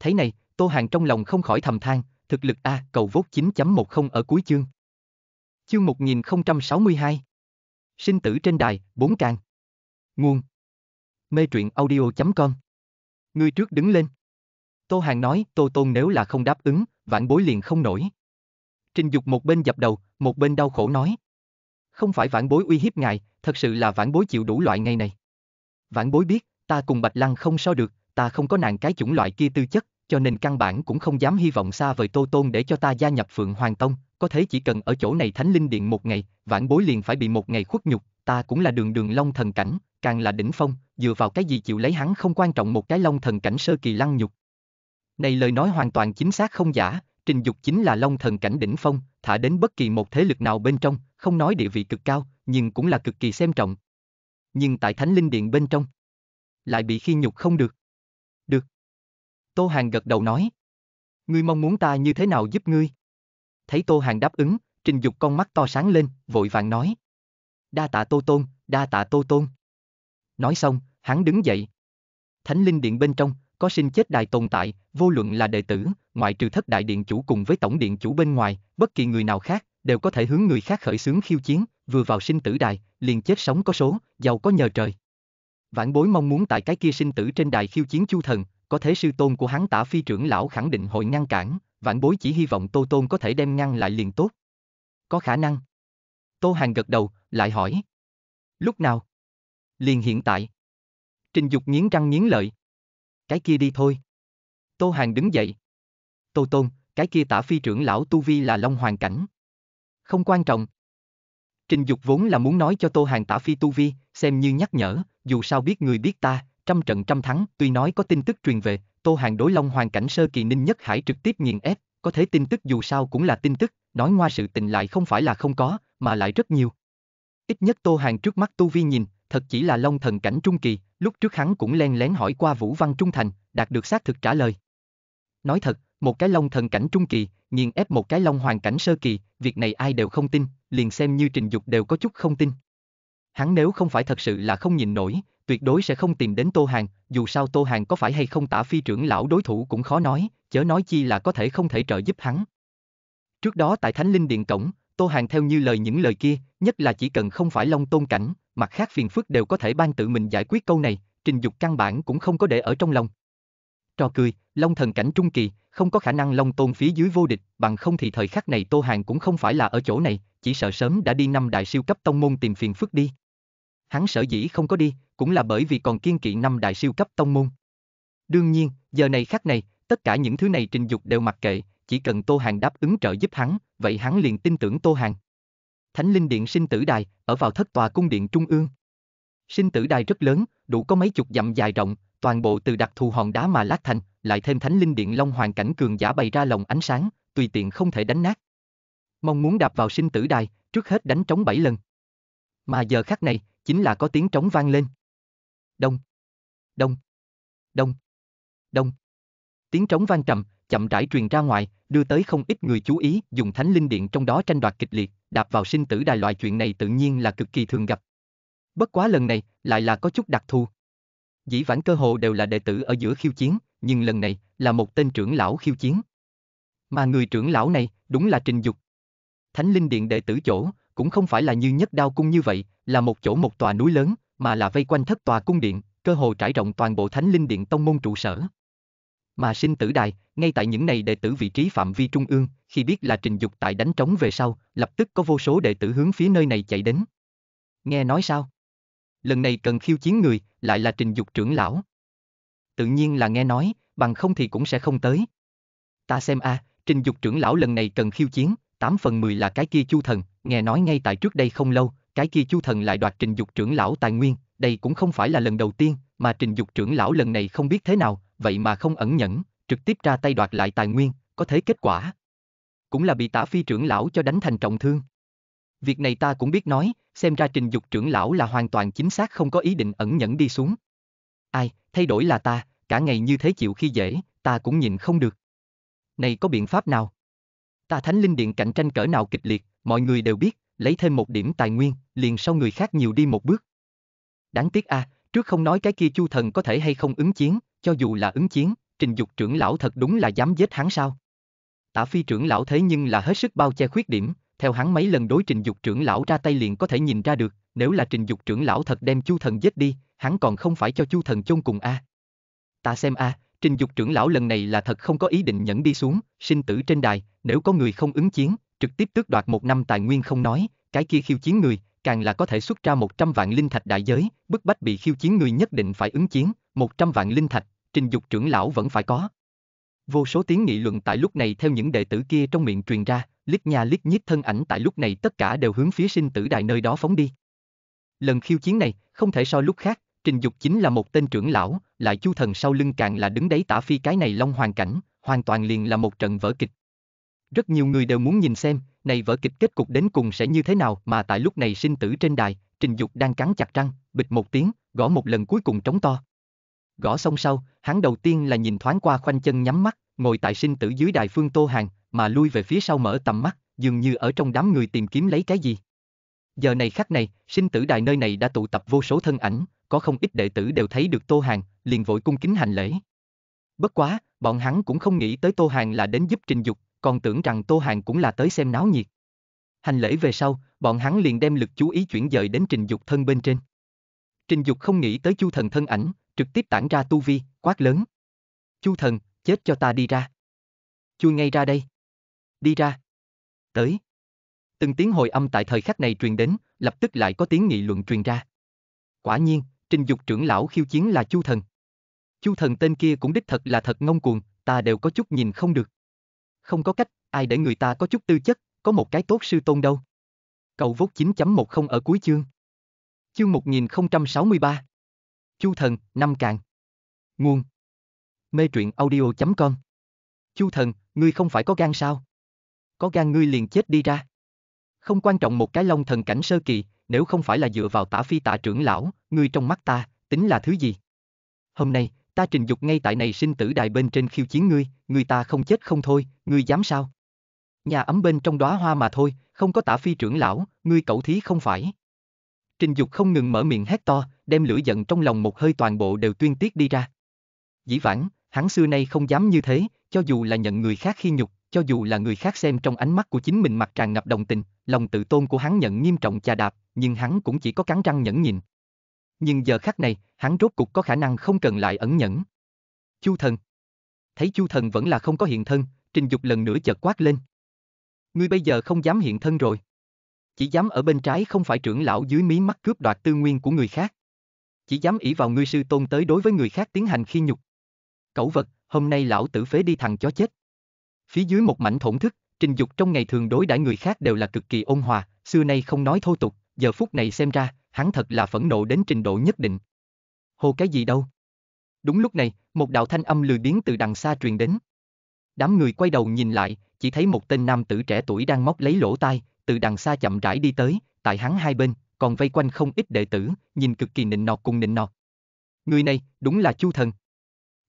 Thấy này, Tô Hàng trong lòng không khỏi thầm than, Thực lực A, cầu vốt 9.10 ở cuối chương. Chương 1062. Sinh tử trên đài, 4 càng. Nguồn. Mê truyện audio.com Người trước đứng lên. Tô Hàng nói, Tô Tôn nếu là không đáp ứng, vạn bối liền không nổi. Trình Dục một bên dập đầu, một bên đau khổ nói. Không phải vạn bối uy hiếp ngài, thật sự là vạn bối chịu đủ loại ngày này. vạn bối biết, ta cùng Bạch Lăng không so được, ta không có nàng cái chủng loại kia tư chất, cho nên căn bản cũng không dám hy vọng xa vời Tô Tôn để cho ta gia nhập Phượng Hoàng Tông, có thể chỉ cần ở chỗ này Thánh Linh Điện một ngày, vãn bối liền phải bị một ngày khuất nhục, ta cũng là đường đường long thần cảnh, càng là đỉnh phong, dựa vào cái gì chịu lấy hắn không quan trọng một cái long thần cảnh sơ kỳ lăng nhục. Này lời nói hoàn toàn chính xác không giả, Trình Dục chính là long thần cảnh đỉnh phong, thả đến bất kỳ một thế lực nào bên trong, không nói địa vị cực cao, nhưng cũng là cực kỳ xem trọng. Nhưng tại Thánh Linh Điện bên trong, lại bị khi nhục không được. Tô Hàng gật đầu nói. Ngươi mong muốn ta như thế nào giúp ngươi? Thấy Tô Hàng đáp ứng, Trình Dục con mắt to sáng lên, vội vàng nói. Đa tạ Tô Tôn, đa tạ Tô Tôn. Nói xong, hắn đứng dậy. Thánh linh điện bên trong, có sinh chết đài tồn tại, vô luận là đệ tử, ngoại trừ thất đại điện chủ cùng với tổng điện chủ bên ngoài, bất kỳ người nào khác, đều có thể hướng người khác khởi xướng khiêu chiến, vừa vào sinh tử đài, liền chết sống có số, giàu có nhờ trời. Vãn bối mong muốn tại cái kia sinh tử trên đài khiêu chiến chu thần, có thế sư tôn của hắn tả phi trưởng lão khẳng định hội ngăn cản, vãn bối chỉ hy vọng Tô Tôn có thể đem ngăn lại liền tốt. Có khả năng. Tô Hàng gật đầu, lại hỏi. Lúc nào? Liền hiện tại. Trình Dục nghiến răng nghiến lợi. Cái kia đi thôi. Tô Hàng đứng dậy. Tô Tôn, cái kia tả phi trưởng lão Tu Vi là Long Hoàng Cảnh. Không quan trọng. Trình Dục vốn là muốn nói cho Tô Hàng tả phi Tu Vi, xem như nhắc nhở, dù sao biết người biết ta, trăm trận trăm thắng, tuy nói có tin tức truyền về, Tô Hàng đối Long Hoàng cảnh sơ kỳ Ninh Nhất Hải trực tiếp nghiền ép, có thể tin tức dù sao cũng là tin tức, nói ngoa sự tình lại không phải là không có, mà lại rất nhiều. Ít nhất Tô Hàng trước mắt Tu Vi nhìn, thật chỉ là Long thần cảnh trung kỳ, lúc trước hắn cũng len lén hỏi qua Vũ Văn Trung Thành, đạt được xác thực trả lời. Nói thật, một cái Long thần cảnh trung kỳ, nghiền ép một cái Long Hoàng cảnh sơ kỳ, việc này ai đều không tin, liền xem như trình dục đều có chút không tin. Hắn nếu không phải thật sự là không nhìn nổi, tuyệt đối sẽ không tìm đến Tô Hàng, dù sao Tô Hàng có phải hay không tả phi trưởng lão đối thủ cũng khó nói, chớ nói chi là có thể không thể trợ giúp hắn. Trước đó tại Thánh Linh Điện Cổng, Tô Hàng theo như lời những lời kia, nhất là chỉ cần không phải long tôn cảnh, mặt khác phiền phức đều có thể ban tự mình giải quyết câu này, trình dục căn bản cũng không có để ở trong lòng. Trò cười, long thần cảnh trung kỳ, không có khả năng long tôn phía dưới vô địch, bằng không thì thời khắc này Tô Hàng cũng không phải là ở chỗ này, chỉ sợ sớm đã đi năm đại siêu cấp tông môn tìm phiền phức đi. Hắn sở dĩ không có đi, cũng là bởi vì còn kiên kỵ năm đại siêu cấp tông môn. Đương nhiên, giờ này khác này, tất cả những thứ này trình dục đều mặc kệ, chỉ cần Tô Hàng đáp ứng trợ giúp hắn, vậy hắn liền tin tưởng Tô Hàng. Thánh Linh Điện sinh tử đài, ở vào thất tòa cung điện trung ương. Sinh tử đài rất lớn, đủ có mấy chục dặm dài rộng, toàn bộ từ đặc thù hòn đá mà lát thành, lại thêm Thánh Linh Điện Long Hoàng cảnh cường giả bày ra lồng ánh sáng, tùy tiện không thể đánh nát. Mong muốn đạp vào sinh tử đài, trước hết đánh trống bảy lần. Mà giờ khắc này, chính là có tiếng trống vang lên. Đông. Đông. Đông. Đông. Tiếng trống vang trầm, chậm rãi truyền ra ngoài, đưa tới không ít người chú ý, dùng thánh linh điện trong đó tranh đoạt kịch liệt, đạp vào sinh tử đài loại chuyện này tự nhiên là cực kỳ thường gặp. Bất quá lần này, lại là có chút đặc thù. Dĩ vãng cơ hồ đều là đệ tử ở giữa khiêu chiến, nhưng lần này, là một tên trưởng lão khiêu chiến. Mà người trưởng lão này, đúng là trình dục. Thánh linh điện đệ tử chỗ, cũng không phải là như nhất đao cung như vậy, là một chỗ một tòa núi lớn, mà là vây quanh thất tòa cung điện, cơ hồ trải rộng toàn bộ Thánh Linh Điện tông môn trụ sở. Mà sinh tử đài, ngay tại những này đệ tử vị trí phạm vi trung ương, khi biết là trình dục tại đánh trống về sau, lập tức có vô số đệ tử hướng phía nơi này chạy đến. Nghe nói sao? Lần này cần khiêu chiến người, lại là trình dục trưởng lão. Tự nhiên là nghe nói, bằng không thì cũng sẽ không tới. Ta xem a, à, trình dục trưởng lão lần này cần khiêu chiến, 8 phần 10 là cái kia chu thần, nghe nói ngay tại trước đây không lâu, cái kia chu thần lại đoạt trình dục trưởng lão tài nguyên, đây cũng không phải là lần đầu tiên, mà trình dục trưởng lão lần này không biết thế nào, vậy mà không ẩn nhẫn, trực tiếp ra tay đoạt lại tài nguyên, có thế kết quả. Cũng là bị tả phi trưởng lão cho đánh thành trọng thương. Việc này ta cũng biết nói, xem ra trình dục trưởng lão là hoàn toàn chính xác không có ý định ẩn nhẫn đi xuống. Ai, thay đổi là ta, cả ngày như thế chịu khi dễ, ta cũng nhìn không được. Này có biện pháp nào? Ta thánh linh điện cạnh tranh cỡ nào kịch liệt, mọi người đều biết, lấy thêm một điểm tài nguyên, liền sau người khác nhiều đi một bước. Đáng tiếc a, à, trước không nói cái kia chu thần có thể hay không ứng chiến, cho dù là ứng chiến, trình dục trưởng lão thật đúng là dám giết hắn sao. Tả phi trưởng lão thế nhưng là hết sức bao che khuyết điểm, theo hắn mấy lần đối trình dục trưởng lão ra tay liền có thể nhìn ra được, nếu là trình dục trưởng lão thật đem chu thần giết đi, hắn còn không phải cho chu thần chôn cùng a. À. Ta xem a, à, trình dục trưởng lão lần này là thật không có ý định nhẫn đi xuống, sinh tử trên đài, nếu có người không ứng chiến, trực tiếp tước đoạt một năm tài nguyên không nói, cái kia khiêu chiến người, càng là có thể xuất ra 100 vạn linh thạch đại giới, bức bách bị khiêu chiến người nhất định phải ứng chiến, 100 vạn linh thạch, trình dục trưởng lão vẫn phải có. Vô số tiếng nghị luận tại lúc này theo những đệ tử kia trong miệng truyền ra, lít nhà lít nhít thân ảnh tại lúc này tất cả đều hướng phía sinh tử đại nơi đó phóng đi. Lần khiêu chiến này, không thể so lúc khác, trình dục chính là một tên trưởng lão, lại chu thần sau lưng càng là đứng đấy tả phi cái này long hoàn cảnh, hoàn toàn liền là một trận vỡ kịch, rất nhiều người đều muốn nhìn xem, này vở kịch kết cục đến cùng sẽ như thế nào mà tại lúc này sinh tử trên đài, Trình Dục đang cắn chặt răng, bịch một tiếng, gõ một lần cuối cùng trống to. Gõ xong sau, hắn đầu tiên là nhìn thoáng qua khoanh chân nhắm mắt, ngồi tại sinh tử dưới đài Phương Tô Hàng, mà lui về phía sau mở tầm mắt, dường như ở trong đám người tìm kiếm lấy cái gì. Giờ này khắc này, sinh tử đài nơi này đã tụ tập vô số thân ảnh, có không ít đệ tử đều thấy được Tô Hàng, liền vội cung kính hành lễ. Bất quá, bọn hắn cũng không nghĩ tới Tô Hàng là đến giúp Trình Dục, còn tưởng rằng Tô Hàng cũng là tới xem náo nhiệt. Hành lễ về sau, bọn hắn liền đem lực chú ý chuyển dời đến trình dục thân bên trên. Trình dục không nghĩ tới chu thần thân ảnh, trực tiếp tản ra tu vi, quát lớn. Chu thần, chết cho ta đi ra. Chui ngay ra đây. Đi ra. Tới. Từng tiếng hồi âm tại thời khắc này truyền đến, lập tức lại có tiếng nghị luận truyền ra. Quả nhiên, trình dục trưởng lão khiêu chiến là chu thần. Chu thần tên kia cũng đích thật là thật ngông cuồng, ta đều có chút nhìn không được không có cách, ai để người ta có chút tư chất, có một cái tốt sư tôn đâu. Cậu vốt 9.10 ở cuối chương. Chương 1063. Chu thần, năm càng. Nguồn. Mê truyện audio.com. Chu thần, ngươi không phải có gan sao? Có gan ngươi liền chết đi ra. Không quan trọng một cái long thần cảnh sơ kỳ, nếu không phải là dựa vào tả phi tả trưởng lão, ngươi trong mắt ta, tính là thứ gì? Hôm nay, ta trình dục ngay tại này sinh tử đài bên trên khiêu chiến ngươi, người ta không chết không thôi, ngươi dám sao? Nhà ấm bên trong đóa hoa mà thôi, không có tả phi trưởng lão, ngươi cậu thí không phải. Trình dục không ngừng mở miệng hét to, đem lửa giận trong lòng một hơi toàn bộ đều tuyên tiết đi ra. Dĩ vãng, hắn xưa nay không dám như thế, cho dù là nhận người khác khi nhục, cho dù là người khác xem trong ánh mắt của chính mình mặt tràn ngập đồng tình, lòng tự tôn của hắn nhận nghiêm trọng chà đạp, nhưng hắn cũng chỉ có cắn răng nhẫn nhịn, nhưng giờ khắc này, hắn rốt cục có khả năng không cần lại ẩn nhẫn. Chu thần. Thấy chu thần vẫn là không có hiện thân, trình dục lần nữa chợt quát lên. Ngươi bây giờ không dám hiện thân rồi. Chỉ dám ở bên trái không phải trưởng lão dưới mí mắt cướp đoạt tư nguyên của người khác. Chỉ dám ỷ vào ngươi sư tôn tới đối với người khác tiến hành khi nhục. Cẩu vật, hôm nay lão tử phế đi thằng chó chết. Phía dưới một mảnh thổn thức, trình dục trong ngày thường đối đãi người khác đều là cực kỳ ôn hòa, xưa nay không nói thô tục, giờ phút này xem ra, hắn thật là phẫn nộ đến trình độ nhất định. Hồ cái gì đâu? Đúng lúc này, một đạo thanh âm lười biếng từ đằng xa truyền đến. Đám người quay đầu nhìn lại, chỉ thấy một tên nam tử trẻ tuổi đang móc lấy lỗ tai, từ đằng xa chậm rãi đi tới, tại hắn hai bên, còn vây quanh không ít đệ tử, nhìn cực kỳ nịnh nọt cùng nịnh nọt. Người này, đúng là Chu Thần.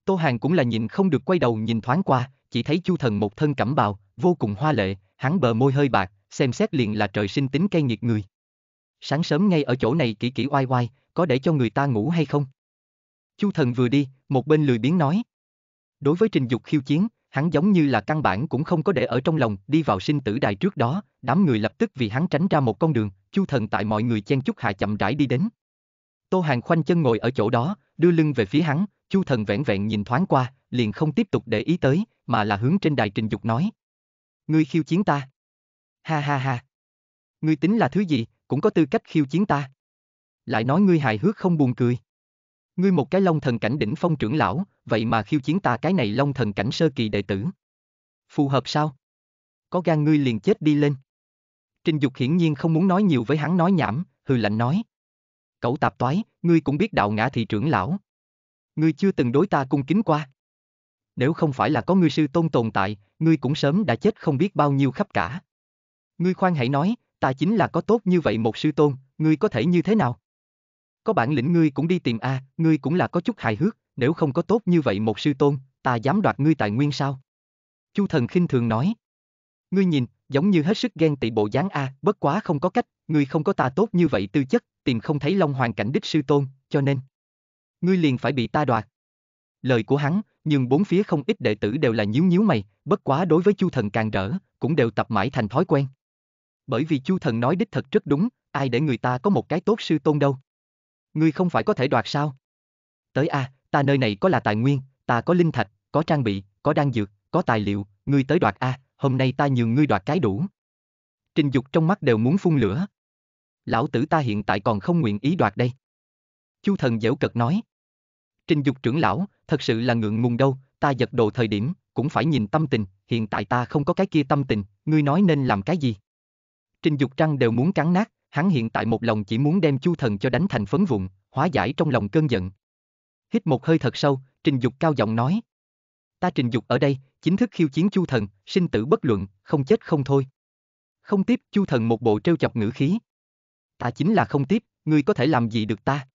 Tô Hàng cũng là nhìn không được quay đầu nhìn thoáng qua, chỉ thấy Chu Thần một thân cẩm bào, vô cùng hoa lệ, hắn bờ môi hơi bạc, xem xét liền là trời sinh tính cay nghiệt người sáng sớm ngay ở chỗ này kỹ kỹ oai oai, có để cho người ta ngủ hay không? Chu thần vừa đi, một bên lười biếng nói. Đối với trình dục khiêu chiến, hắn giống như là căn bản cũng không có để ở trong lòng, đi vào sinh tử đài trước đó, đám người lập tức vì hắn tránh ra một con đường, chu thần tại mọi người chen chút hạ chậm rãi đi đến. Tô Hàng khoanh chân ngồi ở chỗ đó, đưa lưng về phía hắn, chu thần vẹn vẹn nhìn thoáng qua, liền không tiếp tục để ý tới, mà là hướng trên đài trình dục nói. Ngươi khiêu chiến ta. Ha ha ha. Ngươi tính là thứ gì, cũng có tư cách khiêu chiến ta. Lại nói ngươi hài hước không buồn cười. Ngươi một cái long thần cảnh đỉnh phong trưởng lão, vậy mà khiêu chiến ta cái này long thần cảnh sơ kỳ đệ tử. Phù hợp sao? Có gan ngươi liền chết đi lên. Trình Dục hiển nhiên không muốn nói nhiều với hắn nói nhảm, hừ lạnh nói. Cậu tạp toái, ngươi cũng biết đạo ngã thị trưởng lão. Ngươi chưa từng đối ta cung kính qua. Nếu không phải là có ngươi sư tôn tồn tại, ngươi cũng sớm đã chết không biết bao nhiêu khắp cả. Ngươi khoan hãy nói, ta chính là có tốt như vậy một sư tôn, ngươi có thể như thế nào? Có bản lĩnh ngươi cũng đi tìm a, à, ngươi cũng là có chút hài hước, nếu không có tốt như vậy một sư tôn, ta dám đoạt ngươi tài nguyên sao? Chu thần khinh thường nói. Ngươi nhìn, giống như hết sức ghen tị bộ dáng a, à, bất quá không có cách, ngươi không có ta tốt như vậy tư chất, tìm không thấy long hoàng cảnh đích sư tôn, cho nên ngươi liền phải bị ta đoạt. Lời của hắn, nhưng bốn phía không ít đệ tử đều là nhíu nhíu mày, bất quá đối với Chu thần càng rỡ, cũng đều tập mãi thành thói quen bởi vì Chu Thần nói đích thật rất đúng, ai để người ta có một cái tốt sư tôn đâu. Ngươi không phải có thể đoạt sao? Tới a, à, ta nơi này có là tài nguyên, ta có linh thạch, có trang bị, có đan dược, có tài liệu, ngươi tới đoạt a, à, hôm nay ta nhường ngươi đoạt cái đủ. Trình dục trong mắt đều muốn phun lửa. Lão tử ta hiện tại còn không nguyện ý đoạt đây. Chu thần dễu cật nói. Trình dục trưởng lão, thật sự là ngượng ngùng đâu, ta giật đồ thời điểm, cũng phải nhìn tâm tình, hiện tại ta không có cái kia tâm tình, ngươi nói nên làm cái gì? Trình Dục Trăng đều muốn cắn nát, hắn hiện tại một lòng chỉ muốn đem Chu Thần cho đánh thành phấn vụn, hóa giải trong lòng cơn giận. Hít một hơi thật sâu, Trình Dục cao giọng nói: "Ta Trình Dục ở đây, chính thức khiêu chiến Chu Thần, sinh tử bất luận, không chết không thôi." Không tiếp, Chu Thần một bộ trêu chọc ngữ khí. "Ta chính là không tiếp, ngươi có thể làm gì được ta?"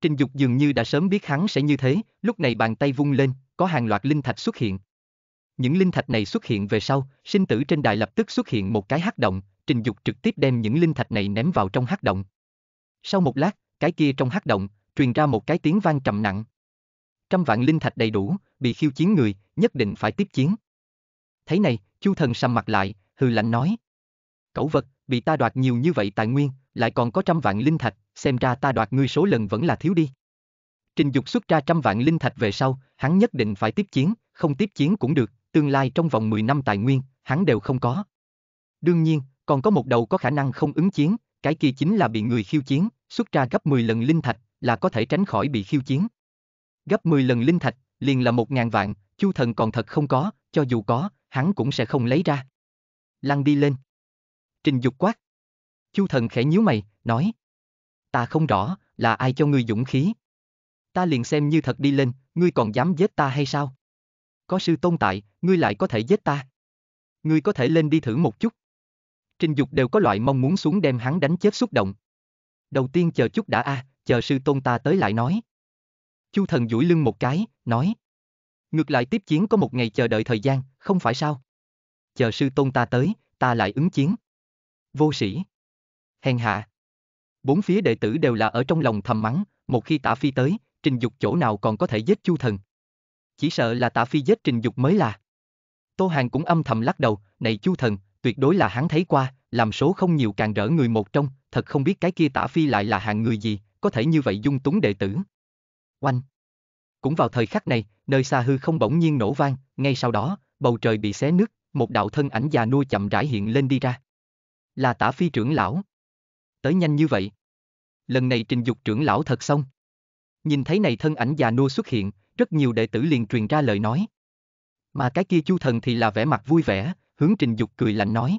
Trình Dục dường như đã sớm biết hắn sẽ như thế, lúc này bàn tay vung lên, có hàng loạt linh thạch xuất hiện. Những linh thạch này xuất hiện về sau, sinh tử trên đài lập tức xuất hiện một cái hắc động, Trình Dục trực tiếp đem những linh thạch này ném vào trong hắc động. Sau một lát, cái kia trong hắc động truyền ra một cái tiếng vang trầm nặng. Trăm vạn linh thạch đầy đủ, bị khiêu chiến người, nhất định phải tiếp chiến. Thấy này, Chu Thần sầm mặt lại, hừ lạnh nói: "Cẩu vật, bị ta đoạt nhiều như vậy tài nguyên, lại còn có trăm vạn linh thạch, xem ra ta đoạt ngươi số lần vẫn là thiếu đi." Trình Dục xuất ra trăm vạn linh thạch về sau, hắn nhất định phải tiếp chiến, không tiếp chiến cũng được, tương lai trong vòng 10 năm tài nguyên, hắn đều không có. Đương nhiên, còn có một đầu có khả năng không ứng chiến, cái kia chính là bị người khiêu chiến, xuất ra gấp 10 lần linh thạch, là có thể tránh khỏi bị khiêu chiến. Gấp 10 lần linh thạch, liền là 1.000 vạn, chu thần còn thật không có, cho dù có, hắn cũng sẽ không lấy ra. Lăn đi lên. Trình dục quát. Chu thần khẽ nhíu mày, nói. Ta không rõ, là ai cho ngươi dũng khí. Ta liền xem như thật đi lên, ngươi còn dám giết ta hay sao? Có sư tôn tại, ngươi lại có thể giết ta. Ngươi có thể lên đi thử một chút. Trình Dục đều có loại mong muốn xuống đem hắn đánh chết xúc động. Đầu tiên chờ chút đã a, à, chờ sư tôn ta tới lại nói. Chu thần duỗi lưng một cái, nói. Ngược lại tiếp chiến có một ngày chờ đợi thời gian, không phải sao? Chờ sư tôn ta tới, ta lại ứng chiến. Vô sĩ. Hèn hạ. Bốn phía đệ tử đều là ở trong lòng thầm mắng, một khi tả phi tới, trình dục chỗ nào còn có thể giết chu thần. Chỉ sợ là tả phi giết trình dục mới là. Tô Hàng cũng âm thầm lắc đầu, này chu thần, tuyệt đối là hắn thấy qua, làm số không nhiều càng rỡ người một trong, thật không biết cái kia tả phi lại là hạng người gì, có thể như vậy dung túng đệ tử. Oanh! Cũng vào thời khắc này, nơi xa hư không bỗng nhiên nổ vang, ngay sau đó, bầu trời bị xé nứt, một đạo thân ảnh già nua chậm rãi hiện lên đi ra. Là tả phi trưởng lão. Tới nhanh như vậy. Lần này trình dục trưởng lão thật xong. Nhìn thấy này thân ảnh già nua xuất hiện, rất nhiều đệ tử liền truyền ra lời nói. Mà cái kia chu thần thì là vẻ mặt vui vẻ, hướng trình dục cười lạnh nói.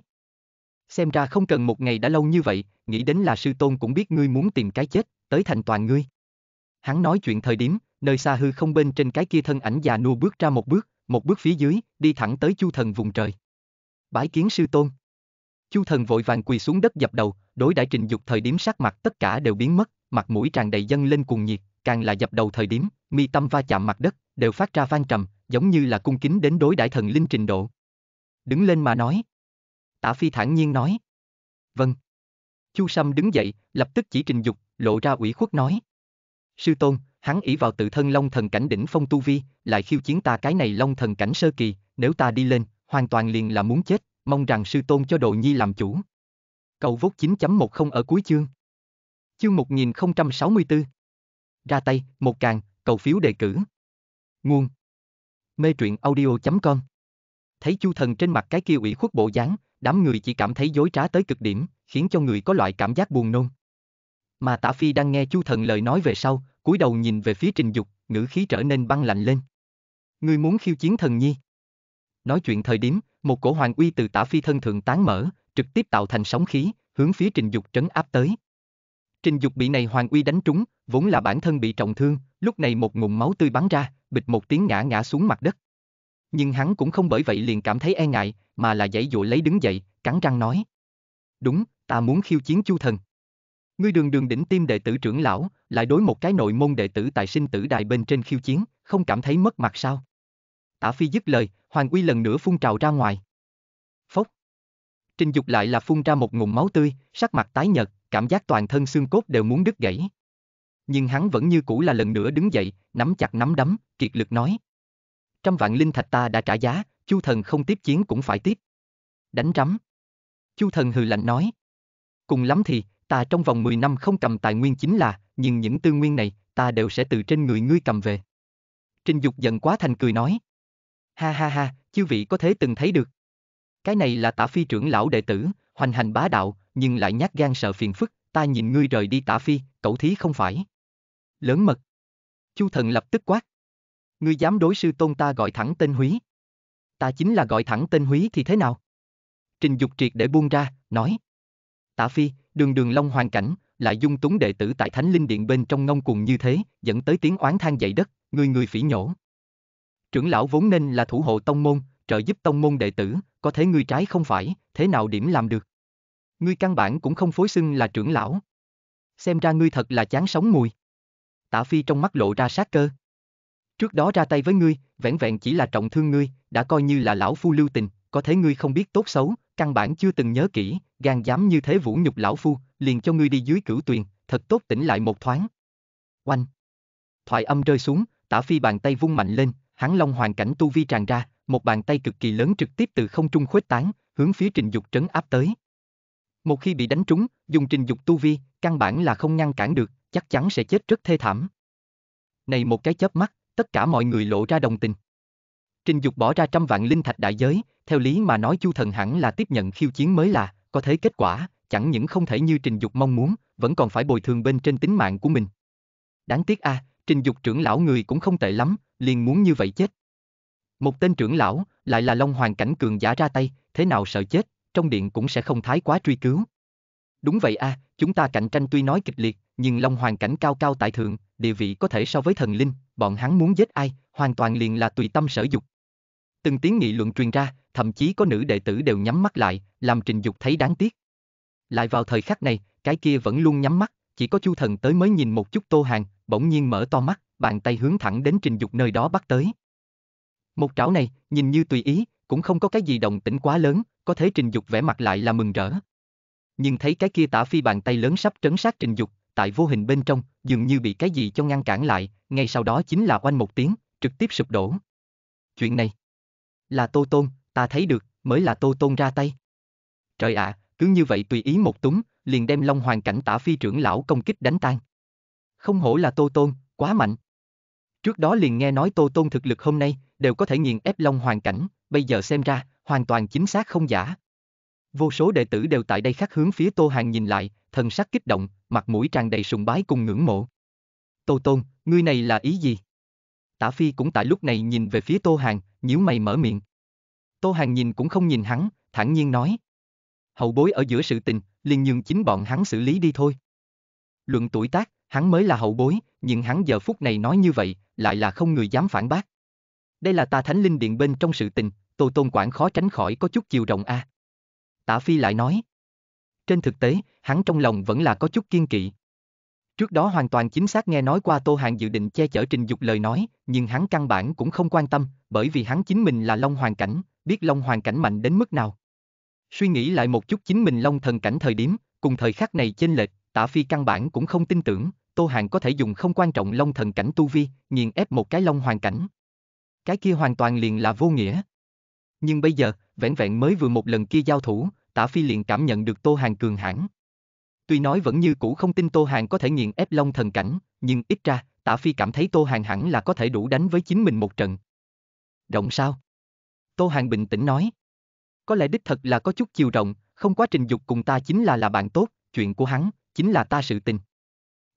Xem ra không cần một ngày đã lâu như vậy, nghĩ đến là sư tôn cũng biết ngươi muốn tìm cái chết, tới thành toàn ngươi. Hắn nói chuyện thời điểm, nơi xa hư không bên trên cái kia thân ảnh già nua bước ra một bước, một bước phía dưới, đi thẳng tới chu thần vùng trời. Bái kiến sư tôn. Chu thần vội vàng quỳ xuống đất dập đầu, đối đãi trình dục thời điểm sắc mặt tất cả đều biến mất, mặt mũi tràn đầy dâng lên cuồng nhiệt, càng là dập đầu thời điểm, mi tâm va chạm mặt đất, đều phát ra vang trầm, giống như là cung kính đến đối đãi thần linh trình độ đứng lên mà nói. Tả Phi thản nhiên nói. Vâng. Chu Sâm đứng dậy, lập tức chỉ trình dục, lộ ra ủy khuất nói. Sư Tôn, hắn ỷ vào tự thân long thần cảnh đỉnh phong tu vi, lại khiêu chiến ta cái này long thần cảnh sơ kỳ, nếu ta đi lên, hoàn toàn liền là muốn chết, mong rằng sư tôn cho đồ nhi làm chủ. Cầu vốt 9.10 ở cuối chương. Chương 1064. Ra tay, một càng, cầu phiếu đề cử. Nguồn. Mê truyện audio.com thấy chu thần trên mặt cái kia ủy khuất bộ dáng, đám người chỉ cảm thấy dối trá tới cực điểm, khiến cho người có loại cảm giác buồn nôn. Mà Tả Phi đang nghe chu thần lời nói về sau, cúi đầu nhìn về phía trình dục, ngữ khí trở nên băng lạnh lên. Ngươi muốn khiêu chiến thần nhi. Nói chuyện thời điểm, một cổ hoàng uy từ Tả Phi thân thượng tán mở, trực tiếp tạo thành sóng khí, hướng phía trình dục trấn áp tới. Trình dục bị này hoàng uy đánh trúng, vốn là bản thân bị trọng thương, lúc này một ngụm máu tươi bắn ra, bịch một tiếng ngã ngã xuống mặt đất. Nhưng hắn cũng không bởi vậy liền cảm thấy e ngại, mà là giãy dụa lấy đứng dậy, cắn răng nói. Đúng, ta muốn khiêu chiến chu thần. Ngươi đường đường đỉnh tim đệ tử trưởng lão, lại đối một cái nội môn đệ tử tại sinh tử đài bên trên khiêu chiến, không cảm thấy mất mặt sao? Tả Phi dứt lời, Hoàng Uy lần nữa phun trào ra ngoài. Phốc. Trình Dục lại là phun ra một ngụm máu tươi, sắc mặt tái nhợt, cảm giác toàn thân xương cốt đều muốn đứt gãy. Nhưng hắn vẫn như cũ là lần nữa đứng dậy, nắm chặt nắm đấm, kiệt lực nói, Trăm vạn linh thạch ta đã trả giá, Chu thần không tiếp chiến cũng phải tiếp. Đánh rắm. Chu thần hừ lạnh nói. Cùng lắm thì, ta trong vòng 10 năm không cầm tài nguyên chính là, nhưng những tư nguyên này, ta đều sẽ từ trên người ngươi cầm về. Trình Dục giận quá thành cười nói. Ha ha ha, chư vị có thế từng thấy được. Cái này là tả phi trưởng lão đệ tử, hoành hành bá đạo, nhưng lại nhát gan sợ phiền phức, ta nhìn ngươi rời đi tả phi, cậu thí không phải. Lớn mật. Chu thần lập tức quát ngươi dám đối sư tôn ta gọi thẳng tên húy. Ta chính là gọi thẳng tên húy thì thế nào? Trình Dục triệt để buông ra, nói. Tả Phi, đường đường long hoàn cảnh, lại dung túng đệ tử tại Thánh Linh Điện bên trong ngông cuồng như thế, dẫn tới tiếng oán than dậy đất, người người phỉ nhổ. Trưởng lão vốn nên là thủ hộ tông môn, trợ giúp tông môn đệ tử, có thể ngươi trái không phải, thế nào điểm làm được? Ngươi căn bản cũng không phối xưng là trưởng lão. Xem ra ngươi thật là chán sống mùi. Tả Phi trong mắt lộ ra sát cơ. Trước đó ra tay với ngươi, vẻn vẹn chỉ là trọng thương ngươi, đã coi như là lão phu lưu tình, có thể ngươi không biết tốt xấu, căn bản chưa từng nhớ kỹ, gan dám như thế vũ nhục lão phu, liền cho ngươi đi dưới cửu tuyền, thật tốt tỉnh lại một thoáng. Oanh. Thoại âm rơi xuống, tả phi bàn tay vung mạnh lên, hắn long hoàn cảnh tu vi tràn ra, một bàn tay cực kỳ lớn trực tiếp từ không trung khuếch tán, hướng phía trình dục trấn áp tới. Một khi bị đánh trúng, dùng trình dục tu vi, căn bản là không ngăn cản được, chắc chắn sẽ chết rất thê thảm. Này một cái chớp mắt, tất cả mọi người lộ ra đồng tình. Trình Dục bỏ ra trăm vạn linh thạch đại giới, theo lý mà nói Chu Thần hẳn là tiếp nhận khiêu chiến mới là, có thế kết quả, chẳng những không thể như Trình Dục mong muốn, vẫn còn phải bồi thường bên trên tính mạng của mình. Đáng tiếc a, à, Trình Dục trưởng lão người cũng không tệ lắm, liền muốn như vậy chết. Một tên trưởng lão, lại là Long Hoàng cảnh cường giả ra tay, thế nào sợ chết, trong điện cũng sẽ không thái quá truy cứu. Đúng vậy a, à, chúng ta cạnh tranh tuy nói kịch liệt, nhưng Long Hoàng cảnh cao cao tại thượng, địa vị có thể so với thần linh, bọn hắn muốn giết ai, hoàn toàn liền là tùy tâm sở dục. Từng tiếng nghị luận truyền ra, thậm chí có nữ đệ tử đều nhắm mắt lại, làm trình dục thấy đáng tiếc. Lại vào thời khắc này, cái kia vẫn luôn nhắm mắt, chỉ có chu thần tới mới nhìn một chút tô hàng, bỗng nhiên mở to mắt, bàn tay hướng thẳng đến trình dục nơi đó bắt tới. Một trảo này, nhìn như tùy ý, cũng không có cái gì động tĩnh quá lớn, có thể trình dục vẻ mặt lại là mừng rỡ. Nhưng thấy cái kia tả phi bàn tay lớn sắp trấn sát trình dục, tại vô hình bên trong, dường như bị cái gì cho ngăn cản lại, ngay sau đó chính là oanh một tiếng, trực tiếp sụp đổ. Chuyện này là Tô Tôn, ta thấy được, mới là Tô Tôn ra tay. Trời ạ, à, cứ như vậy tùy ý một túng, liền đem Long Hoàng cảnh tả phi trưởng lão công kích đánh tan. Không hổ là Tô Tôn, quá mạnh. Trước đó liền nghe nói Tô Tôn thực lực hôm nay đều có thể nghiền ép Long Hoàng cảnh, bây giờ xem ra, hoàn toàn chính xác không giả. Vô số đệ tử đều tại đây khắc hướng phía Tô Hàng nhìn lại, thần sắc kích động, mặt mũi tràn đầy sùng bái cùng ngưỡng mộ. Tô Tôn, ngươi này là ý gì? Tả Phi cũng tại lúc này nhìn về phía Tô Hàng, nhíu mày mở miệng. Tô Hàng nhìn cũng không nhìn hắn, thản nhiên nói. Hậu bối ở giữa sự tình, liền nhường chính bọn hắn xử lý đi thôi. Luận tuổi tác, hắn mới là hậu bối, nhưng hắn giờ phút này nói như vậy, lại là không người dám phản bác. Đây là ta thánh linh điện bên trong sự tình, Tô Tôn quản khó tránh khỏi có chút chiều rộng a. À. Tả Phi lại nói trên thực tế, hắn trong lòng vẫn là có chút kiên kỵ. Trước đó hoàn toàn chính xác nghe nói qua Tô Hàng dự định che chở Trình Dục lời nói, nhưng hắn căn bản cũng không quan tâm, bởi vì hắn chính mình là Long Hoàng Cảnh, biết Long Hoàng Cảnh mạnh đến mức nào. Suy nghĩ lại một chút chính mình Long Thần Cảnh thời điểm, cùng thời khắc này chênh lệch, Tả Phi căn bản cũng không tin tưởng, Tô Hàng có thể dùng không quan trọng Long Thần Cảnh tu vi, nghiền ép một cái Long Hoàng Cảnh. Cái kia hoàn toàn liền là vô nghĩa. Nhưng bây giờ, vẹn vẹn mới vừa một lần kia giao thủ, Tả Phi liền cảm nhận được Tô Hàng cường hãn. Tuy nói vẫn như cũ không tin Tô Hàng có thể nghiền ép Long thần cảnh, nhưng ít ra, Tả Phi cảm thấy Tô Hàng hẳn là có thể đủ đánh với chính mình một trận. Rộng sao? Tô Hàng bình tĩnh nói. Có lẽ đích thật là có chút chiều rộng, không quá trình dục cùng ta chính là là bạn tốt, chuyện của hắn, chính là ta sự tình.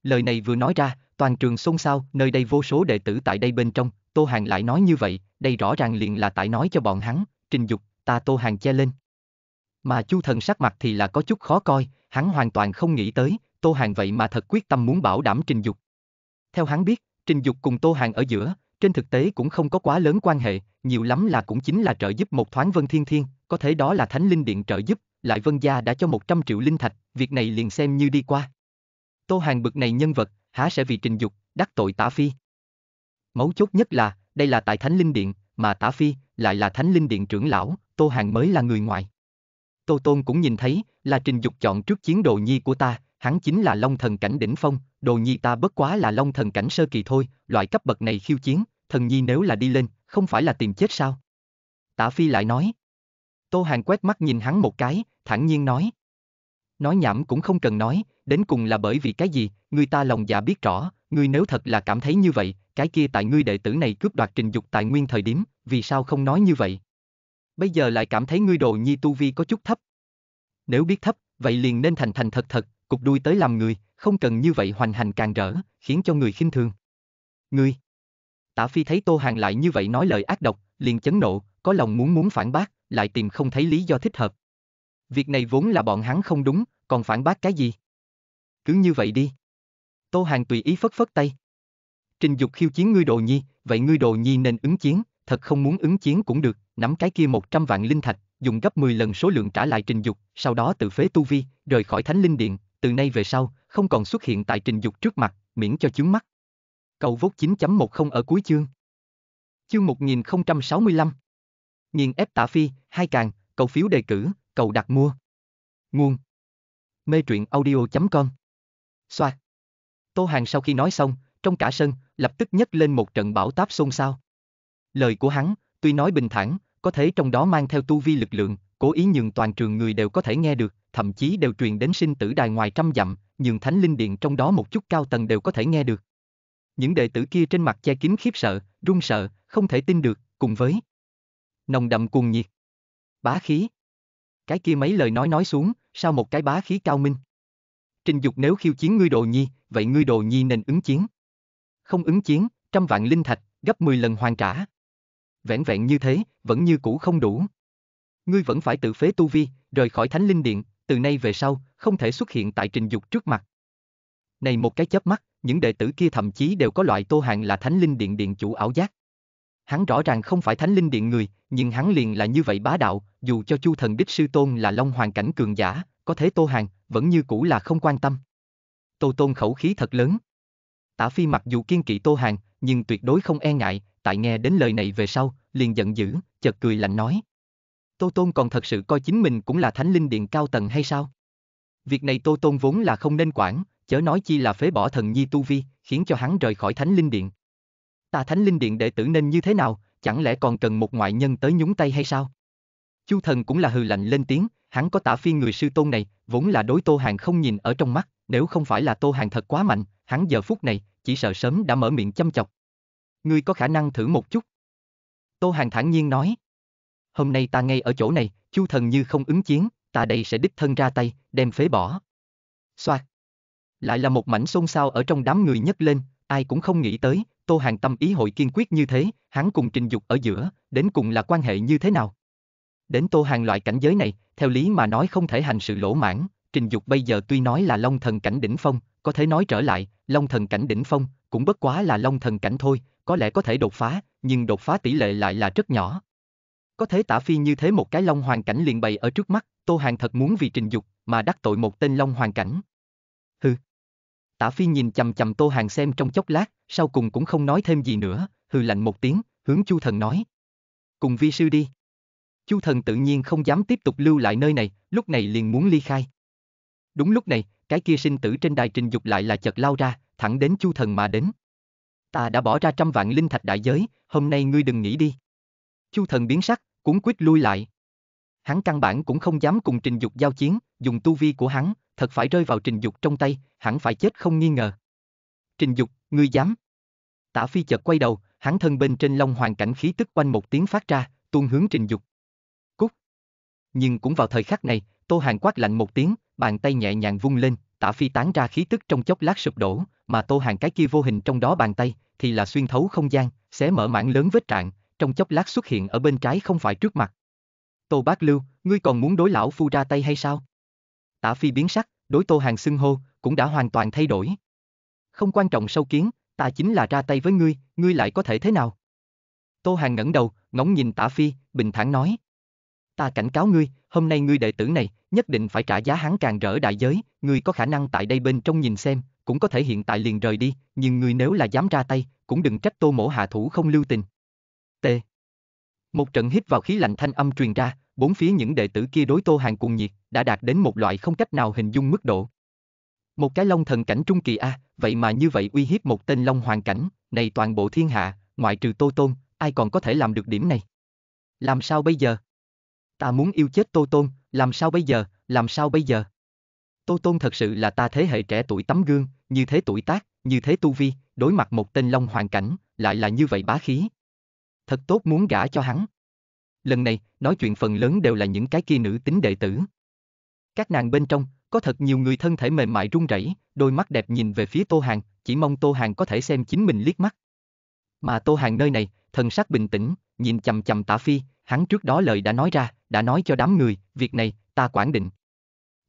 Lời này vừa nói ra, toàn trường xôn xao, nơi đây vô số đệ tử tại đây bên trong, Tô Hàng lại nói như vậy, đây rõ ràng liền là tại nói cho bọn hắn, trình dục, ta Tô Hàng che lên. Mà Chu Thần sắc mặt thì là có chút khó coi, hắn hoàn toàn không nghĩ tới, Tô Hàng vậy mà thật quyết tâm muốn bảo đảm Trình Dục. Theo hắn biết, Trình Dục cùng Tô Hàng ở giữa, trên thực tế cũng không có quá lớn quan hệ, nhiều lắm là cũng chính là trợ giúp một thoáng Vân Thiên Thiên, có thể đó là Thánh Linh Điện trợ giúp, lại Vân Gia đã cho 100 triệu linh thạch, việc này liền xem như đi qua. Tô Hàng bực này nhân vật, há sẽ vì Trình Dục, đắc tội Tả Phi. Mấu chốt nhất là, đây là tại Thánh Linh Điện, mà Tả Phi lại là Thánh Linh Điện trưởng lão, Tô Hàng mới là người ngoài. Tô Tôn cũng nhìn thấy, là trình dục chọn trước chiến đồ nhi của ta, hắn chính là long thần cảnh đỉnh phong, đồ nhi ta bất quá là long thần cảnh sơ kỳ thôi, loại cấp bậc này khiêu chiến, thần nhi nếu là đi lên, không phải là tìm chết sao? Tả Phi lại nói. Tô Hàng quét mắt nhìn hắn một cái, thẳng nhiên nói. Nói nhảm cũng không cần nói, đến cùng là bởi vì cái gì, người ta lòng dạ biết rõ, người nếu thật là cảm thấy như vậy, cái kia tại ngươi đệ tử này cướp đoạt trình dục tài nguyên thời điểm, vì sao không nói như vậy? bây giờ lại cảm thấy ngươi đồ nhi tu vi có chút thấp. Nếu biết thấp, vậy liền nên thành thành thật thật, cục đuôi tới làm người, không cần như vậy hoành hành càng rỡ, khiến cho người khinh thường. Ngươi! Tả Phi thấy Tô Hàng lại như vậy nói lời ác độc, liền chấn nộ, có lòng muốn muốn phản bác, lại tìm không thấy lý do thích hợp. Việc này vốn là bọn hắn không đúng, còn phản bác cái gì? Cứ như vậy đi. Tô Hàng tùy ý phất phất tay. Trình dục khiêu chiến ngươi đồ nhi, vậy ngươi đồ nhi nên ứng chiến, thật không muốn ứng chiến cũng được, nắm cái kia 100 vạn linh thạch, dùng gấp 10 lần số lượng trả lại trình dục, sau đó tự phế tu vi, rời khỏi thánh linh điện, từ nay về sau, không còn xuất hiện tại trình dục trước mặt, miễn cho chướng mắt. Cầu vốt 9.10 ở cuối chương. Chương 1065 Nghiền ép tả phi, hai càng, cầu phiếu đề cử, cầu đặt mua. Nguồn Mê truyện audio.com Xoa Tô Hàng sau khi nói xong, trong cả sân, lập tức nhấc lên một trận bão táp xôn xao. Lời của hắn, tuy nói bình thản, có thể trong đó mang theo tu vi lực lượng, cố ý nhường toàn trường người đều có thể nghe được, thậm chí đều truyền đến sinh tử đài ngoài trăm dặm, nhường thánh linh điện trong đó một chút cao tầng đều có thể nghe được. Những đệ tử kia trên mặt che kín khiếp sợ, run sợ, không thể tin được, cùng với nồng đậm cuồng nhiệt, bá khí. Cái kia mấy lời nói nói xuống, sao một cái bá khí cao minh. Trình dục nếu khiêu chiến ngươi đồ nhi, vậy ngươi đồ nhi nên ứng chiến. Không ứng chiến, trăm vạn linh thạch, gấp 10 lần hoàn trả vẹn vẹn như thế, vẫn như cũ không đủ. Ngươi vẫn phải tự phế tu vi, rời khỏi thánh linh điện, từ nay về sau, không thể xuất hiện tại trình dục trước mặt. Này một cái chớp mắt, những đệ tử kia thậm chí đều có loại tô hàng là thánh linh điện điện chủ ảo giác. Hắn rõ ràng không phải thánh linh điện người, nhưng hắn liền là như vậy bá đạo, dù cho chu thần đích sư tôn là long hoàng cảnh cường giả, có thế tô hàng, vẫn như cũ là không quan tâm. Tô tôn khẩu khí thật lớn. Tả phi mặc dù kiên kỵ tô hàng, nhưng tuyệt đối không e ngại, tại nghe đến lời này về sau, liền giận dữ, chợt cười lạnh nói. Tô Tôn còn thật sự coi chính mình cũng là thánh linh điện cao tầng hay sao? Việc này Tô Tôn vốn là không nên quản, chớ nói chi là phế bỏ thần nhi tu vi, khiến cho hắn rời khỏi thánh linh điện. Ta thánh linh điện đệ tử nên như thế nào, chẳng lẽ còn cần một ngoại nhân tới nhúng tay hay sao? Chu thần cũng là hừ lạnh lên tiếng, hắn có tả phi người sư tôn này, vốn là đối Tô Hàng không nhìn ở trong mắt, nếu không phải là Tô Hàng thật quá mạnh, hắn giờ phút này, chỉ sợ sớm đã mở miệng chăm chọc ngươi có khả năng thử một chút. Tô Hàng thản nhiên nói. Hôm nay ta ngay ở chỗ này, chu thần như không ứng chiến, ta đây sẽ đích thân ra tay, đem phế bỏ. Xoạt. Lại là một mảnh xôn xao ở trong đám người nhấc lên, ai cũng không nghĩ tới, Tô Hàng tâm ý hội kiên quyết như thế, hắn cùng trình dục ở giữa, đến cùng là quan hệ như thế nào. Đến Tô Hàng loại cảnh giới này, theo lý mà nói không thể hành sự lỗ mãn, trình dục bây giờ tuy nói là long thần cảnh đỉnh phong, có thể nói trở lại, long thần cảnh đỉnh phong, cũng bất quá là long thần cảnh thôi, có lẽ có thể đột phá, nhưng đột phá tỷ lệ lại là rất nhỏ. Có thế tả phi như thế một cái long hoàng cảnh liền bày ở trước mắt, Tô Hàng thật muốn vì trình dục mà đắc tội một tên long hoàng cảnh. Hừ. Tả phi nhìn chầm chầm Tô Hàng xem trong chốc lát, sau cùng cũng không nói thêm gì nữa, hừ lạnh một tiếng, hướng Chu Thần nói. Cùng vi sư đi. Chu Thần tự nhiên không dám tiếp tục lưu lại nơi này, lúc này liền muốn ly khai. Đúng lúc này, cái kia sinh tử trên đài trình dục lại là chợt lao ra, thẳng đến Chu Thần mà đến. Ta đã bỏ ra trăm vạn linh thạch đại giới, hôm nay ngươi đừng nghĩ đi. Chu Thần biến sắc, cuốn quyết lui lại. Hắn căn bản cũng không dám cùng trình dục giao chiến, dùng tu vi của hắn, thật phải rơi vào trình dục trong tay, hắn phải chết không nghi ngờ. Trình dục, ngươi dám. Tả phi chợt quay đầu, hắn thân bên trên long hoàn cảnh khí tức quanh một tiếng phát ra, tuôn hướng trình dục. Cút. Nhưng cũng vào thời khắc này, Tô Hàng quát lạnh một tiếng, bàn tay nhẹ nhàng vung lên, tả phi tán ra khí tức trong chốc lát sụp đổ, mà tô hàng cái kia vô hình trong đó bàn tay, thì là xuyên thấu không gian, xé mở mảng lớn vết trạng, trong chốc lát xuất hiện ở bên trái không phải trước mặt. Tô Bác Lưu, ngươi còn muốn đối lão phu ra tay hay sao? Tả phi biến sắc, đối tô hàng xưng hô, cũng đã hoàn toàn thay đổi. Không quan trọng sâu kiến, ta chính là ra tay với ngươi, ngươi lại có thể thế nào? Tô hàng ngẩng đầu, ngóng nhìn tả phi, bình thản nói ta cảnh cáo ngươi, hôm nay ngươi đệ tử này, nhất định phải trả giá hắn càng rỡ đại giới, ngươi có khả năng tại đây bên trong nhìn xem, cũng có thể hiện tại liền rời đi, nhưng ngươi nếu là dám ra tay, cũng đừng trách tô mổ hạ thủ không lưu tình. T. Một trận hít vào khí lạnh thanh âm truyền ra, bốn phía những đệ tử kia đối tô hàng cuồng nhiệt, đã đạt đến một loại không cách nào hình dung mức độ. Một cái long thần cảnh trung kỳ A, vậy mà như vậy uy hiếp một tên long hoàng cảnh, này toàn bộ thiên hạ, ngoại trừ tô tôn, ai còn có thể làm được điểm này? Làm sao bây giờ? Ta muốn yêu chết Tô Tôn, làm sao bây giờ, làm sao bây giờ? Tô Tôn thật sự là ta thế hệ trẻ tuổi tấm gương, như thế tuổi tác, như thế tu vi, đối mặt một tên long hoàn cảnh, lại là như vậy bá khí. Thật tốt muốn gả cho hắn. Lần này, nói chuyện phần lớn đều là những cái kia nữ tính đệ tử. Các nàng bên trong, có thật nhiều người thân thể mềm mại run rẩy, đôi mắt đẹp nhìn về phía Tô Hàng, chỉ mong Tô Hàng có thể xem chính mình liếc mắt. Mà Tô Hàng nơi này, thần sắc bình tĩnh, nhìn chầm chầm Tả Phi, hắn trước đó lời đã nói ra, đã nói cho đám người, việc này, ta quản định.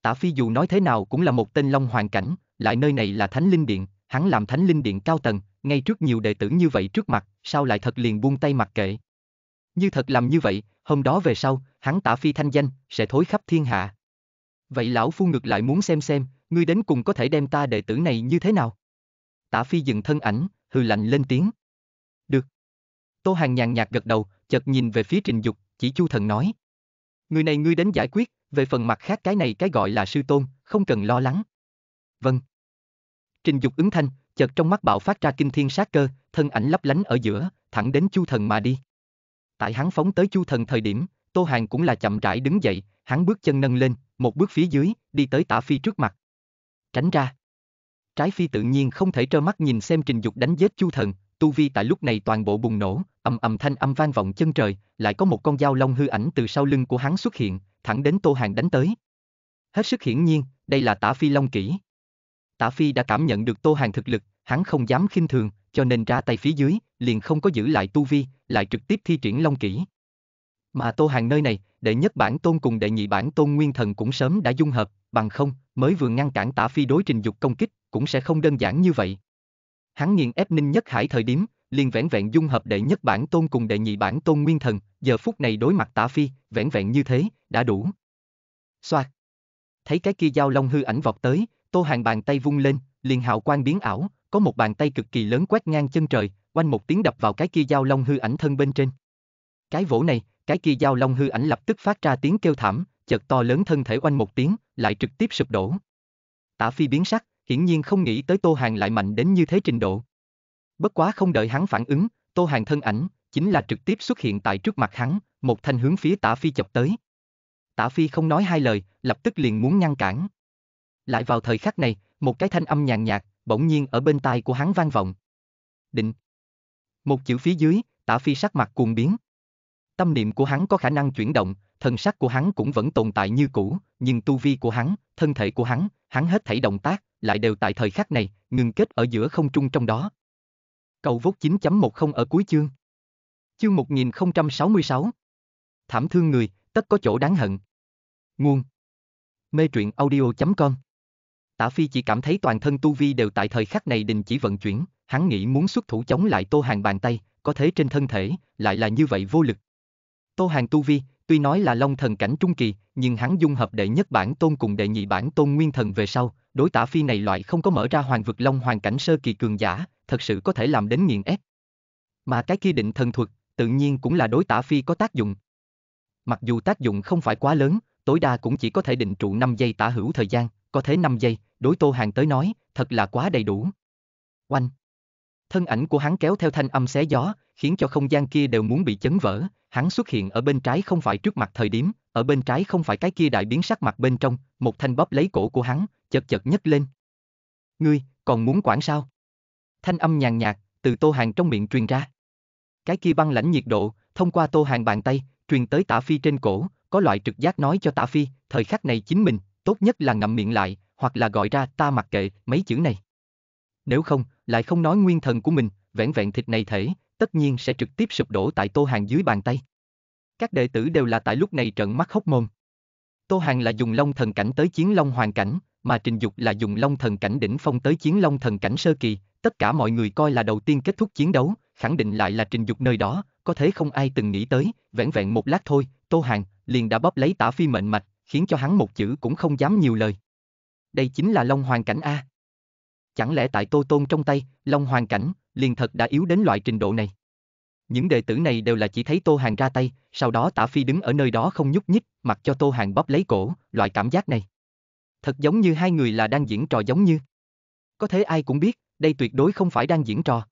Tả Phi dù nói thế nào cũng là một tên Long hoàn Cảnh, lại nơi này là Thánh Linh Điện, hắn làm Thánh Linh Điện cao tầng, ngay trước nhiều đệ tử như vậy trước mặt, sao lại thật liền buông tay mặc kệ. Như thật làm như vậy, hôm đó về sau, hắn Tả Phi thanh danh, sẽ thối khắp thiên hạ. Vậy lão phu ngược lại muốn xem xem, ngươi đến cùng có thể đem ta đệ tử này như thế nào? Tả Phi dừng thân ảnh, hừ lạnh lên tiếng. Được. Tô Hàng nhàn nhạt gật đầu, chợt nhìn về phía Trình Dục, chỉ Chu Thần nói. Người này ngươi đến giải quyết, về phần mặt khác cái này cái gọi là sư tôn, không cần lo lắng. Vâng. Trình Dục ứng thanh, chợt trong mắt bạo phát ra kinh thiên sát cơ, thân ảnh lấp lánh ở giữa, thẳng đến Chu Thần mà đi. Tại hắn phóng tới Chu Thần thời điểm, Tô Hàng cũng là chậm rãi đứng dậy, hắn bước chân nâng lên, một bước phía dưới, đi tới Tả Phi trước mặt. Tránh ra. Trái Phi tự nhiên không thể trơ mắt nhìn xem Trình Dục đánh giết Chu Thần, tu vi tại lúc này toàn bộ bùng nổ, ầm ầm thanh âm vang vọng chân trời, lại có một con dao long hư ảnh từ sau lưng của hắn xuất hiện, thẳng đến Tô Hàng đánh tới. Hết sức hiển nhiên, đây là Tả Phi Long kỹ. Tả Phi đã cảm nhận được Tô Hàng thực lực, hắn không dám khinh thường, cho nên ra tay phía dưới, liền không có giữ lại tu vi, lại trực tiếp thi triển Long kỹ. Mà Tô Hàng nơi này, đệ nhất bản tôn cùng đệ nhị bản tôn nguyên thần cũng sớm đã dung hợp, bằng không, mới vừa ngăn cản Tả Phi đối trình dục công kích, cũng sẽ không đơn giản như vậy hắn nghiền ép ninh nhất hải thời điểm, liền vẻn vẹn dung hợp đệ nhất bản tôn cùng đệ nhị bản tôn nguyên thần, giờ phút này đối mặt tả phi, vẻn vẹn như thế, đã đủ. xoa Thấy cái kia dao long hư ảnh vọt tới, tô hàng bàn tay vung lên, liền hào quang biến ảo, có một bàn tay cực kỳ lớn quét ngang chân trời, oanh một tiếng đập vào cái kia dao long hư ảnh thân bên trên. Cái vỗ này, cái kia dao long hư ảnh lập tức phát ra tiếng kêu thảm, chợt to lớn thân thể oanh một tiếng, lại trực tiếp sụp đổ. Tả phi biến sắc, hiển nhiên không nghĩ tới Tô Hàng lại mạnh đến như thế trình độ. Bất quá không đợi hắn phản ứng, Tô Hàng thân ảnh, chính là trực tiếp xuất hiện tại trước mặt hắn, một thanh hướng phía Tả Phi chọc tới. Tả Phi không nói hai lời, lập tức liền muốn ngăn cản. Lại vào thời khắc này, một cái thanh âm nhàn nhạt, bỗng nhiên ở bên tai của hắn vang vọng. Định. Một chữ phía dưới, Tả Phi sắc mặt cuồng biến. Tâm niệm của hắn có khả năng chuyển động, thân sắc của hắn cũng vẫn tồn tại như cũ, nhưng tu vi của hắn, thân thể của hắn, hắn hết thảy động tác lại đều tại thời khắc này, ngừng kết ở giữa không trung trong đó. Cầu vốt 9.10 ở cuối chương. Chương 1066. Thảm thương người, tất có chỗ đáng hận. Nguồn. Mê truyện audio.com Tả Phi chỉ cảm thấy toàn thân tu vi đều tại thời khắc này đình chỉ vận chuyển, hắn nghĩ muốn xuất thủ chống lại Tô Hàng bàn tay, có thế trên thân thể, lại là như vậy vô lực. Tô Hàng tu vi, tuy nói là long thần cảnh trung kỳ, nhưng hắn dung hợp đệ nhất bản tôn cùng đệ nhị bản tôn nguyên thần về sau, đối tả phi này loại không có mở ra hoàng vực long hoàn cảnh sơ kỳ cường giả, thật sự có thể làm đến nghiền ép. Mà cái kia định thần thuật, tự nhiên cũng là đối tả phi có tác dụng. Mặc dù tác dụng không phải quá lớn, tối đa cũng chỉ có thể định trụ 5 giây tả hữu thời gian, có thế 5 giây, đối Tô Hàng tới nói, thật là quá đầy đủ. Oanh! Thân ảnh của hắn kéo theo thanh âm xé gió, khiến cho không gian kia đều muốn bị chấn vỡ, hắn xuất hiện ở bên trái không phải trước mặt thời điểm, ở bên trái không phải cái kia đại biến sắc mặt bên trong, một thanh bóp lấy cổ của hắn, chật chật nhấc lên. Ngươi, còn muốn quản sao? Thanh âm nhàn nhạt, từ tô hàng trong miệng truyền ra. Cái kia băng lãnh nhiệt độ, thông qua tô hàng bàn tay, truyền tới tả phi trên cổ, có loại trực giác nói cho tả phi, thời khắc này chính mình, tốt nhất là ngậm miệng lại, hoặc là gọi ra ta mặc kệ mấy chữ này. Nếu không, lại không nói nguyên thần của mình, vẹn vẹn thịt này thể, tất nhiên sẽ trực tiếp sụp đổ tại tô hàng dưới bàn tay các đệ tử đều là tại lúc này trợn mắt hốc mồm. Tô Hàng là dùng long thần cảnh tới chiến long hoàng cảnh, mà Trình Dục là dùng long thần cảnh đỉnh phong tới chiến long thần cảnh sơ kỳ, tất cả mọi người coi là đầu tiên kết thúc chiến đấu, khẳng định lại là Trình Dục nơi đó, có thể không ai từng nghĩ tới, vẻn vẹn một lát thôi, Tô Hàng liền đã bóp lấy tả phi mệnh mạch, khiến cho hắn một chữ cũng không dám nhiều lời. Đây chính là long hoàng cảnh A. Chẳng lẽ tại Tô Tôn trong tay, long hoàng cảnh, liền thật đã yếu đến loại trình độ này? Những đệ tử này đều là chỉ thấy Tô Hàng ra tay, sau đó Tả Phi đứng ở nơi đó không nhúc nhích, mặc cho Tô Hàng bóp lấy cổ, loại cảm giác này. Thật giống như hai người là đang diễn trò giống như. Có thế ai cũng biết, đây tuyệt đối không phải đang diễn trò.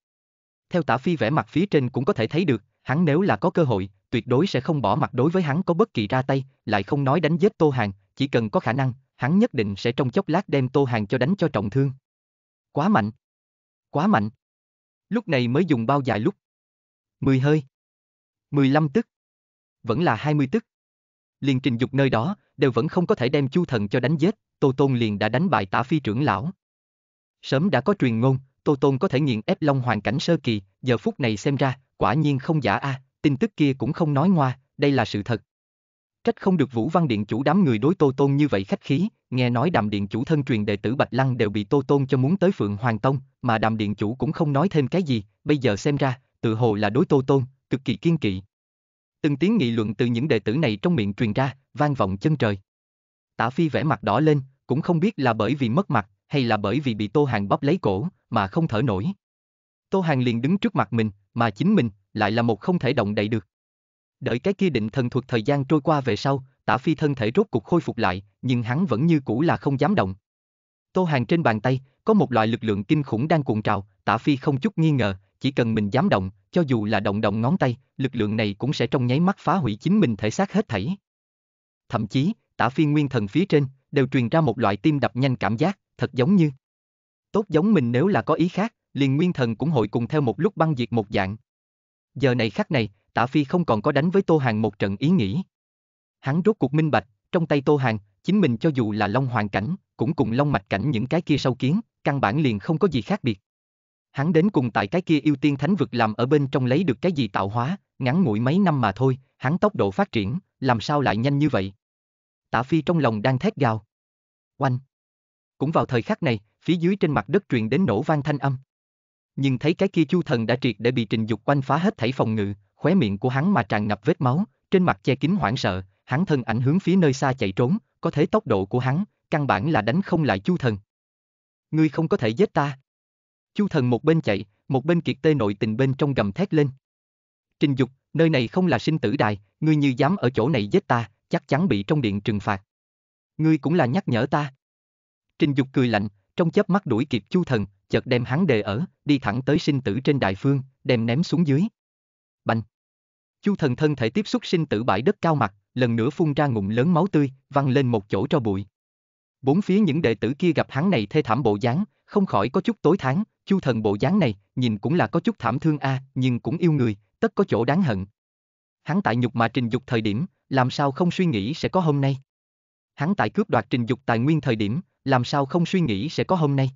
Theo Tả Phi vẽ mặt phía trên cũng có thể thấy được, hắn nếu là có cơ hội, tuyệt đối sẽ không bỏ mặt đối với hắn có bất kỳ ra tay, lại không nói đánh giết Tô Hàng, chỉ cần có khả năng, hắn nhất định sẽ trong chốc lát đem Tô Hàng cho đánh cho trọng thương. Quá mạnh. Quá mạnh. Lúc này mới dùng bao dài lúc, 10 hơi. 15 tức. Vẫn là 20 tức. Liền trình dục nơi đó, đều vẫn không có thể đem chu thần cho đánh giết, Tô Tôn liền đã đánh bại tả phi trưởng lão. Sớm đã có truyền ngôn, Tô Tôn có thể nghiện ép Long Hoàng cảnh sơ kỳ, giờ phút này xem ra, quả nhiên không giả a, à, tin tức kia cũng không nói ngoa, đây là sự thật. Trách không được Vũ Văn Điện chủ đám người đối Tô Tôn như vậy khách khí, nghe nói Đàm Điện chủ thân truyền đệ tử Bạch Lăng đều bị Tô Tôn cho muốn tới Phượng Hoàng Tông, mà Đàm Điện chủ cũng không nói thêm cái gì, bây giờ xem ra, tự hồ là đối Tô Tôn, cực kỳ kiên kỵ. Từng tiếng nghị luận từ những đệ tử này trong miệng truyền ra, vang vọng chân trời. Tả Phi vẻ mặt đỏ lên, cũng không biết là bởi vì mất mặt, hay là bởi vì bị Tô Hàng bóp lấy cổ, mà không thở nổi. Tô Hàng liền đứng trước mặt mình, mà chính mình, lại là một không thể động đậy được. Đợi cái kia định thần thuật thời gian trôi qua về sau, Tả Phi thân thể rốt cục khôi phục lại, nhưng hắn vẫn như cũ là không dám động. Tô Hàng trên bàn tay, có một loại lực lượng kinh khủng đang cuộn trào, Tả Phi không chút nghi ngờ, chỉ cần mình dám động, cho dù là động động ngón tay, lực lượng này cũng sẽ trong nháy mắt phá hủy chính mình thể xác hết thảy. Thậm chí, tả Phi nguyên thần phía trên, đều truyền ra một loại tim đập nhanh cảm giác, thật giống như. Tốt giống mình nếu là có ý khác, liền nguyên thần cũng hội cùng theo một lúc băng diệt một dạng. Giờ này khắc này, tả phi không còn có đánh với Tô Hàng một trận ý nghĩ. Hắn rốt cuộc minh bạch, trong tay Tô Hàng, chính mình cho dù là long hoàng cảnh, cũng cùng long mạch cảnh những cái kia sâu kiến, căn bản liền không có gì khác biệt hắn đến cùng tại cái kia yêu tiên thánh vực làm ở bên trong lấy được cái gì tạo hóa, ngắn ngủi mấy năm mà thôi, hắn tốc độ phát triển, làm sao lại nhanh như vậy? Tả Phi trong lòng đang thét gào. Oanh! Cũng vào thời khắc này, phía dưới trên mặt đất truyền đến nổ vang thanh âm. Nhưng thấy cái kia chu thần đã triệt để bị trình dục quanh phá hết thảy phòng ngự, khóe miệng của hắn mà tràn ngập vết máu, trên mặt che kín hoảng sợ, hắn thân ảnh hướng phía nơi xa chạy trốn, có thể tốc độ của hắn, căn bản là đánh không lại chu thần. Ngươi không có thể giết ta. Chu thần một bên chạy, một bên kiệt tê nội tình bên trong gầm thét lên. Trình dục, nơi này không là sinh tử đài, ngươi như dám ở chỗ này giết ta, chắc chắn bị trong điện trừng phạt. Ngươi cũng là nhắc nhở ta. Trình dục cười lạnh, trong chớp mắt đuổi kịp chu thần, chợt đem hắn đề ở, đi thẳng tới sinh tử trên đại phương, đem ném xuống dưới. Bành! Chu thần thân thể tiếp xúc sinh tử bãi đất cao mặt, lần nữa phun ra ngụm lớn máu tươi, văng lên một chỗ cho bụi. Bốn phía những đệ tử kia gặp hắn này thê thảm bộ dáng, không khỏi có chút tối tháng, chu thần bộ dáng này, nhìn cũng là có chút thảm thương a, à, nhưng cũng yêu người, tất có chỗ đáng hận. Hắn tại nhục mà trình dục thời điểm, làm sao không suy nghĩ sẽ có hôm nay. Hắn tại cướp đoạt trình dục tài nguyên thời điểm, làm sao không suy nghĩ sẽ có hôm nay.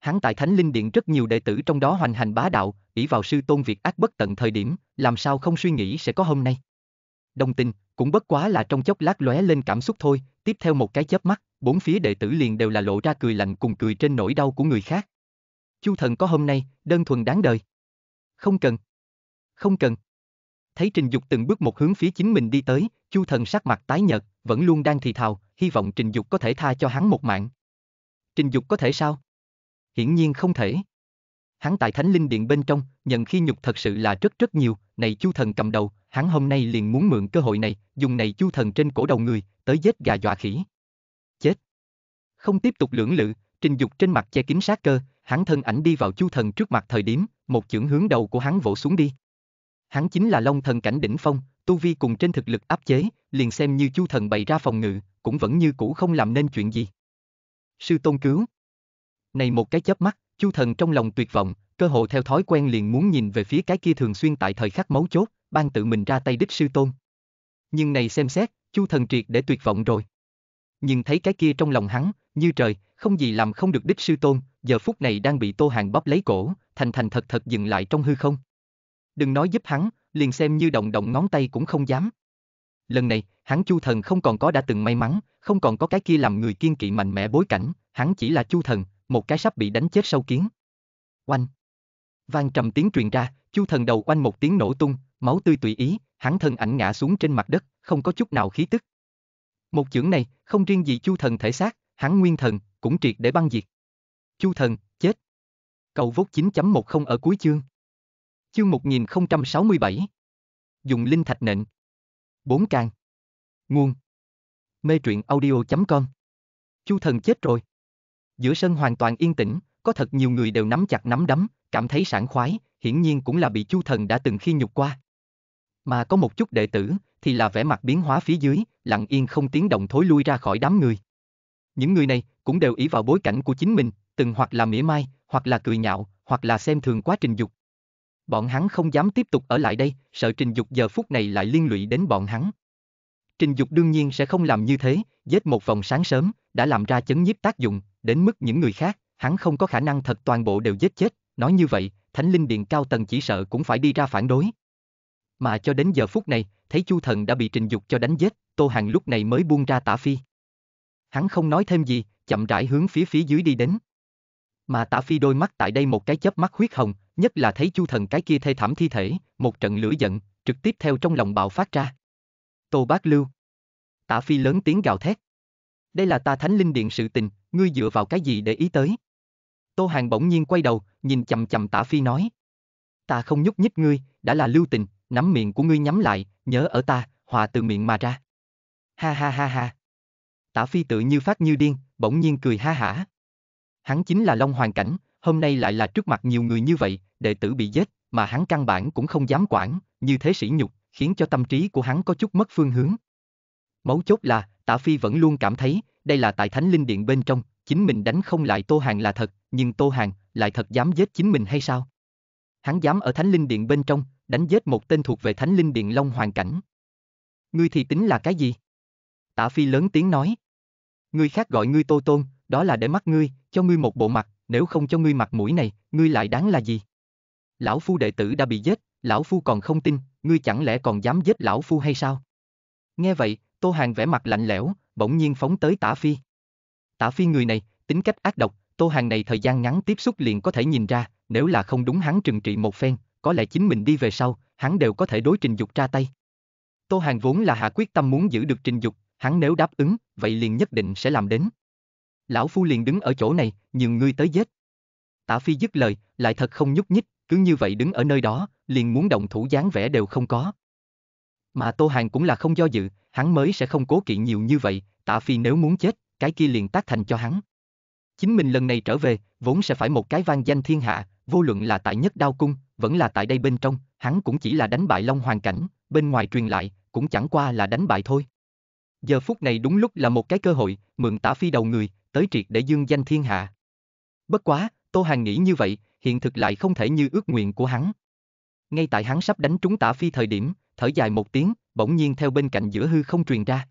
Hắn tại Thánh Linh Điện rất nhiều đệ tử trong đó hoành hành bá đạo, ỷ vào sư tôn việc ác bất tận thời điểm, làm sao không suy nghĩ sẽ có hôm nay. Đồng tình, cũng bất quá là trong chốc lát lóe lên cảm xúc thôi, tiếp theo một cái chớp mắt bốn phía đệ tử liền đều là lộ ra cười lạnh cùng cười trên nỗi đau của người khác. Chu thần có hôm nay, đơn thuần đáng đời. Không cần. Không cần. Thấy Trình Dục từng bước một hướng phía chính mình đi tới, Chu thần sắc mặt tái nhợt, vẫn luôn đang thì thào, hy vọng Trình Dục có thể tha cho hắn một mạng. Trình Dục có thể sao? Hiển nhiên không thể. Hắn tại Thánh Linh Điện bên trong, nhận khi nhục thật sự là rất rất nhiều, này Chu thần cầm đầu, hắn hôm nay liền muốn mượn cơ hội này, dùng này Chu thần trên cổ đầu người, tới giết gà dọa khỉ. Không tiếp tục lưỡng lự, trình dục trên mặt che kín sát cơ, hắn thân ảnh đi vào chu thần trước mặt thời điểm, một chưởng hướng đầu của hắn vỗ xuống đi. Hắn chính là long thần cảnh đỉnh phong, tu vi cùng trên thực lực áp chế, liền xem như chu thần bày ra phòng ngự, cũng vẫn như cũ không làm nên chuyện gì. Sư tôn cứu. Này một cái chớp mắt, chu thần trong lòng tuyệt vọng, cơ hồ theo thói quen liền muốn nhìn về phía cái kia thường xuyên tại thời khắc mấu chốt, ban tự mình ra tay đích sư tôn. Nhưng này xem xét, chu thần triệt để tuyệt vọng rồi. Nhưng thấy cái kia trong lòng hắn, như trời, không gì làm không được đích sư tôn, giờ phút này đang bị Tô hàn bóp lấy cổ, thành thành thật thật dừng lại trong hư không. Đừng nói giúp hắn, liền xem như động động ngón tay cũng không dám. Lần này, hắn Chu Thần không còn có đã từng may mắn, không còn có cái kia làm người kiên kỵ mạnh mẽ bối cảnh, hắn chỉ là Chu Thần, một cái sắp bị đánh chết sâu kiến. Oanh! Vang trầm tiếng truyền ra, Chu Thần đầu oanh một tiếng nổ tung, máu tươi tùy ý, hắn thân ảnh ngã xuống trên mặt đất, không có chút nào khí tức. Một chưởng này, không riêng gì Chu Thần thể xác, hắn nguyên thần, cũng triệt để băng diệt. Chu thần, chết. Cầu vốt 9.10 ở cuối chương. Chương 1067. Dùng linh thạch nện. 4 càng. Nguồn. Mê truyện audio.com. Chu thần chết rồi. Giữa sân hoàn toàn yên tĩnh, có thật nhiều người đều nắm chặt nắm đấm, cảm thấy sảng khoái, hiển nhiên cũng là bị Chu thần đã từng khi nhục qua. Mà có một chút đệ tử thì là vẻ mặt biến hóa phía dưới, lặng yên không tiếng động thối lui ra khỏi đám người. Những người này cũng đều ý vào bối cảnh của chính mình, từng hoặc là mỉa mai, hoặc là cười nhạo, hoặc là xem thường quá trình dục. Bọn hắn không dám tiếp tục ở lại đây, sợ trình dục giờ phút này lại liên lụy đến bọn hắn. Trình dục đương nhiên sẽ không làm như thế, giết một vòng sáng sớm, đã làm ra chấn nhiếp tác dụng, đến mức những người khác, hắn không có khả năng thật toàn bộ đều giết chết, nói như vậy, thánh linh điện cao tầng chỉ sợ cũng phải đi ra phản đối. Mà cho đến giờ phút này, thấy chu thần đã bị trình dục cho đánh giết, Tô Hằng lúc này mới buông ra tả phi. Hắn không nói thêm gì, chậm rãi hướng phía phía dưới đi đến. Mà tả phi đôi mắt tại đây một cái chớp mắt huyết hồng, nhất là thấy chu thần cái kia thê thảm thi thể, một trận lửa giận, trực tiếp theo trong lòng bạo phát ra. Tô bác lưu. Tả phi lớn tiếng gào thét. Đây là ta thánh linh điện sự tình, ngươi dựa vào cái gì để ý tới? Tô Hàng bỗng nhiên quay đầu, nhìn chậm chậm tả phi nói. Ta không nhúc nhích ngươi, đã là lưu tình, nắm miệng của ngươi nhắm lại, nhớ ở ta, hòa từ miệng mà ra. Ha ha ha ha. Tả Phi tự như phát như điên, bỗng nhiên cười ha hả. Hắn chính là Long Hoàng Cảnh, hôm nay lại là trước mặt nhiều người như vậy, đệ tử bị giết, mà hắn căn bản cũng không dám quản, như thế sỉ nhục, khiến cho tâm trí của hắn có chút mất phương hướng. Mấu chốt là, Tả Phi vẫn luôn cảm thấy, đây là tại Thánh Linh Điện bên trong, chính mình đánh không lại Tô Hàng là thật, nhưng Tô Hàng lại thật dám giết chính mình hay sao? Hắn dám ở Thánh Linh Điện bên trong, đánh giết một tên thuộc về Thánh Linh Điện Long Hoàng Cảnh. Ngươi thì tính là cái gì? Tả Phi lớn tiếng nói. Ngươi khác gọi ngươi Tô Tôn, đó là để mắt ngươi, cho ngươi một bộ mặt, nếu không cho ngươi mặt mũi này, ngươi lại đáng là gì? Lão phu đệ tử đã bị giết, lão phu còn không tin, ngươi chẳng lẽ còn dám giết lão phu hay sao? Nghe vậy, Tô Hàng vẻ mặt lạnh lẽo, bỗng nhiên phóng tới Tả Phi. Tả Phi người này, tính cách ác độc, Tô Hàng này thời gian ngắn tiếp xúc liền có thể nhìn ra, nếu là không đúng hắn trừng trị một phen, có lẽ chính mình đi về sau, hắn đều có thể đối trình dục ra tay. Tô Hàng vốn là hạ quyết tâm muốn giữ được trình dục, hắn nếu đáp ứng, vậy liền nhất định sẽ làm đến. Lão Phu liền đứng ở chỗ này, nhường ngươi tới giết. Tả Phi dứt lời, lại thật không nhúc nhích, cứ như vậy đứng ở nơi đó, liền muốn động thủ dáng vẻ đều không có. Mà Tô Hàng cũng là không do dự, hắn mới sẽ không cố kỵ nhiều như vậy, Tả Phi nếu muốn chết, cái kia liền tác thành cho hắn. Chính mình lần này trở về, vốn sẽ phải một cái vang danh thiên hạ, vô luận là tại nhất đao cung, vẫn là tại đây bên trong, hắn cũng chỉ là đánh bại Long Hoàng Cảnh, bên ngoài truyền lại, cũng chẳng qua là đánh bại thôi. Giờ phút này đúng lúc là một cái cơ hội, mượn tả phi đầu người, tới triệt để dương danh thiên hạ. Bất quá, Tô Hàng nghĩ như vậy, hiện thực lại không thể như ước nguyện của hắn. Ngay tại hắn sắp đánh trúng tả phi thời điểm, thở dài một tiếng, bỗng nhiên theo bên cạnh giữa hư không truyền ra.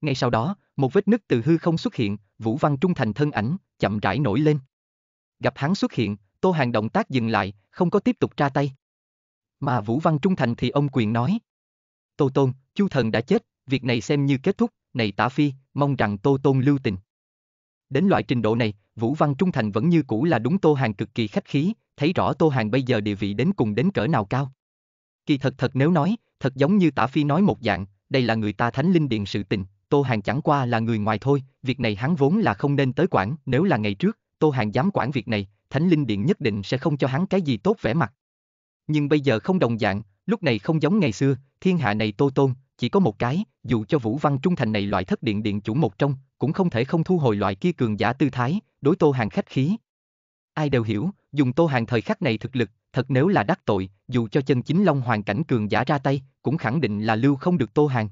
Ngay sau đó, một vết nứt từ hư không xuất hiện, Vũ Văn Trung thành thân ảnh, chậm rãi nổi lên. Gặp hắn xuất hiện, Tô Hàng động tác dừng lại, không có tiếp tục ra tay. Mà Vũ Văn Trung thành thì ông quyền nói. Tô Tôn, Chu Thần đã chết, việc này xem như kết thúc, này tả phi, mong rằng Tô Tôn lưu tình. Đến loại trình độ này, Vũ Văn Trung Thành vẫn như cũ là đúng Tô Hàng cực kỳ khách khí, thấy rõ Tô Hàng bây giờ địa vị đến cùng đến cỡ nào cao. Kỳ thật thật nếu nói, thật giống như tả phi nói một dạng, đây là người ta thánh linh điện sự tình, Tô Hàng chẳng qua là người ngoài thôi, việc này hắn vốn là không nên tới quản, nếu là ngày trước, Tô Hàng dám quản việc này, thánh linh điện nhất định sẽ không cho hắn cái gì tốt vẻ mặt. Nhưng bây giờ không đồng dạng, lúc này không giống ngày xưa, thiên hạ này Tô Tôn, chỉ có một cái, dù cho Vũ Văn Trung Thành này loại thất điện điện chủ một trong, cũng không thể không thu hồi loại kia cường giả tư thái, đối Tô Hàng khách khí. Ai đều hiểu, dùng Tô Hàng thời khắc này thực lực, thật nếu là đắc tội, dù cho chân chính Long Hoàng cảnh cường giả ra tay, cũng khẳng định là lưu không được Tô Hàng.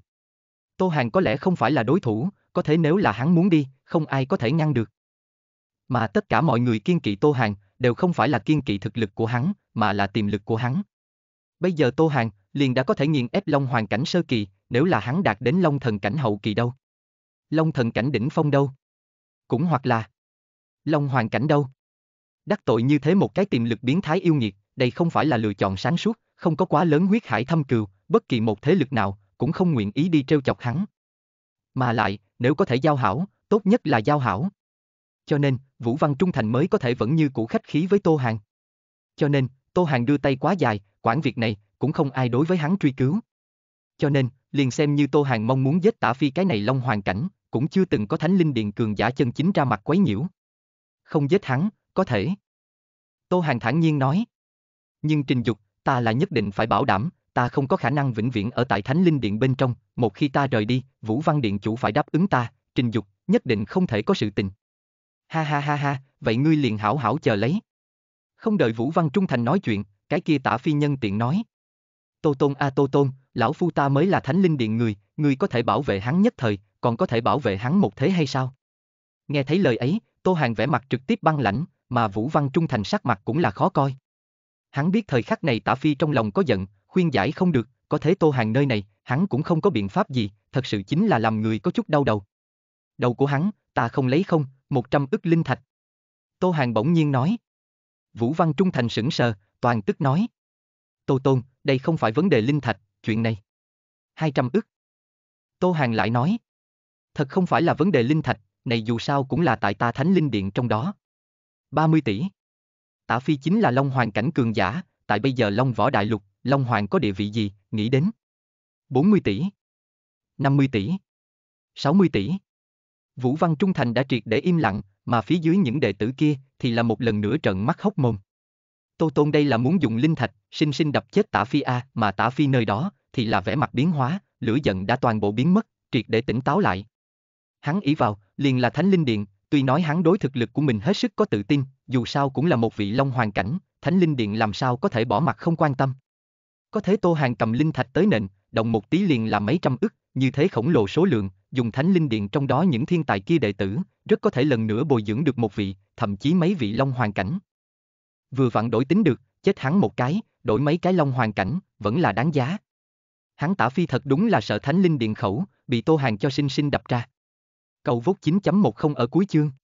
Tô Hàng có lẽ không phải là đối thủ, có thể nếu là hắn muốn đi, không ai có thể ngăn được. Mà tất cả mọi người kiên kỵ Tô Hàng, đều không phải là kiên kỵ thực lực của hắn, mà là tiềm lực của hắn. Bây giờ Tô Hàng liền đã có thể nghiền ép Long Hoàng cảnh sơ kỳ, nếu là hắn đạt đến long thần cảnh hậu kỳ đâu? Long thần cảnh đỉnh phong đâu? Cũng hoặc là Long hoàng cảnh đâu? Đắc tội như thế một cái tiềm lực biến thái yêu nghiệt, đây không phải là lựa chọn sáng suốt, không có quá lớn huyết hải thâm cừu, bất kỳ một thế lực nào cũng không nguyện ý đi trêu chọc hắn. Mà lại, nếu có thể giao hảo, tốt nhất là giao hảo. Cho nên, Vũ Văn Trung Thành mới có thể vẫn như cũ khách khí với Tô Hàng. Cho nên, Tô Hàng đưa tay quá dài, quản việc này, cũng không ai đối với hắn truy cứu. Cho nên, liền xem như Tô Hàng mong muốn giết tả phi cái này long hoàn cảnh, cũng chưa từng có thánh linh điện cường giả chân chính ra mặt quấy nhiễu. Không giết hắn, có thể. Tô Hàng thản nhiên nói. Nhưng trình dục, ta là nhất định phải bảo đảm, ta không có khả năng vĩnh viễn ở tại thánh linh điện bên trong, một khi ta rời đi, Vũ Văn Điện chủ phải đáp ứng ta, trình dục, nhất định không thể có sự tình. Ha ha ha ha, vậy ngươi liền hảo hảo chờ lấy. Không đợi Vũ Văn Trung Thành nói chuyện, cái kia tả phi nhân tiện nói. Tô Tôn a à, Tô Tôn, lão phu ta mới là thánh linh điện người, người có thể bảo vệ hắn nhất thời, còn có thể bảo vệ hắn một thế hay sao? Nghe thấy lời ấy, Tô Hàng vẻ mặt trực tiếp băng lãnh, mà Vũ Văn Trung thành sắc mặt cũng là khó coi. Hắn biết thời khắc này Tả Phi trong lòng có giận, khuyên giải không được, có thế Tô Hàng nơi này, hắn cũng không có biện pháp gì, thật sự chính là làm người có chút đau đầu. Đầu của hắn, ta không lấy không, một trăm ức linh thạch. Tô Hàng bỗng nhiên nói. Vũ Văn Trung thành sững sờ, toàn tức nói. Tô Tôn, đây không phải vấn đề linh thạch, chuyện này. 200 ức. Tô Hàng lại nói. Thật không phải là vấn đề linh thạch, này dù sao cũng là tại ta thánh linh điện trong đó. 30 tỷ. tạ Phi chính là Long Hoàng cảnh cường giả, tại bây giờ Long Võ Đại Lục, Long Hoàng có địa vị gì, nghĩ đến. 40 tỷ. 50 tỷ. 60 tỷ. Vũ Văn Trung Thành đã triệt để im lặng, mà phía dưới những đệ tử kia thì là một lần nữa trận mắt hốc mồm. Tô Tôn đây là muốn dùng linh thạch, sinh sinh đập chết Tả Phi A, mà Tả Phi nơi đó, thì là vẻ mặt biến hóa, lửa giận đã toàn bộ biến mất, triệt để tỉnh táo lại. Hắn ý vào, liền là Thánh Linh Điện, tuy nói hắn đối thực lực của mình hết sức có tự tin, dù sao cũng là một vị long hoàng cảnh, Thánh Linh Điện làm sao có thể bỏ mặt không quan tâm. Có thế Tô Hàng cầm linh thạch tới nền, động một tí liền là mấy trăm ức, như thế khổng lồ số lượng, dùng Thánh Linh Điện trong đó những thiên tài kia đệ tử, rất có thể lần nữa bồi dưỡng được một vị, thậm chí mấy vị long hoàng cảnh vừa vặn đổi tính được, chết hắn một cái, đổi mấy cái long hoàn cảnh, vẫn là đáng giá. Hắn tả phi thật đúng là sợ thánh linh điện khẩu, bị Tô Hàng cho sinh sinh đập ra. Cầu vốt 9.10 ở cuối chương.